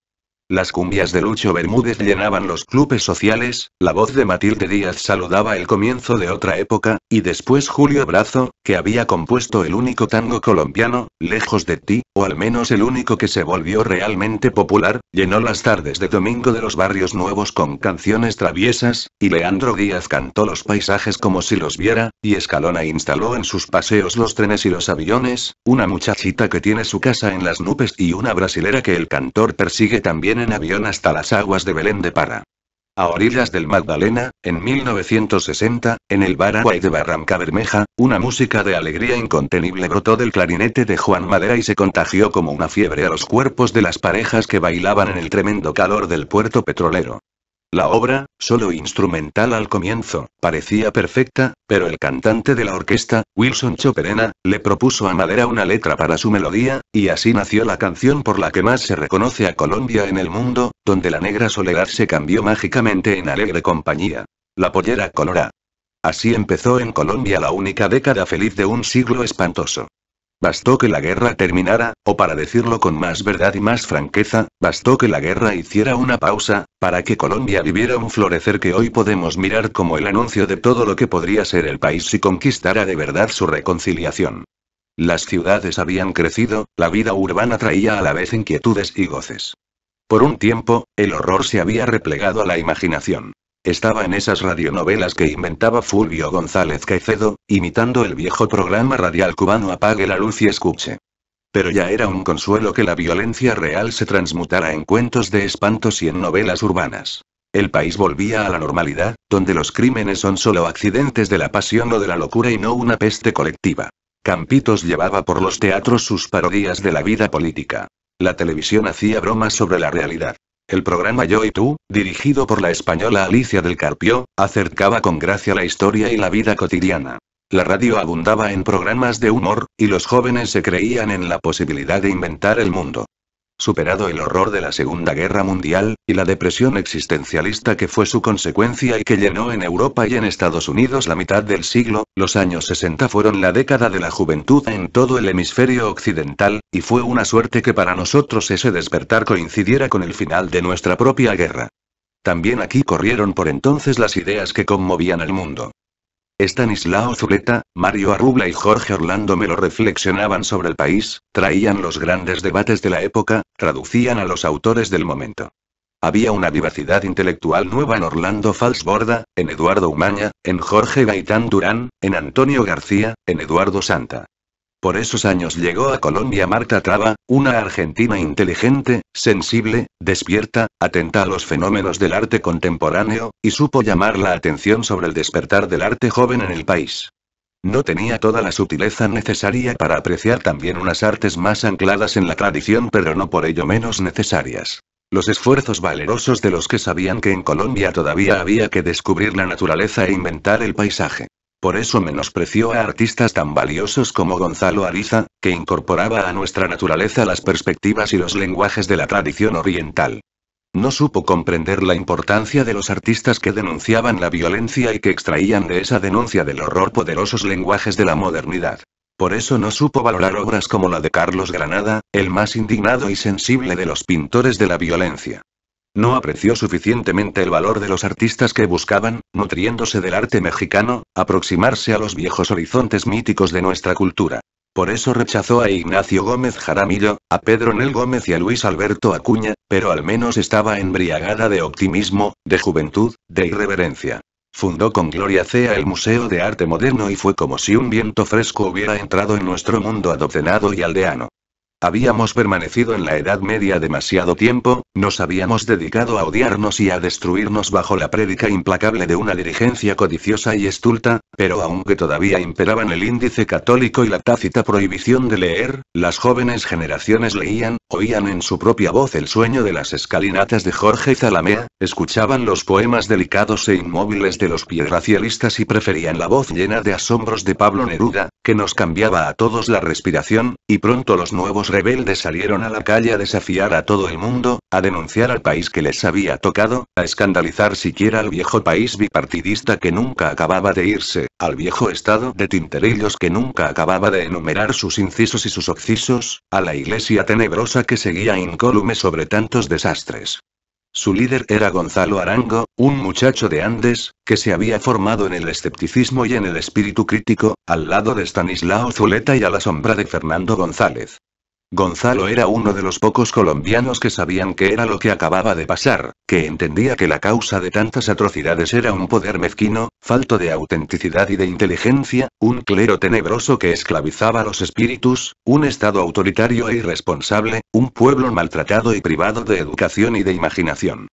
Las cumbias de Lucho Bermúdez llenaban los clubes sociales, la voz de Matilde Díaz saludaba el comienzo de otra época, y después Julio Brazo, que había compuesto el único tango colombiano, Lejos de ti, o al menos el único que se volvió realmente popular, llenó las tardes de domingo de los barrios nuevos con canciones traviesas, y Leandro Díaz cantó los paisajes como si los viera, y Escalona instaló en sus paseos los trenes y los aviones, una muchachita que tiene su casa en las nubes y una brasilera que el cantor persigue también en avión hasta las aguas de Belén de Para. A orillas del Magdalena, en 1960, en el Baraguay de Barranca Bermeja, una música de alegría incontenible brotó del clarinete de Juan Madera y se contagió como una fiebre a los cuerpos de las parejas que bailaban en el tremendo calor del puerto petrolero. La obra, solo instrumental al comienzo, parecía perfecta, pero el cantante de la orquesta, Wilson Choperena, le propuso a Madera una letra para su melodía, y así nació la canción por la que más se reconoce a Colombia en el mundo, donde la negra soledad se cambió mágicamente en alegre compañía. La pollera colora. Así empezó en Colombia la única década feliz de un siglo espantoso. Bastó que la guerra terminara, o para decirlo con más verdad y más franqueza, bastó que la guerra hiciera una pausa, para que Colombia viviera un florecer que hoy podemos mirar como el anuncio de todo lo que podría ser el país si conquistara de verdad su reconciliación. Las ciudades habían crecido, la vida urbana traía a la vez inquietudes y goces. Por un tiempo, el horror se había replegado a la imaginación estaba en esas radionovelas que inventaba Fulvio González Caicedo, imitando el viejo programa radial cubano Apague la luz y escuche. Pero ya era un consuelo que la violencia real se transmutara en cuentos de espantos y en novelas urbanas. El país volvía a la normalidad, donde los crímenes son solo accidentes de la pasión o de la locura y no una peste colectiva. Campitos llevaba por los teatros sus parodias de la vida política. La televisión hacía bromas sobre la realidad. El programa Yo y tú, dirigido por la española Alicia del Carpio, acercaba con gracia la historia y la vida cotidiana. La radio abundaba en programas de humor, y los jóvenes se creían en la posibilidad de inventar el mundo. Superado el horror de la Segunda Guerra Mundial, y la depresión existencialista que fue su consecuencia y que llenó en Europa y en Estados Unidos la mitad del siglo, los años 60 fueron la década de la juventud en todo el hemisferio occidental, y fue una suerte que para nosotros ese despertar coincidiera con el final de nuestra propia guerra. También aquí corrieron por entonces las ideas que conmovían al mundo. Estanislao Zuleta, Mario Arrubla y Jorge Orlando me lo reflexionaban sobre el país, traían los grandes debates de la época, traducían a los autores del momento. Había una vivacidad intelectual nueva en Orlando Falsborda, en Eduardo Umaña, en Jorge Gaitán Durán, en Antonio García, en Eduardo Santa. Por esos años llegó a Colombia Marta Traba, una argentina inteligente, sensible, despierta, atenta a los fenómenos del arte contemporáneo, y supo llamar la atención sobre el despertar del arte joven en el país. No tenía toda la sutileza necesaria para apreciar también unas artes más ancladas en la tradición pero no por ello menos necesarias. Los esfuerzos valerosos de los que sabían que en Colombia todavía había que descubrir la naturaleza e inventar el paisaje. Por eso menospreció a artistas tan valiosos como Gonzalo Ariza, que incorporaba a nuestra naturaleza las perspectivas y los lenguajes de la tradición oriental. No supo comprender la importancia de los artistas que denunciaban la violencia y que extraían de esa denuncia del horror poderosos lenguajes de la modernidad. Por eso no supo valorar obras como la de Carlos Granada, el más indignado y sensible de los pintores de la violencia. No apreció suficientemente el valor de los artistas que buscaban, nutriéndose del arte mexicano, aproximarse a los viejos horizontes míticos de nuestra cultura. Por eso rechazó a Ignacio Gómez Jaramillo, a Pedro Nel Gómez y a Luis Alberto Acuña, pero al menos estaba embriagada de optimismo, de juventud, de irreverencia. Fundó con Gloria Cea el Museo de Arte Moderno y fue como si un viento fresco hubiera entrado en nuestro mundo adocenado y aldeano. Habíamos permanecido en la Edad Media demasiado tiempo, nos habíamos dedicado a odiarnos y a destruirnos bajo la prédica implacable de una dirigencia codiciosa y estulta, pero aunque todavía imperaban el índice católico y la tácita prohibición de leer, las jóvenes generaciones leían, oían en su propia voz el sueño de las escalinatas de Jorge Zalamea, escuchaban los poemas delicados e inmóviles de los piedracialistas y preferían la voz llena de asombros de Pablo Neruda, que nos cambiaba a todos la respiración, y pronto los nuevos rebeldes salieron a la calle a desafiar a todo el mundo, a denunciar al país que les había tocado, a escandalizar siquiera al viejo país bipartidista que nunca acababa de irse, al viejo estado de tinterillos que nunca acababa de enumerar sus incisos y sus occisos, a la iglesia tenebrosa que seguía incólume sobre tantos desastres. Su líder era Gonzalo Arango, un muchacho de Andes, que se había formado en el escepticismo y en el espíritu crítico, al lado de Stanislao Zuleta y a la sombra de Fernando González. Gonzalo era uno de los pocos colombianos que sabían qué era lo que acababa de pasar, que entendía que la causa de tantas atrocidades era un poder mezquino, falto de autenticidad y de inteligencia, un clero tenebroso que esclavizaba los espíritus, un Estado autoritario e irresponsable, un pueblo maltratado y privado de educación y de imaginación.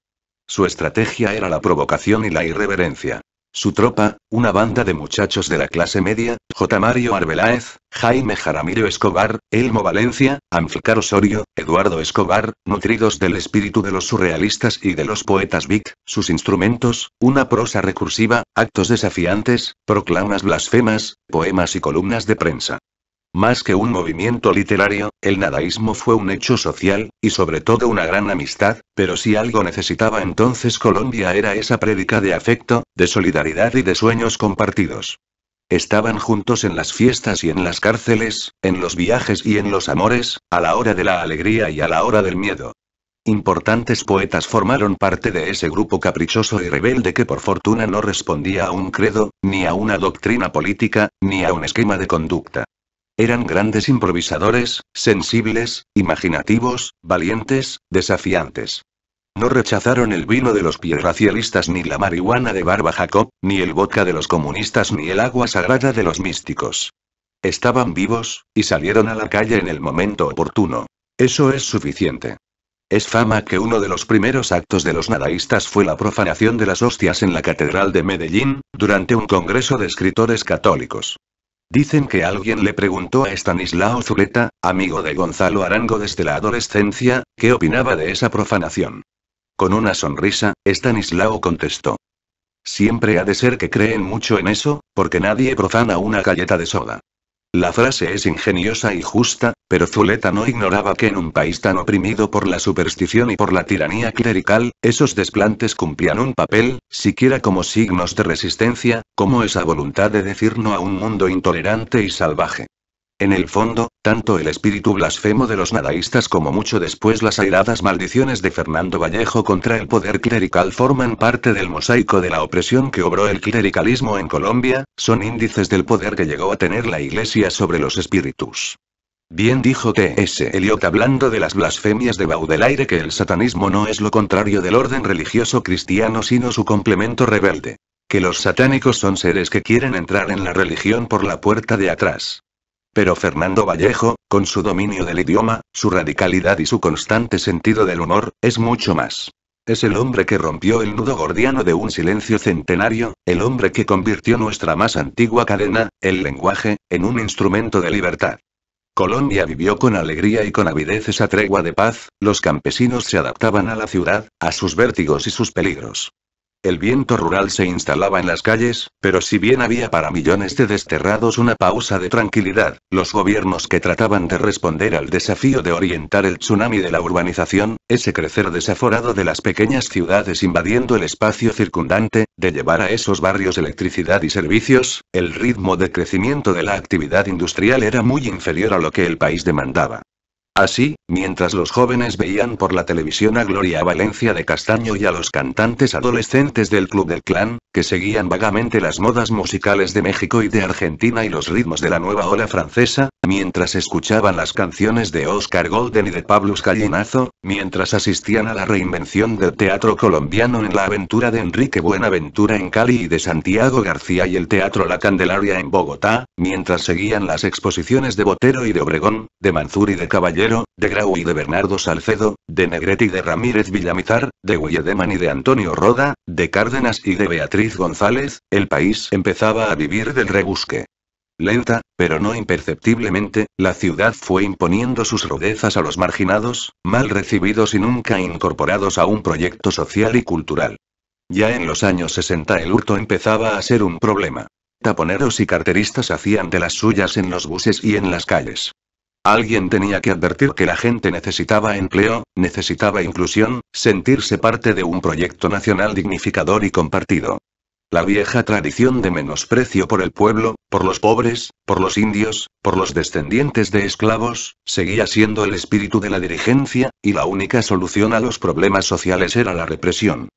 Su estrategia era la provocación y la irreverencia. Su tropa, una banda de muchachos de la clase media, J. Mario Arbeláez, Jaime Jaramillo Escobar, Elmo Valencia, Amfcar Osorio, Eduardo Escobar, nutridos del espíritu de los surrealistas y de los poetas Vic, sus instrumentos, una prosa recursiva, actos desafiantes, proclamas blasfemas, poemas y columnas de prensa. Más que un movimiento literario, el nadaísmo fue un hecho social, y sobre todo una gran amistad, pero si algo necesitaba entonces Colombia era esa prédica de afecto, de solidaridad y de sueños compartidos. Estaban juntos en las fiestas y en las cárceles, en los viajes y en los amores, a la hora de la alegría y a la hora del miedo. Importantes poetas formaron parte de ese grupo caprichoso y rebelde que por fortuna no respondía a un credo, ni a una doctrina política, ni a un esquema de conducta. Eran grandes improvisadores, sensibles, imaginativos, valientes, desafiantes. No rechazaron el vino de los racialistas ni la marihuana de Barba Jacob, ni el vodka de los comunistas ni el agua sagrada de los místicos. Estaban vivos, y salieron a la calle en el momento oportuno. Eso es suficiente. Es fama que uno de los primeros actos de los nadaístas fue la profanación de las hostias en la Catedral de Medellín, durante un congreso de escritores católicos. Dicen que alguien le preguntó a Estanislao Zuleta, amigo de Gonzalo Arango desde la adolescencia, qué opinaba de esa profanación. Con una sonrisa, Estanislao contestó. Siempre ha de ser que creen mucho en eso, porque nadie profana una galleta de soda. La frase es ingeniosa y justa, pero Zuleta no ignoraba que en un país tan oprimido por la superstición y por la tiranía clerical, esos desplantes cumplían un papel, siquiera como signos de resistencia, como esa voluntad de decir no a un mundo intolerante y salvaje. En el fondo, tanto el espíritu blasfemo de los nadaístas como mucho después las airadas maldiciones de Fernando Vallejo contra el poder clerical forman parte del mosaico de la opresión que obró el clericalismo en Colombia, son índices del poder que llegó a tener la Iglesia sobre los espíritus. Bien dijo T.S. Eliot hablando de las blasfemias de Baudelaire que el satanismo no es lo contrario del orden religioso cristiano sino su complemento rebelde. Que los satánicos son seres que quieren entrar en la religión por la puerta de atrás. Pero Fernando Vallejo, con su dominio del idioma, su radicalidad y su constante sentido del humor, es mucho más. Es el hombre que rompió el nudo gordiano de un silencio centenario, el hombre que convirtió nuestra más antigua cadena, el lenguaje, en un instrumento de libertad. Colombia vivió con alegría y con avidez esa tregua de paz, los campesinos se adaptaban a la ciudad, a sus vértigos y sus peligros. El viento rural se instalaba en las calles, pero si bien había para millones de desterrados una pausa de tranquilidad, los gobiernos que trataban de responder al desafío de orientar el tsunami de la urbanización, ese crecer desaforado de las pequeñas ciudades invadiendo el espacio circundante, de llevar a esos barrios electricidad y servicios, el ritmo de crecimiento de la actividad industrial era muy inferior a lo que el país demandaba. Así, mientras los jóvenes veían por la televisión a Gloria Valencia de Castaño y a los cantantes adolescentes del Club del Clan, que seguían vagamente las modas musicales de México y de Argentina y los ritmos de la nueva ola francesa, mientras escuchaban las canciones de Oscar Golden y de Pablo Callinazo, mientras asistían a la reinvención del teatro colombiano en la aventura de Enrique Buenaventura en Cali y de Santiago García y el teatro La Candelaria en Bogotá, mientras seguían las exposiciones de Botero y de Obregón, de Manzur y de Caballero, de Grau y de Bernardo Salcedo, de Negretti y de Ramírez Villamizar, de Guilledeman y de Antonio Roda, de Cárdenas y de Beatriz González, el país empezaba a vivir del rebusque. Lenta, pero no imperceptiblemente, la ciudad fue imponiendo sus rudezas a los marginados, mal recibidos y nunca incorporados a un proyecto social y cultural. Ya en los años 60 el hurto empezaba a ser un problema. Taponeros y carteristas hacían de las suyas en los buses y en las calles. Alguien tenía que advertir que la gente necesitaba empleo, necesitaba inclusión, sentirse parte de un proyecto nacional dignificador y compartido. La vieja tradición de menosprecio por el pueblo, por los pobres, por los indios, por los descendientes de esclavos, seguía siendo el espíritu de la dirigencia, y la única solución a los problemas sociales era la represión.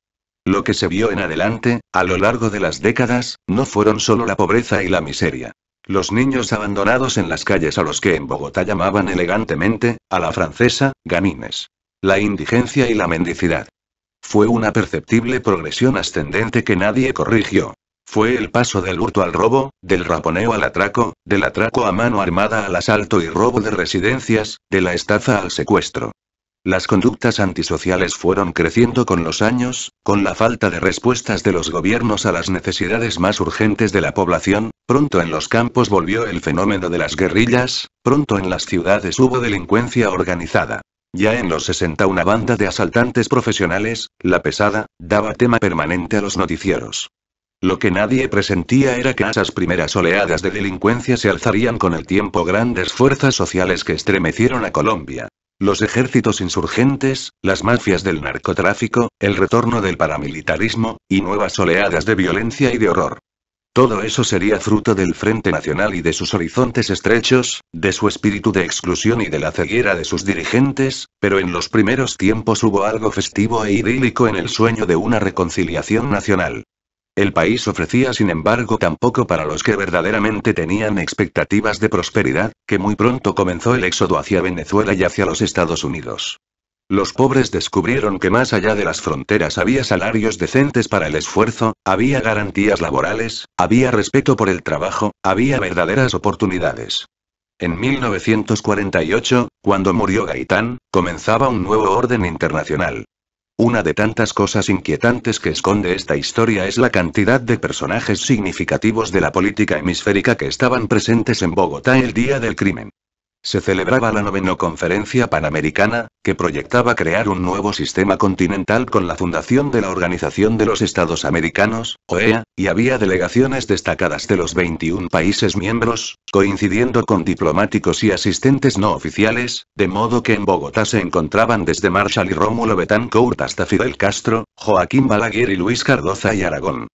Lo que se vio en adelante, a lo largo de las décadas, no fueron solo la pobreza y la miseria. Los niños abandonados en las calles a los que en Bogotá llamaban elegantemente, a la francesa, gamines. La indigencia y la mendicidad. Fue una perceptible progresión ascendente que nadie corrigió. Fue el paso del hurto al robo, del raponeo al atraco, del atraco a mano armada al asalto y robo de residencias, de la estafa al secuestro. Las conductas antisociales fueron creciendo con los años, con la falta de respuestas de los gobiernos a las necesidades más urgentes de la población, Pronto en los campos volvió el fenómeno de las guerrillas, pronto en las ciudades hubo delincuencia organizada. Ya en los 60 una banda de asaltantes profesionales, la pesada, daba tema permanente a los noticieros. Lo que nadie presentía era que esas primeras oleadas de delincuencia se alzarían con el tiempo grandes fuerzas sociales que estremecieron a Colombia. Los ejércitos insurgentes, las mafias del narcotráfico, el retorno del paramilitarismo, y nuevas oleadas de violencia y de horror. Todo eso sería fruto del Frente Nacional y de sus horizontes estrechos, de su espíritu de exclusión y de la ceguera de sus dirigentes, pero en los primeros tiempos hubo algo festivo e idílico en el sueño de una reconciliación nacional. El país ofrecía sin embargo tampoco para los que verdaderamente tenían expectativas de prosperidad, que muy pronto comenzó el éxodo hacia Venezuela y hacia los Estados Unidos. Los pobres descubrieron que más allá de las fronteras había salarios decentes para el esfuerzo, había garantías laborales, había respeto por el trabajo, había verdaderas oportunidades. En 1948, cuando murió Gaitán, comenzaba un nuevo orden internacional. Una de tantas cosas inquietantes que esconde esta historia es la cantidad de personajes significativos de la política hemisférica que estaban presentes en Bogotá el día del crimen se celebraba la novena conferencia panamericana, que proyectaba crear un nuevo sistema continental con la fundación de la Organización de los Estados Americanos, OEA, y había delegaciones destacadas de los 21 países miembros, coincidiendo con diplomáticos y asistentes no oficiales, de modo que en Bogotá se encontraban desde Marshall y Rómulo Betancourt hasta Fidel Castro, Joaquín Balaguer y Luis Cardoza y Aragón.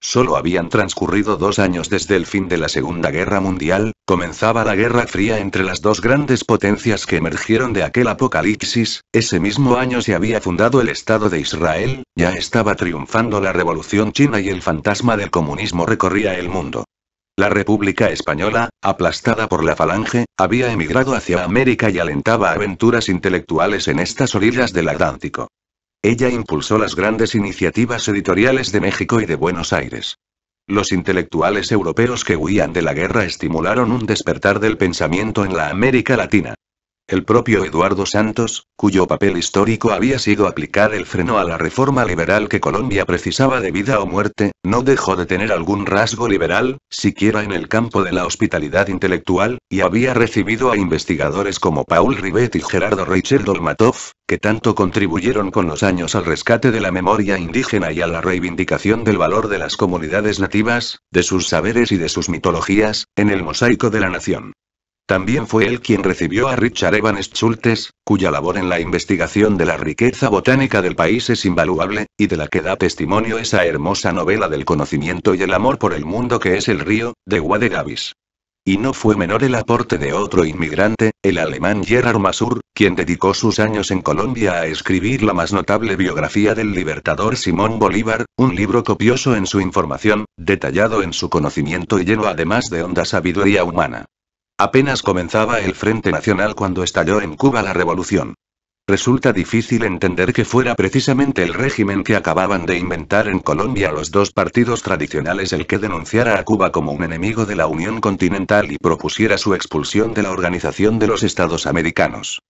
Solo habían transcurrido dos años desde el fin de la Segunda Guerra Mundial, comenzaba la Guerra Fría entre las dos grandes potencias que emergieron de aquel apocalipsis, ese mismo año se había fundado el Estado de Israel, ya estaba triunfando la Revolución China y el fantasma del comunismo recorría el mundo. La República Española, aplastada por la Falange, había emigrado hacia América y alentaba aventuras intelectuales en estas orillas del Atlántico. Ella impulsó las grandes iniciativas editoriales de México y de Buenos Aires. Los intelectuales europeos que huían de la guerra estimularon un despertar del pensamiento en la América Latina. El propio Eduardo Santos, cuyo papel histórico había sido aplicar el freno a la reforma liberal que Colombia precisaba de vida o muerte, no dejó de tener algún rasgo liberal, siquiera en el campo de la hospitalidad intelectual, y había recibido a investigadores como Paul Rivet y Gerardo Richard Dolmatov, que tanto contribuyeron con los años al rescate de la memoria indígena y a la reivindicación del valor de las comunidades nativas, de sus saberes y de sus mitologías, en el mosaico de la nación. También fue él quien recibió a Richard Evans Schultes, cuya labor en la investigación de la riqueza botánica del país es invaluable, y de la que da testimonio esa hermosa novela del conocimiento y el amor por el mundo que es el río, de Guadegavis. Y no fue menor el aporte de otro inmigrante, el alemán Gerhard Masur, quien dedicó sus años en Colombia a escribir la más notable biografía del libertador Simón Bolívar, un libro copioso en su información, detallado en su conocimiento y lleno además de honda sabiduría humana. Apenas comenzaba el Frente Nacional cuando estalló en Cuba la revolución. Resulta difícil entender que fuera precisamente el régimen que acababan de inventar en Colombia los dos partidos tradicionales el que denunciara a Cuba como un enemigo de la Unión Continental y propusiera su expulsión de la Organización de los Estados Americanos.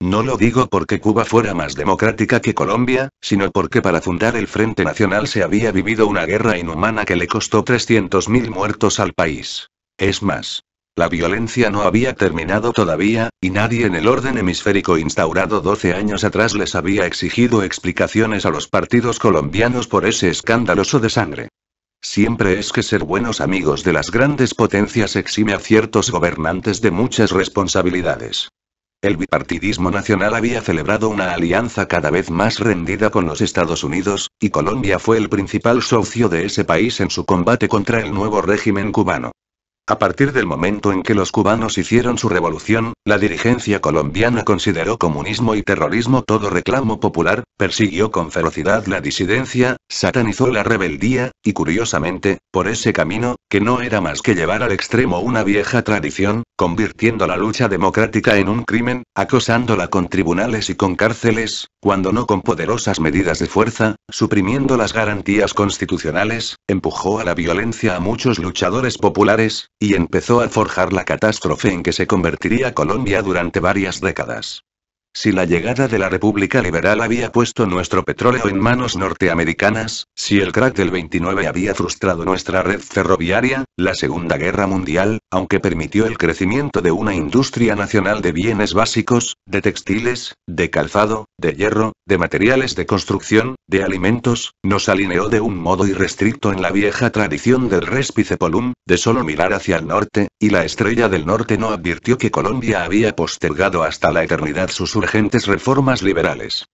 No lo digo porque Cuba fuera más democrática que Colombia, sino porque para fundar el Frente Nacional se había vivido una guerra inhumana que le costó 300.000 muertos al país. Es más, la violencia no había terminado todavía, y nadie en el orden hemisférico instaurado 12 años atrás les había exigido explicaciones a los partidos colombianos por ese escandaloso de sangre. Siempre es que ser buenos amigos de las grandes potencias exime a ciertos gobernantes de muchas responsabilidades. El bipartidismo nacional había celebrado una alianza cada vez más rendida con los Estados Unidos, y Colombia fue el principal socio de ese país en su combate contra el nuevo régimen cubano. A partir del momento en que los cubanos hicieron su revolución, la dirigencia colombiana consideró comunismo y terrorismo todo reclamo popular, persiguió con ferocidad la disidencia, satanizó la rebeldía, y curiosamente, por ese camino, que no era más que llevar al extremo una vieja tradición, convirtiendo la lucha democrática en un crimen, acosándola con tribunales y con cárceles, cuando no con poderosas medidas de fuerza, suprimiendo las garantías constitucionales, empujó a la violencia a muchos luchadores populares, y empezó a forjar la catástrofe en que se convertiría Colombia durante varias décadas. Si la llegada de la República Liberal había puesto nuestro petróleo en manos norteamericanas, si el crack del 29 había frustrado nuestra red ferroviaria, la Segunda Guerra Mundial, aunque permitió el crecimiento de una industria nacional de bienes básicos, de textiles, de calzado, de hierro, de materiales de construcción, de alimentos, nos alineó de un modo irrestricto en la vieja tradición del polum, de solo mirar hacia el norte, y la estrella del norte no advirtió que Colombia había postergado hasta la eternidad sus reformas liberales.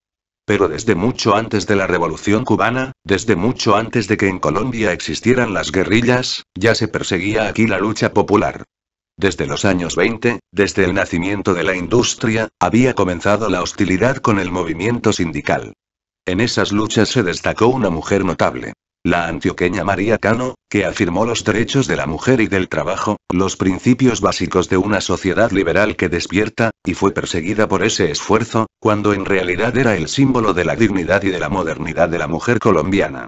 Pero desde mucho antes de la Revolución cubana, desde mucho antes de que en Colombia existieran las guerrillas, ya se perseguía aquí la lucha popular. Desde los años 20, desde el nacimiento de la industria, había comenzado la hostilidad con el movimiento sindical. En esas luchas se destacó una mujer notable. La antioqueña María Cano, que afirmó los derechos de la mujer y del trabajo, los principios básicos de una sociedad liberal que despierta, y fue perseguida por ese esfuerzo, cuando en realidad era el símbolo de la dignidad y de la modernidad de la mujer colombiana.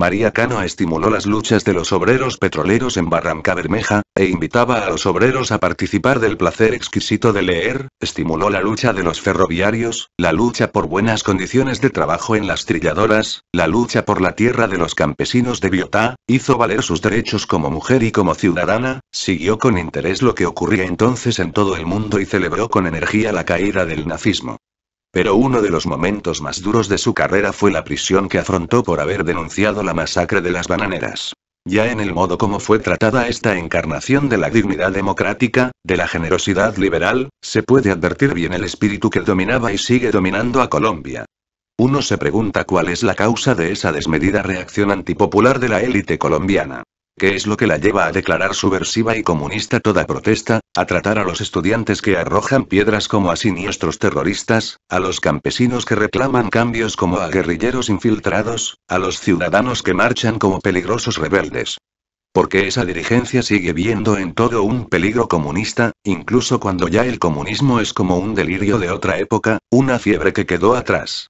María Cano estimuló las luchas de los obreros petroleros en Barranca Bermeja, e invitaba a los obreros a participar del placer exquisito de leer, estimuló la lucha de los ferroviarios, la lucha por buenas condiciones de trabajo en las trilladoras, la lucha por la tierra de los campesinos de Biotá, hizo valer sus derechos como mujer y como ciudadana, siguió con interés lo que ocurría entonces en todo el mundo y celebró con energía la caída del nazismo. Pero uno de los momentos más duros de su carrera fue la prisión que afrontó por haber denunciado la masacre de las bananeras. Ya en el modo como fue tratada esta encarnación de la dignidad democrática, de la generosidad liberal, se puede advertir bien el espíritu que dominaba y sigue dominando a Colombia. Uno se pregunta cuál es la causa de esa desmedida reacción antipopular de la élite colombiana. ¿Qué es lo que la lleva a declarar subversiva y comunista toda protesta, a tratar a los estudiantes que arrojan piedras como a siniestros terroristas, a los campesinos que reclaman cambios como a guerrilleros infiltrados, a los ciudadanos que marchan como peligrosos rebeldes. Porque esa dirigencia sigue viendo en todo un peligro comunista, incluso cuando ya el comunismo es como un delirio de otra época, una fiebre que quedó atrás.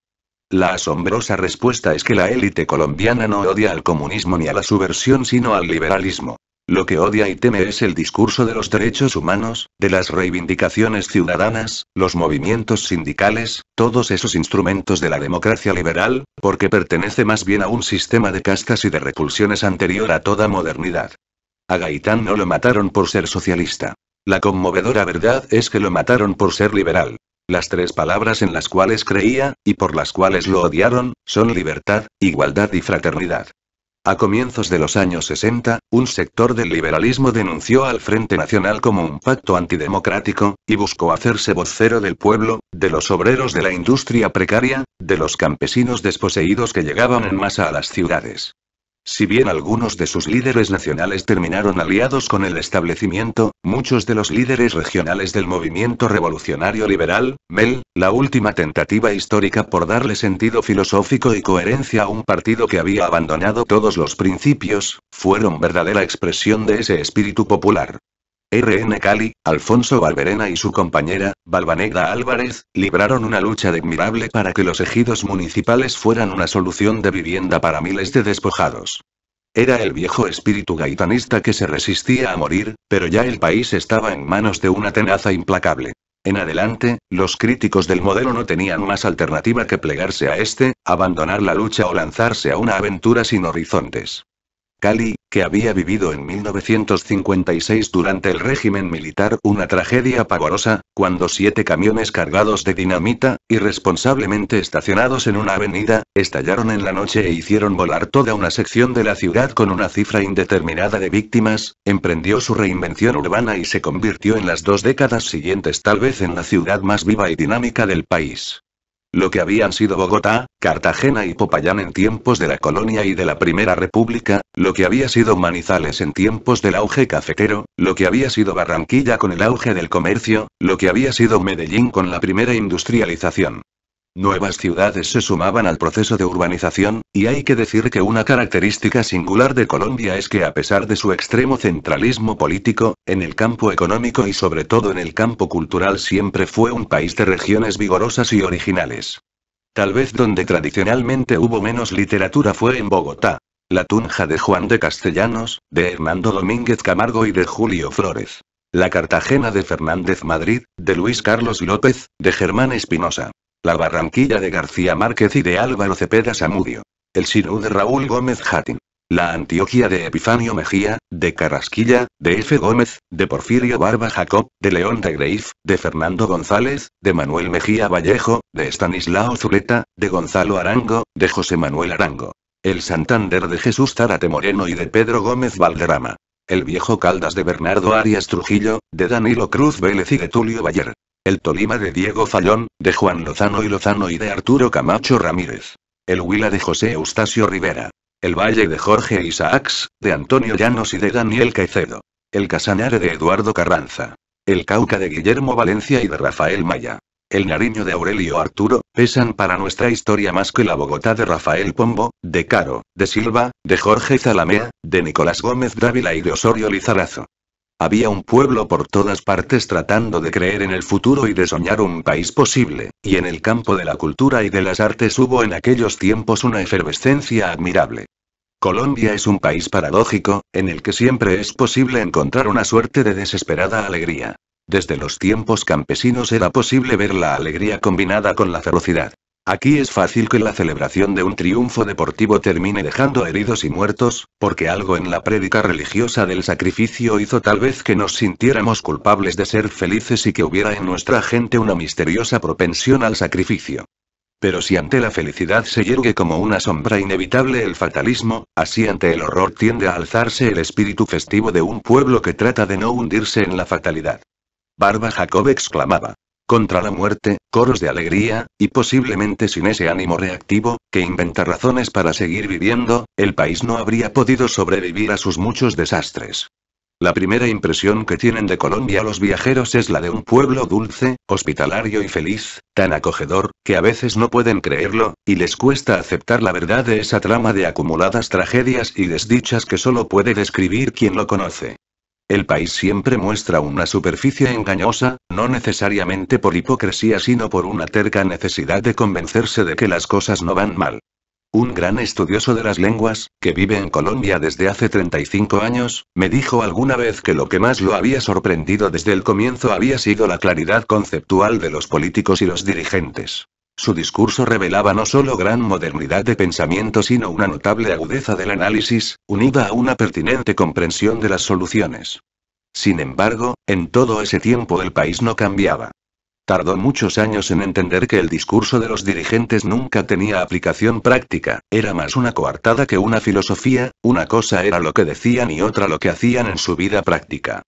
La asombrosa respuesta es que la élite colombiana no odia al comunismo ni a la subversión sino al liberalismo. Lo que odia y teme es el discurso de los derechos humanos, de las reivindicaciones ciudadanas, los movimientos sindicales, todos esos instrumentos de la democracia liberal, porque pertenece más bien a un sistema de castas y de repulsiones anterior a toda modernidad. A Gaitán no lo mataron por ser socialista. La conmovedora verdad es que lo mataron por ser liberal. Las tres palabras en las cuales creía, y por las cuales lo odiaron, son libertad, igualdad y fraternidad. A comienzos de los años 60, un sector del liberalismo denunció al Frente Nacional como un pacto antidemocrático, y buscó hacerse vocero del pueblo, de los obreros de la industria precaria, de los campesinos desposeídos que llegaban en masa a las ciudades. Si bien algunos de sus líderes nacionales terminaron aliados con el establecimiento, muchos de los líderes regionales del movimiento revolucionario liberal, MEL, la última tentativa histórica por darle sentido filosófico y coherencia a un partido que había abandonado todos los principios, fueron verdadera expresión de ese espíritu popular. RN Cali, Alfonso Valverena y su compañera, Balbanega Álvarez, libraron una lucha admirable para que los ejidos municipales fueran una solución de vivienda para miles de despojados. Era el viejo espíritu gaitanista que se resistía a morir, pero ya el país estaba en manos de una tenaza implacable. En adelante, los críticos del modelo no tenían más alternativa que plegarse a este, abandonar la lucha o lanzarse a una aventura sin horizontes. Cali, que había vivido en 1956 durante el régimen militar una tragedia pavorosa, cuando siete camiones cargados de dinamita, irresponsablemente estacionados en una avenida, estallaron en la noche e hicieron volar toda una sección de la ciudad con una cifra indeterminada de víctimas, emprendió su reinvención urbana y se convirtió en las dos décadas siguientes tal vez en la ciudad más viva y dinámica del país. Lo que habían sido Bogotá, Cartagena y Popayán en tiempos de la colonia y de la Primera República, lo que había sido Manizales en tiempos del auge cafetero, lo que había sido Barranquilla con el auge del comercio, lo que había sido Medellín con la primera industrialización. Nuevas ciudades se sumaban al proceso de urbanización, y hay que decir que una característica singular de Colombia es que a pesar de su extremo centralismo político, en el campo económico y sobre todo en el campo cultural siempre fue un país de regiones vigorosas y originales. Tal vez donde tradicionalmente hubo menos literatura fue en Bogotá. La Tunja de Juan de Castellanos, de Hernando Domínguez Camargo y de Julio Flores. La Cartagena de Fernández Madrid, de Luis Carlos López, de Germán Espinosa. La Barranquilla de García Márquez y de Álvaro Cepeda Samudio. El Sirú de Raúl Gómez Jatín. La Antioquia de Epifanio Mejía, de Carrasquilla, de F. Gómez, de Porfirio Barba Jacob, de León de Greif, de Fernando González, de Manuel Mejía Vallejo, de Estanislao Zuleta, de Gonzalo Arango, de José Manuel Arango. El Santander de Jesús Tarate Moreno y de Pedro Gómez Valderrama. El Viejo Caldas de Bernardo Arias Trujillo, de Danilo Cruz Vélez y de Tulio Bayer. El Tolima de Diego Fallón, de Juan Lozano y Lozano y de Arturo Camacho Ramírez. El Huila de José Eustasio Rivera. El Valle de Jorge Isaacs, de Antonio Llanos y de Daniel Caicedo. El Casanare de Eduardo Carranza. El Cauca de Guillermo Valencia y de Rafael Maya. El Nariño de Aurelio Arturo, pesan para nuestra historia más que la Bogotá de Rafael Pombo, de Caro, de Silva, de Jorge Zalamea, de Nicolás Gómez Dávila y de Osorio Lizarazo. Había un pueblo por todas partes tratando de creer en el futuro y de soñar un país posible, y en el campo de la cultura y de las artes hubo en aquellos tiempos una efervescencia admirable. Colombia es un país paradójico, en el que siempre es posible encontrar una suerte de desesperada alegría. Desde los tiempos campesinos era posible ver la alegría combinada con la ferocidad. Aquí es fácil que la celebración de un triunfo deportivo termine dejando heridos y muertos, porque algo en la prédica religiosa del sacrificio hizo tal vez que nos sintiéramos culpables de ser felices y que hubiera en nuestra gente una misteriosa propensión al sacrificio. Pero si ante la felicidad se yergue como una sombra inevitable el fatalismo, así ante el horror tiende a alzarse el espíritu festivo de un pueblo que trata de no hundirse en la fatalidad. Barba Jacob exclamaba contra la muerte, coros de alegría, y posiblemente sin ese ánimo reactivo, que inventa razones para seguir viviendo, el país no habría podido sobrevivir a sus muchos desastres. La primera impresión que tienen de Colombia los viajeros es la de un pueblo dulce, hospitalario y feliz, tan acogedor, que a veces no pueden creerlo, y les cuesta aceptar la verdad de esa trama de acumuladas tragedias y desdichas que solo puede describir quien lo conoce. El país siempre muestra una superficie engañosa, no necesariamente por hipocresía sino por una terca necesidad de convencerse de que las cosas no van mal. Un gran estudioso de las lenguas, que vive en Colombia desde hace 35 años, me dijo alguna vez que lo que más lo había sorprendido desde el comienzo había sido la claridad conceptual de los políticos y los dirigentes. Su discurso revelaba no solo gran modernidad de pensamiento, sino una notable agudeza del análisis, unida a una pertinente comprensión de las soluciones. Sin embargo, en todo ese tiempo el país no cambiaba. Tardó muchos años en entender que el discurso de los dirigentes nunca tenía aplicación práctica, era más una coartada que una filosofía, una cosa era lo que decían y otra lo que hacían en su vida práctica.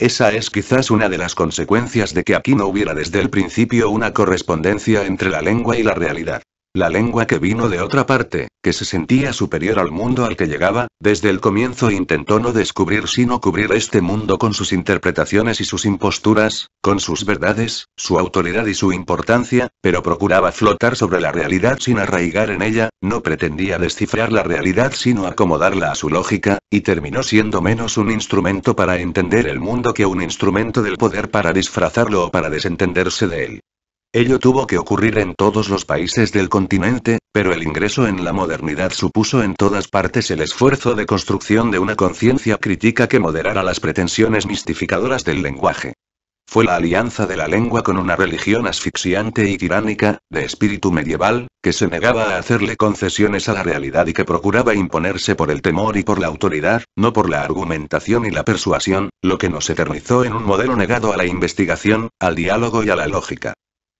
Esa es quizás una de las consecuencias de que aquí no hubiera desde el principio una correspondencia entre la lengua y la realidad. La lengua que vino de otra parte, que se sentía superior al mundo al que llegaba, desde el comienzo intentó no descubrir sino cubrir este mundo con sus interpretaciones y sus imposturas, con sus verdades, su autoridad y su importancia, pero procuraba flotar sobre la realidad sin arraigar en ella, no pretendía descifrar la realidad sino acomodarla a su lógica, y terminó siendo menos un instrumento para entender el mundo que un instrumento del poder para disfrazarlo o para desentenderse de él. Ello tuvo que ocurrir en todos los países del continente, pero el ingreso en la modernidad supuso en todas partes el esfuerzo de construcción de una conciencia crítica que moderara las pretensiones mistificadoras del lenguaje. Fue la alianza de la lengua con una religión asfixiante y tiránica, de espíritu medieval, que se negaba a hacerle concesiones a la realidad y que procuraba imponerse por el temor y por la autoridad, no por la argumentación y la persuasión, lo que nos eternizó en un modelo negado a la investigación, al diálogo y a la lógica.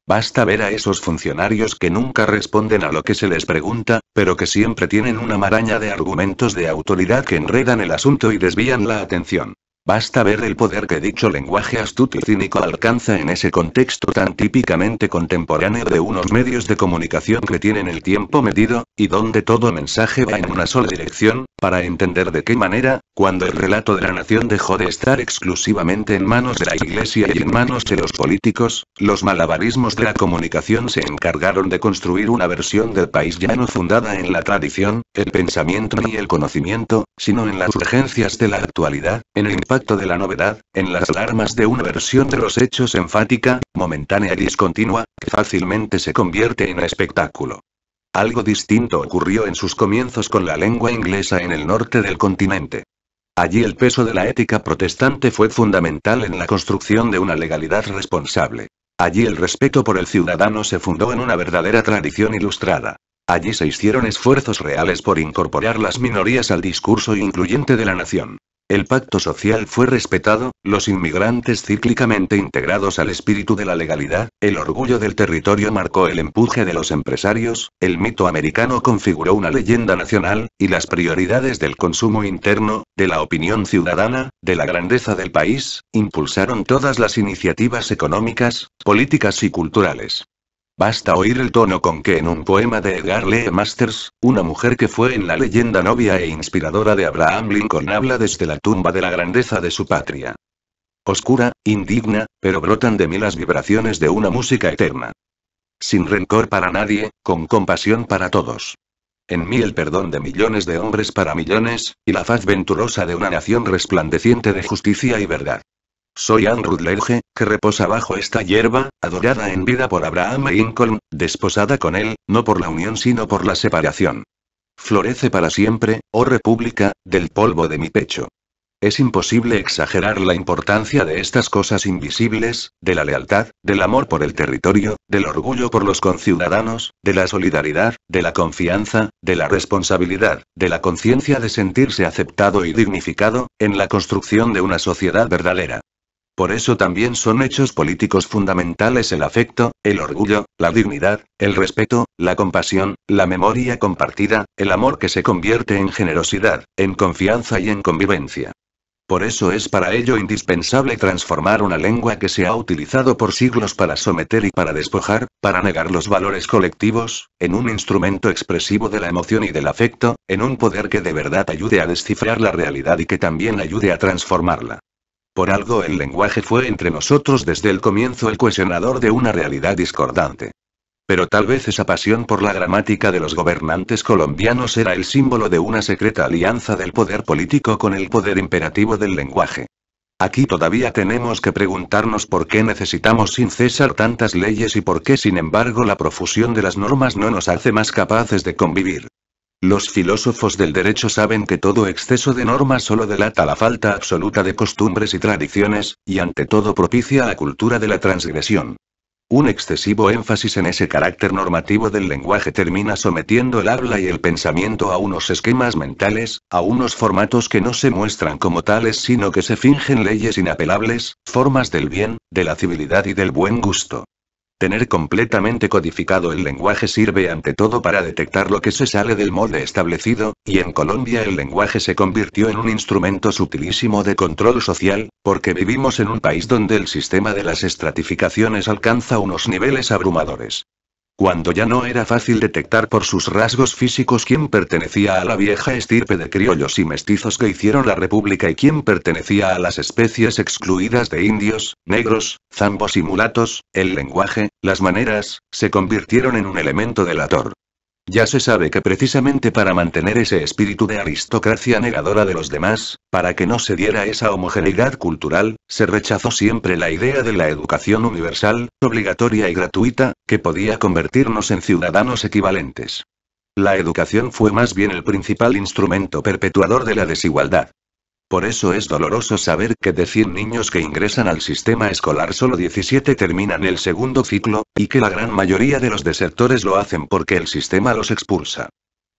Basta ver a esos funcionarios que nunca responden a lo que se les pregunta, pero que siempre tienen una maraña de argumentos de autoridad que enredan el asunto y desvían la atención. Basta ver el poder que dicho lenguaje astuto y cínico alcanza en ese contexto tan típicamente contemporáneo de unos medios de comunicación que tienen el tiempo medido, y donde todo mensaje va en una sola dirección, para entender de qué manera, cuando el relato de la nación dejó de estar exclusivamente en manos de la Iglesia y en manos de los políticos, los malabarismos de la comunicación se encargaron de construir una versión del país ya no fundada en la tradición, el pensamiento ni el conocimiento, sino en las urgencias de la actualidad, en el impacto acto de la novedad, en las alarmas de una versión de los hechos enfática, momentánea y discontinua, que fácilmente se convierte en espectáculo. Algo distinto ocurrió en sus comienzos con la lengua inglesa en el norte del continente. Allí el peso de la ética protestante fue fundamental en la construcción de una legalidad responsable. Allí el respeto por el ciudadano se fundó en una verdadera tradición ilustrada. Allí se hicieron esfuerzos reales por incorporar las minorías al discurso incluyente de la nación. El pacto social fue respetado, los inmigrantes cíclicamente integrados al espíritu de la legalidad, el orgullo del territorio marcó el empuje de los empresarios, el mito americano configuró una leyenda nacional, y las prioridades del consumo interno, de la opinión ciudadana, de la grandeza del país, impulsaron todas las iniciativas económicas, políticas y culturales. Basta oír el tono con que en un poema de Edgar Lee Masters, una mujer que fue en la leyenda novia e inspiradora de Abraham Lincoln habla desde la tumba de la grandeza de su patria. Oscura, indigna, pero brotan de mí las vibraciones de una música eterna. Sin rencor para nadie, con compasión para todos. En mí el perdón de millones de hombres para millones, y la faz venturosa de una nación resplandeciente de justicia y verdad. Soy Anne Rudlerge, que reposa bajo esta hierba, adorada en vida por Abraham Lincoln, desposada con él, no por la unión sino por la separación. Florece para siempre, oh república, del polvo de mi pecho. Es imposible exagerar la importancia de estas cosas invisibles, de la lealtad, del amor por el territorio, del orgullo por los conciudadanos, de la solidaridad, de la confianza, de la responsabilidad, de la conciencia de sentirse aceptado y dignificado, en la construcción de una sociedad verdadera. Por eso también son hechos políticos fundamentales el afecto, el orgullo, la dignidad, el respeto, la compasión, la memoria compartida, el amor que se convierte en generosidad, en confianza y en convivencia. Por eso es para ello indispensable transformar una lengua que se ha utilizado por siglos para someter y para despojar, para negar los valores colectivos, en un instrumento expresivo de la emoción y del afecto, en un poder que de verdad ayude a descifrar la realidad y que también ayude a transformarla. Por algo el lenguaje fue entre nosotros desde el comienzo el cuestionador de una realidad discordante. Pero tal vez esa pasión por la gramática de los gobernantes colombianos era el símbolo de una secreta alianza del poder político con el poder imperativo del lenguaje. Aquí todavía tenemos que preguntarnos por qué necesitamos sin cesar tantas leyes y por qué sin embargo la profusión de las normas no nos hace más capaces de convivir. Los filósofos del derecho saben que todo exceso de normas solo delata la falta absoluta de costumbres y tradiciones, y ante todo propicia la cultura de la transgresión. Un excesivo énfasis en ese carácter normativo del lenguaje termina sometiendo el habla y el pensamiento a unos esquemas mentales, a unos formatos que no se muestran como tales sino que se fingen leyes inapelables, formas del bien, de la civilidad y del buen gusto. Tener completamente codificado el lenguaje sirve ante todo para detectar lo que se sale del molde establecido, y en Colombia el lenguaje se convirtió en un instrumento sutilísimo de control social, porque vivimos en un país donde el sistema de las estratificaciones alcanza unos niveles abrumadores. Cuando ya no era fácil detectar por sus rasgos físicos quién pertenecía a la vieja estirpe de criollos y mestizos que hicieron la república y quién pertenecía a las especies excluidas de indios, negros, zambos y mulatos, el lenguaje, las maneras, se convirtieron en un elemento delator. Ya se sabe que precisamente para mantener ese espíritu de aristocracia negadora de los demás, para que no se diera esa homogeneidad cultural, se rechazó siempre la idea de la educación universal, obligatoria y gratuita, que podía convertirnos en ciudadanos equivalentes. La educación fue más bien el principal instrumento perpetuador de la desigualdad. Por eso es doloroso saber que de 100 niños que ingresan al sistema escolar solo 17 terminan el segundo ciclo, y que la gran mayoría de los desertores lo hacen porque el sistema los expulsa.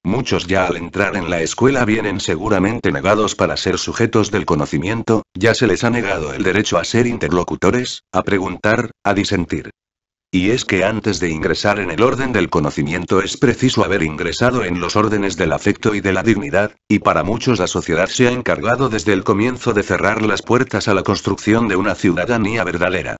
Muchos ya al entrar en la escuela vienen seguramente negados para ser sujetos del conocimiento, ya se les ha negado el derecho a ser interlocutores, a preguntar, a disentir. Y es que antes de ingresar en el orden del conocimiento es preciso haber ingresado en los órdenes del afecto y de la dignidad, y para muchos la sociedad se ha encargado desde el comienzo de cerrar las puertas a la construcción de una ciudadanía verdadera.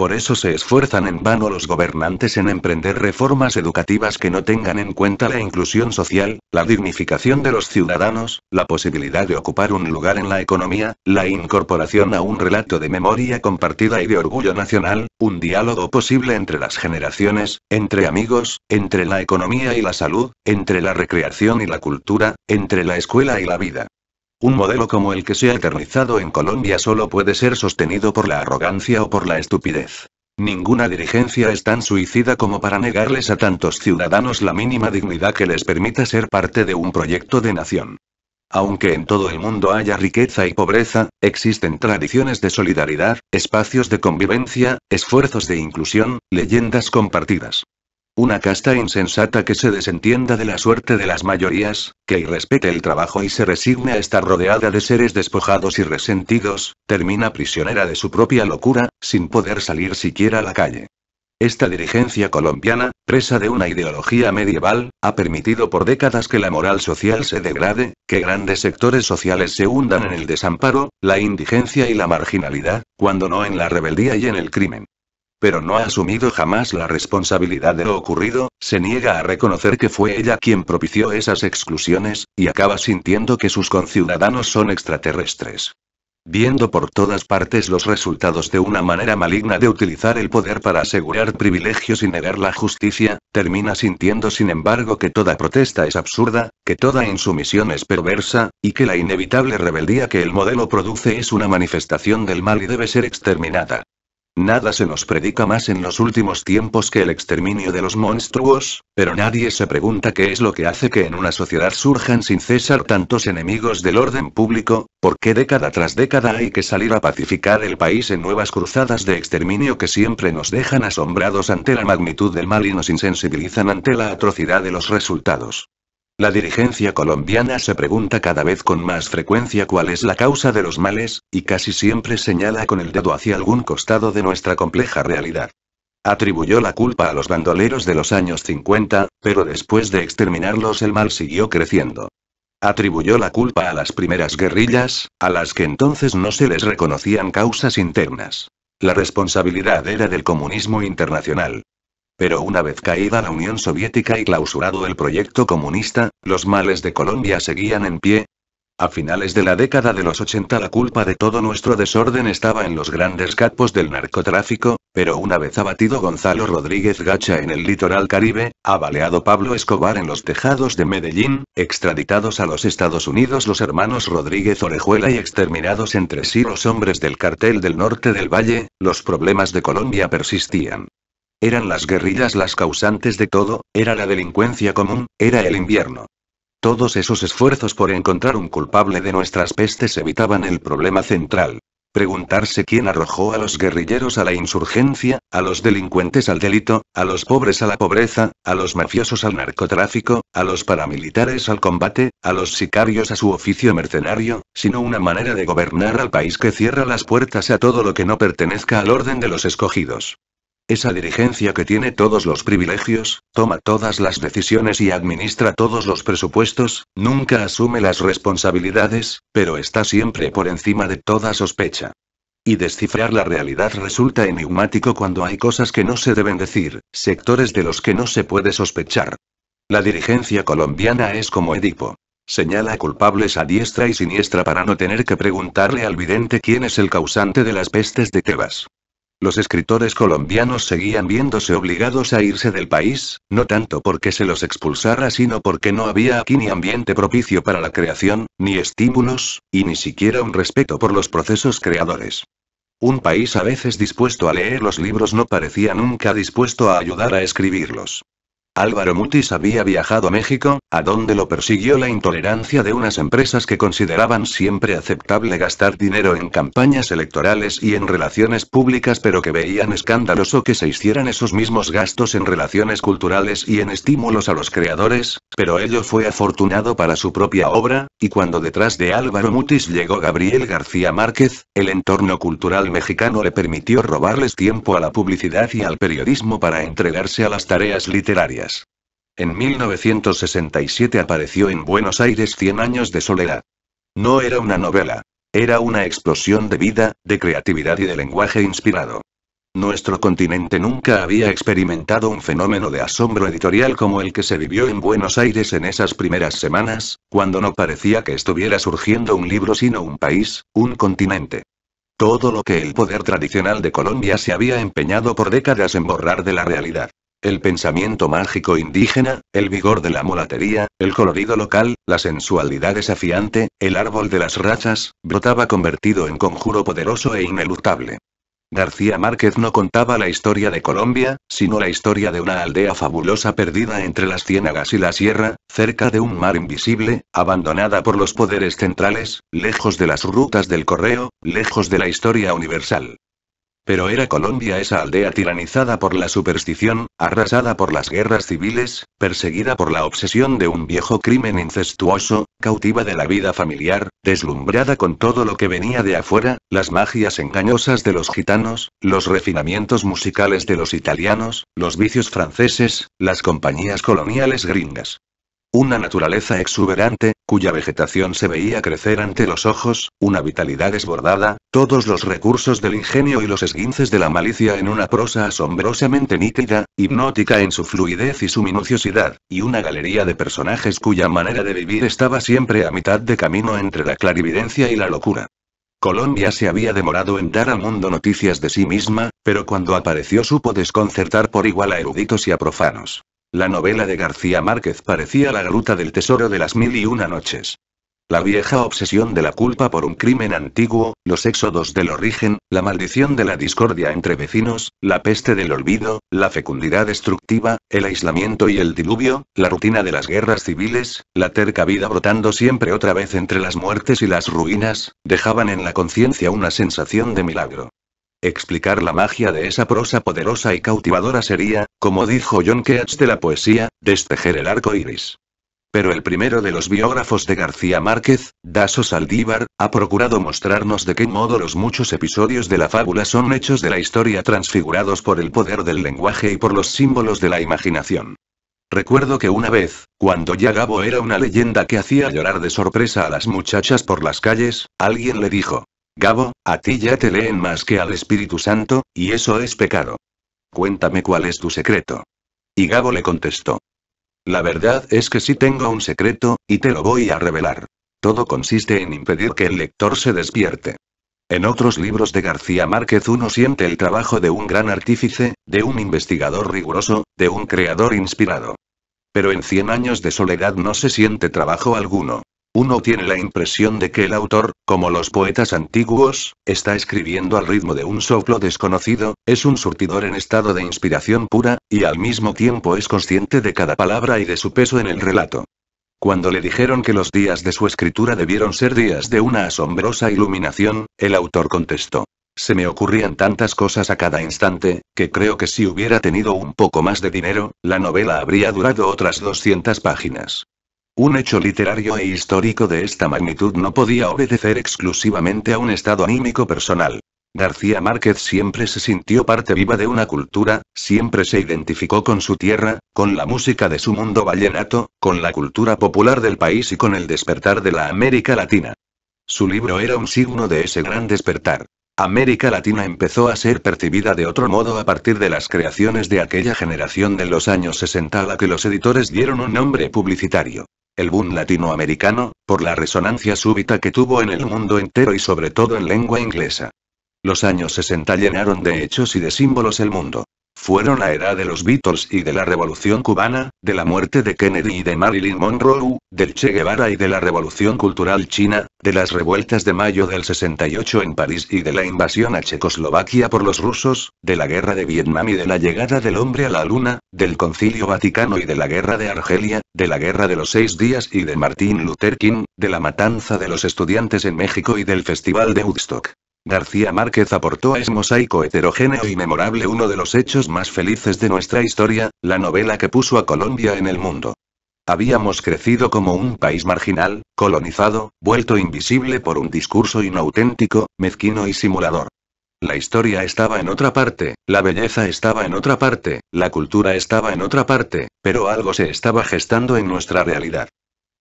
Por eso se esfuerzan en vano los gobernantes en emprender reformas educativas que no tengan en cuenta la inclusión social, la dignificación de los ciudadanos, la posibilidad de ocupar un lugar en la economía, la incorporación a un relato de memoria compartida y de orgullo nacional, un diálogo posible entre las generaciones, entre amigos, entre la economía y la salud, entre la recreación y la cultura, entre la escuela y la vida. Un modelo como el que se ha eternizado en Colombia solo puede ser sostenido por la arrogancia o por la estupidez. Ninguna dirigencia es tan suicida como para negarles a tantos ciudadanos la mínima dignidad que les permita ser parte de un proyecto de nación. Aunque en todo el mundo haya riqueza y pobreza, existen tradiciones de solidaridad, espacios de convivencia, esfuerzos de inclusión, leyendas compartidas. Una casta insensata que se desentienda de la suerte de las mayorías, que irrespete el trabajo y se resigne a estar rodeada de seres despojados y resentidos, termina prisionera de su propia locura, sin poder salir siquiera a la calle. Esta dirigencia colombiana, presa de una ideología medieval, ha permitido por décadas que la moral social se degrade, que grandes sectores sociales se hundan en el desamparo, la indigencia y la marginalidad, cuando no en la rebeldía y en el crimen pero no ha asumido jamás la responsabilidad de lo ocurrido, se niega a reconocer que fue ella quien propició esas exclusiones, y acaba sintiendo que sus conciudadanos son extraterrestres. Viendo por todas partes los resultados de una manera maligna de utilizar el poder para asegurar privilegios y negar la justicia, termina sintiendo sin embargo que toda protesta es absurda, que toda insumisión es perversa, y que la inevitable rebeldía que el modelo produce es una manifestación del mal y debe ser exterminada. Nada se nos predica más en los últimos tiempos que el exterminio de los monstruos, pero nadie se pregunta qué es lo que hace que en una sociedad surjan sin cesar tantos enemigos del orden público, por qué década tras década hay que salir a pacificar el país en nuevas cruzadas de exterminio que siempre nos dejan asombrados ante la magnitud del mal y nos insensibilizan ante la atrocidad de los resultados. La dirigencia colombiana se pregunta cada vez con más frecuencia cuál es la causa de los males, y casi siempre señala con el dedo hacia algún costado de nuestra compleja realidad. Atribuyó la culpa a los bandoleros de los años 50, pero después de exterminarlos el mal siguió creciendo. Atribuyó la culpa a las primeras guerrillas, a las que entonces no se les reconocían causas internas. La responsabilidad era del comunismo internacional. Pero una vez caída la Unión Soviética y clausurado el proyecto comunista, los males de Colombia seguían en pie. A finales de la década de los 80 la culpa de todo nuestro desorden estaba en los grandes capos del narcotráfico, pero una vez abatido Gonzalo Rodríguez Gacha en el litoral caribe, abaleado Pablo Escobar en los tejados de Medellín, extraditados a los Estados Unidos los hermanos Rodríguez Orejuela y exterminados entre sí los hombres del cartel del norte del valle, los problemas de Colombia persistían. Eran las guerrillas las causantes de todo, era la delincuencia común, era el invierno. Todos esos esfuerzos por encontrar un culpable de nuestras pestes evitaban el problema central. Preguntarse quién arrojó a los guerrilleros a la insurgencia, a los delincuentes al delito, a los pobres a la pobreza, a los mafiosos al narcotráfico, a los paramilitares al combate, a los sicarios a su oficio mercenario, sino una manera de gobernar al país que cierra las puertas a todo lo que no pertenezca al orden de los escogidos esa dirigencia que tiene todos los privilegios, toma todas las decisiones y administra todos los presupuestos, nunca asume las responsabilidades, pero está siempre por encima de toda sospecha. Y descifrar la realidad resulta enigmático cuando hay cosas que no se deben decir, sectores de los que no se puede sospechar. La dirigencia colombiana es como Edipo. Señala culpables a diestra y siniestra para no tener que preguntarle al vidente quién es el causante de las pestes de Tebas. Los escritores colombianos seguían viéndose obligados a irse del país, no tanto porque se los expulsara sino porque no había aquí ni ambiente propicio para la creación, ni estímulos, y ni siquiera un respeto por los procesos creadores. Un país a veces dispuesto a leer los libros no parecía nunca dispuesto a ayudar a escribirlos. Álvaro Mutis había viajado a México, a donde lo persiguió la intolerancia de unas empresas que consideraban siempre aceptable gastar dinero en campañas electorales y en relaciones públicas pero que veían escandaloso que se hicieran esos mismos gastos en relaciones culturales y en estímulos a los creadores, pero ello fue afortunado para su propia obra, y cuando detrás de Álvaro Mutis llegó Gabriel García Márquez, el entorno cultural mexicano le permitió robarles tiempo a la publicidad y al periodismo para entregarse a las tareas literarias. En 1967 apareció en Buenos Aires 100 años de soledad. No era una novela. Era una explosión de vida, de creatividad y de lenguaje inspirado. Nuestro continente nunca había experimentado un fenómeno de asombro editorial como el que se vivió en Buenos Aires en esas primeras semanas, cuando no parecía que estuviera surgiendo un libro sino un país, un continente. Todo lo que el poder tradicional de Colombia se había empeñado por décadas en borrar de la realidad. El pensamiento mágico indígena, el vigor de la molatería, el colorido local, la sensualidad desafiante, el árbol de las razas, brotaba convertido en conjuro poderoso e ineluctable. García Márquez no contaba la historia de Colombia, sino la historia de una aldea fabulosa perdida entre las ciénagas y la sierra, cerca de un mar invisible, abandonada por los poderes centrales, lejos de las rutas del correo, lejos de la historia universal. Pero era Colombia esa aldea tiranizada por la superstición, arrasada por las guerras civiles, perseguida por la obsesión de un viejo crimen incestuoso, cautiva de la vida familiar, deslumbrada con todo lo que venía de afuera, las magias engañosas de los gitanos, los refinamientos musicales de los italianos, los vicios franceses, las compañías coloniales gringas. Una naturaleza exuberante, cuya vegetación se veía crecer ante los ojos, una vitalidad desbordada, todos los recursos del ingenio y los esguinces de la malicia en una prosa asombrosamente nítida, hipnótica en su fluidez y su minuciosidad, y una galería de personajes cuya manera de vivir estaba siempre a mitad de camino entre la clarividencia y la locura. Colombia se había demorado en dar al mundo noticias de sí misma, pero cuando apareció supo desconcertar por igual a eruditos y a profanos. La novela de García Márquez parecía la gruta del tesoro de las mil y una noches. La vieja obsesión de la culpa por un crimen antiguo, los éxodos del origen, la maldición de la discordia entre vecinos, la peste del olvido, la fecundidad destructiva, el aislamiento y el diluvio, la rutina de las guerras civiles, la terca vida brotando siempre otra vez entre las muertes y las ruinas, dejaban en la conciencia una sensación de milagro. Explicar la magia de esa prosa poderosa y cautivadora sería, como dijo John Keats de la poesía, destejer el arco iris. Pero el primero de los biógrafos de García Márquez, Daso Saldívar, ha procurado mostrarnos de qué modo los muchos episodios de la fábula son hechos de la historia transfigurados por el poder del lenguaje y por los símbolos de la imaginación. Recuerdo que una vez, cuando ya Gabo era una leyenda que hacía llorar de sorpresa a las muchachas por las calles, alguien le dijo, Gabo, a ti ya te leen más que al Espíritu Santo, y eso es pecado. Cuéntame cuál es tu secreto. Y Gabo le contestó. La verdad es que sí tengo un secreto, y te lo voy a revelar. Todo consiste en impedir que el lector se despierte. En otros libros de García Márquez uno siente el trabajo de un gran artífice, de un investigador riguroso, de un creador inspirado. Pero en Cien años de soledad no se siente trabajo alguno. Uno tiene la impresión de que el autor, como los poetas antiguos, está escribiendo al ritmo de un soplo desconocido, es un surtidor en estado de inspiración pura, y al mismo tiempo es consciente de cada palabra y de su peso en el relato. Cuando le dijeron que los días de su escritura debieron ser días de una asombrosa iluminación, el autor contestó. Se me ocurrían tantas cosas a cada instante, que creo que si hubiera tenido un poco más de dinero, la novela habría durado otras 200 páginas. Un hecho literario e histórico de esta magnitud no podía obedecer exclusivamente a un estado anímico personal. García Márquez siempre se sintió parte viva de una cultura, siempre se identificó con su tierra, con la música de su mundo vallenato, con la cultura popular del país y con el despertar de la América Latina. Su libro era un signo de ese gran despertar. América Latina empezó a ser percibida de otro modo a partir de las creaciones de aquella generación de los años 60 a la que los editores dieron un nombre publicitario el boom latinoamericano, por la resonancia súbita que tuvo en el mundo entero y sobre todo en lengua inglesa. Los años 60 llenaron de hechos y de símbolos el mundo fueron la era de los Beatles y de la Revolución Cubana, de la muerte de Kennedy y de Marilyn Monroe, del Che Guevara y de la Revolución Cultural China, de las revueltas de mayo del 68 en París y de la invasión a Checoslovaquia por los rusos, de la guerra de Vietnam y de la llegada del hombre a la luna, del Concilio Vaticano y de la guerra de Argelia, de la guerra de los seis días y de Martin Luther King, de la matanza de los estudiantes en México y del Festival de Woodstock. García Márquez aportó a ese mosaico heterogéneo y memorable uno de los hechos más felices de nuestra historia, la novela que puso a Colombia en el mundo. Habíamos crecido como un país marginal, colonizado, vuelto invisible por un discurso inauténtico, mezquino y simulador. La historia estaba en otra parte, la belleza estaba en otra parte, la cultura estaba en otra parte, pero algo se estaba gestando en nuestra realidad.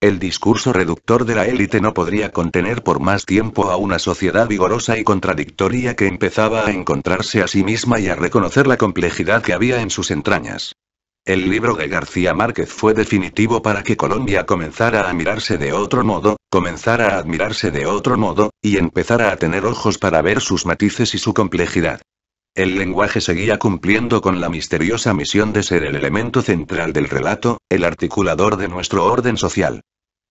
El discurso reductor de la élite no podría contener por más tiempo a una sociedad vigorosa y contradictoria que empezaba a encontrarse a sí misma y a reconocer la complejidad que había en sus entrañas. El libro de García Márquez fue definitivo para que Colombia comenzara a mirarse de otro modo, comenzara a admirarse de otro modo, y empezara a tener ojos para ver sus matices y su complejidad. El lenguaje seguía cumpliendo con la misteriosa misión de ser el elemento central del relato, el articulador de nuestro orden social.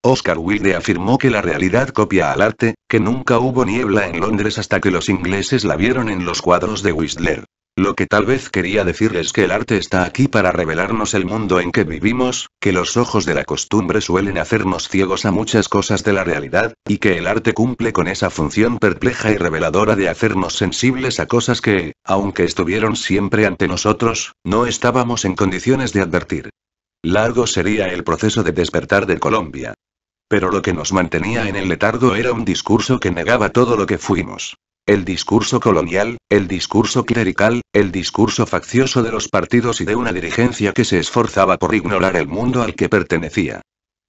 Oscar Wilde afirmó que la realidad copia al arte, que nunca hubo niebla en Londres hasta que los ingleses la vieron en los cuadros de Whistler. Lo que tal vez quería decir es que el arte está aquí para revelarnos el mundo en que vivimos, que los ojos de la costumbre suelen hacernos ciegos a muchas cosas de la realidad, y que el arte cumple con esa función perpleja y reveladora de hacernos sensibles a cosas que, aunque estuvieron siempre ante nosotros, no estábamos en condiciones de advertir. Largo sería el proceso de despertar de Colombia. Pero lo que nos mantenía en el letargo era un discurso que negaba todo lo que fuimos el discurso colonial, el discurso clerical, el discurso faccioso de los partidos y de una dirigencia que se esforzaba por ignorar el mundo al que pertenecía.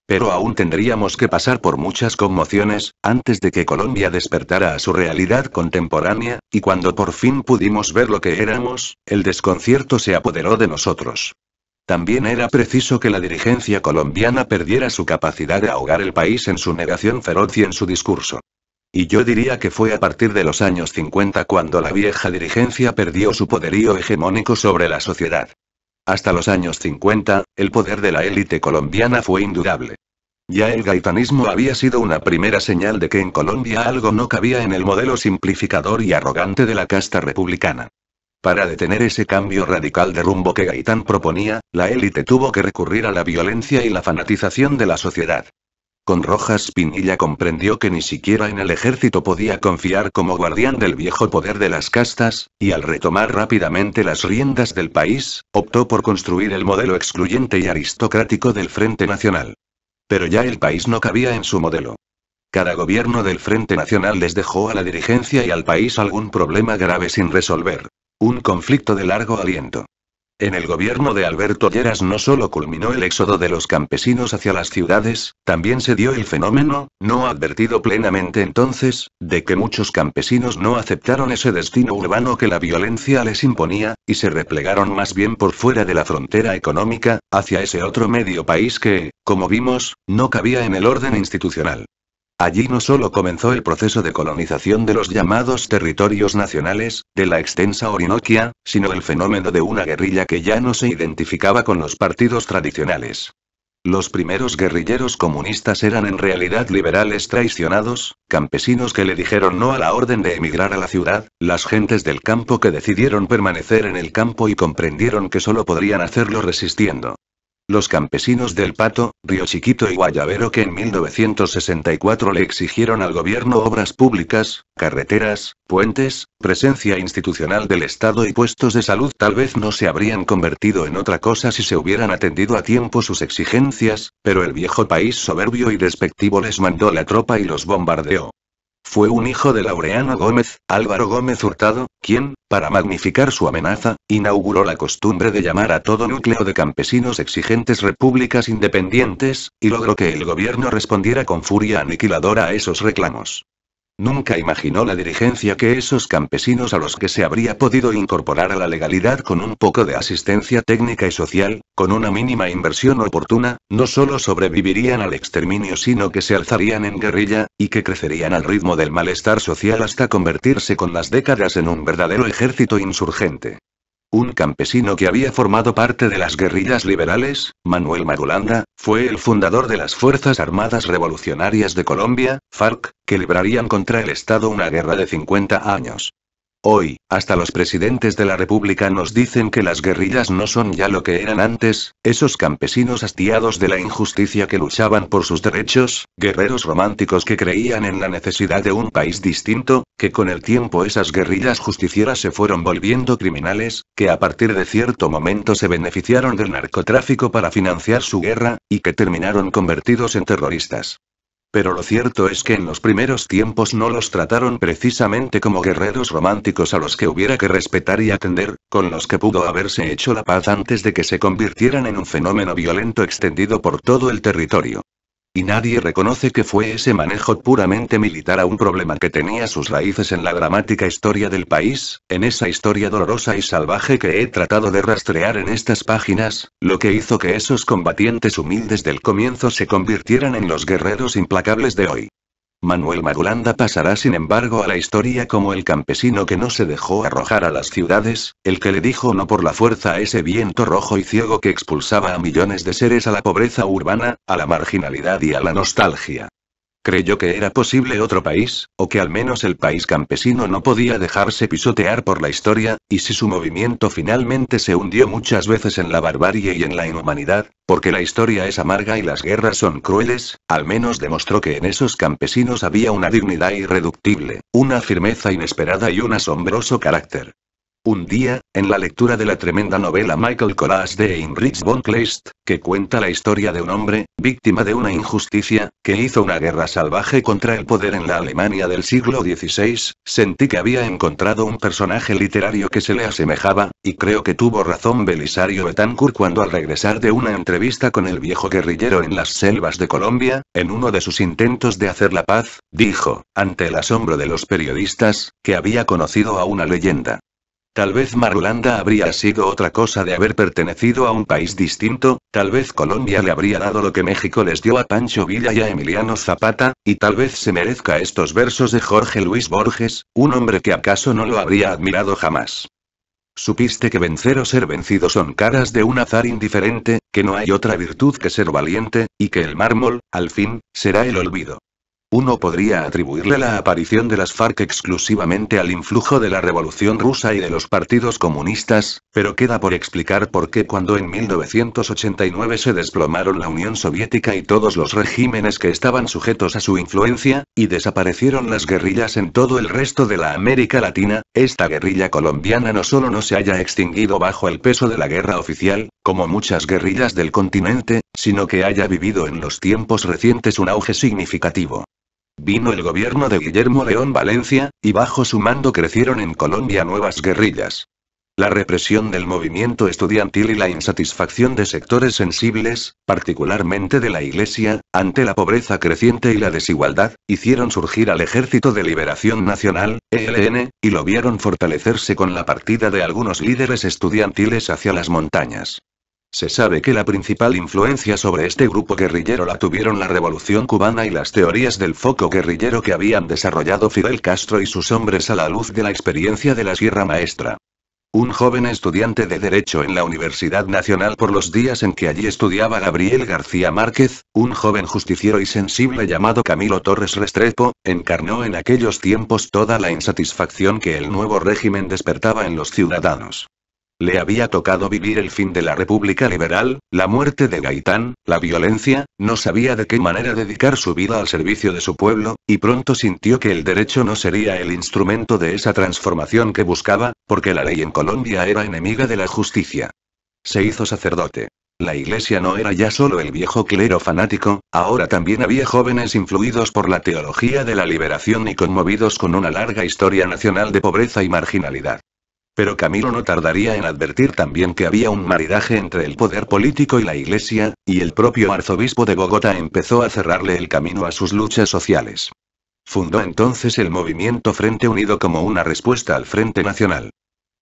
Pero aún tendríamos que pasar por muchas conmociones, antes de que Colombia despertara a su realidad contemporánea, y cuando por fin pudimos ver lo que éramos, el desconcierto se apoderó de nosotros. También era preciso que la dirigencia colombiana perdiera su capacidad de ahogar el país en su negación feroz y en su discurso. Y yo diría que fue a partir de los años 50 cuando la vieja dirigencia perdió su poderío hegemónico sobre la sociedad. Hasta los años 50, el poder de la élite colombiana fue indudable. Ya el gaitanismo había sido una primera señal de que en Colombia algo no cabía en el modelo simplificador y arrogante de la casta republicana. Para detener ese cambio radical de rumbo que Gaitán proponía, la élite tuvo que recurrir a la violencia y la fanatización de la sociedad. Con Rojas Pinilla comprendió que ni siquiera en el ejército podía confiar como guardián del viejo poder de las castas, y al retomar rápidamente las riendas del país, optó por construir el modelo excluyente y aristocrático del Frente Nacional. Pero ya el país no cabía en su modelo. Cada gobierno del Frente Nacional les dejó a la dirigencia y al país algún problema grave sin resolver. Un conflicto de largo aliento. En el gobierno de Alberto Lleras no solo culminó el éxodo de los campesinos hacia las ciudades, también se dio el fenómeno, no advertido plenamente entonces, de que muchos campesinos no aceptaron ese destino urbano que la violencia les imponía, y se replegaron más bien por fuera de la frontera económica, hacia ese otro medio país que, como vimos, no cabía en el orden institucional. Allí no solo comenzó el proceso de colonización de los llamados territorios nacionales, de la extensa Orinoquia, sino el fenómeno de una guerrilla que ya no se identificaba con los partidos tradicionales. Los primeros guerrilleros comunistas eran en realidad liberales traicionados, campesinos que le dijeron no a la orden de emigrar a la ciudad, las gentes del campo que decidieron permanecer en el campo y comprendieron que solo podrían hacerlo resistiendo. Los campesinos del Pato, Río Chiquito y Guayabero que en 1964 le exigieron al gobierno obras públicas, carreteras, puentes, presencia institucional del Estado y puestos de salud tal vez no se habrían convertido en otra cosa si se hubieran atendido a tiempo sus exigencias, pero el viejo país soberbio y despectivo les mandó la tropa y los bombardeó. Fue un hijo de Laureano Gómez, Álvaro Gómez Hurtado, quien, para magnificar su amenaza, inauguró la costumbre de llamar a todo núcleo de campesinos exigentes repúblicas independientes, y logró que el gobierno respondiera con furia aniquiladora a esos reclamos. Nunca imaginó la dirigencia que esos campesinos a los que se habría podido incorporar a la legalidad con un poco de asistencia técnica y social, con una mínima inversión oportuna, no solo sobrevivirían al exterminio sino que se alzarían en guerrilla, y que crecerían al ritmo del malestar social hasta convertirse con las décadas en un verdadero ejército insurgente. Un campesino que había formado parte de las guerrillas liberales, Manuel Magulanda, fue el fundador de las Fuerzas Armadas Revolucionarias de Colombia, FARC, que librarían contra el Estado una guerra de 50 años. Hoy, hasta los presidentes de la República nos dicen que las guerrillas no son ya lo que eran antes, esos campesinos hastiados de la injusticia que luchaban por sus derechos, guerreros románticos que creían en la necesidad de un país distinto, que con el tiempo esas guerrillas justicieras se fueron volviendo criminales, que a partir de cierto momento se beneficiaron del narcotráfico para financiar su guerra, y que terminaron convertidos en terroristas. Pero lo cierto es que en los primeros tiempos no los trataron precisamente como guerreros románticos a los que hubiera que respetar y atender, con los que pudo haberse hecho la paz antes de que se convirtieran en un fenómeno violento extendido por todo el territorio. Y nadie reconoce que fue ese manejo puramente militar a un problema que tenía sus raíces en la dramática historia del país, en esa historia dolorosa y salvaje que he tratado de rastrear en estas páginas, lo que hizo que esos combatientes humildes del comienzo se convirtieran en los guerreros implacables de hoy. Manuel Magulanda pasará sin embargo a la historia como el campesino que no se dejó arrojar a las ciudades, el que le dijo no por la fuerza a ese viento rojo y ciego que expulsaba a millones de seres a la pobreza urbana, a la marginalidad y a la nostalgia. Creyó que era posible otro país, o que al menos el país campesino no podía dejarse pisotear por la historia, y si su movimiento finalmente se hundió muchas veces en la barbarie y en la inhumanidad, porque la historia es amarga y las guerras son crueles, al menos demostró que en esos campesinos había una dignidad irreductible, una firmeza inesperada y un asombroso carácter. Un día, en la lectura de la tremenda novela Michael Collas de Heinrich von Kleist, que cuenta la historia de un hombre, víctima de una injusticia, que hizo una guerra salvaje contra el poder en la Alemania del siglo XVI, sentí que había encontrado un personaje literario que se le asemejaba, y creo que tuvo razón Belisario Betancourt cuando al regresar de una entrevista con el viejo guerrillero en las selvas de Colombia, en uno de sus intentos de hacer la paz, dijo, ante el asombro de los periodistas, que había conocido a una leyenda. Tal vez Marulanda habría sido otra cosa de haber pertenecido a un país distinto, tal vez Colombia le habría dado lo que México les dio a Pancho Villa y a Emiliano Zapata, y tal vez se merezca estos versos de Jorge Luis Borges, un hombre que acaso no lo habría admirado jamás. Supiste que vencer o ser vencido son caras de un azar indiferente, que no hay otra virtud que ser valiente, y que el mármol, al fin, será el olvido. Uno podría atribuirle la aparición de las FARC exclusivamente al influjo de la Revolución Rusa y de los partidos comunistas, pero queda por explicar por qué cuando en 1989 se desplomaron la Unión Soviética y todos los regímenes que estaban sujetos a su influencia, y desaparecieron las guerrillas en todo el resto de la América Latina, esta guerrilla colombiana no solo no se haya extinguido bajo el peso de la guerra oficial, como muchas guerrillas del continente, sino que haya vivido en los tiempos recientes un auge significativo. Vino el gobierno de Guillermo León Valencia, y bajo su mando crecieron en Colombia nuevas guerrillas. La represión del movimiento estudiantil y la insatisfacción de sectores sensibles, particularmente de la Iglesia, ante la pobreza creciente y la desigualdad, hicieron surgir al Ejército de Liberación Nacional, ELN, y lo vieron fortalecerse con la partida de algunos líderes estudiantiles hacia las montañas. Se sabe que la principal influencia sobre este grupo guerrillero la tuvieron la Revolución cubana y las teorías del foco guerrillero que habían desarrollado Fidel Castro y sus hombres a la luz de la experiencia de la Sierra Maestra. Un joven estudiante de Derecho en la Universidad Nacional por los días en que allí estudiaba Gabriel García Márquez, un joven justiciero y sensible llamado Camilo Torres Restrepo, encarnó en aquellos tiempos toda la insatisfacción que el nuevo régimen despertaba en los ciudadanos. Le había tocado vivir el fin de la República Liberal, la muerte de Gaitán, la violencia, no sabía de qué manera dedicar su vida al servicio de su pueblo, y pronto sintió que el derecho no sería el instrumento de esa transformación que buscaba, porque la ley en Colombia era enemiga de la justicia. Se hizo sacerdote. La iglesia no era ya solo el viejo clero fanático, ahora también había jóvenes influidos por la teología de la liberación y conmovidos con una larga historia nacional de pobreza y marginalidad. Pero Camilo no tardaría en advertir también que había un maridaje entre el poder político y la iglesia, y el propio arzobispo de Bogotá empezó a cerrarle el camino a sus luchas sociales. Fundó entonces el movimiento Frente Unido como una respuesta al Frente Nacional.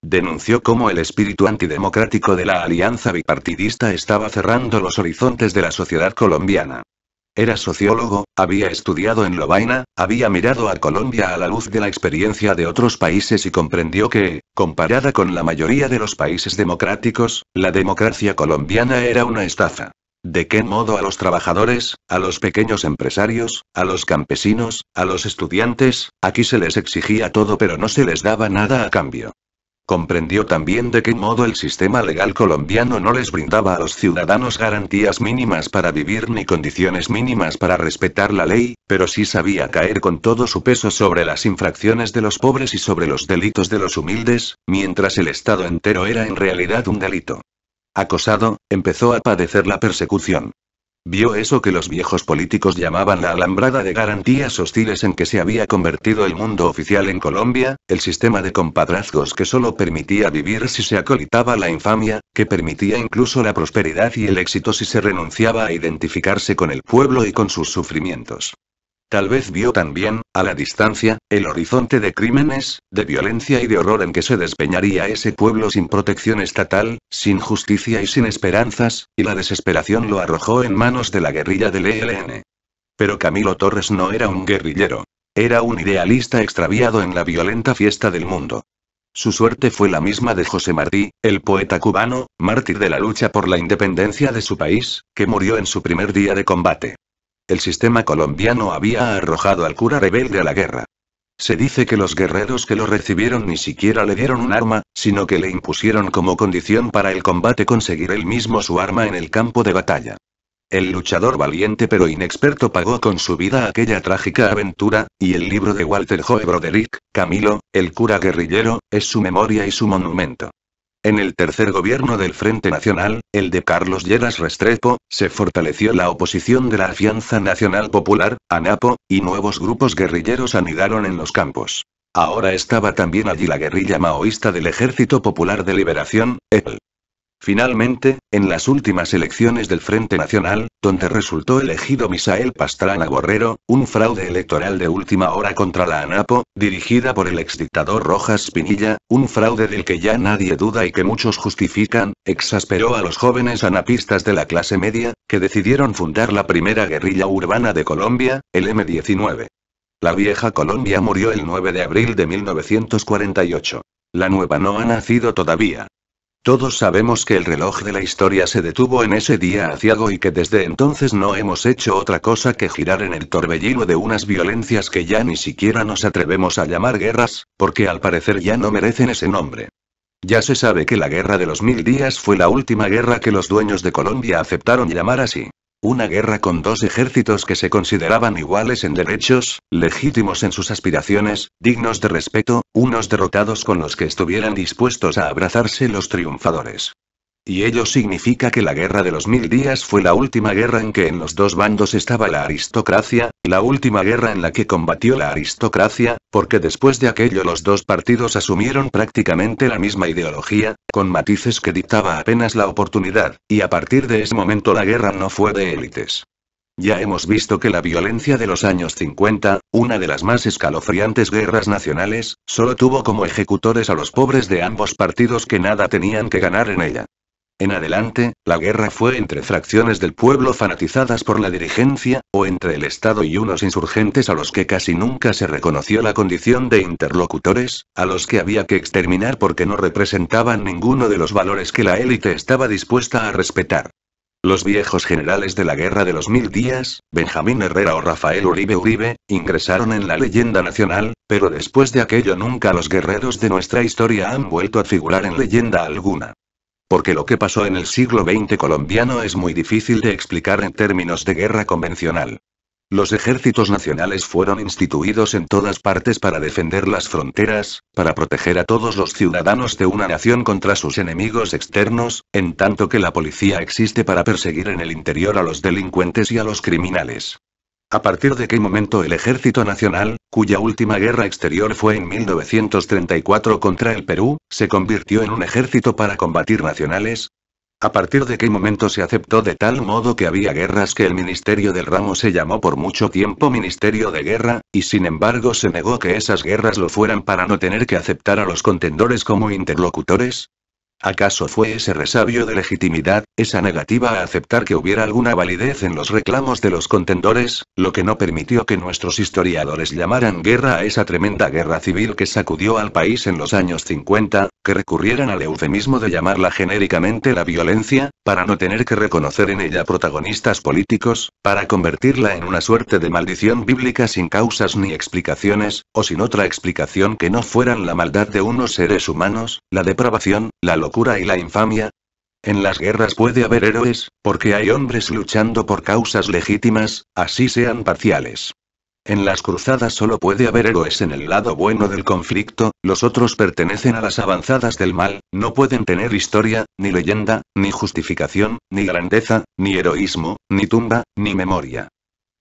Denunció cómo el espíritu antidemocrático de la alianza bipartidista estaba cerrando los horizontes de la sociedad colombiana. Era sociólogo, había estudiado en Lovaina, había mirado a Colombia a la luz de la experiencia de otros países y comprendió que, comparada con la mayoría de los países democráticos, la democracia colombiana era una estafa. ¿De qué modo a los trabajadores, a los pequeños empresarios, a los campesinos, a los estudiantes, aquí se les exigía todo pero no se les daba nada a cambio? Comprendió también de qué modo el sistema legal colombiano no les brindaba a los ciudadanos garantías mínimas para vivir ni condiciones mínimas para respetar la ley, pero sí sabía caer con todo su peso sobre las infracciones de los pobres y sobre los delitos de los humildes, mientras el Estado entero era en realidad un delito. Acosado, empezó a padecer la persecución. Vio eso que los viejos políticos llamaban la alambrada de garantías hostiles en que se había convertido el mundo oficial en Colombia, el sistema de compadrazgos que solo permitía vivir si se acolitaba la infamia, que permitía incluso la prosperidad y el éxito si se renunciaba a identificarse con el pueblo y con sus sufrimientos. Tal vez vio también, a la distancia, el horizonte de crímenes, de violencia y de horror en que se despeñaría ese pueblo sin protección estatal, sin justicia y sin esperanzas, y la desesperación lo arrojó en manos de la guerrilla del ELN. Pero Camilo Torres no era un guerrillero. Era un idealista extraviado en la violenta fiesta del mundo. Su suerte fue la misma de José Martí, el poeta cubano, mártir de la lucha por la independencia de su país, que murió en su primer día de combate. El sistema colombiano había arrojado al cura rebelde a la guerra. Se dice que los guerreros que lo recibieron ni siquiera le dieron un arma, sino que le impusieron como condición para el combate conseguir él mismo su arma en el campo de batalla. El luchador valiente pero inexperto pagó con su vida aquella trágica aventura, y el libro de Walter Joe Broderick, Camilo, el cura guerrillero, es su memoria y su monumento. En el tercer gobierno del Frente Nacional, el de Carlos Lleras Restrepo, se fortaleció la oposición de la Alianza Nacional Popular, ANAPO, y nuevos grupos guerrilleros anidaron en los campos. Ahora estaba también allí la guerrilla maoísta del Ejército Popular de Liberación, EPL. Finalmente, en las últimas elecciones del Frente Nacional, donde resultó elegido Misael Pastrana Borrero, un fraude electoral de última hora contra la ANAPO, dirigida por el exdictador Rojas Pinilla, un fraude del que ya nadie duda y que muchos justifican, exasperó a los jóvenes anapistas de la clase media, que decidieron fundar la primera guerrilla urbana de Colombia, el M-19. La vieja Colombia murió el 9 de abril de 1948. La nueva no ha nacido todavía. Todos sabemos que el reloj de la historia se detuvo en ese día aciago y que desde entonces no hemos hecho otra cosa que girar en el torbellino de unas violencias que ya ni siquiera nos atrevemos a llamar guerras, porque al parecer ya no merecen ese nombre. Ya se sabe que la Guerra de los Mil Días fue la última guerra que los dueños de Colombia aceptaron llamar así. Una guerra con dos ejércitos que se consideraban iguales en derechos, legítimos en sus aspiraciones, dignos de respeto, unos derrotados con los que estuvieran dispuestos a abrazarse los triunfadores. Y ello significa que la Guerra de los Mil Días fue la última guerra en que en los dos bandos estaba la aristocracia, la última guerra en la que combatió la aristocracia, porque después de aquello los dos partidos asumieron prácticamente la misma ideología, con matices que dictaba apenas la oportunidad, y a partir de ese momento la guerra no fue de élites. Ya hemos visto que la violencia de los años 50, una de las más escalofriantes guerras nacionales, solo tuvo como ejecutores a los pobres de ambos partidos que nada tenían que ganar en ella. En adelante, la guerra fue entre fracciones del pueblo fanatizadas por la dirigencia, o entre el Estado y unos insurgentes a los que casi nunca se reconoció la condición de interlocutores, a los que había que exterminar porque no representaban ninguno de los valores que la élite estaba dispuesta a respetar. Los viejos generales de la Guerra de los Mil Días, Benjamín Herrera o Rafael Uribe Uribe, ingresaron en la leyenda nacional, pero después de aquello nunca los guerreros de nuestra historia han vuelto a figurar en leyenda alguna. Porque lo que pasó en el siglo XX colombiano es muy difícil de explicar en términos de guerra convencional. Los ejércitos nacionales fueron instituidos en todas partes para defender las fronteras, para proteger a todos los ciudadanos de una nación contra sus enemigos externos, en tanto que la policía existe para perseguir en el interior a los delincuentes y a los criminales. A partir de qué momento el Ejército Nacional, cuya última guerra exterior fue en 1934 contra el Perú, se convirtió en un ejército para combatir nacionales? ¿A partir de qué momento se aceptó de tal modo que había guerras que el Ministerio del Ramo se llamó por mucho tiempo Ministerio de Guerra, y sin embargo se negó que esas guerras lo fueran para no tener que aceptar a los contendores como interlocutores? ¿Acaso fue ese resabio de legitimidad, esa negativa a aceptar que hubiera alguna validez en los reclamos de los contendores, lo que no permitió que nuestros historiadores llamaran guerra a esa tremenda guerra civil que sacudió al país en los años 50, que recurrieran al eufemismo de llamarla genéricamente la violencia, para no tener que reconocer en ella protagonistas políticos, para convertirla en una suerte de maldición bíblica sin causas ni explicaciones, o sin otra explicación que no fueran la maldad de unos seres humanos, la depravación, la locura y la infamia? En las guerras puede haber héroes, porque hay hombres luchando por causas legítimas, así sean parciales. En las cruzadas solo puede haber héroes en el lado bueno del conflicto, los otros pertenecen a las avanzadas del mal, no pueden tener historia, ni leyenda, ni justificación, ni grandeza, ni heroísmo, ni tumba, ni memoria.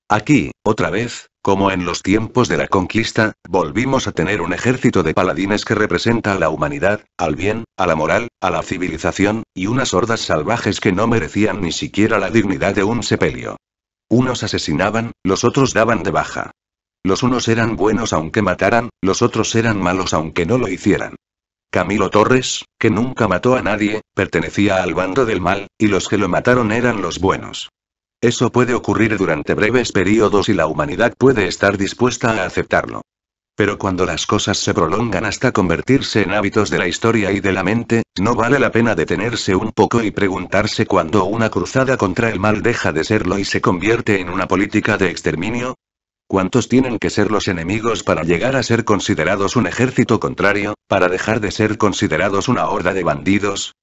Aquí, otra vez, como en los tiempos de la conquista, volvimos a tener un ejército de paladines que representa a la humanidad, al bien, a la moral, a la civilización, y unas hordas salvajes que no merecían ni siquiera la dignidad de un sepelio. Unos asesinaban, los otros daban de baja. Los unos eran buenos aunque mataran, los otros eran malos aunque no lo hicieran. Camilo Torres, que nunca mató a nadie, pertenecía al bando del mal, y los que lo mataron eran los buenos. Eso puede ocurrir durante breves periodos y la humanidad puede estar dispuesta a aceptarlo. Pero cuando las cosas se prolongan hasta convertirse en hábitos de la historia y de la mente, no vale la pena detenerse un poco y preguntarse cuándo una cruzada contra el mal deja de serlo y se convierte en una política de exterminio. ¿Cuántos tienen que ser los enemigos para llegar a ser considerados un ejército contrario, para dejar de ser considerados una horda de bandidos?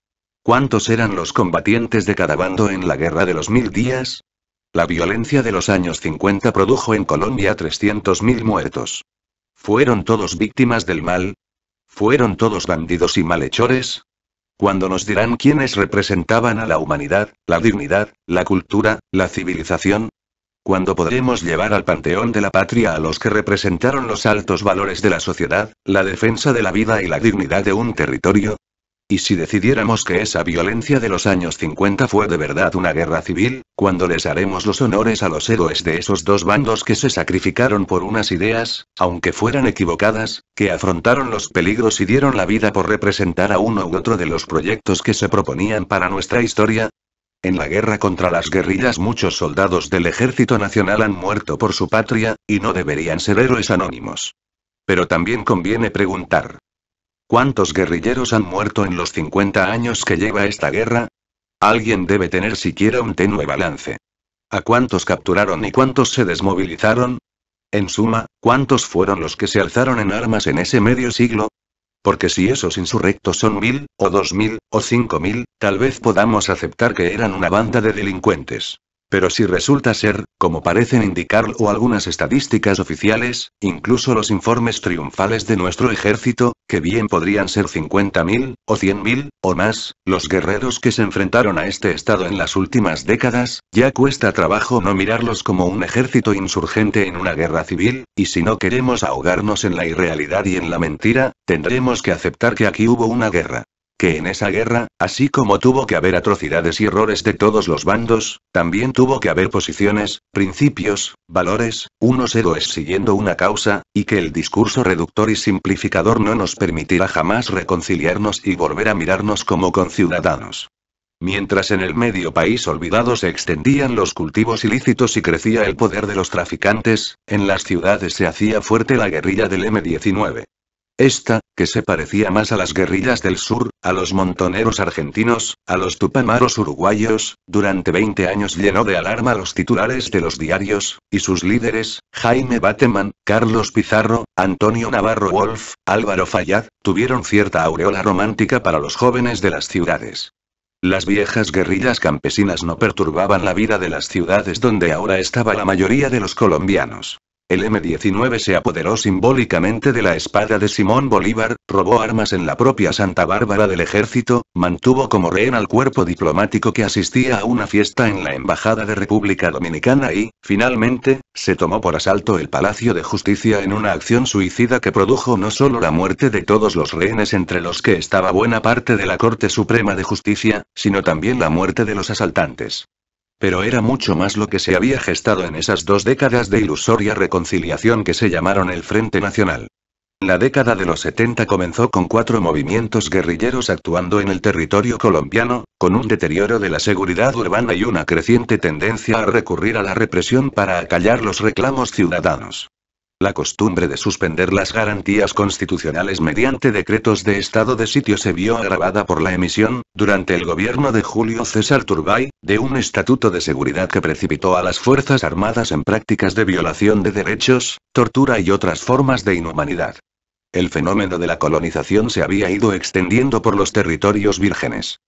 ¿Cuántos eran los combatientes de cada bando en la Guerra de los Mil Días? La violencia de los años 50 produjo en Colombia 300.000 muertos. ¿Fueron todos víctimas del mal? ¿Fueron todos bandidos y malhechores? ¿Cuándo nos dirán quiénes representaban a la humanidad, la dignidad, la cultura, la civilización, ¿Cuándo podremos llevar al panteón de la patria a los que representaron los altos valores de la sociedad, la defensa de la vida y la dignidad de un territorio, y si decidiéramos que esa violencia de los años 50 fue de verdad una guerra civil, cuando les haremos los honores a los héroes de esos dos bandos que se sacrificaron por unas ideas, aunque fueran equivocadas, que afrontaron los peligros y dieron la vida por representar a uno u otro de los proyectos que se proponían para nuestra historia, en la guerra contra las guerrillas muchos soldados del Ejército Nacional han muerto por su patria, y no deberían ser héroes anónimos. Pero también conviene preguntar, ¿Cuántos guerrilleros han muerto en los 50 años que lleva esta guerra? Alguien debe tener siquiera un tenue balance. ¿A cuántos capturaron y cuántos se desmovilizaron? En suma, ¿cuántos fueron los que se alzaron en armas en ese medio siglo? Porque si esos insurrectos son mil, o dos mil, o cinco mil, tal vez podamos aceptar que eran una banda de delincuentes. Pero si resulta ser, como parecen indicar o algunas estadísticas oficiales, incluso los informes triunfales de nuestro ejército, que bien podrían ser 50.000, o 100.000, o más, los guerreros que se enfrentaron a este estado en las últimas décadas, ya cuesta trabajo no mirarlos como un ejército insurgente en una guerra civil, y si no queremos ahogarnos en la irrealidad y en la mentira, tendremos que aceptar que aquí hubo una guerra que en esa guerra, así como tuvo que haber atrocidades y errores de todos los bandos, también tuvo que haber posiciones, principios, valores, unos héroes siguiendo una causa, y que el discurso reductor y simplificador no nos permitirá jamás reconciliarnos y volver a mirarnos como conciudadanos. Mientras en el medio país olvidado se extendían los cultivos ilícitos y crecía el poder de los traficantes, en las ciudades se hacía fuerte la guerrilla del M-19. Esta, que se parecía más a las guerrillas del sur, a los montoneros argentinos, a los tupamaros uruguayos, durante 20 años llenó de alarma los titulares de los diarios, y sus líderes, Jaime Bateman, Carlos Pizarro, Antonio Navarro Wolf, Álvaro Fayad, tuvieron cierta aureola romántica para los jóvenes de las ciudades. Las viejas guerrillas campesinas no perturbaban la vida de las ciudades donde ahora estaba la mayoría de los colombianos. El M-19 se apoderó simbólicamente de la espada de Simón Bolívar, robó armas en la propia Santa Bárbara del ejército, mantuvo como rehén al cuerpo diplomático que asistía a una fiesta en la Embajada de República Dominicana y, finalmente, se tomó por asalto el Palacio de Justicia en una acción suicida que produjo no solo la muerte de todos los rehenes entre los que estaba buena parte de la Corte Suprema de Justicia, sino también la muerte de los asaltantes. Pero era mucho más lo que se había gestado en esas dos décadas de ilusoria reconciliación que se llamaron el Frente Nacional. La década de los 70 comenzó con cuatro movimientos guerrilleros actuando en el territorio colombiano, con un deterioro de la seguridad urbana y una creciente tendencia a recurrir a la represión para acallar los reclamos ciudadanos la costumbre de suspender las garantías constitucionales mediante decretos de estado de sitio se vio agravada por la emisión, durante el gobierno de Julio César Turbay, de un estatuto de seguridad que precipitó a las Fuerzas Armadas en prácticas de violación de derechos, tortura y otras formas de inhumanidad. El fenómeno de la colonización se había ido extendiendo por los territorios vírgenes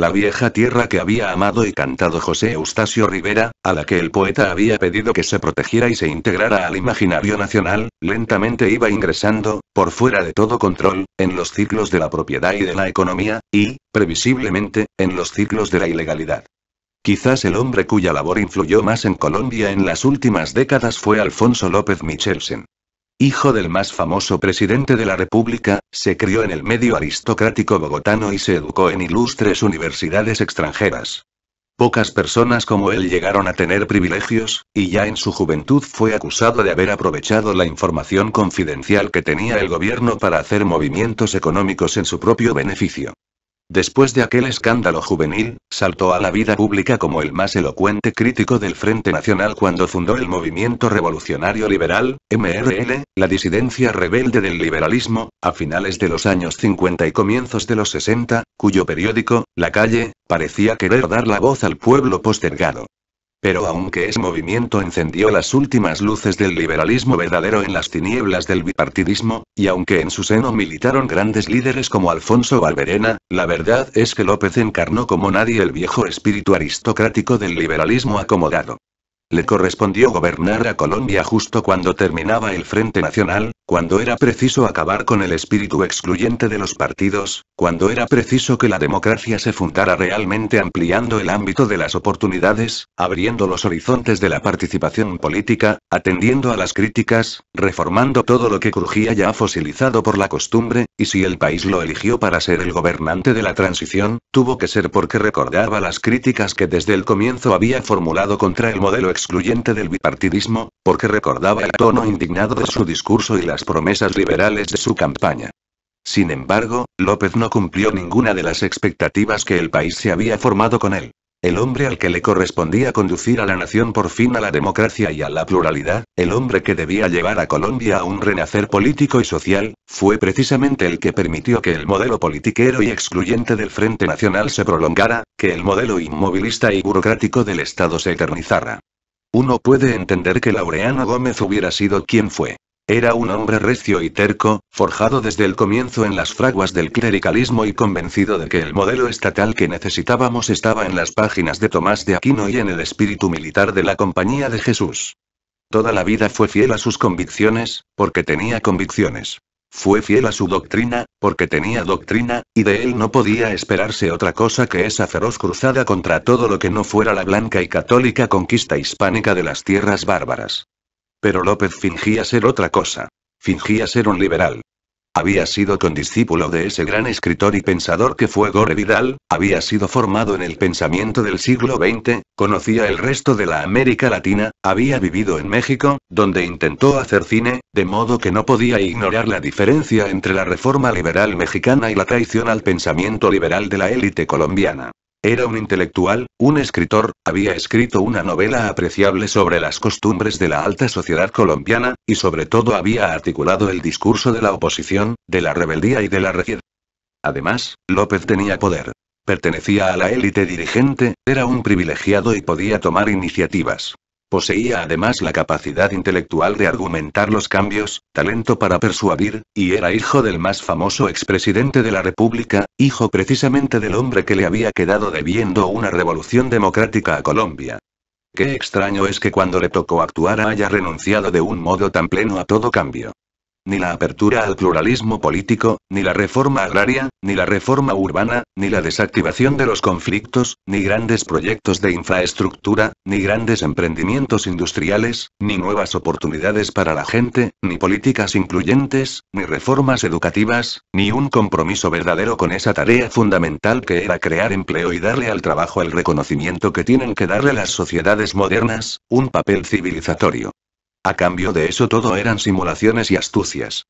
la vieja tierra que había amado y cantado José Eustacio Rivera, a la que el poeta había pedido que se protegiera y se integrara al imaginario nacional, lentamente iba ingresando, por fuera de todo control, en los ciclos de la propiedad y de la economía, y, previsiblemente, en los ciclos de la ilegalidad. Quizás el hombre cuya labor influyó más en Colombia en las últimas décadas fue Alfonso López Michelsen. Hijo del más famoso presidente de la República, se crió en el medio aristocrático bogotano y se educó en ilustres universidades extranjeras. Pocas personas como él llegaron a tener privilegios, y ya en su juventud fue acusado de haber aprovechado la información confidencial que tenía el gobierno para hacer movimientos económicos en su propio beneficio. Después de aquel escándalo juvenil, saltó a la vida pública como el más elocuente crítico del Frente Nacional cuando fundó el Movimiento Revolucionario Liberal, MRL, la disidencia rebelde del liberalismo, a finales de los años 50 y comienzos de los 60, cuyo periódico, La Calle, parecía querer dar la voz al pueblo postergado. Pero aunque ese movimiento encendió las últimas luces del liberalismo verdadero en las tinieblas del bipartidismo, y aunque en su seno militaron grandes líderes como Alfonso Valverena, la verdad es que López encarnó como nadie el viejo espíritu aristocrático del liberalismo acomodado. Le correspondió gobernar a Colombia justo cuando terminaba el Frente Nacional, cuando era preciso acabar con el espíritu excluyente de los partidos, cuando era preciso que la democracia se fundara realmente ampliando el ámbito de las oportunidades, abriendo los horizontes de la participación política, atendiendo a las críticas, reformando todo lo que crujía ya fosilizado por la costumbre, y si el país lo eligió para ser el gobernante de la transición, tuvo que ser porque recordaba las críticas que desde el comienzo había formulado contra el modelo excluyente del bipartidismo, porque recordaba el tono indignado de su discurso y las promesas liberales de su campaña. Sin embargo, López no cumplió ninguna de las expectativas que el país se había formado con él. El hombre al que le correspondía conducir a la nación por fin a la democracia y a la pluralidad, el hombre que debía llevar a Colombia a un renacer político y social, fue precisamente el que permitió que el modelo politiquero y excluyente del Frente Nacional se prolongara, que el modelo inmovilista y burocrático del Estado se eternizara. Uno puede entender que Laureano Gómez hubiera sido quien fue. Era un hombre recio y terco, forjado desde el comienzo en las fraguas del clericalismo y convencido de que el modelo estatal que necesitábamos estaba en las páginas de Tomás de Aquino y en el espíritu militar de la Compañía de Jesús. Toda la vida fue fiel a sus convicciones, porque tenía convicciones. Fue fiel a su doctrina, porque tenía doctrina, y de él no podía esperarse otra cosa que esa feroz cruzada contra todo lo que no fuera la blanca y católica conquista hispánica de las tierras bárbaras. Pero López fingía ser otra cosa. Fingía ser un liberal. Había sido condiscípulo de ese gran escritor y pensador que fue Gore Vidal, había sido formado en el pensamiento del siglo XX, conocía el resto de la América Latina, había vivido en México, donde intentó hacer cine, de modo que no podía ignorar la diferencia entre la reforma liberal mexicana y la traición al pensamiento liberal de la élite colombiana. Era un intelectual, un escritor, había escrito una novela apreciable sobre las costumbres de la alta sociedad colombiana, y sobre todo había articulado el discurso de la oposición, de la rebeldía y de la región. Además, López tenía poder. Pertenecía a la élite dirigente, era un privilegiado y podía tomar iniciativas. Poseía además la capacidad intelectual de argumentar los cambios, talento para persuadir, y era hijo del más famoso expresidente de la República, hijo precisamente del hombre que le había quedado debiendo una revolución democrática a Colombia. Qué extraño es que cuando le tocó actuar haya renunciado de un modo tan pleno a todo cambio ni la apertura al pluralismo político, ni la reforma agraria, ni la reforma urbana, ni la desactivación de los conflictos, ni grandes proyectos de infraestructura, ni grandes emprendimientos industriales, ni nuevas oportunidades para la gente, ni políticas incluyentes, ni reformas educativas, ni un compromiso verdadero con esa tarea fundamental que era crear empleo y darle al trabajo el reconocimiento que tienen que darle las sociedades modernas, un papel civilizatorio. A cambio de eso todo eran simulaciones y astucias.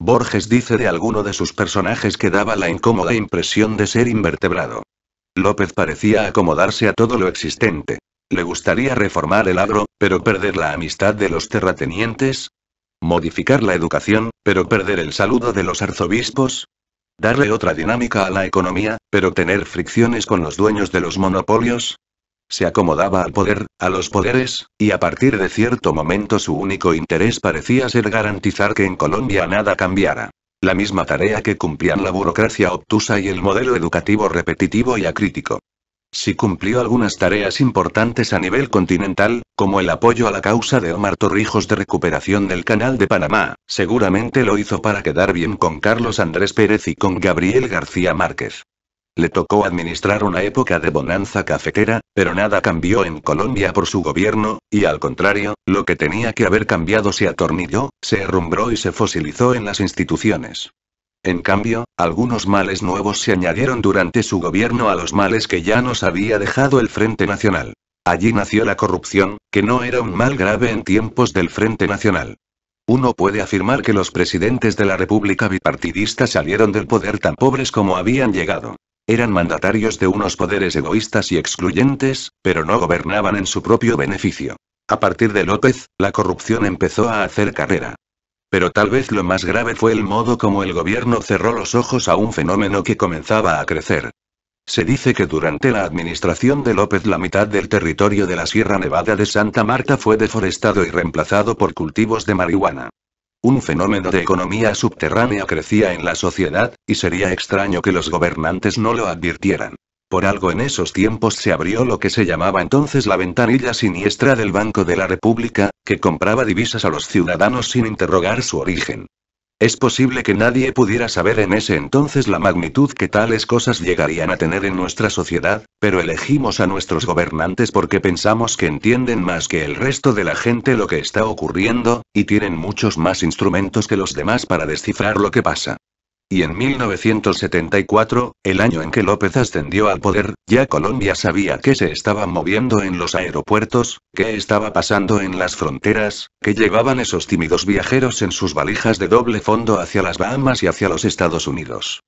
Borges dice de alguno de sus personajes que daba la incómoda impresión de ser invertebrado. López parecía acomodarse a todo lo existente. Le gustaría reformar el agro, pero perder la amistad de los terratenientes. Modificar la educación, pero perder el saludo de los arzobispos. Darle otra dinámica a la economía, pero tener fricciones con los dueños de los monopolios se acomodaba al poder, a los poderes, y a partir de cierto momento su único interés parecía ser garantizar que en Colombia nada cambiara. La misma tarea que cumplían la burocracia obtusa y el modelo educativo repetitivo y acrítico. Si cumplió algunas tareas importantes a nivel continental, como el apoyo a la causa de Omar Torrijos de recuperación del Canal de Panamá, seguramente lo hizo para quedar bien con Carlos Andrés Pérez y con Gabriel García Márquez. Le tocó administrar una época de bonanza cafetera, pero nada cambió en Colombia por su gobierno, y al contrario, lo que tenía que haber cambiado se atornilló, se herrumbró y se fosilizó en las instituciones. En cambio, algunos males nuevos se añadieron durante su gobierno a los males que ya nos había dejado el Frente Nacional. Allí nació la corrupción, que no era un mal grave en tiempos del Frente Nacional. Uno puede afirmar que los presidentes de la República bipartidista salieron del poder tan pobres como habían llegado. Eran mandatarios de unos poderes egoístas y excluyentes, pero no gobernaban en su propio beneficio. A partir de López, la corrupción empezó a hacer carrera. Pero tal vez lo más grave fue el modo como el gobierno cerró los ojos a un fenómeno que comenzaba a crecer. Se dice que durante la administración de López la mitad del territorio de la Sierra Nevada de Santa Marta fue deforestado y reemplazado por cultivos de marihuana. Un fenómeno de economía subterránea crecía en la sociedad, y sería extraño que los gobernantes no lo advirtieran. Por algo en esos tiempos se abrió lo que se llamaba entonces la ventanilla siniestra del Banco de la República, que compraba divisas a los ciudadanos sin interrogar su origen. Es posible que nadie pudiera saber en ese entonces la magnitud que tales cosas llegarían a tener en nuestra sociedad, pero elegimos a nuestros gobernantes porque pensamos que entienden más que el resto de la gente lo que está ocurriendo, y tienen muchos más instrumentos que los demás para descifrar lo que pasa. Y en 1974, el año en que López ascendió al poder, ya Colombia sabía que se estaba moviendo en los aeropuertos, que estaba pasando en las fronteras, que llevaban esos tímidos viajeros en sus valijas de doble fondo hacia las Bahamas y hacia los Estados Unidos.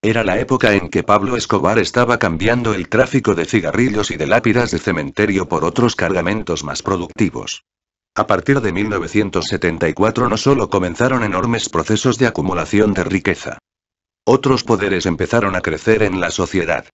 Era la época en que Pablo Escobar estaba cambiando el tráfico de cigarrillos y de lápidas de cementerio por otros cargamentos más productivos. A partir de 1974 no solo comenzaron enormes procesos de acumulación de riqueza. Otros poderes empezaron a crecer en la sociedad.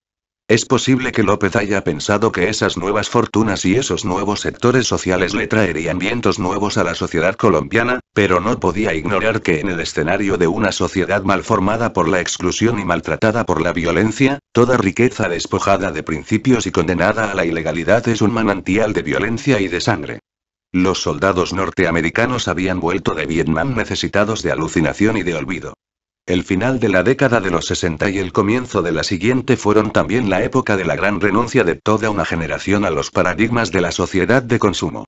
Es posible que López haya pensado que esas nuevas fortunas y esos nuevos sectores sociales le traerían vientos nuevos a la sociedad colombiana, pero no podía ignorar que en el escenario de una sociedad mal formada por la exclusión y maltratada por la violencia, toda riqueza despojada de principios y condenada a la ilegalidad es un manantial de violencia y de sangre. Los soldados norteamericanos habían vuelto de Vietnam necesitados de alucinación y de olvido. El final de la década de los 60 y el comienzo de la siguiente fueron también la época de la gran renuncia de toda una generación a los paradigmas de la sociedad de consumo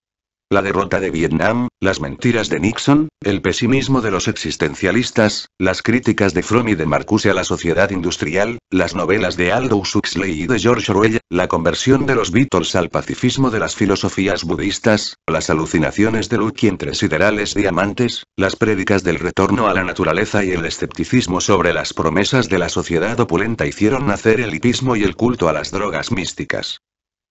la derrota de Vietnam, las mentiras de Nixon, el pesimismo de los existencialistas, las críticas de Fromm y de Marcuse a la sociedad industrial, las novelas de Aldous Huxley y de George Orwell, la conversión de los Beatles al pacifismo de las filosofías budistas, las alucinaciones de Lucky entre siderales diamantes, las prédicas del retorno a la naturaleza y el escepticismo sobre las promesas de la sociedad opulenta hicieron nacer el hipismo y el culto a las drogas místicas.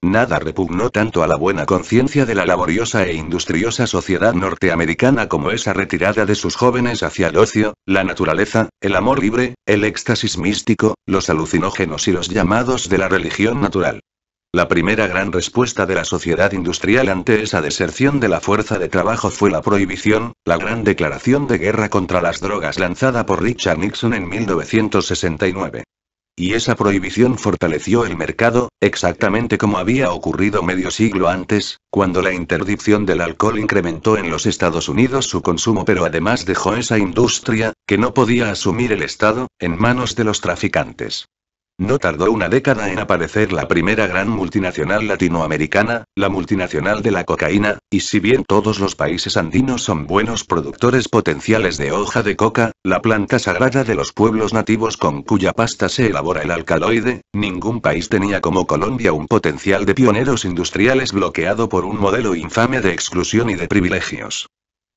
Nada repugnó tanto a la buena conciencia de la laboriosa e industriosa sociedad norteamericana como esa retirada de sus jóvenes hacia el ocio, la naturaleza, el amor libre, el éxtasis místico, los alucinógenos y los llamados de la religión natural. La primera gran respuesta de la sociedad industrial ante esa deserción de la fuerza de trabajo fue la prohibición, la gran declaración de guerra contra las drogas lanzada por Richard Nixon en 1969. Y esa prohibición fortaleció el mercado, exactamente como había ocurrido medio siglo antes, cuando la interdicción del alcohol incrementó en los Estados Unidos su consumo, pero además dejó esa industria, que no podía asumir el Estado, en manos de los traficantes. No tardó una década en aparecer la primera gran multinacional latinoamericana, la multinacional de la cocaína, y si bien todos los países andinos son buenos productores potenciales de hoja de coca, la planta sagrada de los pueblos nativos con cuya pasta se elabora el alcaloide, ningún país tenía como Colombia un potencial de pioneros industriales bloqueado por un modelo infame de exclusión y de privilegios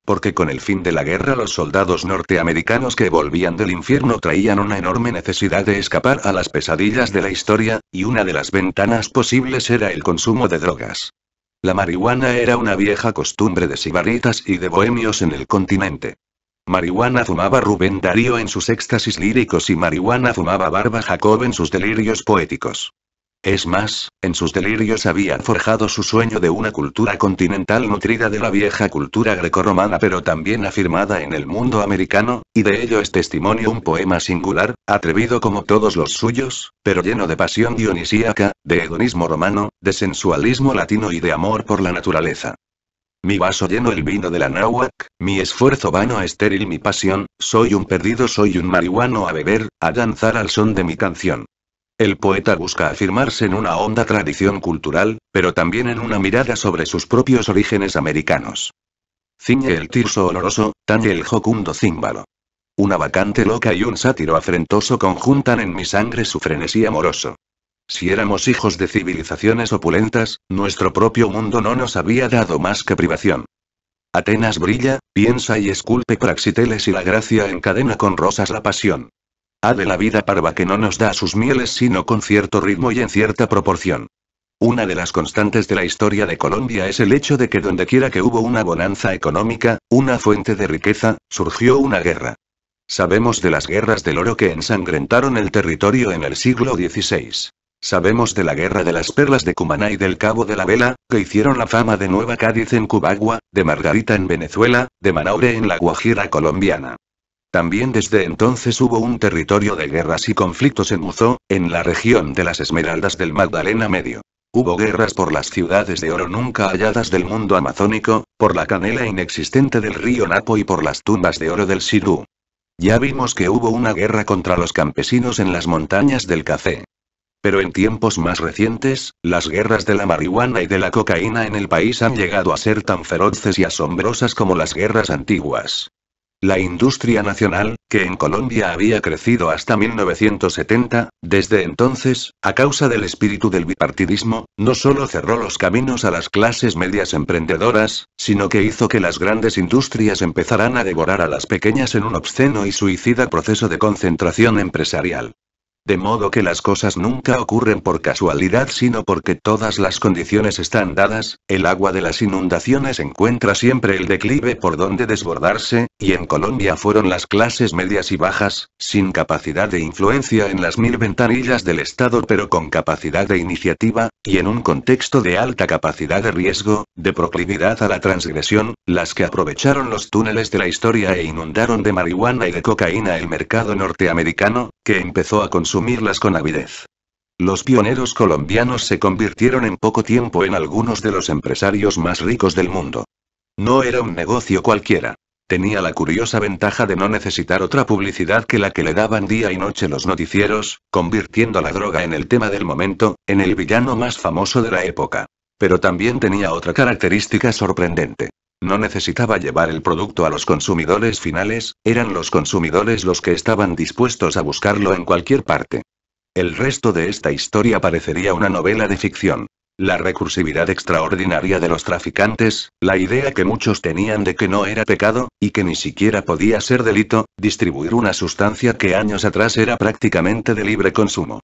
porque con el fin de la guerra los soldados norteamericanos que volvían del infierno traían una enorme necesidad de escapar a las pesadillas de la historia, y una de las ventanas posibles era el consumo de drogas. La marihuana era una vieja costumbre de sibaritas y de bohemios en el continente. Marihuana fumaba Rubén Darío en sus éxtasis líricos y marihuana fumaba Barba Jacob en sus delirios poéticos. Es más, en sus delirios había forjado su sueño de una cultura continental nutrida de la vieja cultura grecorromana pero también afirmada en el mundo americano, y de ello es testimonio un poema singular, atrevido como todos los suyos, pero lleno de pasión dionisíaca, de hedonismo romano, de sensualismo latino y de amor por la naturaleza. Mi vaso lleno el vino de la náhuac, mi esfuerzo vano estéril mi pasión, soy un perdido soy un marihuano a beber, a danzar al son de mi canción. El poeta busca afirmarse en una honda tradición cultural, pero también en una mirada sobre sus propios orígenes americanos. Ciñe el tirso oloroso, tan el jocundo címbalo. Una vacante loca y un sátiro afrentoso conjuntan en mi sangre su frenesí amoroso. Si éramos hijos de civilizaciones opulentas, nuestro propio mundo no nos había dado más que privación. Atenas brilla, piensa y esculpe praxiteles y la gracia encadena con rosas la pasión ha de la vida parva que no nos da sus mieles sino con cierto ritmo y en cierta proporción. Una de las constantes de la historia de Colombia es el hecho de que dondequiera que hubo una bonanza económica, una fuente de riqueza, surgió una guerra. Sabemos de las guerras del oro que ensangrentaron el territorio en el siglo XVI. Sabemos de la guerra de las perlas de Cumaná y del Cabo de la Vela, que hicieron la fama de Nueva Cádiz en Cubagua, de Margarita en Venezuela, de Manaure en la Guajira colombiana. También desde entonces hubo un territorio de guerras y conflictos en Muzo, en la región de las Esmeraldas del Magdalena Medio. Hubo guerras por las ciudades de oro nunca halladas del mundo amazónico, por la canela inexistente del río Napo y por las tumbas de oro del Sirú. Ya vimos que hubo una guerra contra los campesinos en las montañas del Café. Pero en tiempos más recientes, las guerras de la marihuana y de la cocaína en el país han llegado a ser tan feroces y asombrosas como las guerras antiguas. La industria nacional, que en Colombia había crecido hasta 1970, desde entonces, a causa del espíritu del bipartidismo, no solo cerró los caminos a las clases medias emprendedoras, sino que hizo que las grandes industrias empezaran a devorar a las pequeñas en un obsceno y suicida proceso de concentración empresarial. De modo que las cosas nunca ocurren por casualidad sino porque todas las condiciones están dadas, el agua de las inundaciones encuentra siempre el declive por donde desbordarse, y en Colombia fueron las clases medias y bajas, sin capacidad de influencia en las mil ventanillas del Estado pero con capacidad de iniciativa, y en un contexto de alta capacidad de riesgo, de proclividad a la transgresión, las que aprovecharon los túneles de la historia e inundaron de marihuana y de cocaína el mercado norteamericano, que empezó a consumir asumirlas con avidez. Los pioneros colombianos se convirtieron en poco tiempo en algunos de los empresarios más ricos del mundo. No era un negocio cualquiera. Tenía la curiosa ventaja de no necesitar otra publicidad que la que le daban día y noche los noticieros, convirtiendo la droga en el tema del momento, en el villano más famoso de la época. Pero también tenía otra característica sorprendente. No necesitaba llevar el producto a los consumidores finales, eran los consumidores los que estaban dispuestos a buscarlo en cualquier parte. El resto de esta historia parecería una novela de ficción. La recursividad extraordinaria de los traficantes, la idea que muchos tenían de que no era pecado, y que ni siquiera podía ser delito, distribuir una sustancia que años atrás era prácticamente de libre consumo.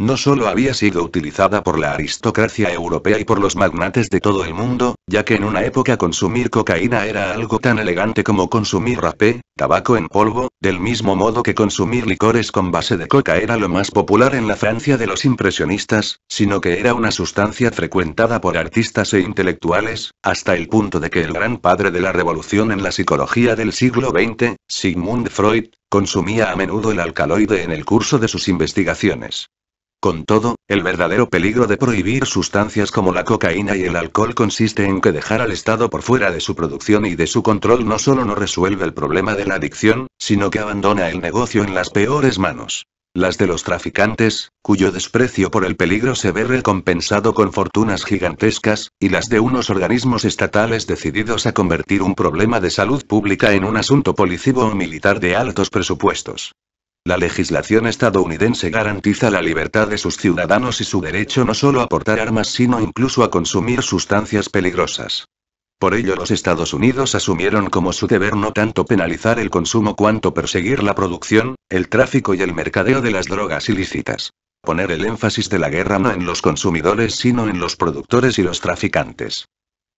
No solo había sido utilizada por la aristocracia europea y por los magnates de todo el mundo, ya que en una época consumir cocaína era algo tan elegante como consumir rapé, tabaco en polvo, del mismo modo que consumir licores con base de coca era lo más popular en la Francia de los impresionistas, sino que era una sustancia frecuentada por artistas e intelectuales, hasta el punto de que el gran padre de la revolución en la psicología del siglo XX, Sigmund Freud, consumía a menudo el alcaloide en el curso de sus investigaciones. Con todo, el verdadero peligro de prohibir sustancias como la cocaína y el alcohol consiste en que dejar al Estado por fuera de su producción y de su control no solo no resuelve el problema de la adicción, sino que abandona el negocio en las peores manos. Las de los traficantes, cuyo desprecio por el peligro se ve recompensado con fortunas gigantescas, y las de unos organismos estatales decididos a convertir un problema de salud pública en un asunto policivo o militar de altos presupuestos. La legislación estadounidense garantiza la libertad de sus ciudadanos y su derecho no solo a portar armas sino incluso a consumir sustancias peligrosas. Por ello los Estados Unidos asumieron como su deber no tanto penalizar el consumo cuanto perseguir la producción, el tráfico y el mercadeo de las drogas ilícitas. Poner el énfasis de la guerra no en los consumidores sino en los productores y los traficantes.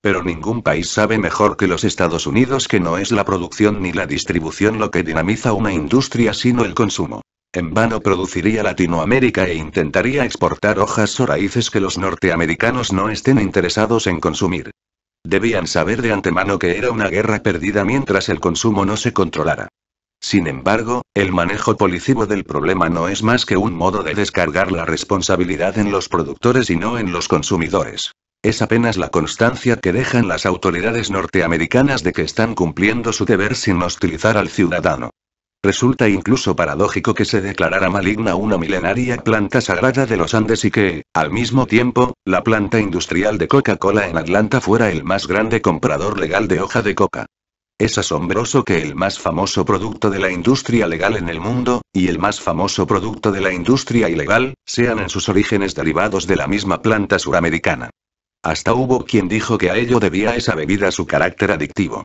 Pero ningún país sabe mejor que los Estados Unidos que no es la producción ni la distribución lo que dinamiza una industria sino el consumo. En vano produciría Latinoamérica e intentaría exportar hojas o raíces que los norteamericanos no estén interesados en consumir. Debían saber de antemano que era una guerra perdida mientras el consumo no se controlara. Sin embargo, el manejo policivo del problema no es más que un modo de descargar la responsabilidad en los productores y no en los consumidores. Es apenas la constancia que dejan las autoridades norteamericanas de que están cumpliendo su deber sin hostilizar al ciudadano. Resulta incluso paradójico que se declarara maligna una milenaria planta sagrada de los Andes y que, al mismo tiempo, la planta industrial de Coca-Cola en Atlanta fuera el más grande comprador legal de hoja de coca. Es asombroso que el más famoso producto de la industria legal en el mundo, y el más famoso producto de la industria ilegal, sean en sus orígenes derivados de la misma planta suramericana. Hasta hubo quien dijo que a ello debía esa bebida su carácter adictivo.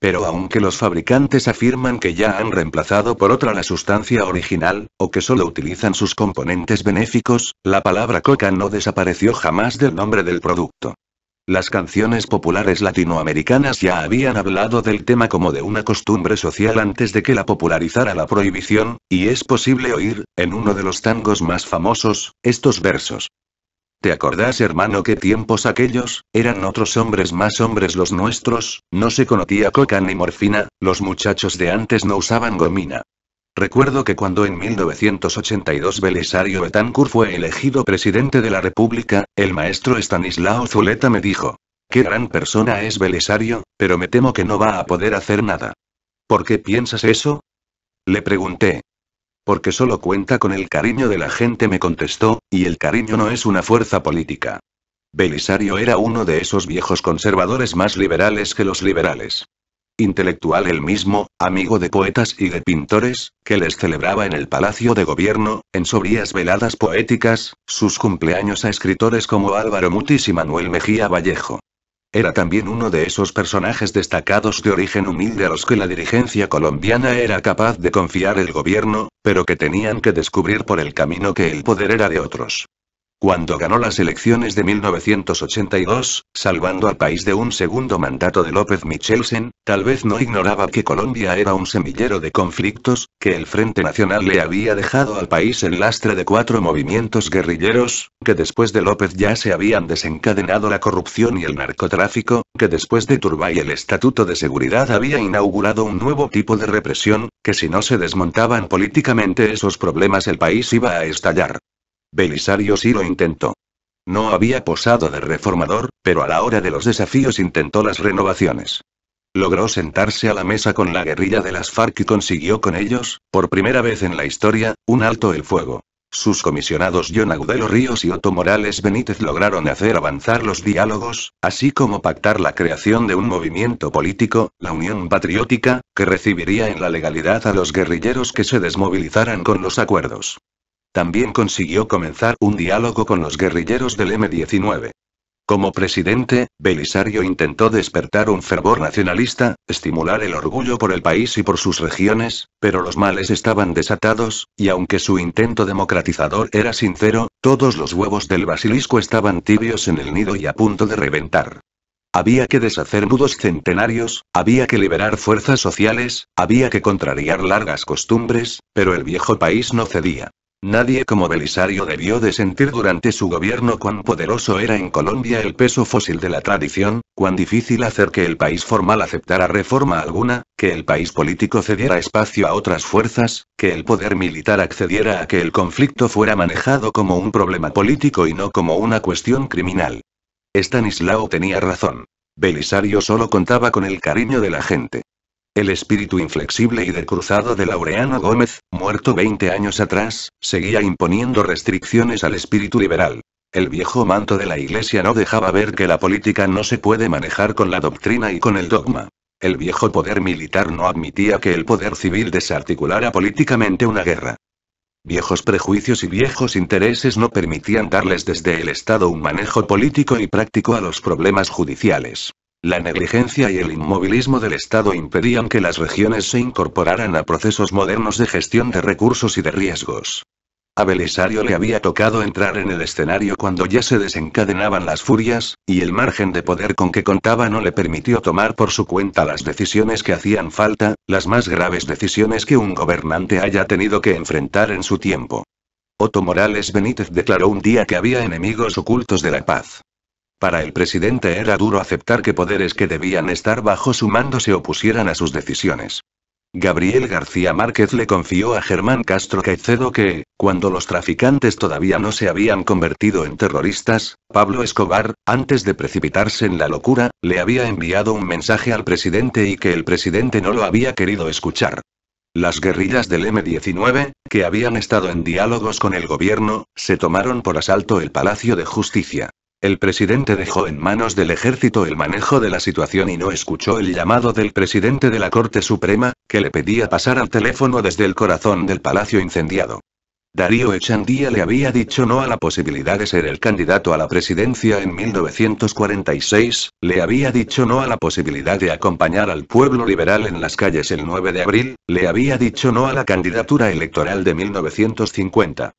Pero aunque los fabricantes afirman que ya han reemplazado por otra la sustancia original, o que solo utilizan sus componentes benéficos, la palabra coca no desapareció jamás del nombre del producto. Las canciones populares latinoamericanas ya habían hablado del tema como de una costumbre social antes de que la popularizara la prohibición, y es posible oír, en uno de los tangos más famosos, estos versos. ¿Te acordás, hermano, qué tiempos aquellos? Eran otros hombres más hombres los nuestros, no se conocía coca ni morfina, los muchachos de antes no usaban gomina. Recuerdo que cuando en 1982 Belisario Betancourt fue elegido presidente de la República, el maestro Stanislao Zuleta me dijo, qué gran persona es Belisario, pero me temo que no va a poder hacer nada. ¿Por qué piensas eso? Le pregunté, porque solo cuenta con el cariño de la gente, me contestó, y el cariño no es una fuerza política. Belisario era uno de esos viejos conservadores más liberales que los liberales. Intelectual él mismo, amigo de poetas y de pintores, que les celebraba en el Palacio de Gobierno, en sobrias veladas poéticas, sus cumpleaños a escritores como Álvaro Mutis y Manuel Mejía Vallejo. Era también uno de esos personajes destacados de origen humilde a los que la dirigencia colombiana era capaz de confiar el gobierno, pero que tenían que descubrir por el camino que el poder era de otros cuando ganó las elecciones de 1982, salvando al país de un segundo mandato de López Michelsen, tal vez no ignoraba que Colombia era un semillero de conflictos, que el Frente Nacional le había dejado al país el lastre de cuatro movimientos guerrilleros, que después de López ya se habían desencadenado la corrupción y el narcotráfico, que después de Turbay el Estatuto de Seguridad había inaugurado un nuevo tipo de represión, que si no se desmontaban políticamente esos problemas el país iba a estallar. Belisario sí lo intentó. No había posado de reformador, pero a la hora de los desafíos intentó las renovaciones. Logró sentarse a la mesa con la guerrilla de las FARC y consiguió con ellos, por primera vez en la historia, un alto el fuego. Sus comisionados John Agudelo Ríos y Otto Morales Benítez lograron hacer avanzar los diálogos, así como pactar la creación de un movimiento político, la Unión Patriótica, que recibiría en la legalidad a los guerrilleros que se desmovilizaran con los acuerdos. También consiguió comenzar un diálogo con los guerrilleros del M-19. Como presidente, Belisario intentó despertar un fervor nacionalista, estimular el orgullo por el país y por sus regiones, pero los males estaban desatados, y aunque su intento democratizador era sincero, todos los huevos del basilisco estaban tibios en el nido y a punto de reventar. Había que deshacer nudos centenarios, había que liberar fuerzas sociales, había que contrariar largas costumbres, pero el viejo país no cedía. Nadie como Belisario debió de sentir durante su gobierno cuán poderoso era en Colombia el peso fósil de la tradición, cuán difícil hacer que el país formal aceptara reforma alguna, que el país político cediera espacio a otras fuerzas, que el poder militar accediera a que el conflicto fuera manejado como un problema político y no como una cuestión criminal. Estanislao tenía razón. Belisario solo contaba con el cariño de la gente. El espíritu inflexible y de cruzado de Laureano Gómez, muerto 20 años atrás, seguía imponiendo restricciones al espíritu liberal. El viejo manto de la Iglesia no dejaba ver que la política no se puede manejar con la doctrina y con el dogma. El viejo poder militar no admitía que el poder civil desarticulara políticamente una guerra. Viejos prejuicios y viejos intereses no permitían darles desde el Estado un manejo político y práctico a los problemas judiciales. La negligencia y el inmovilismo del Estado impedían que las regiones se incorporaran a procesos modernos de gestión de recursos y de riesgos. A Belisario le había tocado entrar en el escenario cuando ya se desencadenaban las furias, y el margen de poder con que contaba no le permitió tomar por su cuenta las decisiones que hacían falta, las más graves decisiones que un gobernante haya tenido que enfrentar en su tiempo. Otto Morales Benítez declaró un día que había enemigos ocultos de la paz. Para el presidente era duro aceptar que poderes que debían estar bajo su mando se opusieran a sus decisiones. Gabriel García Márquez le confió a Germán Castro Caicedo que, cuando los traficantes todavía no se habían convertido en terroristas, Pablo Escobar, antes de precipitarse en la locura, le había enviado un mensaje al presidente y que el presidente no lo había querido escuchar. Las guerrillas del M-19, que habían estado en diálogos con el gobierno, se tomaron por asalto el Palacio de Justicia. El presidente dejó en manos del ejército el manejo de la situación y no escuchó el llamado del presidente de la Corte Suprema, que le pedía pasar al teléfono desde el corazón del palacio incendiado. Darío Echandía le había dicho no a la posibilidad de ser el candidato a la presidencia en 1946, le había dicho no a la posibilidad de acompañar al pueblo liberal en las calles el 9 de abril, le había dicho no a la candidatura electoral de 1950.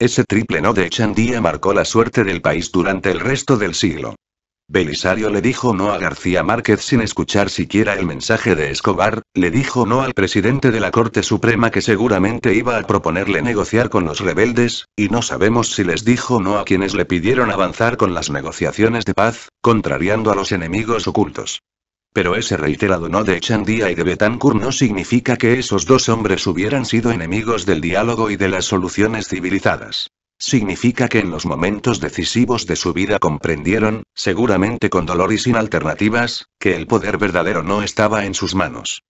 Ese triple no de Echandía marcó la suerte del país durante el resto del siglo. Belisario le dijo no a García Márquez sin escuchar siquiera el mensaje de Escobar, le dijo no al presidente de la Corte Suprema que seguramente iba a proponerle negociar con los rebeldes, y no sabemos si les dijo no a quienes le pidieron avanzar con las negociaciones de paz, contrariando a los enemigos ocultos. Pero ese reiterado no de Echandía y de Betancourt no significa que esos dos hombres hubieran sido enemigos del diálogo y de las soluciones civilizadas. Significa que en los momentos decisivos de su vida comprendieron, seguramente con dolor y sin alternativas, que el poder verdadero no estaba en sus manos.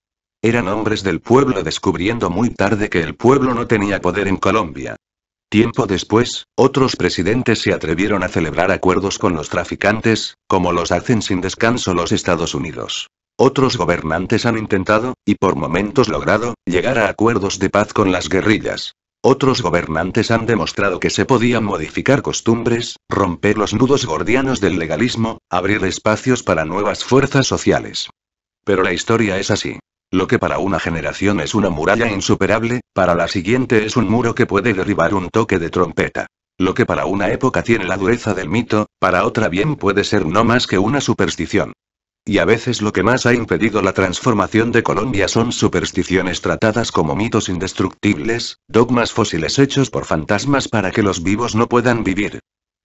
Eran hombres del pueblo descubriendo muy tarde que el pueblo no tenía poder en Colombia, Tiempo después, otros presidentes se atrevieron a celebrar acuerdos con los traficantes, como los hacen sin descanso los Estados Unidos. Otros gobernantes han intentado, y por momentos logrado, llegar a acuerdos de paz con las guerrillas. Otros gobernantes han demostrado que se podían modificar costumbres, romper los nudos gordianos del legalismo, abrir espacios para nuevas fuerzas sociales. Pero la historia es así. Lo que para una generación es una muralla insuperable, para la siguiente es un muro que puede derribar un toque de trompeta. Lo que para una época tiene la dureza del mito, para otra bien puede ser no más que una superstición. Y a veces lo que más ha impedido la transformación de Colombia son supersticiones tratadas como mitos indestructibles, dogmas fósiles hechos por fantasmas para que los vivos no puedan vivir.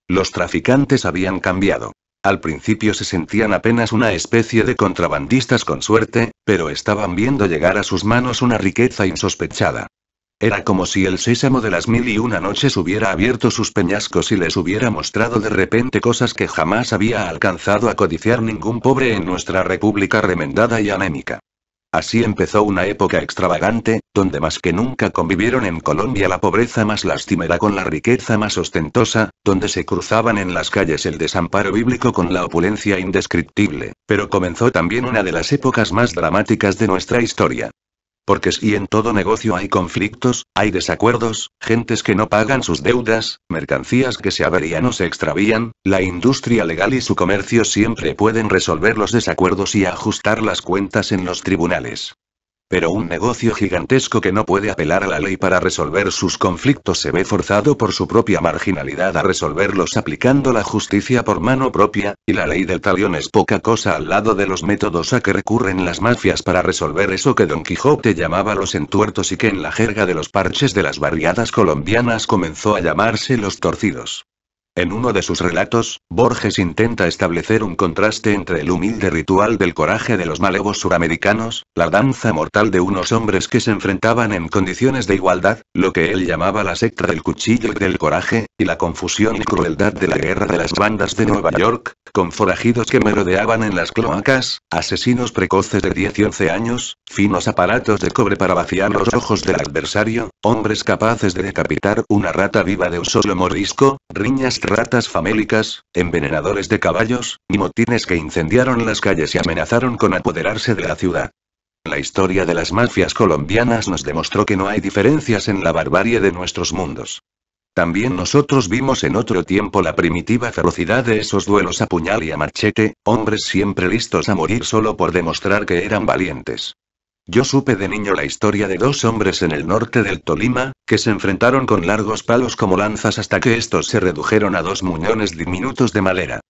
Los traficantes habían cambiado. Al principio se sentían apenas una especie de contrabandistas con suerte, pero estaban viendo llegar a sus manos una riqueza insospechada. Era como si el sésamo de las mil y una noches hubiera abierto sus peñascos y les hubiera mostrado de repente cosas que jamás había alcanzado a codiciar ningún pobre en nuestra república remendada y anémica. Así empezó una época extravagante, donde más que nunca convivieron en Colombia la pobreza más lastimera con la riqueza más ostentosa, donde se cruzaban en las calles el desamparo bíblico con la opulencia indescriptible, pero comenzó también una de las épocas más dramáticas de nuestra historia. Porque si en todo negocio hay conflictos, hay desacuerdos, gentes que no pagan sus deudas, mercancías que se averían o se extravían, la industria legal y su comercio siempre pueden resolver los desacuerdos y ajustar las cuentas en los tribunales. Pero un negocio gigantesco que no puede apelar a la ley para resolver sus conflictos se ve forzado por su propia marginalidad a resolverlos aplicando la justicia por mano propia, y la ley del talión es poca cosa al lado de los métodos a que recurren las mafias para resolver eso que Don Quijote llamaba los entuertos y que en la jerga de los parches de las barriadas colombianas comenzó a llamarse los torcidos. En uno de sus relatos, Borges intenta establecer un contraste entre el humilde ritual del coraje de los malevos suramericanos, la danza mortal de unos hombres que se enfrentaban en condiciones de igualdad, lo que él llamaba la secta del cuchillo y del coraje, y la confusión y crueldad de la guerra de las bandas de Nueva York, con forajidos que merodeaban en las cloacas, asesinos precoces de 10 11 años, finos aparatos de cobre para vaciar los ojos del adversario, hombres capaces de decapitar una rata viva de un solo morisco, riñas ratas famélicas, envenenadores de caballos, y motines que incendiaron las calles y amenazaron con apoderarse de la ciudad. La historia de las mafias colombianas nos demostró que no hay diferencias en la barbarie de nuestros mundos. También nosotros vimos en otro tiempo la primitiva ferocidad de esos duelos a puñal y a machete, hombres siempre listos a morir solo por demostrar que eran valientes. Yo supe de niño la historia de dos hombres en el norte del Tolima, que se enfrentaron con largos palos como lanzas hasta que estos se redujeron a dos muñones diminutos de madera.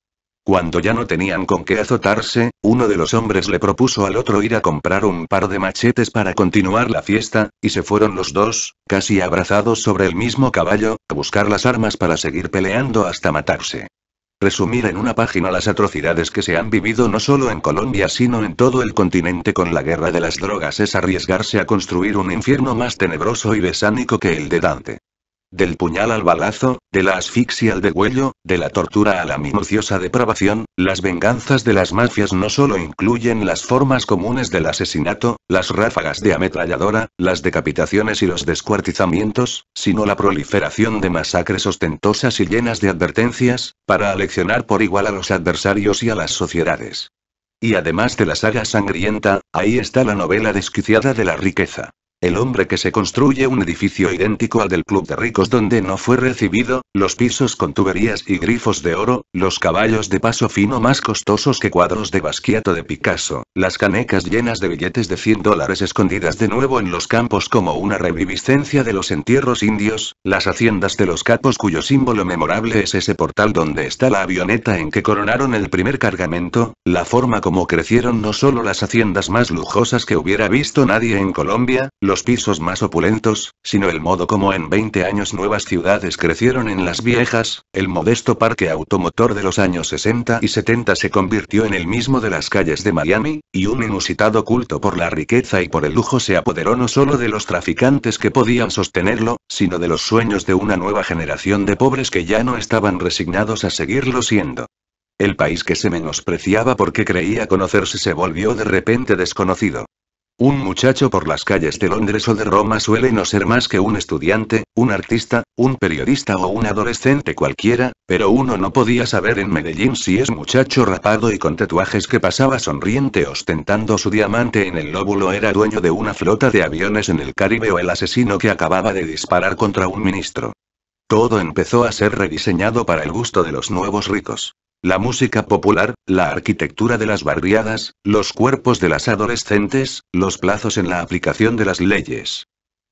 Cuando ya no tenían con qué azotarse, uno de los hombres le propuso al otro ir a comprar un par de machetes para continuar la fiesta, y se fueron los dos, casi abrazados sobre el mismo caballo, a buscar las armas para seguir peleando hasta matarse resumir en una página las atrocidades que se han vivido no solo en Colombia sino en todo el continente con la guerra de las drogas es arriesgarse a construir un infierno más tenebroso y besánico que el de Dante. Del puñal al balazo, de la asfixia al degüello, de la tortura a la minuciosa depravación, las venganzas de las mafias no solo incluyen las formas comunes del asesinato, las ráfagas de ametralladora, las decapitaciones y los descuartizamientos, sino la proliferación de masacres ostentosas y llenas de advertencias, para aleccionar por igual a los adversarios y a las sociedades. Y además de la saga sangrienta, ahí está la novela desquiciada de la riqueza. El hombre que se construye un edificio idéntico al del Club de Ricos donde no fue recibido, los pisos con tuberías y grifos de oro, los caballos de paso fino más costosos que cuadros de Basquiato de Picasso, las canecas llenas de billetes de 100 dólares escondidas de nuevo en los campos como una reviviscencia de los entierros indios, las haciendas de los capos cuyo símbolo memorable es ese portal donde está la avioneta en que coronaron el primer cargamento, la forma como crecieron no solo las haciendas más lujosas que hubiera visto nadie en Colombia, los pisos más opulentos, sino el modo como en 20 años nuevas ciudades crecieron en las viejas, el modesto parque automotor de los años 60 y 70 se convirtió en el mismo de las calles de Miami, y un inusitado culto por la riqueza y por el lujo se apoderó no solo de los traficantes que podían sostenerlo, sino de los sueños de una nueva generación de pobres que ya no estaban resignados a seguirlo siendo. El país que se menospreciaba porque creía conocerse se volvió de repente desconocido. Un muchacho por las calles de Londres o de Roma suele no ser más que un estudiante, un artista, un periodista o un adolescente cualquiera, pero uno no podía saber en Medellín si es muchacho rapado y con tatuajes que pasaba sonriente ostentando su diamante en el lóbulo era dueño de una flota de aviones en el Caribe o el asesino que acababa de disparar contra un ministro. Todo empezó a ser rediseñado para el gusto de los nuevos ricos. La música popular, la arquitectura de las barriadas, los cuerpos de las adolescentes, los plazos en la aplicación de las leyes.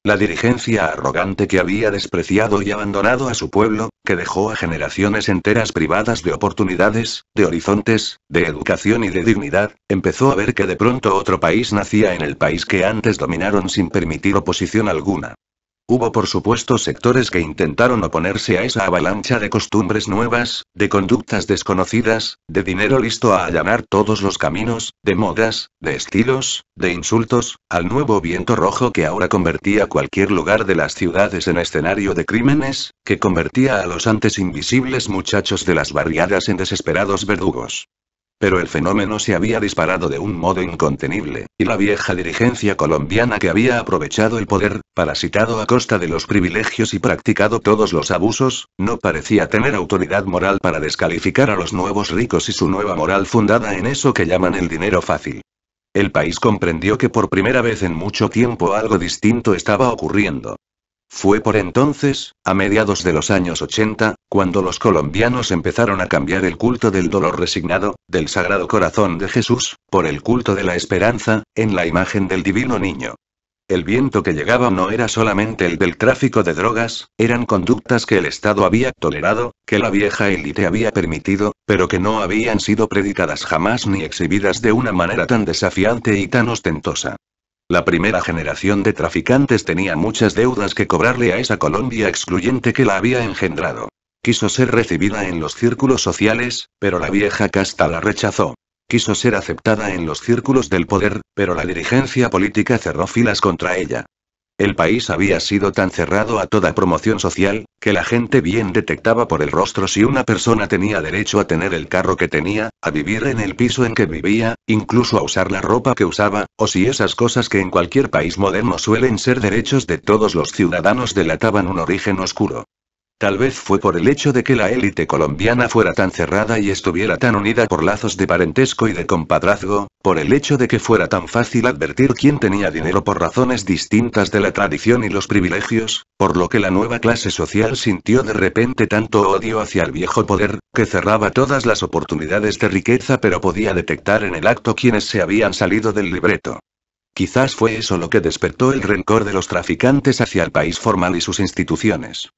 La dirigencia arrogante que había despreciado y abandonado a su pueblo, que dejó a generaciones enteras privadas de oportunidades, de horizontes, de educación y de dignidad, empezó a ver que de pronto otro país nacía en el país que antes dominaron sin permitir oposición alguna. Hubo por supuesto sectores que intentaron oponerse a esa avalancha de costumbres nuevas, de conductas desconocidas, de dinero listo a allanar todos los caminos, de modas, de estilos, de insultos, al nuevo viento rojo que ahora convertía cualquier lugar de las ciudades en escenario de crímenes, que convertía a los antes invisibles muchachos de las barriadas en desesperados verdugos. Pero el fenómeno se había disparado de un modo incontenible, y la vieja dirigencia colombiana que había aprovechado el poder, parasitado a costa de los privilegios y practicado todos los abusos, no parecía tener autoridad moral para descalificar a los nuevos ricos y su nueva moral fundada en eso que llaman el dinero fácil. El país comprendió que por primera vez en mucho tiempo algo distinto estaba ocurriendo. Fue por entonces, a mediados de los años 80, cuando los colombianos empezaron a cambiar el culto del dolor resignado, del Sagrado Corazón de Jesús, por el culto de la esperanza, en la imagen del Divino Niño. El viento que llegaba no era solamente el del tráfico de drogas, eran conductas que el Estado había tolerado, que la vieja élite había permitido, pero que no habían sido predicadas jamás ni exhibidas de una manera tan desafiante y tan ostentosa. La primera generación de traficantes tenía muchas deudas que cobrarle a esa Colombia excluyente que la había engendrado. Quiso ser recibida en los círculos sociales, pero la vieja casta la rechazó. Quiso ser aceptada en los círculos del poder, pero la dirigencia política cerró filas contra ella. El país había sido tan cerrado a toda promoción social, que la gente bien detectaba por el rostro si una persona tenía derecho a tener el carro que tenía, a vivir en el piso en que vivía, incluso a usar la ropa que usaba, o si esas cosas que en cualquier país moderno suelen ser derechos de todos los ciudadanos delataban un origen oscuro. Tal vez fue por el hecho de que la élite colombiana fuera tan cerrada y estuviera tan unida por lazos de parentesco y de compadrazgo, por el hecho de que fuera tan fácil advertir quién tenía dinero por razones distintas de la tradición y los privilegios, por lo que la nueva clase social sintió de repente tanto odio hacia el viejo poder, que cerraba todas las oportunidades de riqueza pero podía detectar en el acto quienes se habían salido del libreto. Quizás fue eso lo que despertó el rencor de los traficantes hacia el país formal y sus instituciones.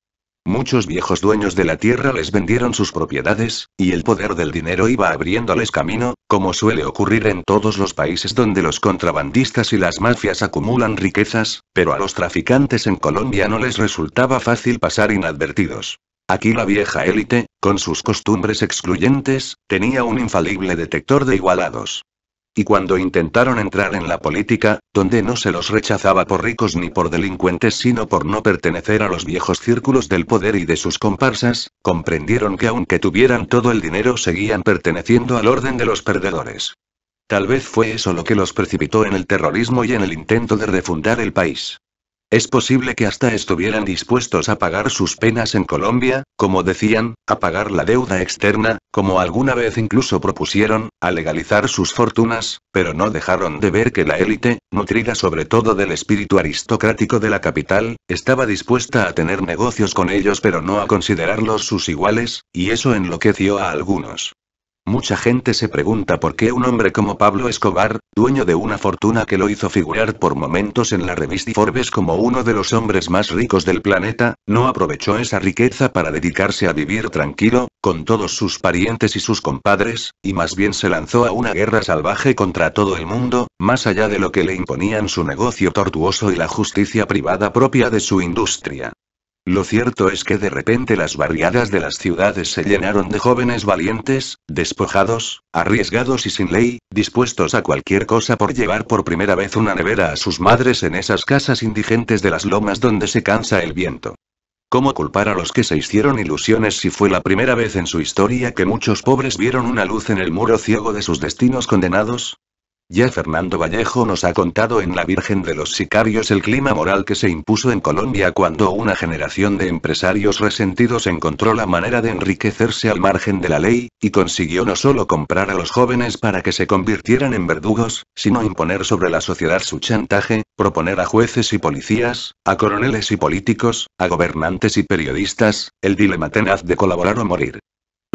Muchos viejos dueños de la tierra les vendieron sus propiedades, y el poder del dinero iba abriéndoles camino, como suele ocurrir en todos los países donde los contrabandistas y las mafias acumulan riquezas, pero a los traficantes en Colombia no les resultaba fácil pasar inadvertidos. Aquí la vieja élite, con sus costumbres excluyentes, tenía un infalible detector de igualados. Y cuando intentaron entrar en la política, donde no se los rechazaba por ricos ni por delincuentes, sino por no pertenecer a los viejos círculos del poder y de sus comparsas, comprendieron que aunque tuvieran todo el dinero seguían perteneciendo al orden de los perdedores. Tal vez fue eso lo que los precipitó en el terrorismo y en el intento de refundar el país. Es posible que hasta estuvieran dispuestos a pagar sus penas en Colombia, como decían, a pagar la deuda externa, como alguna vez incluso propusieron, a legalizar sus fortunas, pero no dejaron de ver que la élite, nutrida sobre todo del espíritu aristocrático de la capital, estaba dispuesta a tener negocios con ellos pero no a considerarlos sus iguales, y eso enloqueció a algunos. Mucha gente se pregunta por qué un hombre como Pablo Escobar, dueño de una fortuna que lo hizo figurar por momentos en la revista Forbes como uno de los hombres más ricos del planeta, no aprovechó esa riqueza para dedicarse a vivir tranquilo, con todos sus parientes y sus compadres, y más bien se lanzó a una guerra salvaje contra todo el mundo, más allá de lo que le imponían su negocio tortuoso y la justicia privada propia de su industria. Lo cierto es que de repente las barriadas de las ciudades se llenaron de jóvenes valientes, despojados, arriesgados y sin ley, dispuestos a cualquier cosa por llevar por primera vez una nevera a sus madres en esas casas indigentes de las lomas donde se cansa el viento. ¿Cómo culpar a los que se hicieron ilusiones si fue la primera vez en su historia que muchos pobres vieron una luz en el muro ciego de sus destinos condenados? Ya Fernando Vallejo nos ha contado en La Virgen de los Sicarios el clima moral que se impuso en Colombia cuando una generación de empresarios resentidos encontró la manera de enriquecerse al margen de la ley, y consiguió no solo comprar a los jóvenes para que se convirtieran en verdugos, sino imponer sobre la sociedad su chantaje, proponer a jueces y policías, a coroneles y políticos, a gobernantes y periodistas, el dilema tenaz de colaborar o morir.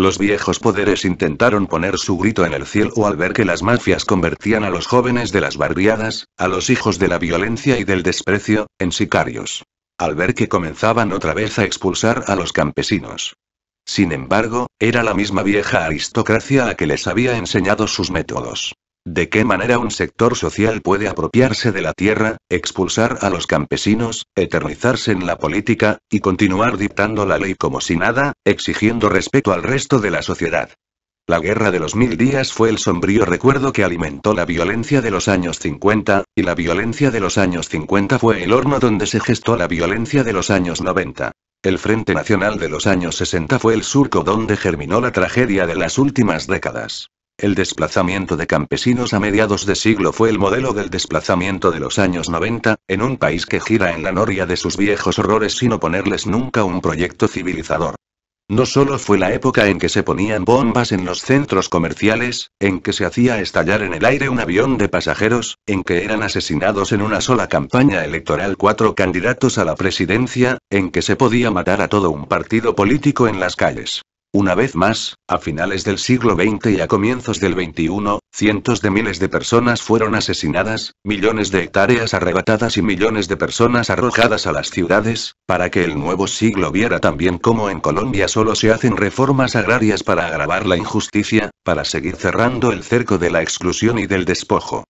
Los viejos poderes intentaron poner su grito en el cielo al ver que las mafias convertían a los jóvenes de las barriadas, a los hijos de la violencia y del desprecio, en sicarios. Al ver que comenzaban otra vez a expulsar a los campesinos. Sin embargo, era la misma vieja aristocracia a que les había enseñado sus métodos. ¿De qué manera un sector social puede apropiarse de la tierra, expulsar a los campesinos, eternizarse en la política, y continuar dictando la ley como si nada, exigiendo respeto al resto de la sociedad? La Guerra de los Mil Días fue el sombrío recuerdo que alimentó la violencia de los años 50, y la violencia de los años 50 fue el horno donde se gestó la violencia de los años 90. El Frente Nacional de los años 60 fue el surco donde germinó la tragedia de las últimas décadas. El desplazamiento de campesinos a mediados de siglo fue el modelo del desplazamiento de los años 90, en un país que gira en la noria de sus viejos horrores sin oponerles nunca un proyecto civilizador. No solo fue la época en que se ponían bombas en los centros comerciales, en que se hacía estallar en el aire un avión de pasajeros, en que eran asesinados en una sola campaña electoral cuatro candidatos a la presidencia, en que se podía matar a todo un partido político en las calles. Una vez más, a finales del siglo XX y a comienzos del XXI, cientos de miles de personas fueron asesinadas, millones de hectáreas arrebatadas y millones de personas arrojadas a las ciudades, para que el nuevo siglo viera también cómo en Colombia solo se hacen reformas agrarias para agravar la injusticia, para seguir cerrando el cerco de la exclusión y del despojo.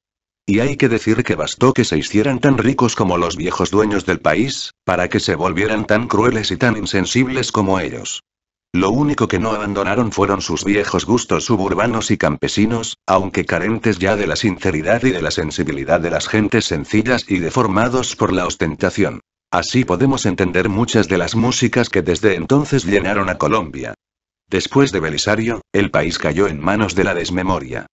Y hay que decir que bastó que se hicieran tan ricos como los viejos dueños del país, para que se volvieran tan crueles y tan insensibles como ellos. Lo único que no abandonaron fueron sus viejos gustos suburbanos y campesinos, aunque carentes ya de la sinceridad y de la sensibilidad de las gentes sencillas y deformados por la ostentación. Así podemos entender muchas de las músicas que desde entonces llenaron a Colombia. Después de Belisario, el país cayó en manos de la desmemoria.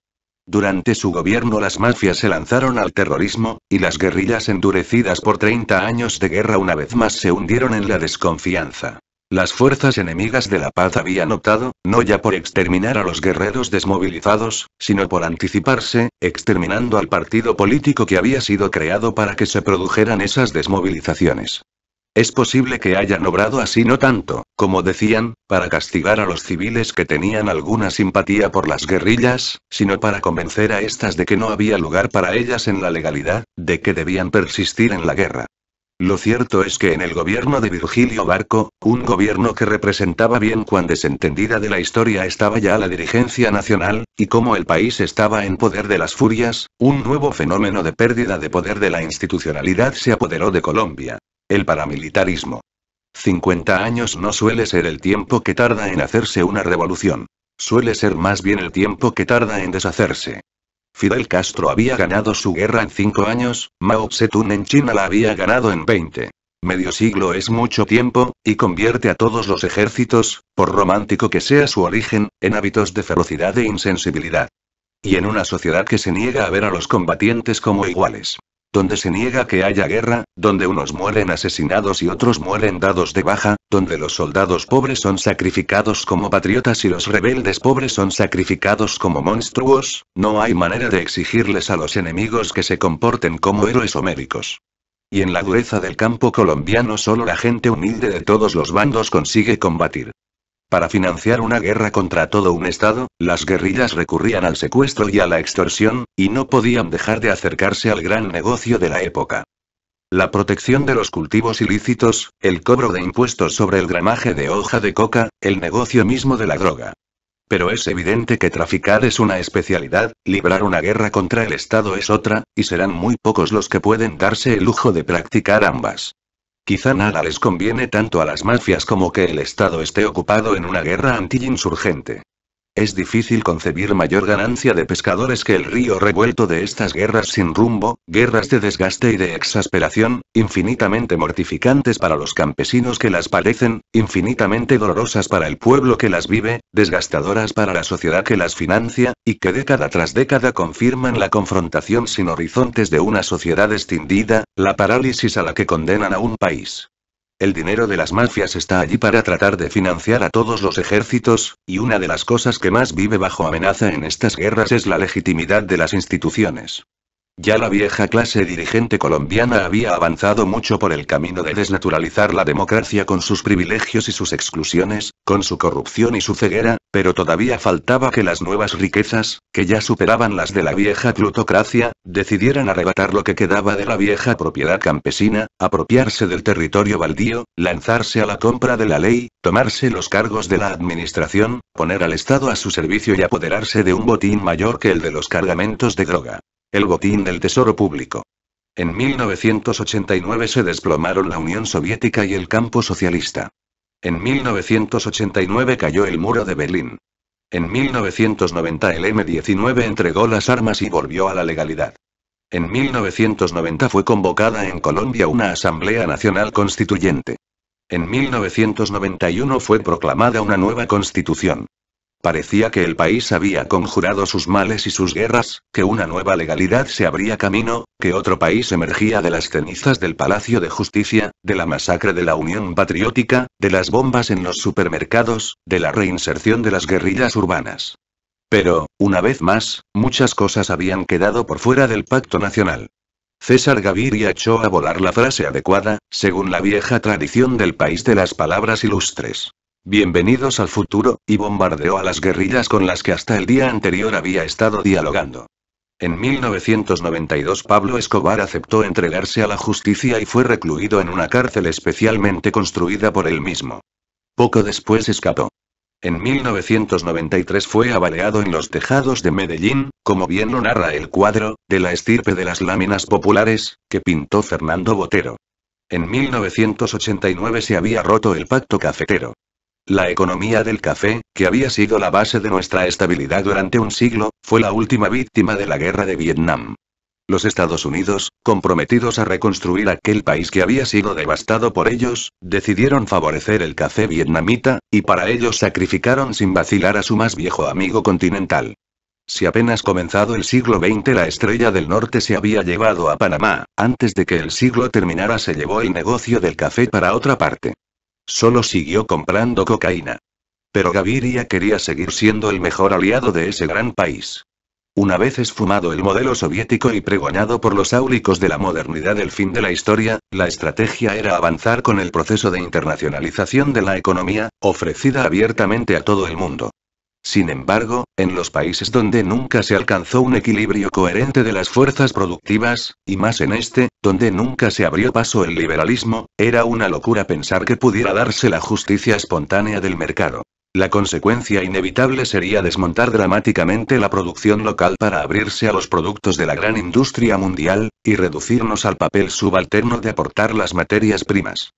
Durante su gobierno las mafias se lanzaron al terrorismo, y las guerrillas endurecidas por 30 años de guerra una vez más se hundieron en la desconfianza. Las fuerzas enemigas de la paz habían optado, no ya por exterminar a los guerreros desmovilizados, sino por anticiparse, exterminando al partido político que había sido creado para que se produjeran esas desmovilizaciones. Es posible que hayan obrado así no tanto, como decían, para castigar a los civiles que tenían alguna simpatía por las guerrillas, sino para convencer a estas de que no había lugar para ellas en la legalidad, de que debían persistir en la guerra. Lo cierto es que en el gobierno de Virgilio Barco, un gobierno que representaba bien cuán desentendida de la historia estaba ya la dirigencia nacional, y como el país estaba en poder de las furias, un nuevo fenómeno de pérdida de poder de la institucionalidad se apoderó de Colombia. El paramilitarismo. 50 años no suele ser el tiempo que tarda en hacerse una revolución. Suele ser más bien el tiempo que tarda en deshacerse. Fidel Castro había ganado su guerra en cinco años, Mao Zedong en China la había ganado en 20. Medio siglo es mucho tiempo, y convierte a todos los ejércitos, por romántico que sea su origen, en hábitos de ferocidad e insensibilidad. Y en una sociedad que se niega a ver a los combatientes como iguales donde se niega que haya guerra, donde unos mueren asesinados y otros mueren dados de baja, donde los soldados pobres son sacrificados como patriotas y los rebeldes pobres son sacrificados como monstruos, no hay manera de exigirles a los enemigos que se comporten como héroes o médicos. Y en la dureza del campo colombiano solo la gente humilde de todos los bandos consigue combatir. Para financiar una guerra contra todo un Estado, las guerrillas recurrían al secuestro y a la extorsión, y no podían dejar de acercarse al gran negocio de la época. La protección de los cultivos ilícitos, el cobro de impuestos sobre el gramaje de hoja de coca, el negocio mismo de la droga. Pero es evidente que traficar es una especialidad, librar una guerra contra el Estado es otra, y serán muy pocos los que pueden darse el lujo de practicar ambas. Quizá nada les conviene tanto a las mafias como que el Estado esté ocupado en una guerra anti-insurgente. Es difícil concebir mayor ganancia de pescadores que el río revuelto de estas guerras sin rumbo, guerras de desgaste y de exasperación, infinitamente mortificantes para los campesinos que las padecen, infinitamente dolorosas para el pueblo que las vive, desgastadoras para la sociedad que las financia, y que década tras década confirman la confrontación sin horizontes de una sociedad extendida, la parálisis a la que condenan a un país. El dinero de las mafias está allí para tratar de financiar a todos los ejércitos, y una de las cosas que más vive bajo amenaza en estas guerras es la legitimidad de las instituciones. Ya la vieja clase dirigente colombiana había avanzado mucho por el camino de desnaturalizar la democracia con sus privilegios y sus exclusiones, con su corrupción y su ceguera, pero todavía faltaba que las nuevas riquezas, que ya superaban las de la vieja plutocracia, decidieran arrebatar lo que quedaba de la vieja propiedad campesina, apropiarse del territorio baldío, lanzarse a la compra de la ley, tomarse los cargos de la administración, poner al Estado a su servicio y apoderarse de un botín mayor que el de los cargamentos de droga. El botín del tesoro público. En 1989 se desplomaron la Unión Soviética y el campo socialista. En 1989 cayó el muro de Berlín. En 1990 el M-19 entregó las armas y volvió a la legalidad. En 1990 fue convocada en Colombia una Asamblea Nacional Constituyente. En 1991 fue proclamada una nueva constitución. Parecía que el país había conjurado sus males y sus guerras, que una nueva legalidad se abría camino, que otro país emergía de las cenizas del Palacio de Justicia, de la masacre de la Unión Patriótica, de las bombas en los supermercados, de la reinserción de las guerrillas urbanas. Pero, una vez más, muchas cosas habían quedado por fuera del Pacto Nacional. César Gaviria echó a volar la frase adecuada, según la vieja tradición del país de las palabras ilustres. Bienvenidos al futuro, y bombardeó a las guerrillas con las que hasta el día anterior había estado dialogando. En 1992 Pablo Escobar aceptó entregarse a la justicia y fue recluido en una cárcel especialmente construida por él mismo. Poco después escapó. En 1993 fue abaleado en los tejados de Medellín, como bien lo narra el cuadro, de la estirpe de las láminas populares, que pintó Fernando Botero. En 1989 se había roto el pacto cafetero. La economía del café, que había sido la base de nuestra estabilidad durante un siglo, fue la última víctima de la guerra de Vietnam. Los Estados Unidos, comprometidos a reconstruir aquel país que había sido devastado por ellos, decidieron favorecer el café vietnamita, y para ello sacrificaron sin vacilar a su más viejo amigo continental. Si apenas comenzado el siglo XX la estrella del norte se había llevado a Panamá, antes de que el siglo terminara se llevó el negocio del café para otra parte. Solo siguió comprando cocaína. Pero Gaviria quería seguir siendo el mejor aliado de ese gran país. Una vez esfumado el modelo soviético y pregonado por los áulicos de la modernidad el fin de la historia, la estrategia era avanzar con el proceso de internacionalización de la economía, ofrecida abiertamente a todo el mundo. Sin embargo, en los países donde nunca se alcanzó un equilibrio coherente de las fuerzas productivas, y más en este, donde nunca se abrió paso el liberalismo, era una locura pensar que pudiera darse la justicia espontánea del mercado. La consecuencia inevitable sería desmontar dramáticamente la producción local para abrirse a los productos de la gran industria mundial, y reducirnos al papel subalterno de aportar las materias primas.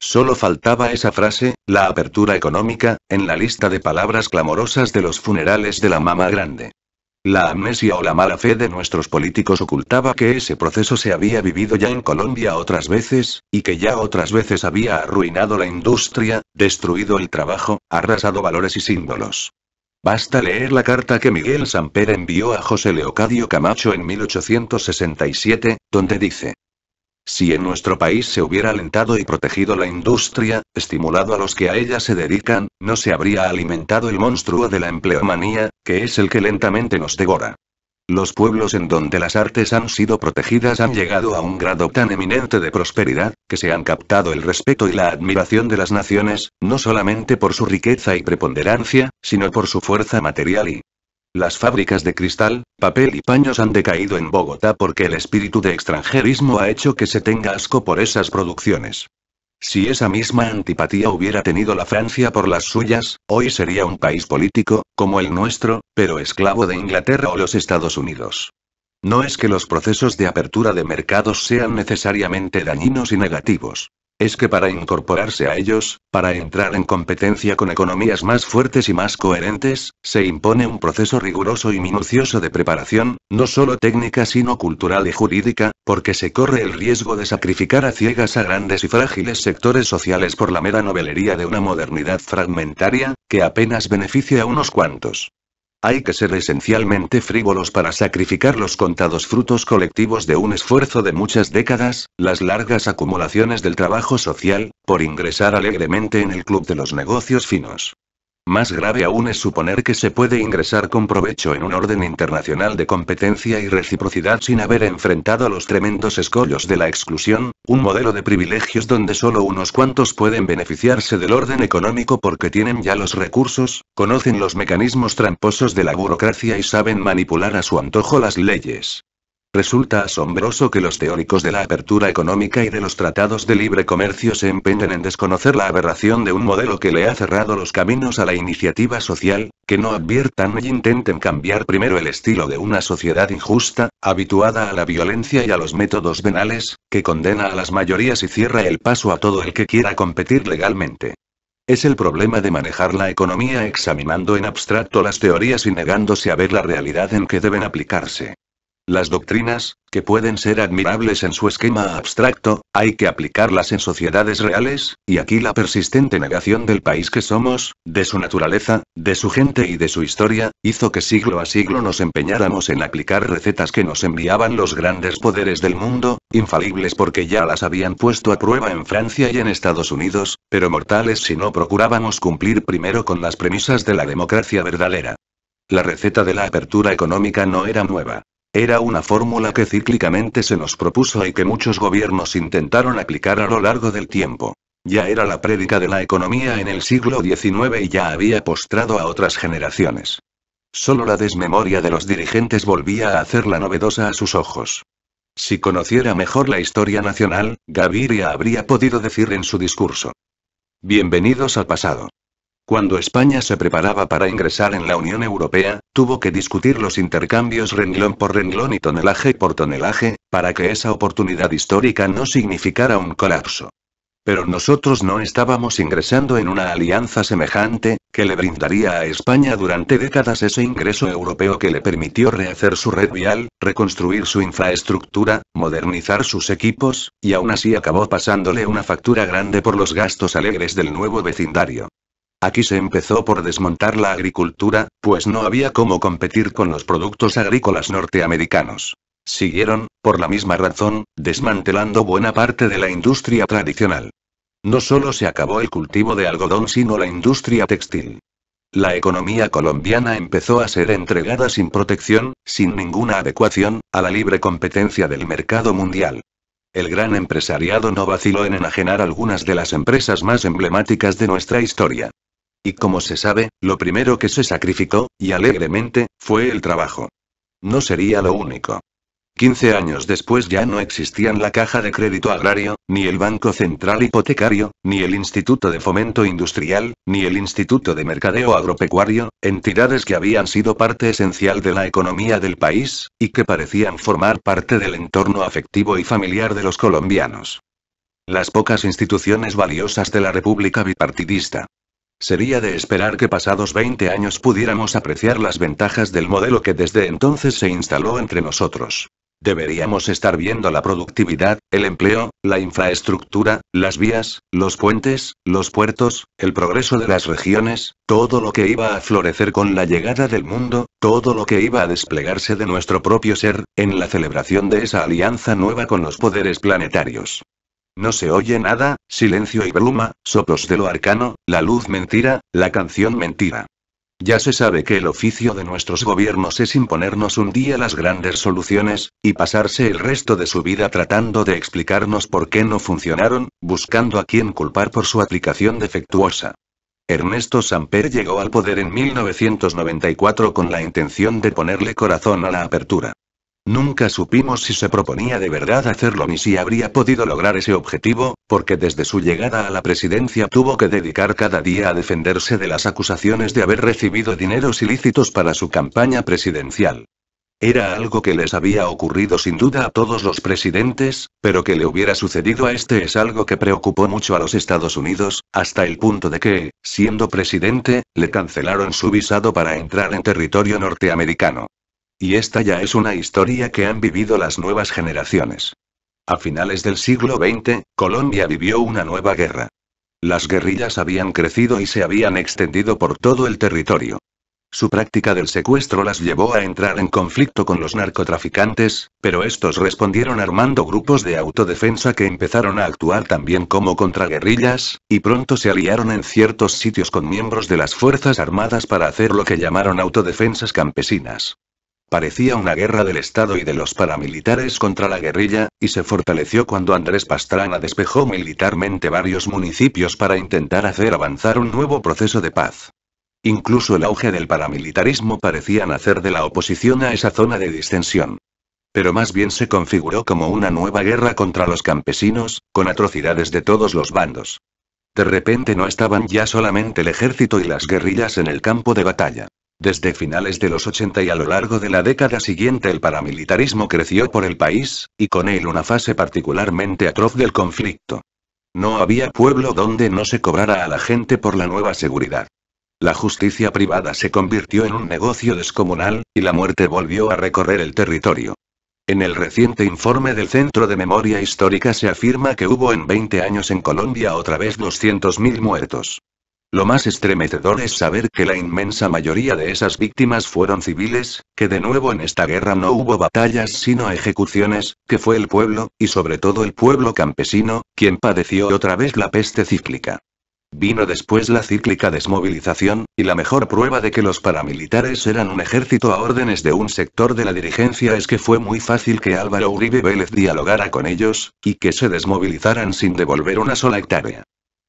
Solo faltaba esa frase, la apertura económica, en la lista de palabras clamorosas de los funerales de la mama grande. La amnesia o la mala fe de nuestros políticos ocultaba que ese proceso se había vivido ya en Colombia otras veces, y que ya otras veces había arruinado la industria, destruido el trabajo, arrasado valores y símbolos. Basta leer la carta que Miguel Samper envió a José Leocadio Camacho en 1867, donde dice, si en nuestro país se hubiera alentado y protegido la industria, estimulado a los que a ella se dedican, no se habría alimentado el monstruo de la empleomanía, que es el que lentamente nos devora. Los pueblos en donde las artes han sido protegidas han llegado a un grado tan eminente de prosperidad, que se han captado el respeto y la admiración de las naciones, no solamente por su riqueza y preponderancia, sino por su fuerza material y, las fábricas de cristal, papel y paños han decaído en Bogotá porque el espíritu de extranjerismo ha hecho que se tenga asco por esas producciones. Si esa misma antipatía hubiera tenido la Francia por las suyas, hoy sería un país político, como el nuestro, pero esclavo de Inglaterra o los Estados Unidos. No es que los procesos de apertura de mercados sean necesariamente dañinos y negativos es que para incorporarse a ellos, para entrar en competencia con economías más fuertes y más coherentes, se impone un proceso riguroso y minucioso de preparación, no solo técnica sino cultural y jurídica, porque se corre el riesgo de sacrificar a ciegas a grandes y frágiles sectores sociales por la mera novelería de una modernidad fragmentaria, que apenas beneficia a unos cuantos. Hay que ser esencialmente frívolos para sacrificar los contados frutos colectivos de un esfuerzo de muchas décadas, las largas acumulaciones del trabajo social, por ingresar alegremente en el club de los negocios finos. Más grave aún es suponer que se puede ingresar con provecho en un orden internacional de competencia y reciprocidad sin haber enfrentado los tremendos escollos de la exclusión, un modelo de privilegios donde solo unos cuantos pueden beneficiarse del orden económico porque tienen ya los recursos, conocen los mecanismos tramposos de la burocracia y saben manipular a su antojo las leyes. Resulta asombroso que los teóricos de la apertura económica y de los tratados de libre comercio se empeñen en desconocer la aberración de un modelo que le ha cerrado los caminos a la iniciativa social, que no adviertan e intenten cambiar primero el estilo de una sociedad injusta, habituada a la violencia y a los métodos venales, que condena a las mayorías y cierra el paso a todo el que quiera competir legalmente. Es el problema de manejar la economía examinando en abstracto las teorías y negándose a ver la realidad en que deben aplicarse. Las doctrinas, que pueden ser admirables en su esquema abstracto, hay que aplicarlas en sociedades reales, y aquí la persistente negación del país que somos, de su naturaleza, de su gente y de su historia, hizo que siglo a siglo nos empeñáramos en aplicar recetas que nos enviaban los grandes poderes del mundo, infalibles porque ya las habían puesto a prueba en Francia y en Estados Unidos, pero mortales si no procurábamos cumplir primero con las premisas de la democracia verdadera. La receta de la apertura económica no era nueva. Era una fórmula que cíclicamente se nos propuso y que muchos gobiernos intentaron aplicar a lo largo del tiempo. Ya era la prédica de la economía en el siglo XIX y ya había postrado a otras generaciones. Solo la desmemoria de los dirigentes volvía a hacerla novedosa a sus ojos. Si conociera mejor la historia nacional, Gaviria habría podido decir en su discurso. Bienvenidos al pasado. Cuando España se preparaba para ingresar en la Unión Europea, tuvo que discutir los intercambios renglón por renglón y tonelaje por tonelaje, para que esa oportunidad histórica no significara un colapso. Pero nosotros no estábamos ingresando en una alianza semejante, que le brindaría a España durante décadas ese ingreso europeo que le permitió rehacer su red vial, reconstruir su infraestructura, modernizar sus equipos, y aún así acabó pasándole una factura grande por los gastos alegres del nuevo vecindario. Aquí se empezó por desmontar la agricultura, pues no había cómo competir con los productos agrícolas norteamericanos. Siguieron, por la misma razón, desmantelando buena parte de la industria tradicional. No solo se acabó el cultivo de algodón, sino la industria textil. La economía colombiana empezó a ser entregada sin protección, sin ninguna adecuación, a la libre competencia del mercado mundial. El gran empresariado no vaciló en enajenar algunas de las empresas más emblemáticas de nuestra historia. Y como se sabe, lo primero que se sacrificó, y alegremente, fue el trabajo. No sería lo único. 15 años después ya no existían la Caja de Crédito Agrario, ni el Banco Central Hipotecario, ni el Instituto de Fomento Industrial, ni el Instituto de Mercadeo Agropecuario, entidades que habían sido parte esencial de la economía del país, y que parecían formar parte del entorno afectivo y familiar de los colombianos. Las pocas instituciones valiosas de la República Bipartidista. Sería de esperar que pasados 20 años pudiéramos apreciar las ventajas del modelo que desde entonces se instaló entre nosotros. Deberíamos estar viendo la productividad, el empleo, la infraestructura, las vías, los puentes, los puertos, el progreso de las regiones, todo lo que iba a florecer con la llegada del mundo, todo lo que iba a desplegarse de nuestro propio ser, en la celebración de esa alianza nueva con los poderes planetarios. No se oye nada, silencio y bruma, soplos de lo arcano, la luz mentira, la canción mentira. Ya se sabe que el oficio de nuestros gobiernos es imponernos un día las grandes soluciones, y pasarse el resto de su vida tratando de explicarnos por qué no funcionaron, buscando a quien culpar por su aplicación defectuosa. Ernesto Samper llegó al poder en 1994 con la intención de ponerle corazón a la apertura. Nunca supimos si se proponía de verdad hacerlo ni si habría podido lograr ese objetivo, porque desde su llegada a la presidencia tuvo que dedicar cada día a defenderse de las acusaciones de haber recibido dineros ilícitos para su campaña presidencial. Era algo que les había ocurrido sin duda a todos los presidentes, pero que le hubiera sucedido a este es algo que preocupó mucho a los Estados Unidos, hasta el punto de que, siendo presidente, le cancelaron su visado para entrar en territorio norteamericano. Y esta ya es una historia que han vivido las nuevas generaciones. A finales del siglo XX, Colombia vivió una nueva guerra. Las guerrillas habían crecido y se habían extendido por todo el territorio. Su práctica del secuestro las llevó a entrar en conflicto con los narcotraficantes, pero estos respondieron armando grupos de autodefensa que empezaron a actuar también como contraguerrillas, y pronto se aliaron en ciertos sitios con miembros de las Fuerzas Armadas para hacer lo que llamaron autodefensas campesinas. Parecía una guerra del Estado y de los paramilitares contra la guerrilla, y se fortaleció cuando Andrés Pastrana despejó militarmente varios municipios para intentar hacer avanzar un nuevo proceso de paz. Incluso el auge del paramilitarismo parecía nacer de la oposición a esa zona de distensión. Pero más bien se configuró como una nueva guerra contra los campesinos, con atrocidades de todos los bandos. De repente no estaban ya solamente el ejército y las guerrillas en el campo de batalla. Desde finales de los 80 y a lo largo de la década siguiente el paramilitarismo creció por el país, y con él una fase particularmente atroz del conflicto. No había pueblo donde no se cobrara a la gente por la nueva seguridad. La justicia privada se convirtió en un negocio descomunal, y la muerte volvió a recorrer el territorio. En el reciente informe del Centro de Memoria Histórica se afirma que hubo en 20 años en Colombia otra vez 200.000 muertos. Lo más estremecedor es saber que la inmensa mayoría de esas víctimas fueron civiles, que de nuevo en esta guerra no hubo batallas sino ejecuciones, que fue el pueblo, y sobre todo el pueblo campesino, quien padeció otra vez la peste cíclica. Vino después la cíclica desmovilización, y la mejor prueba de que los paramilitares eran un ejército a órdenes de un sector de la dirigencia es que fue muy fácil que Álvaro Uribe Vélez dialogara con ellos, y que se desmovilizaran sin devolver una sola hectárea.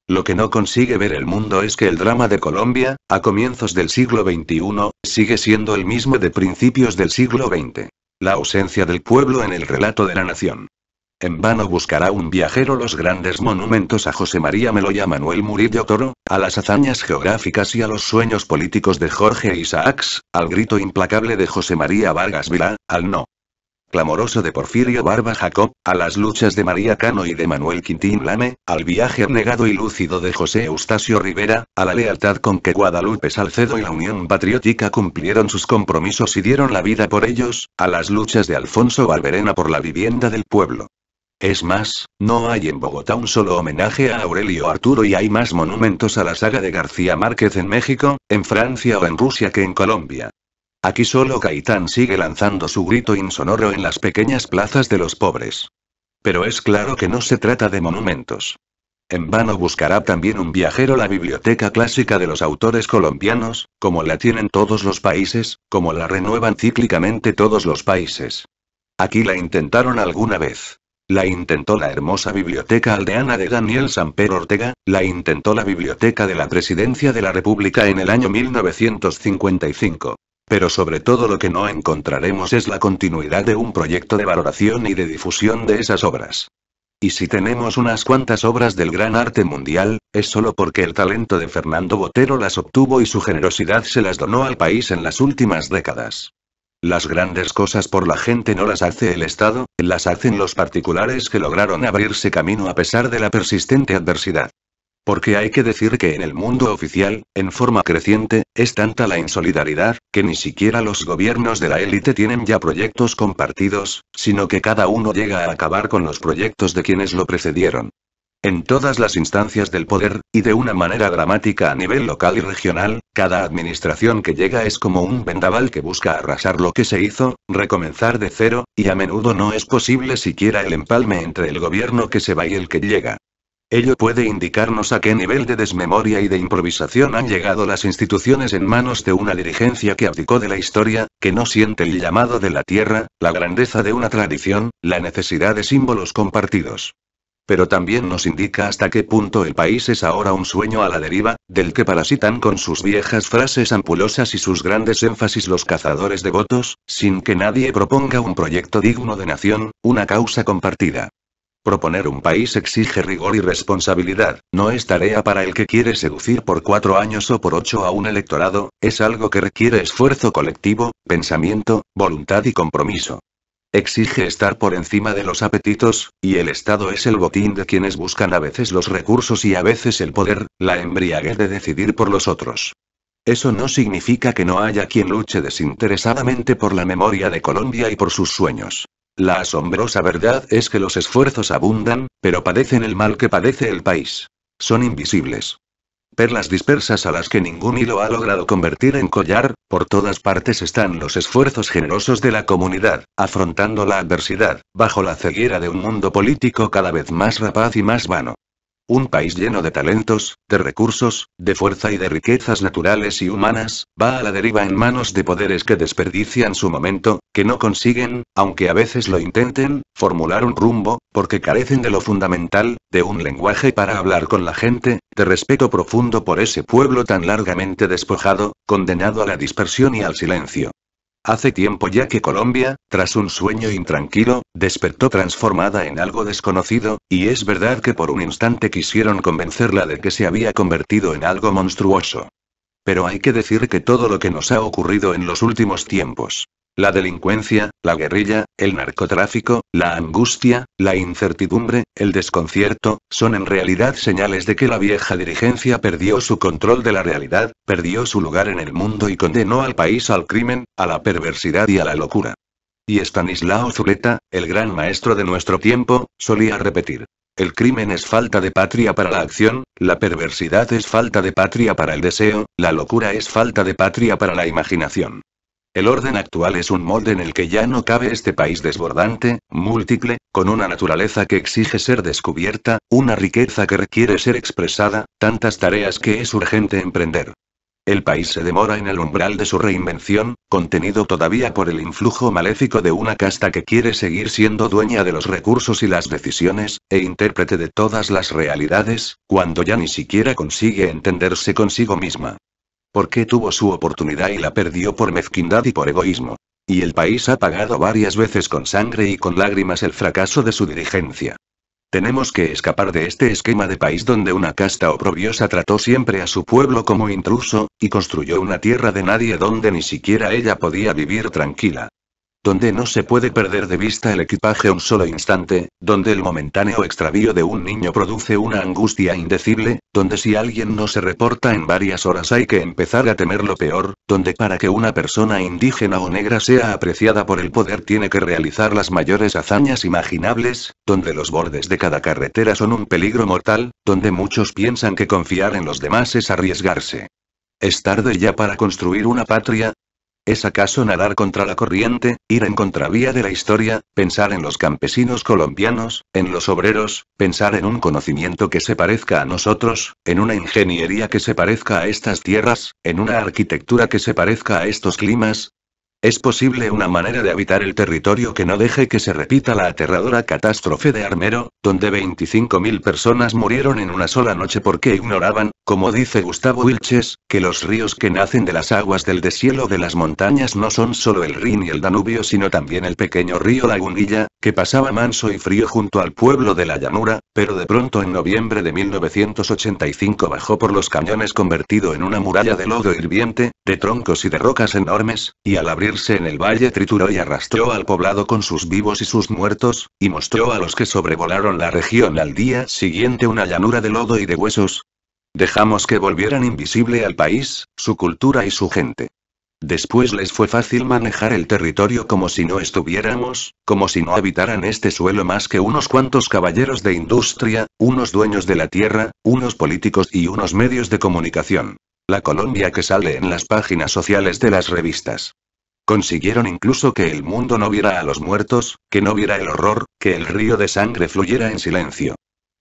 Lo que no consigue ver el mundo es que el drama de Colombia, a comienzos del siglo XXI, sigue siendo el mismo de principios del siglo XX. La ausencia del pueblo en el relato de la nación. En vano buscará un viajero los grandes monumentos a José María a Manuel Murillo Toro, a las hazañas geográficas y a los sueños políticos de Jorge Isaacs, al grito implacable de José María Vargas Vila, al no clamoroso de Porfirio Barba Jacob, a las luchas de María Cano y de Manuel Quintín Lame, al viaje abnegado y lúcido de José Eustasio Rivera, a la lealtad con que Guadalupe Salcedo y la Unión Patriótica cumplieron sus compromisos y dieron la vida por ellos, a las luchas de Alfonso Barberena por la vivienda del pueblo. Es más, no hay en Bogotá un solo homenaje a Aurelio Arturo y hay más monumentos a la saga de García Márquez en México, en Francia o en Rusia que en Colombia. Aquí solo Gaitán sigue lanzando su grito insonoro en las pequeñas plazas de los pobres. Pero es claro que no se trata de monumentos. En vano buscará también un viajero la biblioteca clásica de los autores colombianos, como la tienen todos los países, como la renuevan cíclicamente todos los países. Aquí la intentaron alguna vez. La intentó la hermosa biblioteca aldeana de Daniel Samper Ortega, la intentó la biblioteca de la Presidencia de la República en el año 1955. Pero sobre todo lo que no encontraremos es la continuidad de un proyecto de valoración y de difusión de esas obras. Y si tenemos unas cuantas obras del gran arte mundial, es solo porque el talento de Fernando Botero las obtuvo y su generosidad se las donó al país en las últimas décadas. Las grandes cosas por la gente no las hace el Estado, las hacen los particulares que lograron abrirse camino a pesar de la persistente adversidad. Porque hay que decir que en el mundo oficial, en forma creciente, es tanta la insolidaridad, que ni siquiera los gobiernos de la élite tienen ya proyectos compartidos, sino que cada uno llega a acabar con los proyectos de quienes lo precedieron. En todas las instancias del poder, y de una manera dramática a nivel local y regional, cada administración que llega es como un vendaval que busca arrasar lo que se hizo, recomenzar de cero, y a menudo no es posible siquiera el empalme entre el gobierno que se va y el que llega. Ello puede indicarnos a qué nivel de desmemoria y de improvisación han llegado las instituciones en manos de una dirigencia que abdicó de la historia, que no siente el llamado de la tierra, la grandeza de una tradición, la necesidad de símbolos compartidos. Pero también nos indica hasta qué punto el país es ahora un sueño a la deriva, del que parasitan con sus viejas frases ampulosas y sus grandes énfasis los cazadores de votos, sin que nadie proponga un proyecto digno de nación, una causa compartida. Proponer un país exige rigor y responsabilidad, no es tarea para el que quiere seducir por cuatro años o por ocho a un electorado, es algo que requiere esfuerzo colectivo, pensamiento, voluntad y compromiso. Exige estar por encima de los apetitos, y el Estado es el botín de quienes buscan a veces los recursos y a veces el poder, la embriaguez de decidir por los otros. Eso no significa que no haya quien luche desinteresadamente por la memoria de Colombia y por sus sueños. La asombrosa verdad es que los esfuerzos abundan, pero padecen el mal que padece el país. Son invisibles. Perlas dispersas a las que ningún hilo ha logrado convertir en collar, por todas partes están los esfuerzos generosos de la comunidad, afrontando la adversidad, bajo la ceguera de un mundo político cada vez más rapaz y más vano. Un país lleno de talentos, de recursos, de fuerza y de riquezas naturales y humanas, va a la deriva en manos de poderes que desperdician su momento, que no consiguen, aunque a veces lo intenten, formular un rumbo, porque carecen de lo fundamental, de un lenguaje para hablar con la gente, de respeto profundo por ese pueblo tan largamente despojado, condenado a la dispersión y al silencio. Hace tiempo ya que Colombia, tras un sueño intranquilo, despertó transformada en algo desconocido, y es verdad que por un instante quisieron convencerla de que se había convertido en algo monstruoso. Pero hay que decir que todo lo que nos ha ocurrido en los últimos tiempos, la delincuencia, la guerrilla, el narcotráfico, la angustia, la incertidumbre, el desconcierto, son en realidad señales de que la vieja dirigencia perdió su control de la realidad, perdió su lugar en el mundo y condenó al país al crimen, a la perversidad y a la locura. Y Stanislao Zuleta, el gran maestro de nuestro tiempo, solía repetir. El crimen es falta de patria para la acción, la perversidad es falta de patria para el deseo, la locura es falta de patria para la imaginación. El orden actual es un molde en el que ya no cabe este país desbordante, múltiple, con una naturaleza que exige ser descubierta, una riqueza que requiere ser expresada, tantas tareas que es urgente emprender. El país se demora en el umbral de su reinvención, contenido todavía por el influjo maléfico de una casta que quiere seguir siendo dueña de los recursos y las decisiones, e intérprete de todas las realidades, cuando ya ni siquiera consigue entenderse consigo misma. Porque tuvo su oportunidad y la perdió por mezquindad y por egoísmo. Y el país ha pagado varias veces con sangre y con lágrimas el fracaso de su dirigencia. Tenemos que escapar de este esquema de país donde una casta oprobiosa trató siempre a su pueblo como intruso, y construyó una tierra de nadie donde ni siquiera ella podía vivir tranquila donde no se puede perder de vista el equipaje un solo instante, donde el momentáneo extravío de un niño produce una angustia indecible, donde si alguien no se reporta en varias horas hay que empezar a temer lo peor, donde para que una persona indígena o negra sea apreciada por el poder tiene que realizar las mayores hazañas imaginables, donde los bordes de cada carretera son un peligro mortal, donde muchos piensan que confiar en los demás es arriesgarse. Es tarde ya para construir una patria, ¿Es acaso nadar contra la corriente, ir en contravía de la historia, pensar en los campesinos colombianos, en los obreros, pensar en un conocimiento que se parezca a nosotros, en una ingeniería que se parezca a estas tierras, en una arquitectura que se parezca a estos climas, es posible una manera de habitar el territorio que no deje que se repita la aterradora catástrofe de Armero, donde 25.000 personas murieron en una sola noche porque ignoraban, como dice Gustavo Wilches, que los ríos que nacen de las aguas del deshielo de las montañas no son solo el Rin y el Danubio sino también el pequeño río Lagunilla, que pasaba manso y frío junto al pueblo de la llanura, pero de pronto en noviembre de 1985 bajó por los cañones convertido en una muralla de lodo hirviente, de troncos y de rocas enormes, y al abrir en el valle trituró y arrastró al poblado con sus vivos y sus muertos, y mostró a los que sobrevolaron la región al día siguiente una llanura de lodo y de huesos. Dejamos que volvieran invisible al país, su cultura y su gente. Después les fue fácil manejar el territorio como si no estuviéramos, como si no habitaran este suelo más que unos cuantos caballeros de industria, unos dueños de la tierra, unos políticos y unos medios de comunicación. La Colombia que sale en las páginas sociales de las revistas. Consiguieron incluso que el mundo no viera a los muertos, que no viera el horror, que el río de sangre fluyera en silencio.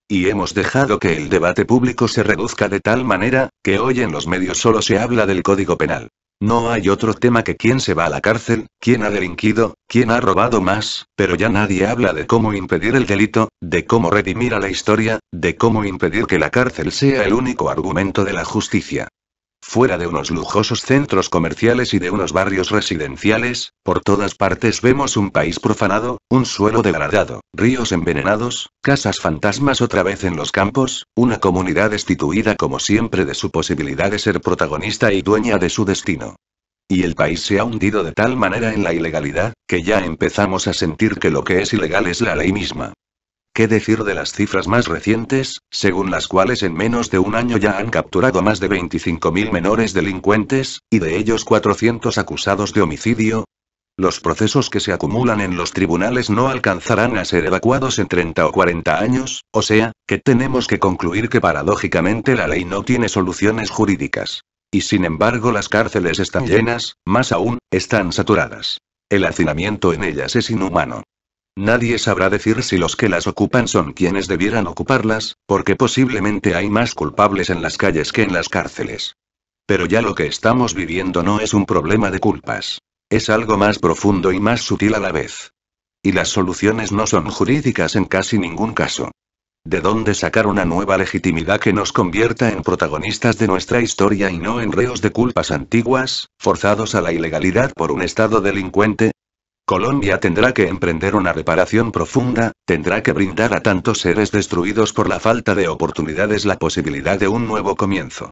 Y hemos dejado que el debate público se reduzca de tal manera, que hoy en los medios solo se habla del Código Penal. No hay otro tema que quién se va a la cárcel, quién ha delinquido, quién ha robado más, pero ya nadie habla de cómo impedir el delito, de cómo redimir a la historia, de cómo impedir que la cárcel sea el único argumento de la justicia. Fuera de unos lujosos centros comerciales y de unos barrios residenciales, por todas partes vemos un país profanado, un suelo degradado, ríos envenenados, casas fantasmas otra vez en los campos, una comunidad destituida como siempre de su posibilidad de ser protagonista y dueña de su destino. Y el país se ha hundido de tal manera en la ilegalidad, que ya empezamos a sentir que lo que es ilegal es la ley misma. ¿Qué decir de las cifras más recientes, según las cuales en menos de un año ya han capturado más de 25.000 menores delincuentes, y de ellos 400 acusados de homicidio? Los procesos que se acumulan en los tribunales no alcanzarán a ser evacuados en 30 o 40 años, o sea, que tenemos que concluir que paradójicamente la ley no tiene soluciones jurídicas. Y sin embargo las cárceles están llenas, más aún, están saturadas. El hacinamiento en ellas es inhumano. Nadie sabrá decir si los que las ocupan son quienes debieran ocuparlas, porque posiblemente hay más culpables en las calles que en las cárceles. Pero ya lo que estamos viviendo no es un problema de culpas. Es algo más profundo y más sutil a la vez. Y las soluciones no son jurídicas en casi ningún caso. ¿De dónde sacar una nueva legitimidad que nos convierta en protagonistas de nuestra historia y no en reos de culpas antiguas, forzados a la ilegalidad por un Estado delincuente? Colombia tendrá que emprender una reparación profunda, tendrá que brindar a tantos seres destruidos por la falta de oportunidades la posibilidad de un nuevo comienzo.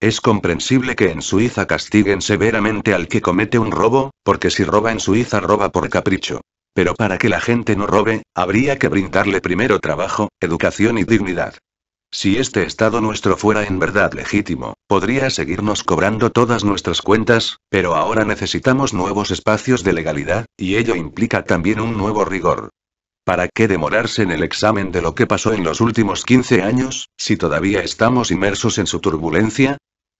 Es comprensible que en Suiza castiguen severamente al que comete un robo, porque si roba en Suiza roba por capricho. Pero para que la gente no robe, habría que brindarle primero trabajo, educación y dignidad. Si este Estado nuestro fuera en verdad legítimo, podría seguirnos cobrando todas nuestras cuentas, pero ahora necesitamos nuevos espacios de legalidad, y ello implica también un nuevo rigor. ¿Para qué demorarse en el examen de lo que pasó en los últimos 15 años, si todavía estamos inmersos en su turbulencia?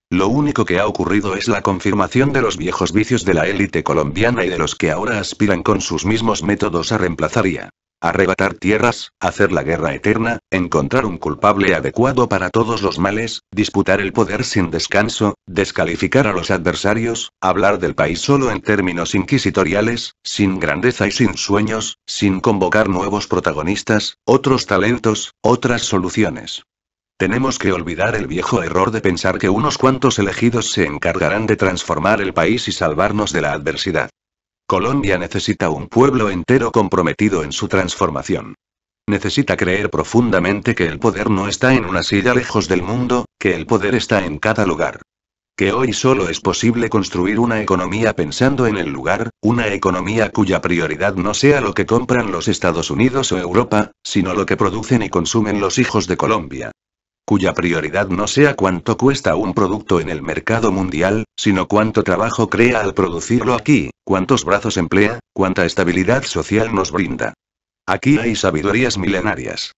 Lo único que ha ocurrido es la confirmación de los viejos vicios de la élite colombiana y de los que ahora aspiran con sus mismos métodos a reemplazaría arrebatar tierras, hacer la guerra eterna, encontrar un culpable adecuado para todos los males, disputar el poder sin descanso, descalificar a los adversarios, hablar del país solo en términos inquisitoriales, sin grandeza y sin sueños, sin convocar nuevos protagonistas, otros talentos, otras soluciones. Tenemos que olvidar el viejo error de pensar que unos cuantos elegidos se encargarán de transformar el país y salvarnos de la adversidad. Colombia necesita un pueblo entero comprometido en su transformación. Necesita creer profundamente que el poder no está en una silla lejos del mundo, que el poder está en cada lugar. Que hoy solo es posible construir una economía pensando en el lugar, una economía cuya prioridad no sea lo que compran los Estados Unidos o Europa, sino lo que producen y consumen los hijos de Colombia cuya prioridad no sea cuánto cuesta un producto en el mercado mundial, sino cuánto trabajo crea al producirlo aquí, cuántos brazos emplea, cuánta estabilidad social nos brinda. Aquí hay sabidurías milenarias.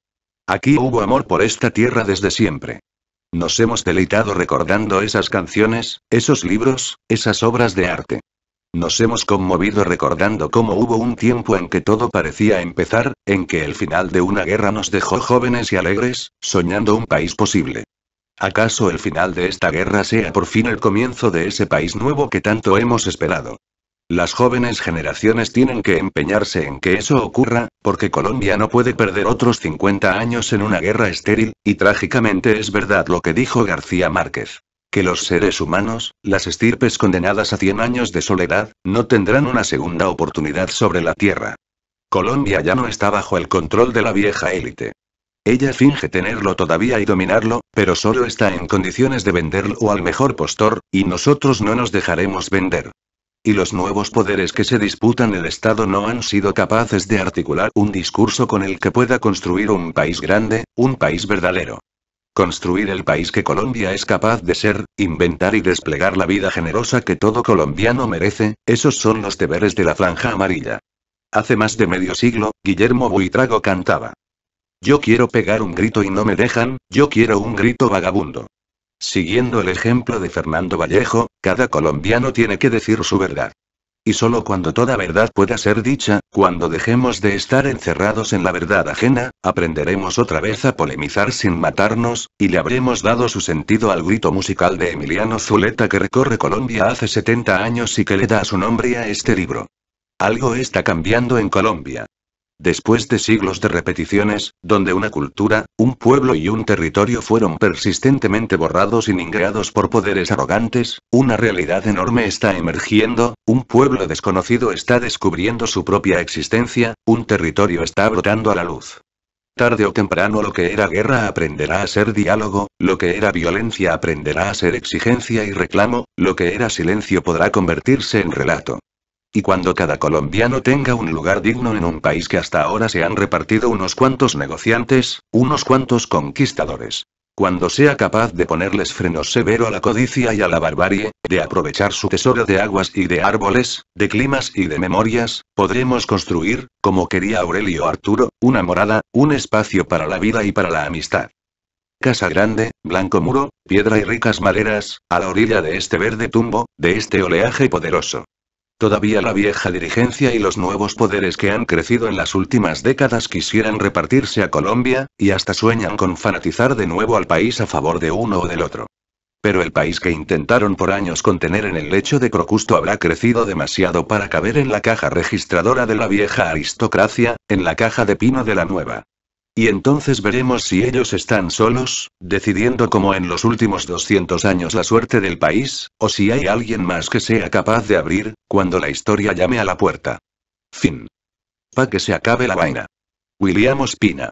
Aquí hubo amor por esta tierra desde siempre. Nos hemos deleitado recordando esas canciones, esos libros, esas obras de arte. Nos hemos conmovido recordando cómo hubo un tiempo en que todo parecía empezar, en que el final de una guerra nos dejó jóvenes y alegres, soñando un país posible. ¿Acaso el final de esta guerra sea por fin el comienzo de ese país nuevo que tanto hemos esperado? Las jóvenes generaciones tienen que empeñarse en que eso ocurra, porque Colombia no puede perder otros 50 años en una guerra estéril, y trágicamente es verdad lo que dijo García Márquez que los seres humanos, las estirpes condenadas a 100 años de soledad, no tendrán una segunda oportunidad sobre la Tierra. Colombia ya no está bajo el control de la vieja élite. Ella finge tenerlo todavía y dominarlo, pero solo está en condiciones de venderlo al mejor postor, y nosotros no nos dejaremos vender. Y los nuevos poderes que se disputan el Estado no han sido capaces de articular un discurso con el que pueda construir un país grande, un país verdadero construir el país que Colombia es capaz de ser, inventar y desplegar la vida generosa que todo colombiano merece, esos son los deberes de la Franja Amarilla. Hace más de medio siglo, Guillermo Buitrago cantaba. Yo quiero pegar un grito y no me dejan, yo quiero un grito vagabundo. Siguiendo el ejemplo de Fernando Vallejo, cada colombiano tiene que decir su verdad. Y solo cuando toda verdad pueda ser dicha, cuando dejemos de estar encerrados en la verdad ajena, aprenderemos otra vez a polemizar sin matarnos, y le habremos dado su sentido al grito musical de Emiliano Zuleta que recorre Colombia hace 70 años y que le da su nombre a este libro. Algo está cambiando en Colombia. Después de siglos de repeticiones, donde una cultura, un pueblo y un territorio fueron persistentemente borrados y ningreados por poderes arrogantes, una realidad enorme está emergiendo, un pueblo desconocido está descubriendo su propia existencia, un territorio está brotando a la luz. Tarde o temprano lo que era guerra aprenderá a ser diálogo, lo que era violencia aprenderá a ser exigencia y reclamo, lo que era silencio podrá convertirse en relato. Y cuando cada colombiano tenga un lugar digno en un país que hasta ahora se han repartido unos cuantos negociantes, unos cuantos conquistadores. Cuando sea capaz de ponerles freno severo a la codicia y a la barbarie, de aprovechar su tesoro de aguas y de árboles, de climas y de memorias, podremos construir, como quería Aurelio Arturo, una morada, un espacio para la vida y para la amistad. Casa grande, blanco muro, piedra y ricas maderas, a la orilla de este verde tumbo, de este oleaje poderoso. Todavía la vieja dirigencia y los nuevos poderes que han crecido en las últimas décadas quisieran repartirse a Colombia, y hasta sueñan con fanatizar de nuevo al país a favor de uno o del otro. Pero el país que intentaron por años contener en el lecho de Crocusto habrá crecido demasiado para caber en la caja registradora de la vieja aristocracia, en la caja de pino de la nueva. Y entonces veremos si ellos están solos, decidiendo como en los últimos 200 años la suerte del país, o si hay alguien más que sea capaz de abrir, cuando la historia llame a la puerta. Fin. Pa' que se acabe la vaina. William Ospina.